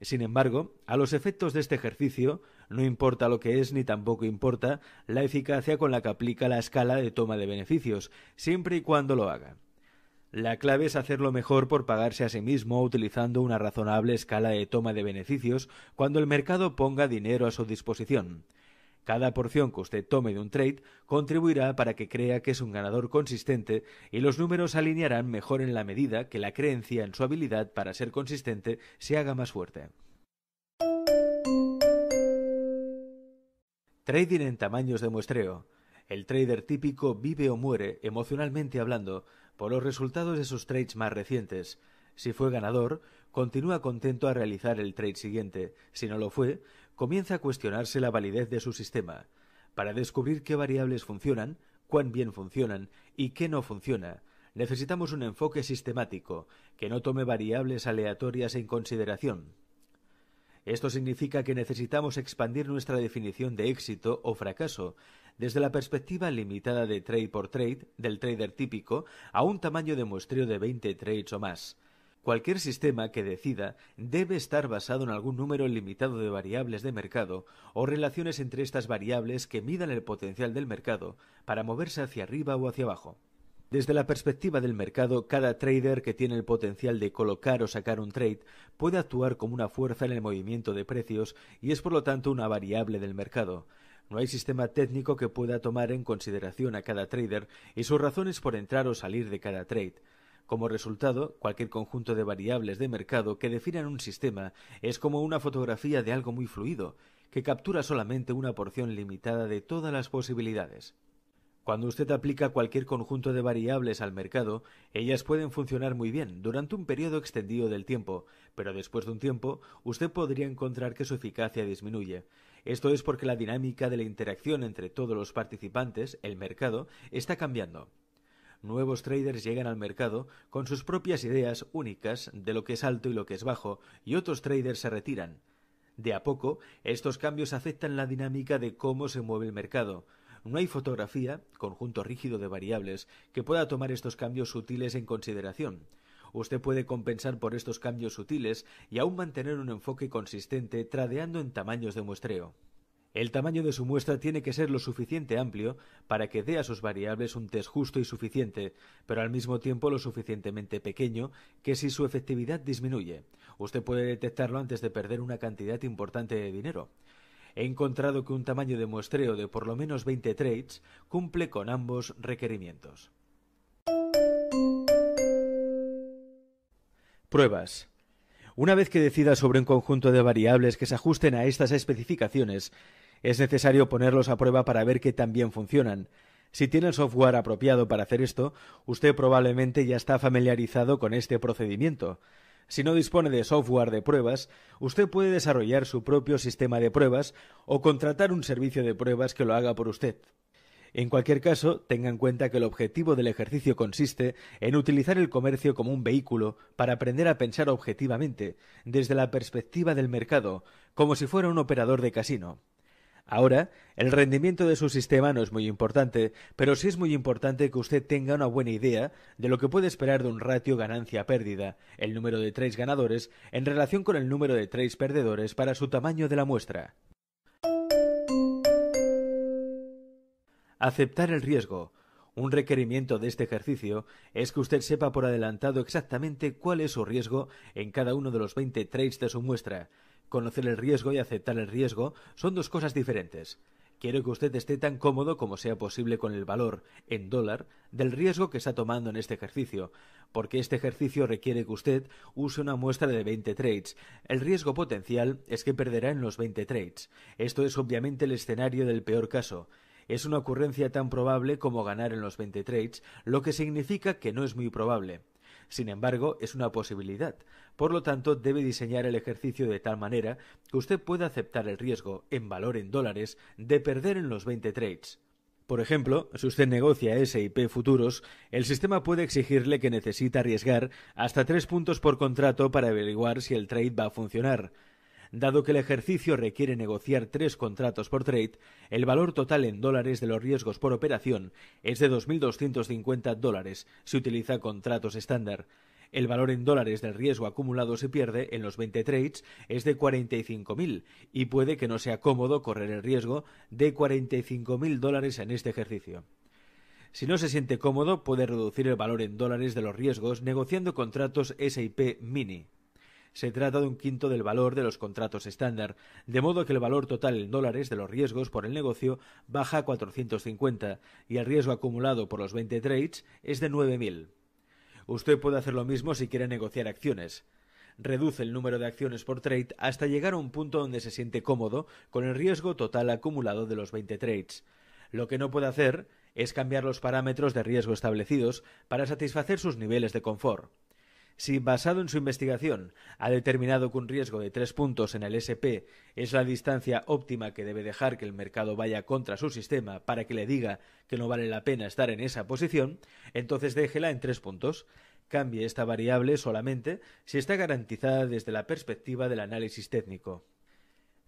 Sin embargo, a los efectos de este ejercicio, no importa lo que es ni tampoco importa la eficacia con la que aplica la escala de toma de beneficios, siempre y cuando lo haga. La clave es hacerlo mejor por pagarse a sí mismo utilizando una razonable escala de toma de beneficios cuando el mercado ponga dinero a su disposición. Cada porción que usted tome de un trade contribuirá para que crea que es un ganador consistente y los números alinearán mejor en la medida que la creencia en su habilidad para ser consistente se haga más fuerte. Trading en tamaños de muestreo. El trader típico vive o muere, emocionalmente hablando, por los resultados de sus trades más recientes. Si fue ganador, continúa contento a realizar el trade siguiente. Si no lo fue, comienza a cuestionarse la validez de su sistema, para descubrir qué variables funcionan, cuán bien funcionan y qué no funciona. Necesitamos un enfoque sistemático, que no tome variables aleatorias en consideración. Esto significa que necesitamos expandir nuestra definición de éxito o fracaso, desde la perspectiva limitada de trade por trade del trader típico a un tamaño de muestreo de 20 trades o más, Cualquier sistema que decida debe estar basado en algún número limitado de variables de mercado o relaciones entre estas variables que midan el potencial del mercado para moverse hacia arriba o hacia abajo. Desde la perspectiva del mercado, cada trader que tiene el potencial de colocar o sacar un trade puede actuar como una fuerza en el movimiento de precios y es por lo tanto una variable del mercado. No hay sistema técnico que pueda tomar en consideración a cada trader y sus razones por entrar o salir de cada trade. Como resultado, cualquier conjunto de variables de mercado que definan un sistema es como una fotografía de algo muy fluido, que captura solamente una porción limitada de todas las posibilidades. Cuando usted aplica cualquier conjunto de variables al mercado, ellas pueden funcionar muy bien durante un periodo extendido del tiempo, pero después de un tiempo, usted podría encontrar que su eficacia disminuye. Esto es porque la dinámica de la interacción entre todos los participantes, el mercado, está cambiando nuevos traders llegan al mercado con sus propias ideas únicas de lo que es alto y lo que es bajo, y otros traders se retiran. De a poco, estos cambios afectan la dinámica de cómo se mueve el mercado. No hay fotografía, conjunto rígido de variables, que pueda tomar estos cambios sutiles en consideración. Usted puede compensar por estos cambios sutiles y aún mantener un enfoque consistente tradeando en tamaños de muestreo. El tamaño de su muestra tiene que ser lo suficiente amplio para que dé a sus variables un test justo y suficiente, pero al mismo tiempo lo suficientemente pequeño que si su efectividad disminuye, usted puede detectarlo antes de perder una cantidad importante de dinero. He encontrado que un tamaño de muestreo de por lo menos 20 trades cumple con ambos requerimientos. Pruebas. Una vez que decida sobre un conjunto de variables que se ajusten a estas especificaciones, es necesario ponerlos a prueba para ver que también funcionan. Si tiene el software apropiado para hacer esto, usted probablemente ya está familiarizado con este procedimiento. Si no dispone de software de pruebas, usted puede desarrollar su propio sistema de pruebas o contratar un servicio de pruebas que lo haga por usted. En cualquier caso, tenga en cuenta que el objetivo del ejercicio consiste en utilizar el comercio como un vehículo para aprender a pensar objetivamente, desde la perspectiva del mercado, como si fuera un operador de casino. Ahora, el rendimiento de su sistema no es muy importante, pero sí es muy importante que usted tenga una buena idea de lo que puede esperar de un ratio ganancia-pérdida, el número de tres ganadores en relación con el número de tres perdedores para su tamaño de la muestra. Aceptar el riesgo. Un requerimiento de este ejercicio es que usted sepa por adelantado exactamente cuál es su riesgo en cada uno de los 20 trades de su muestra. Conocer el riesgo y aceptar el riesgo son dos cosas diferentes. Quiero que usted esté tan cómodo como sea posible con el valor, en dólar, del riesgo que está tomando en este ejercicio, porque este ejercicio requiere que usted use una muestra de 20 trades. El riesgo potencial es que perderá en los 20 trades. Esto es obviamente el escenario del peor caso. Es una ocurrencia tan probable como ganar en los 20 trades, lo que significa que no es muy probable. Sin embargo, es una posibilidad. Por lo tanto, debe diseñar el ejercicio de tal manera que usted pueda aceptar el riesgo, en valor en dólares, de perder en los 20 trades. Por ejemplo, si usted negocia S&P futuros, el sistema puede exigirle que necesita arriesgar hasta tres puntos por contrato para averiguar si el trade va a funcionar. Dado que el ejercicio requiere negociar tres contratos por trade, el valor total en dólares de los riesgos por operación es de 2.250 dólares si utiliza contratos estándar. El valor en dólares del riesgo acumulado se pierde en los 20 trades es de 45.000 y puede que no sea cómodo correr el riesgo de 45.000 dólares en este ejercicio. Si no se siente cómodo, puede reducir el valor en dólares de los riesgos negociando contratos SIP Mini se trata de un quinto del valor de los contratos estándar, de modo que el valor total en dólares de los riesgos por el negocio baja a 450 y el riesgo acumulado por los 20 trades es de 9.000. Usted puede hacer lo mismo si quiere negociar acciones. Reduce el número de acciones por trade hasta llegar a un punto donde se siente cómodo con el riesgo total acumulado de los 20 trades. Lo que no puede hacer es cambiar los parámetros de riesgo establecidos para satisfacer sus niveles de confort. Si basado en su investigación ha determinado que un riesgo de tres puntos en el SP es la distancia óptima que debe dejar que el mercado vaya contra su sistema para que le diga que no vale la pena estar en esa posición, entonces déjela en tres puntos. Cambie esta variable solamente si está garantizada desde la perspectiva del análisis técnico.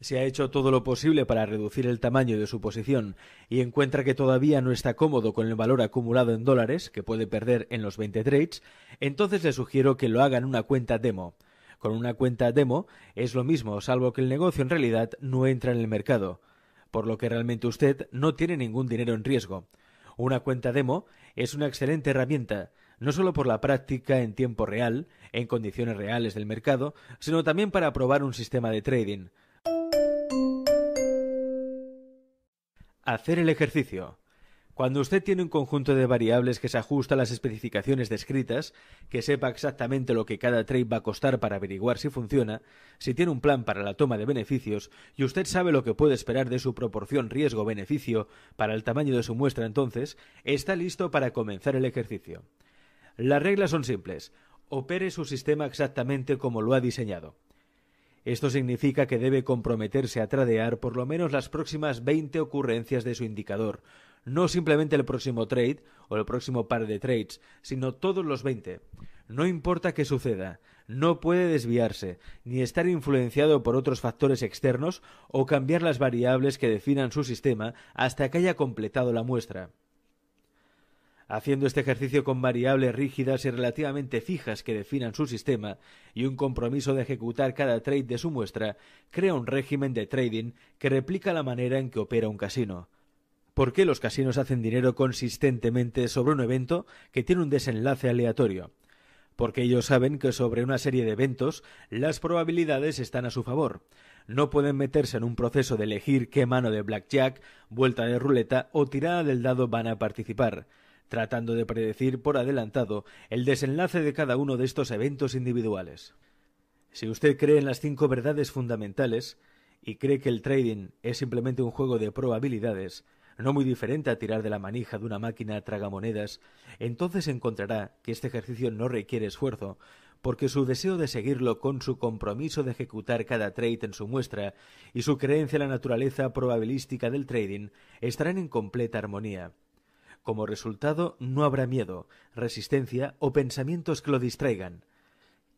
Se ha hecho todo lo posible para reducir el tamaño de su posición y encuentra que todavía no está cómodo con el valor acumulado en dólares que puede perder en los 20 trades, entonces le sugiero que lo haga en una cuenta demo. Con una cuenta demo es lo mismo, salvo que el negocio en realidad no entra en el mercado, por lo que realmente usted no tiene ningún dinero en riesgo. Una cuenta demo es una excelente herramienta, no solo por la práctica en tiempo real, en condiciones reales del mercado, sino también para probar un sistema de trading. hacer el ejercicio. Cuando usted tiene un conjunto de variables que se ajusta a las especificaciones descritas, que sepa exactamente lo que cada trade va a costar para averiguar si funciona, si tiene un plan para la toma de beneficios y usted sabe lo que puede esperar de su proporción riesgo-beneficio para el tamaño de su muestra entonces, está listo para comenzar el ejercicio. Las reglas son simples. Opere su sistema exactamente como lo ha diseñado. Esto significa que debe comprometerse a tradear por lo menos las próximas veinte ocurrencias de su indicador, no simplemente el próximo trade o el próximo par de trades, sino todos los veinte. No importa qué suceda, no puede desviarse, ni estar influenciado por otros factores externos o cambiar las variables que definan su sistema hasta que haya completado la muestra haciendo este ejercicio con variables rígidas y relativamente fijas que definan su sistema y un compromiso de ejecutar cada trade de su muestra, crea un régimen de trading que replica la manera en que opera un casino. ¿Por qué los casinos hacen dinero consistentemente sobre un evento que tiene un desenlace aleatorio? Porque ellos saben que sobre una serie de eventos las probabilidades están a su favor. No pueden meterse en un proceso de elegir qué mano de blackjack, vuelta de ruleta o tirada del dado van a participar tratando de predecir por adelantado el desenlace de cada uno de estos eventos individuales. Si usted cree en las cinco verdades fundamentales y cree que el trading es simplemente un juego de probabilidades, no muy diferente a tirar de la manija de una máquina tragamonedas, entonces encontrará que este ejercicio no requiere esfuerzo, porque su deseo de seguirlo con su compromiso de ejecutar cada trade en su muestra y su creencia en la naturaleza probabilística del trading estarán en completa armonía. Como resultado, no habrá miedo, resistencia o pensamientos que lo distraigan.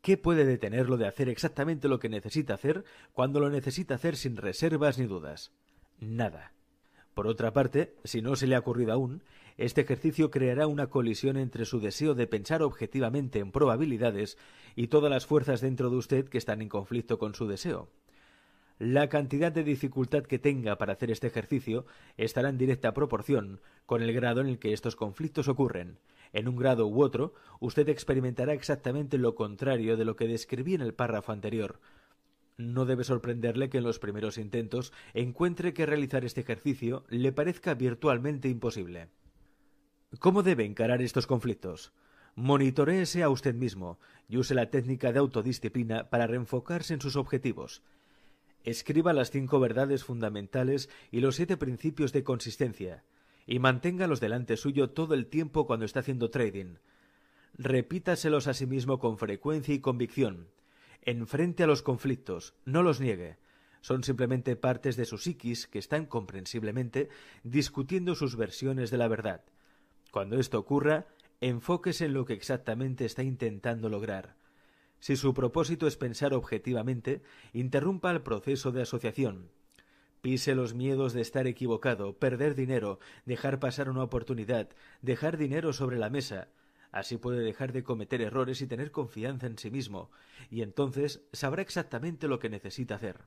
¿Qué puede detenerlo de hacer exactamente lo que necesita hacer cuando lo necesita hacer sin reservas ni dudas? Nada. Por otra parte, si no se le ha ocurrido aún, este ejercicio creará una colisión entre su deseo de pensar objetivamente en probabilidades y todas las fuerzas dentro de usted que están en conflicto con su deseo. La cantidad de dificultad que tenga para hacer este ejercicio estará en directa proporción con el grado en el que estos conflictos ocurren. En un grado u otro, usted experimentará exactamente lo contrario de lo que describí en el párrafo anterior. No debe sorprenderle que en los primeros intentos encuentre que realizar este ejercicio le parezca virtualmente imposible. ¿Cómo debe encarar estos conflictos? Monitoreese a usted mismo y use la técnica de autodisciplina para reenfocarse en sus objetivos escriba las cinco verdades fundamentales y los siete principios de consistencia, y manténgalos delante suyo todo el tiempo cuando está haciendo trading. Repítaselos a sí mismo con frecuencia y convicción. Enfrente a los conflictos, no los niegue. Son simplemente partes de su psiquis que están comprensiblemente discutiendo sus versiones de la verdad. Cuando esto ocurra, enfóquese en lo que exactamente está intentando lograr si su propósito es pensar objetivamente, interrumpa el proceso de asociación. Pise los miedos de estar equivocado, perder dinero, dejar pasar una oportunidad, dejar dinero sobre la mesa. Así puede dejar de cometer errores y tener confianza en sí mismo, y entonces sabrá exactamente lo que necesita hacer.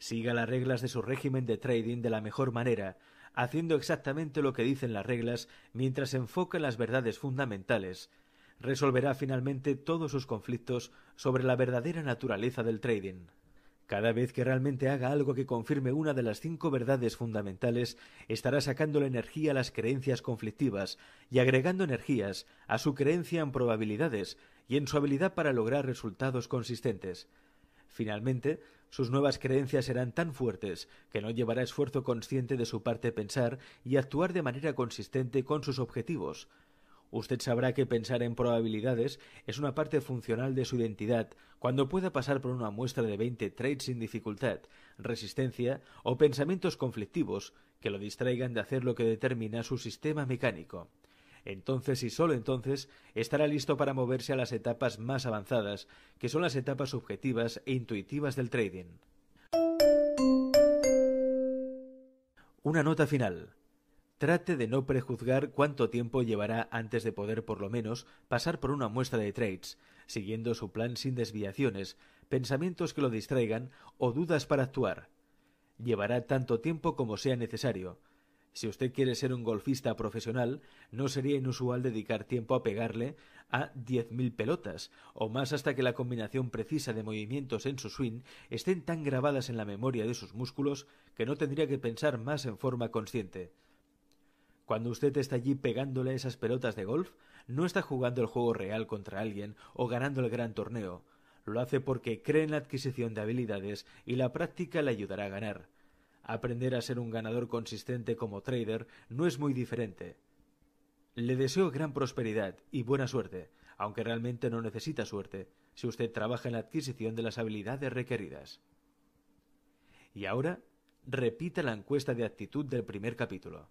Siga las reglas de su régimen de trading de la mejor manera, haciendo exactamente lo que dicen las reglas mientras enfoca en las verdades fundamentales, resolverá finalmente todos sus conflictos sobre la verdadera naturaleza del trading. Cada vez que realmente haga algo que confirme una de las cinco verdades fundamentales, estará sacando la energía a las creencias conflictivas y agregando energías a su creencia en probabilidades y en su habilidad para lograr resultados consistentes. Finalmente, sus nuevas creencias serán tan fuertes que no llevará esfuerzo consciente de su parte pensar y actuar de manera consistente con sus objetivos, Usted sabrá que pensar en probabilidades es una parte funcional de su identidad cuando pueda pasar por una muestra de 20 trades sin dificultad, resistencia o pensamientos conflictivos que lo distraigan de hacer lo que determina su sistema mecánico. Entonces y solo entonces estará listo para moverse a las etapas más avanzadas, que son las etapas subjetivas e intuitivas del trading. Una nota final. Trate de no prejuzgar cuánto tiempo llevará antes de poder por lo menos pasar por una muestra de trades, siguiendo su plan sin desviaciones, pensamientos que lo distraigan o dudas para actuar. Llevará tanto tiempo como sea necesario. Si usted quiere ser un golfista profesional, no sería inusual dedicar tiempo a pegarle a diez mil pelotas, o más hasta que la combinación precisa de movimientos en su swing estén tan grabadas en la memoria de sus músculos que no tendría que pensar más en forma consciente. Cuando usted está allí pegándole esas pelotas de golf, no está jugando el juego real contra alguien o ganando el gran torneo. Lo hace porque cree en la adquisición de habilidades y la práctica le ayudará a ganar. Aprender a ser un ganador consistente como trader no es muy diferente. Le deseo gran prosperidad y buena suerte, aunque realmente no necesita suerte si usted trabaja en la adquisición de las habilidades requeridas. Y ahora, repita la encuesta de actitud del primer capítulo.